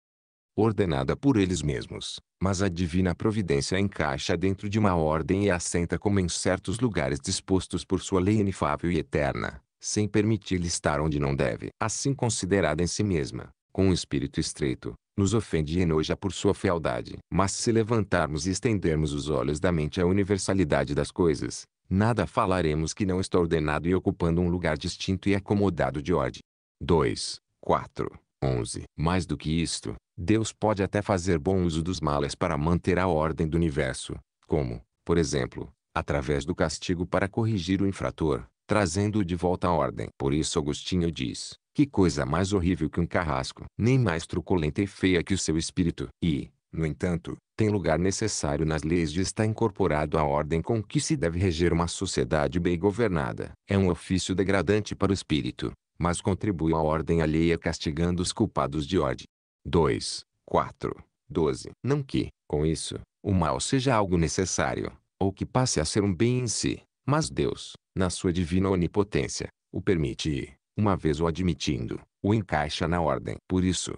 ordenada por eles mesmos, mas a divina providência encaixa dentro de uma ordem e assenta como em certos lugares dispostos por sua lei inefável e eterna, sem permitir-lhe estar onde não deve. Assim considerada em si mesma, com o um espírito estreito, nos ofende e enoja por sua fealdade. Mas se levantarmos e estendermos os olhos da mente à universalidade das coisas, nada falaremos que não está ordenado e ocupando um lugar distinto e acomodado de ordem. 2, 4, 11. Mais do que isto, Deus pode até fazer bom uso dos males para manter a ordem do universo, como, por exemplo, através do castigo para corrigir o infrator, trazendo-o de volta à ordem. Por isso Agostinho diz, que coisa mais horrível que um carrasco, nem mais truculenta e feia que o seu espírito. E, no entanto, tem lugar necessário nas leis de estar incorporado à ordem com que se deve reger uma sociedade bem governada. É um ofício degradante para o espírito, mas contribui à ordem alheia castigando os culpados de ordem. 2, 4, 12. Não que, com isso, o mal seja algo necessário, ou que passe a ser um bem em si, mas Deus, na sua divina onipotência, o permite e, uma vez o admitindo, o encaixa na ordem. Por isso,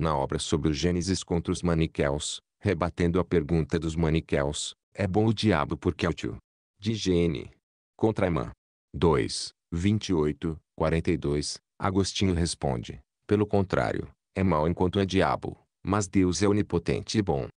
na obra sobre o Gênesis contra os maniqueus, rebatendo a pergunta dos maniqueus, é bom o diabo porque é útil. De Gene. Contra Imã. 2, 28, 42, Agostinho responde, pelo contrário, é mau enquanto é diabo, mas Deus é onipotente e bom.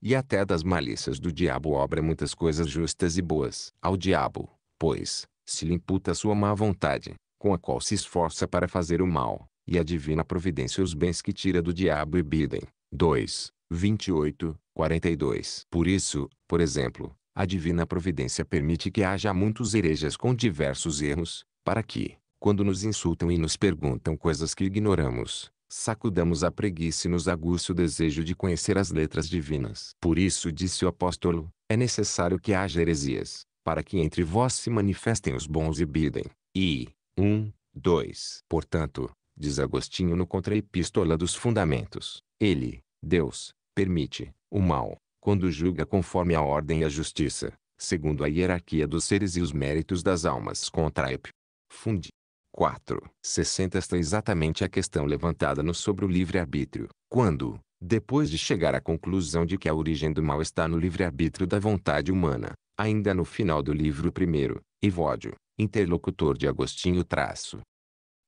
E até das malícias do diabo obra muitas coisas justas e boas. Ao diabo, pois, se lhe imputa sua má vontade, com a qual se esforça para fazer o mal, e a divina providência os bens que tira do diabo e bidem. 2, 28, 42. Por isso, por exemplo, a divina providência permite que haja muitos herejas com diversos erros, para que, quando nos insultam e nos perguntam coisas que ignoramos, sacudamos a preguiça e nos aguça o desejo de conhecer as letras divinas. Por isso disse o apóstolo, é necessário que haja heresias, para que entre vós se manifestem os bons e bidem. E, 1, um, 2. Portanto, diz Agostinho no Contra Epístola dos Fundamentos, ele, Deus, permite o mal, quando julga conforme a ordem e a justiça, segundo a hierarquia dos seres e os méritos das almas contra ep. Fundi. 4. 60 está exatamente a questão levantada no sobre o livre-arbítrio, quando, depois de chegar à conclusão de que a origem do mal está no livre-arbítrio da vontade humana, ainda no final do livro primeiro, Ivódio, interlocutor de Agostinho traço.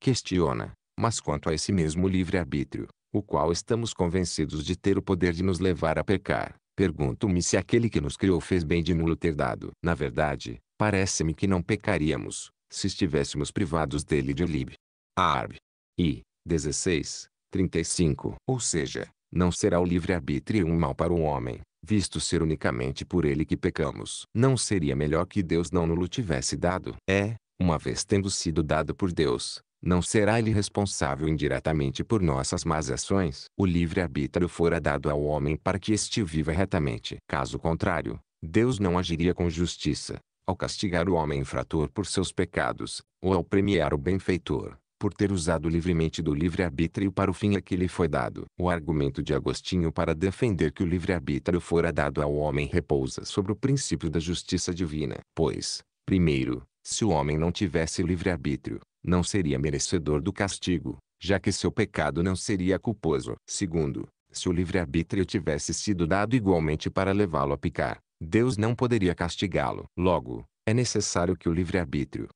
Questiona, mas quanto a esse mesmo livre-arbítrio, o qual estamos convencidos de ter o poder de nos levar a pecar, pergunto-me se aquele que nos criou fez bem de nulo ter dado. Na verdade, parece-me que não pecaríamos, se estivéssemos privados dele de lib. Arb. I. 16, 35. Ou seja, não será o livre-arbítrio um mal para o homem, visto ser unicamente por ele que pecamos. Não seria melhor que Deus não nos tivesse dado? É, uma vez tendo sido dado por Deus, não será ele responsável indiretamente por nossas más ações. O livre-arbítrio fora dado ao homem para que este viva retamente. Caso contrário, Deus não agiria com justiça, ao castigar o homem infrator por seus pecados, ou ao premiar o benfeitor por ter usado livremente do livre-arbítrio para o fim a que lhe foi dado. O argumento de Agostinho para defender que o livre-arbítrio fora dado ao homem repousa sobre o princípio da justiça divina. Pois, primeiro, se o homem não tivesse livre-arbítrio, não seria merecedor do castigo, já que seu pecado não seria culposo. Segundo, se o livre-arbítrio tivesse sido dado igualmente para levá-lo a picar, Deus não poderia castigá-lo. Logo, é necessário que o livre-arbítrio,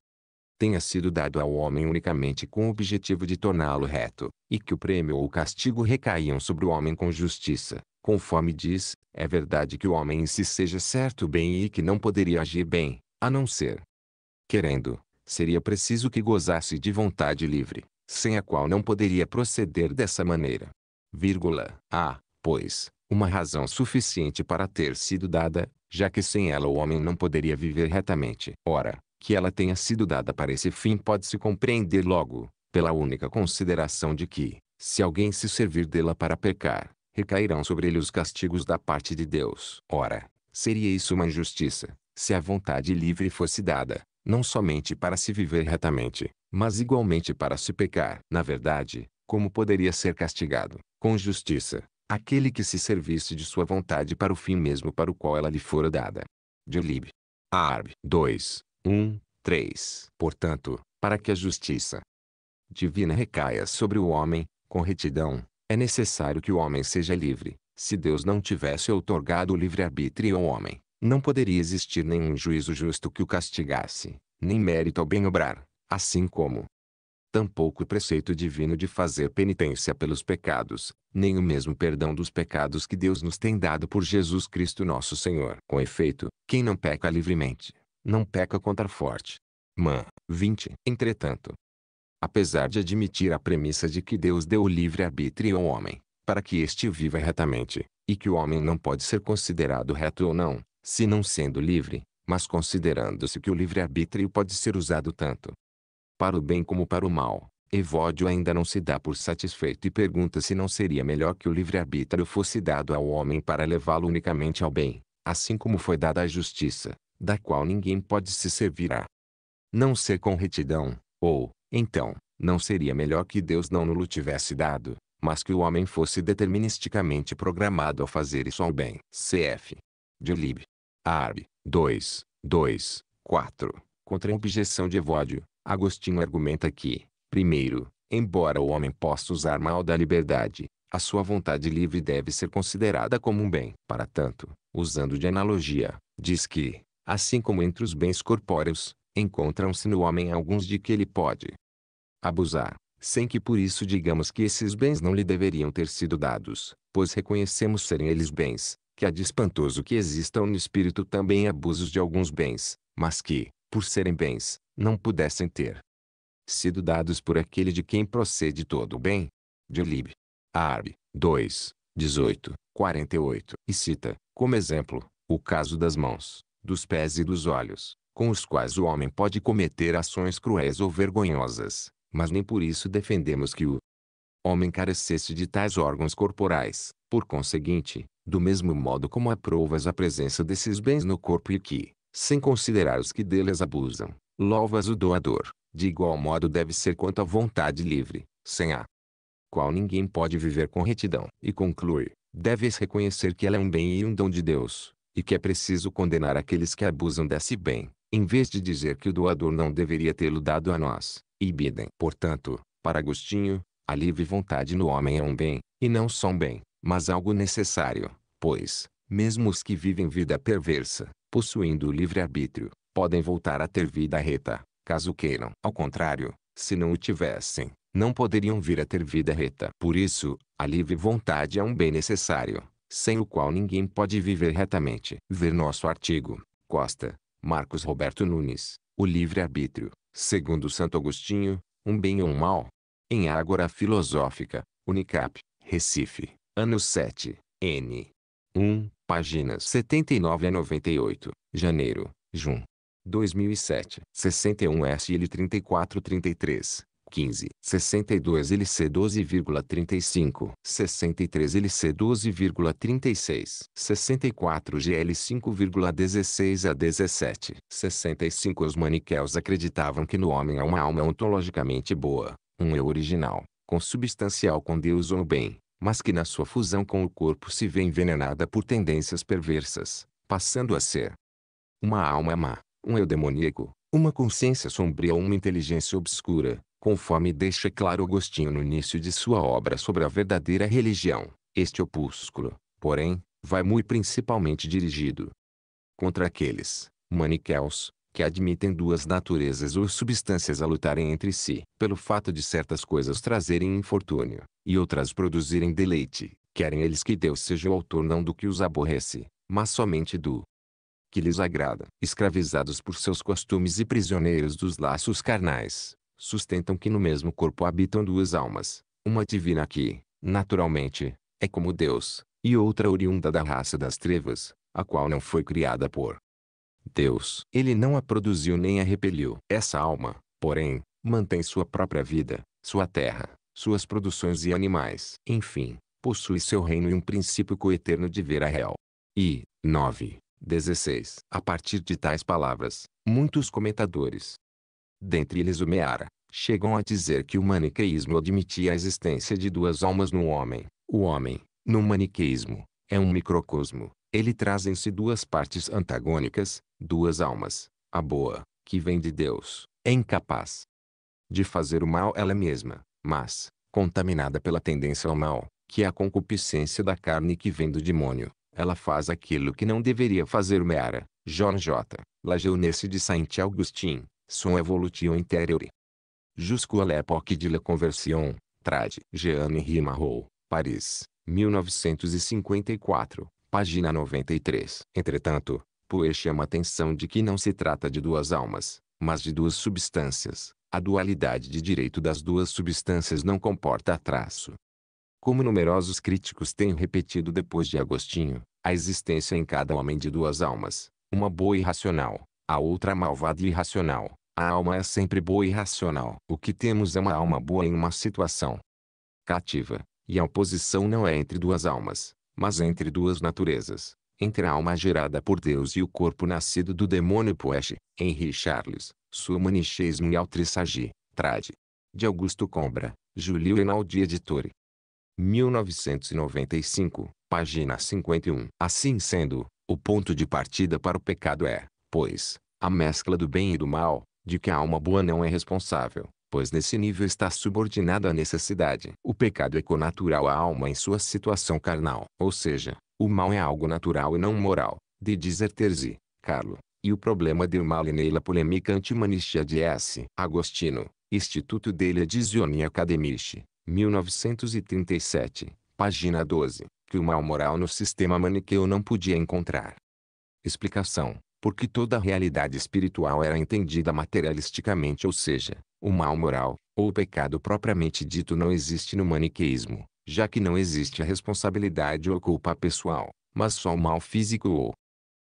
tenha sido dado ao homem unicamente com o objetivo de torná-lo reto, e que o prêmio ou o castigo recaiam sobre o homem com justiça. Conforme diz, é verdade que o homem em si seja certo bem e que não poderia agir bem, a não ser querendo. Seria preciso que gozasse de vontade livre, sem a qual não poderia proceder dessa maneira. Vírgula. Há, ah, pois, uma razão suficiente para ter sido dada, já que sem ela o homem não poderia viver retamente. Ora, que ela tenha sido dada para esse fim pode-se compreender logo, pela única consideração de que, se alguém se servir dela para pecar, recairão sobre ele os castigos da parte de Deus. Ora, seria isso uma injustiça, se a vontade livre fosse dada, não somente para se viver retamente, mas igualmente para se pecar. Na verdade, como poderia ser castigado, com justiça, aquele que se servisse de sua vontade para o fim mesmo para o qual ela lhe fora dada? De Lib. Arb 2. 1, 3. Portanto, para que a justiça divina recaia sobre o homem, com retidão, é necessário que o homem seja livre. Se Deus não tivesse outorgado o livre-arbítrio ao homem, não poderia existir nenhum juízo justo que o castigasse, nem mérito ao bem obrar, assim como tampouco o preceito divino de fazer penitência pelos pecados, nem o mesmo perdão dos pecados que Deus nos tem dado por Jesus Cristo nosso Senhor. Com efeito, quem não peca livremente, não peca contra forte. Man. 20. Entretanto, apesar de admitir a premissa de que Deus deu o livre-arbítrio ao homem, para que este viva retamente, e que o homem não pode ser considerado reto ou não, se não sendo livre, mas considerando-se que o livre-arbítrio pode ser usado tanto para o bem como para o mal, Evódio ainda não se dá por satisfeito e pergunta se não seria melhor que o livre-arbítrio fosse dado ao homem para levá-lo unicamente ao bem, assim como foi dada à justiça, da qual ninguém pode se servir a não ser com retidão, ou, então, não seria melhor que Deus não lhe tivesse dado, mas que o homem fosse deterministicamente programado a fazer isso ao bem. Cf. de Lib. Arb. 2, 2, 4. Contra a objeção de Evódio, Agostinho argumenta que, primeiro, embora o homem possa usar mal da liberdade, a sua vontade livre deve ser considerada como um bem. Para tanto, usando de analogia, diz que, Assim como entre os bens corpóreos, encontram-se no homem alguns de que ele pode abusar, sem que por isso digamos que esses bens não lhe deveriam ter sido dados, pois reconhecemos serem eles bens, que há de espantoso que existam no espírito também abusos de alguns bens, mas que, por serem bens, não pudessem ter sido dados por aquele de quem procede todo o bem. De Lib. Arb. 2, 18, 48. E cita, como exemplo, o caso das mãos dos pés e dos olhos, com os quais o homem pode cometer ações cruéis ou vergonhosas, mas nem por isso defendemos que o homem carecesse de tais órgãos corporais. Por conseguinte, do mesmo modo como aprovas a presença desses bens no corpo e que, sem considerar os que deles abusam, louvas o doador, de igual modo deve ser quanto à vontade livre, sem a qual ninguém pode viver com retidão. E conclui, deves reconhecer que ela é um bem e um dom de Deus, e que é preciso condenar aqueles que abusam desse bem, em vez de dizer que o doador não deveria tê-lo dado a nós. Ibidem. Portanto, para Agostinho, a livre vontade no homem é um bem, e não só um bem, mas algo necessário, pois, mesmo os que vivem vida perversa, possuindo o livre-arbítrio, podem voltar a ter vida reta, caso queiram. Ao contrário, se não o tivessem, não poderiam vir a ter vida reta. Por isso, a livre vontade é um bem necessário, sem o qual ninguém pode viver retamente. Ver nosso artigo, Costa, Marcos Roberto Nunes, O Livre-Arbítrio, segundo Santo Agostinho, um bem ou um mal. Em Ágora Filosófica, Unicap, Recife, ano 7, N. 1, páginas 79 a 98, janeiro, Jun. 2007. 61 S. L. 3433. 15, 62 LC 12,35, 63 LC 12,36, 64 GL 5,16 a 17, 65 Os maniqueus acreditavam que no homem há uma alma ontologicamente boa, um eu original, consubstancial com Deus ou bem, mas que na sua fusão com o corpo se vê envenenada por tendências perversas, passando a ser uma alma má, um eu demoníaco, uma consciência sombria ou uma inteligência obscura, Conforme deixa claro Agostinho no início de sua obra sobre a verdadeira religião, este opúsculo, porém, vai muito principalmente dirigido contra aqueles maniqueus que admitem duas naturezas ou substâncias a lutarem entre si, pelo fato de certas coisas trazerem infortúnio e outras produzirem deleite, querem eles que Deus seja o autor não do que os aborrece, mas somente do que lhes agrada. Escravizados por seus costumes e prisioneiros dos laços carnais, sustentam que no mesmo corpo habitam duas almas, uma divina que, naturalmente, é como Deus, e outra oriunda da raça das trevas, a qual não foi criada por Deus. Ele não a produziu nem a repeliu. Essa alma, porém, mantém sua própria vida, sua terra, suas produções e animais. Enfim, possui seu reino e um princípio coeterno de ver a real. E, 9, 16. A partir de tais palavras, muitos comentadores, dentre eles o Meara, chegam a dizer que o maniqueísmo admitia a existência de duas almas no homem. O homem, no maniqueísmo, é um microcosmo. Ele traz em si duas partes antagônicas, duas almas. A boa, que vem de Deus, é incapaz de fazer o mal ela mesma, mas, contaminada pela tendência ao mal, que é a concupiscência da carne que vem do demônio, ela faz aquilo que não deveria fazer o Meara. Jorge J. Lajeunesse de Saint Augustin son evolutio intérieure. Jusqu'à l'époque de la conversion, trad. Jeanne Rimarou, Paris, 1954, página 93. Entretanto, Poe chama atenção de que não se trata de duas almas, mas de duas substâncias. A dualidade de direito das duas substâncias não comporta traço. Como numerosos críticos têm repetido depois de Agostinho, a existência em cada homem de duas almas, uma boa e racional, a outra é malvada e irracional. A alma é sempre boa e racional. O que temos é uma alma boa em uma situação cativa, e a oposição não é entre duas almas, mas entre duas naturezas, entre a alma gerada por Deus e o corpo nascido do demônio Poeche, Henry Charles, Sumanichismo e Altrissagi, Trade. De Augusto Combra, Julio Reinaldi Editore. 1995, página 51. Assim sendo, o ponto de partida para o pecado é, pois, a mescla do bem e do mal, de que a alma boa não é responsável, pois nesse nível está subordinada à necessidade. O pecado é conatural à alma em sua situação carnal, ou seja, o mal é algo natural e não moral, de dizer Terzi, Carlo, e o problema do mal e neila polêmica antimanistia de S. Agostino, Instituto dele Edizione Academici, 1937, página 12, que o mal moral no sistema maniqueu não podia encontrar. Explicação porque toda a realidade espiritual era entendida materialisticamente ou seja, o mal moral, ou o pecado propriamente dito não existe no maniqueísmo, já que não existe a responsabilidade ou culpa pessoal, mas só o mal físico ou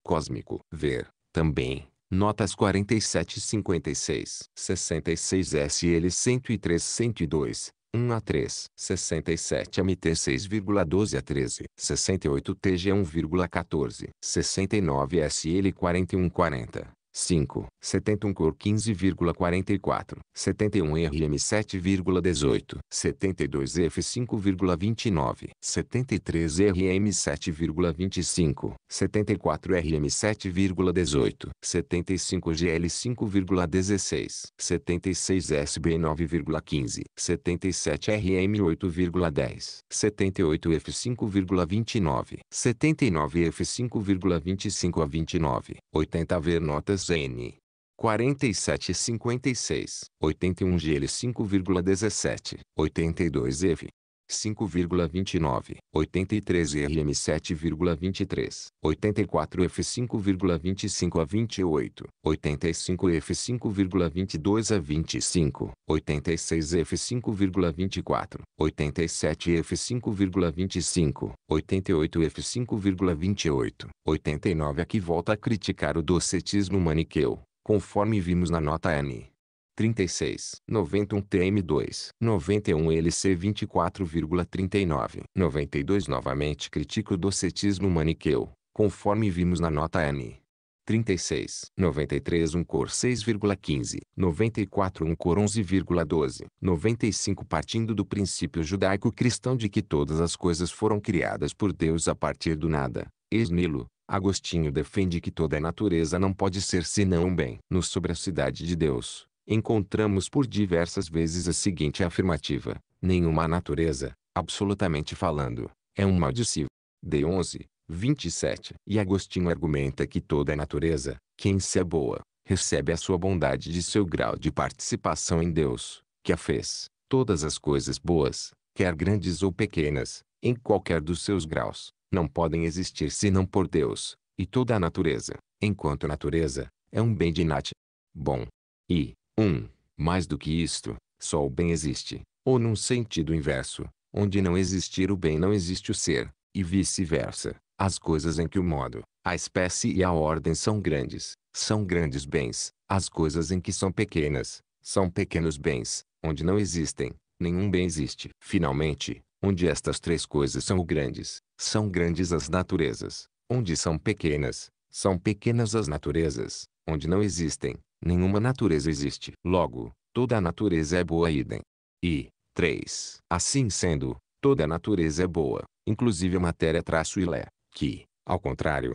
cósmico. Ver, também, notas 47 56, 66 SL 103 102, 1 a 3, 67 MT 6,12 a 13, 68 TG 1,14, 69 SL quarenta 5, 71 cor 15,44, 71 RM 7,18, 72 F 5,29, 73 RM 7,25, 74 RM 7,18, 75 GL 5,16, 76 SB 9,15, 77 RM 8,10, 78 F 5,29, 79 F 5,25 a 29, 80 Ver notas n SN 4756, 81 GL 5,17, 82 EV, 5,29, 83 RM 7,23, 84 F 5,25 a 28, 85 F 5,22 a 25, 86 F 5,24, 87 F 5,25, 88 F 5,28, 89 Aqui volta a criticar o docetismo maniqueu, conforme vimos na nota N. 36, 91 TM2, 91 LC 24,39, 92 Novamente critico o docetismo maniqueu, conforme vimos na nota N. 36, 93 1 um cor 6,15, 94 1 um cor 11,12, 95 Partindo do princípio judaico-cristão de que todas as coisas foram criadas por Deus a partir do nada, ex nilo, Agostinho defende que toda a natureza não pode ser senão um bem. No Sobre a Cidade de Deus, encontramos por diversas vezes a seguinte afirmativa: nenhuma natureza, absolutamente falando, é um maldicivo. De 11, 27. E Agostinho argumenta que toda a natureza, que em si é boa, recebe a sua bondade de seu grau de participação em Deus, que a fez. Todas as coisas boas, quer grandes ou pequenas, em qualquer dos seus graus, não podem existir senão por Deus, e toda a natureza, enquanto natureza, é um bem de nat. Bom. E, 1. Mais do que isto, só o bem existe, ou num sentido inverso, onde não existir o bem não existe o ser, e vice-versa. As coisas em que o modo, a espécie e a ordem são grandes, são grandes bens. As coisas em que são pequenas, são pequenos bens, onde não existem, nenhum bem existe. Finalmente, onde estas três coisas são grandes, são grandes as naturezas. Onde são pequenas, são pequenas as naturezas, onde não existem, Nenhuma natureza existe. Logo, toda a natureza é boa idem. E, 3. Assim sendo, toda a natureza é boa, inclusive a matéria traço ilé, que, ao contrário,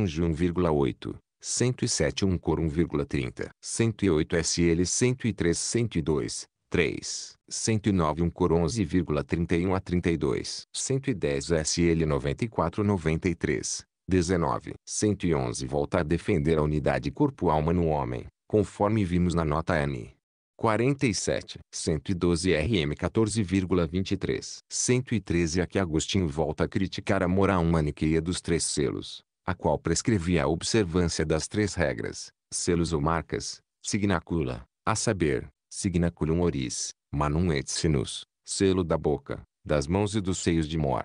de 1,8. 107 1 cor 1,30. 108 SL 103 102. 3. 109 1 cor 11,31 a 32. 110 SL 94 93. 19. 111 volta a defender a unidade corpo-alma no homem, conforme vimos na nota N. 47. 112 RM 14,23. 113 a que Agostinho volta a criticar a moral maniqueia dos três selos, a qual prescrevia a observância das três regras, selos ou marcas, signacula, a saber, signaculum oris, manum et sinus, selo da boca, das mãos e dos seios de mor.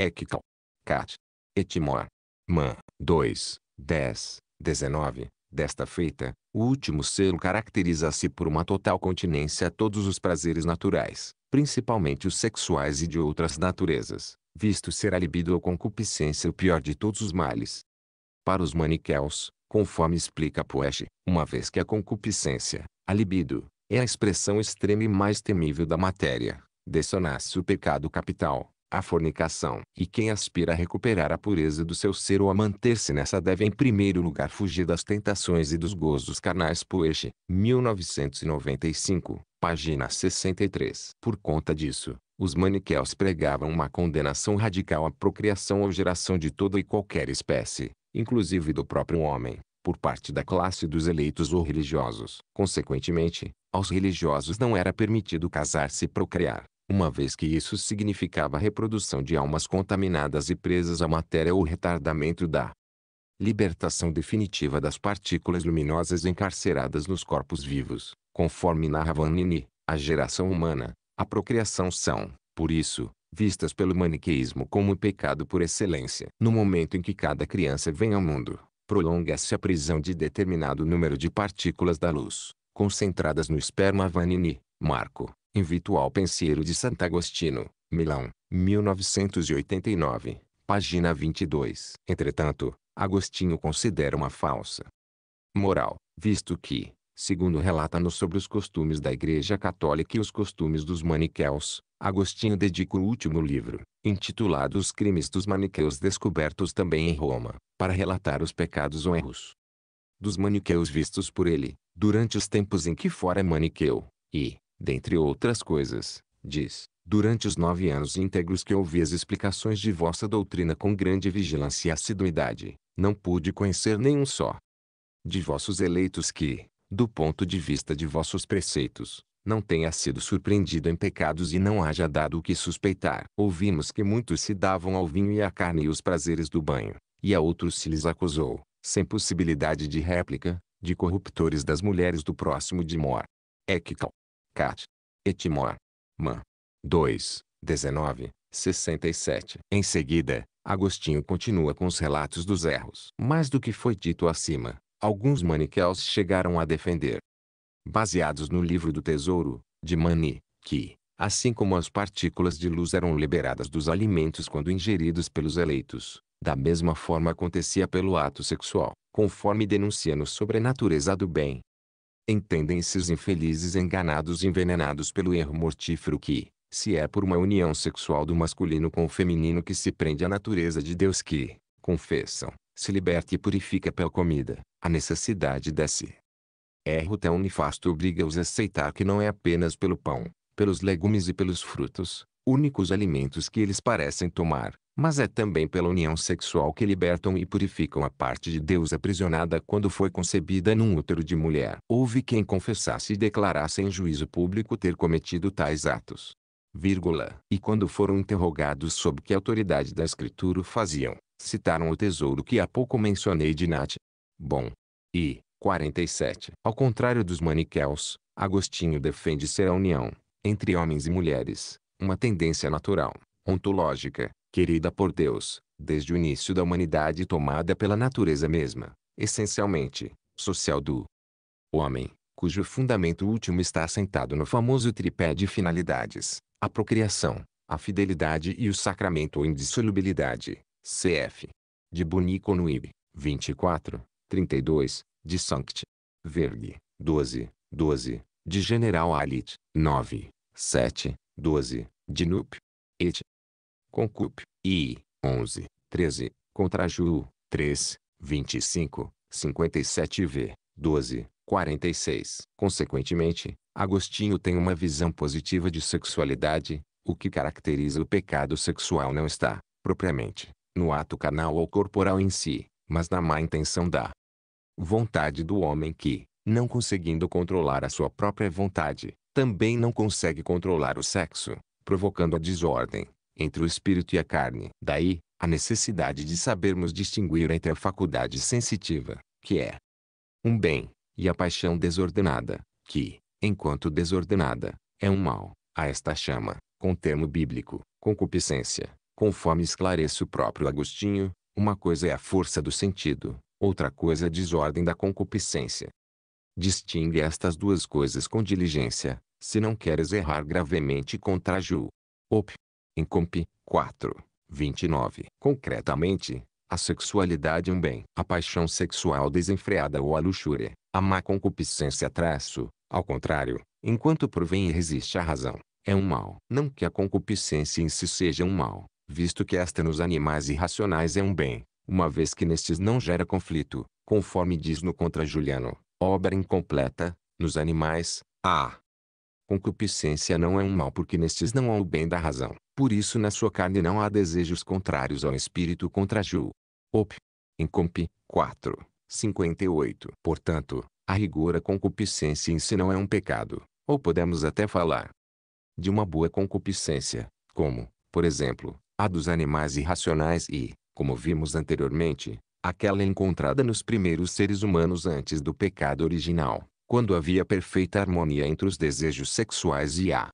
Eccal. Cat. Etimor. Man. 2, 10, 19. Desta feita, o último selo caracteriza-se por uma total continência a todos os prazeres naturais, principalmente os sexuais e de outras naturezas, visto ser a libido ou concupiscência o pior de todos os males. Para os maniqueus, conforme explica Poeche, uma vez que a concupiscência, a libido, é a expressão extrema e mais temível da matéria, dessonasce o pecado capital, a fornicação. E quem aspira a recuperar a pureza do seu ser ou a manter-se nessa deve em primeiro lugar fugir das tentações e dos gozos carnais Poeche, 1995, página 63. Por conta disso, os maniqueus pregavam uma condenação radical à procriação ou geração de toda e qualquer espécie, inclusive do próprio homem, por parte da classe dos eleitos ou religiosos. Consequentemente, aos religiosos não era permitido casar-se e procriar, uma vez que isso significava a reprodução de almas contaminadas e presas à matéria ou retardamento da libertação definitiva das partículas luminosas encarceradas nos corpos vivos, conforme narra Nini, a geração humana, a procriação são, por isso, vistas pelo maniqueísmo como o pecado por excelência. No momento em que cada criança vem ao mundo, prolonga-se a prisão de determinado número de partículas da luz, concentradas no esperma vanini, Marco, em Vitual Penseiro de Santo Agostino, Milão, 1989, página 22. Entretanto, Agostinho considera uma falsa moral, visto que, Segundo relata-nos sobre os costumes da Igreja Católica e os costumes dos maniqueus, Agostinho dedica o último livro, intitulado Os Crimes dos Maniqueus Descobertos também em Roma, para relatar os pecados ou erros dos maniqueus vistos por ele, durante os tempos em que fora maniqueu, e, dentre outras coisas, diz, durante os nove anos íntegros que ouvi as explicações de vossa doutrina com grande vigilância e assiduidade, não pude conhecer nenhum só de vossos eleitos que, do ponto de vista de vossos preceitos, não tenha sido surpreendido em pecados e não haja dado o que suspeitar. Ouvimos que muitos se davam ao vinho e à carne e os prazeres do banho, e a outros se lhes acusou, sem possibilidade de réplica, de corruptores das mulheres do próximo de Mor. Equical. Cat. Etimor. Man. 2, 19, 67. Em seguida, Agostinho continua com os relatos dos erros. Mais do que foi dito acima, alguns maniqueus chegaram a defender. Baseados no livro do tesouro, de Mani, que, assim como as partículas de luz eram liberadas dos alimentos quando ingeridos pelos eleitos, da mesma forma acontecia pelo ato sexual, conforme denuncia no sobre a natureza do bem. Entendem esses infelizes enganados e envenenados pelo erro mortífero que, se é por uma união sexual do masculino com o feminino que se prende à natureza de Deus que, confessam, se liberta e purifica pela comida, a necessidade desce. Erro tão nefasto obriga-os a aceitar que não é apenas pelo pão, pelos legumes e pelos frutos, únicos alimentos que eles parecem tomar, mas é também pela união sexual que libertam e purificam a parte de Deus aprisionada quando foi concebida num útero de mulher. Houve quem confessasse e declarasse em juízo público ter cometido tais atos. Vírgula. E quando foram interrogados sobre que autoridade da Escritura o faziam, citaram o tesouro que há pouco mencionei de Nat. Bom. E, 47. Ao contrário dos maniqueus, Agostinho defende ser a união, entre homens e mulheres, uma tendência natural, ontológica, querida por Deus, desde o início da humanidade tomada pela natureza mesma, essencialmente, social do homem, cujo fundamento último está assentado no famoso tripé de finalidades, a procriação, a fidelidade e o sacramento ou indissolubilidade cf. de ib. 24, 32, de Sanct. Verg, 12, 12, de General Alit, 9, 7, 12, de Nup. Et. Concup, I, 11, 13, contra Ju, 3, 25, 57 v, 12, 46. Consequentemente, Agostinho tem uma visão positiva de sexualidade, o que caracteriza o pecado sexual não está, propriamente, no ato carnal ou corporal em si, mas na má intenção da vontade do homem que, não conseguindo controlar a sua própria vontade, também não consegue controlar o sexo, provocando a desordem entre o espírito e a carne. Daí, a necessidade de sabermos distinguir entre a faculdade sensitiva, que é um bem, e a paixão desordenada, que, enquanto desordenada, é um mal. A esta chama, com termo bíblico, concupiscência. Conforme esclarece o próprio Agostinho, uma coisa é a força do sentido, outra coisa é a desordem da concupiscência. Distingue estas duas coisas com diligência, se não queres errar gravemente contra Ju. Op. Incomp. 4. 29. Concretamente, a sexualidade é um bem. A paixão sexual desenfreada ou a luxúria, a má concupiscência traço, ao contrário, enquanto provém e resiste à razão, é um mal. Não que a concupiscência em si seja um mal, visto que esta nos animais irracionais é um bem, uma vez que nestes não gera conflito, conforme diz no Contra Juliano, obra incompleta, nos animais, a concupiscência não é um mal porque nestes não há o bem da razão, por isso na sua carne não há desejos contrários ao espírito contra Ju. Op. Incomp. 4. 58. Portanto, a rigor a concupiscência em si não é um pecado, ou podemos até falar de uma boa concupiscência, como, por exemplo, a dos animais irracionais e, como vimos anteriormente, aquela encontrada nos primeiros seres humanos antes do pecado original, quando havia perfeita harmonia entre os desejos sexuais e a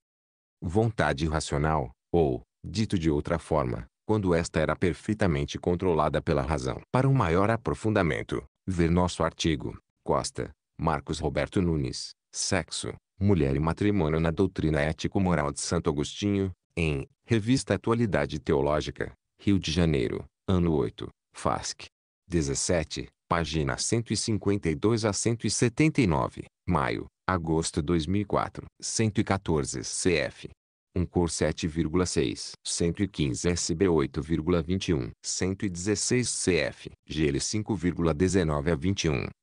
vontade racional, ou, dito de outra forma, quando esta era perfeitamente controlada pela razão. Para um maior aprofundamento, ver nosso artigo, Costa, Marcos Roberto Nunes, Sexo, Mulher e Matrimônio na Doutrina Ético-Moral de Santo Agostinho, em Revista Atualidade Teológica, Rio de Janeiro, ano 8, FASC. 17, página 152 a 179, maio, agosto 2004, 114 CF. 1cor 7,6, 115 SB 8,21, 116 CF, GL 5,19 a 21,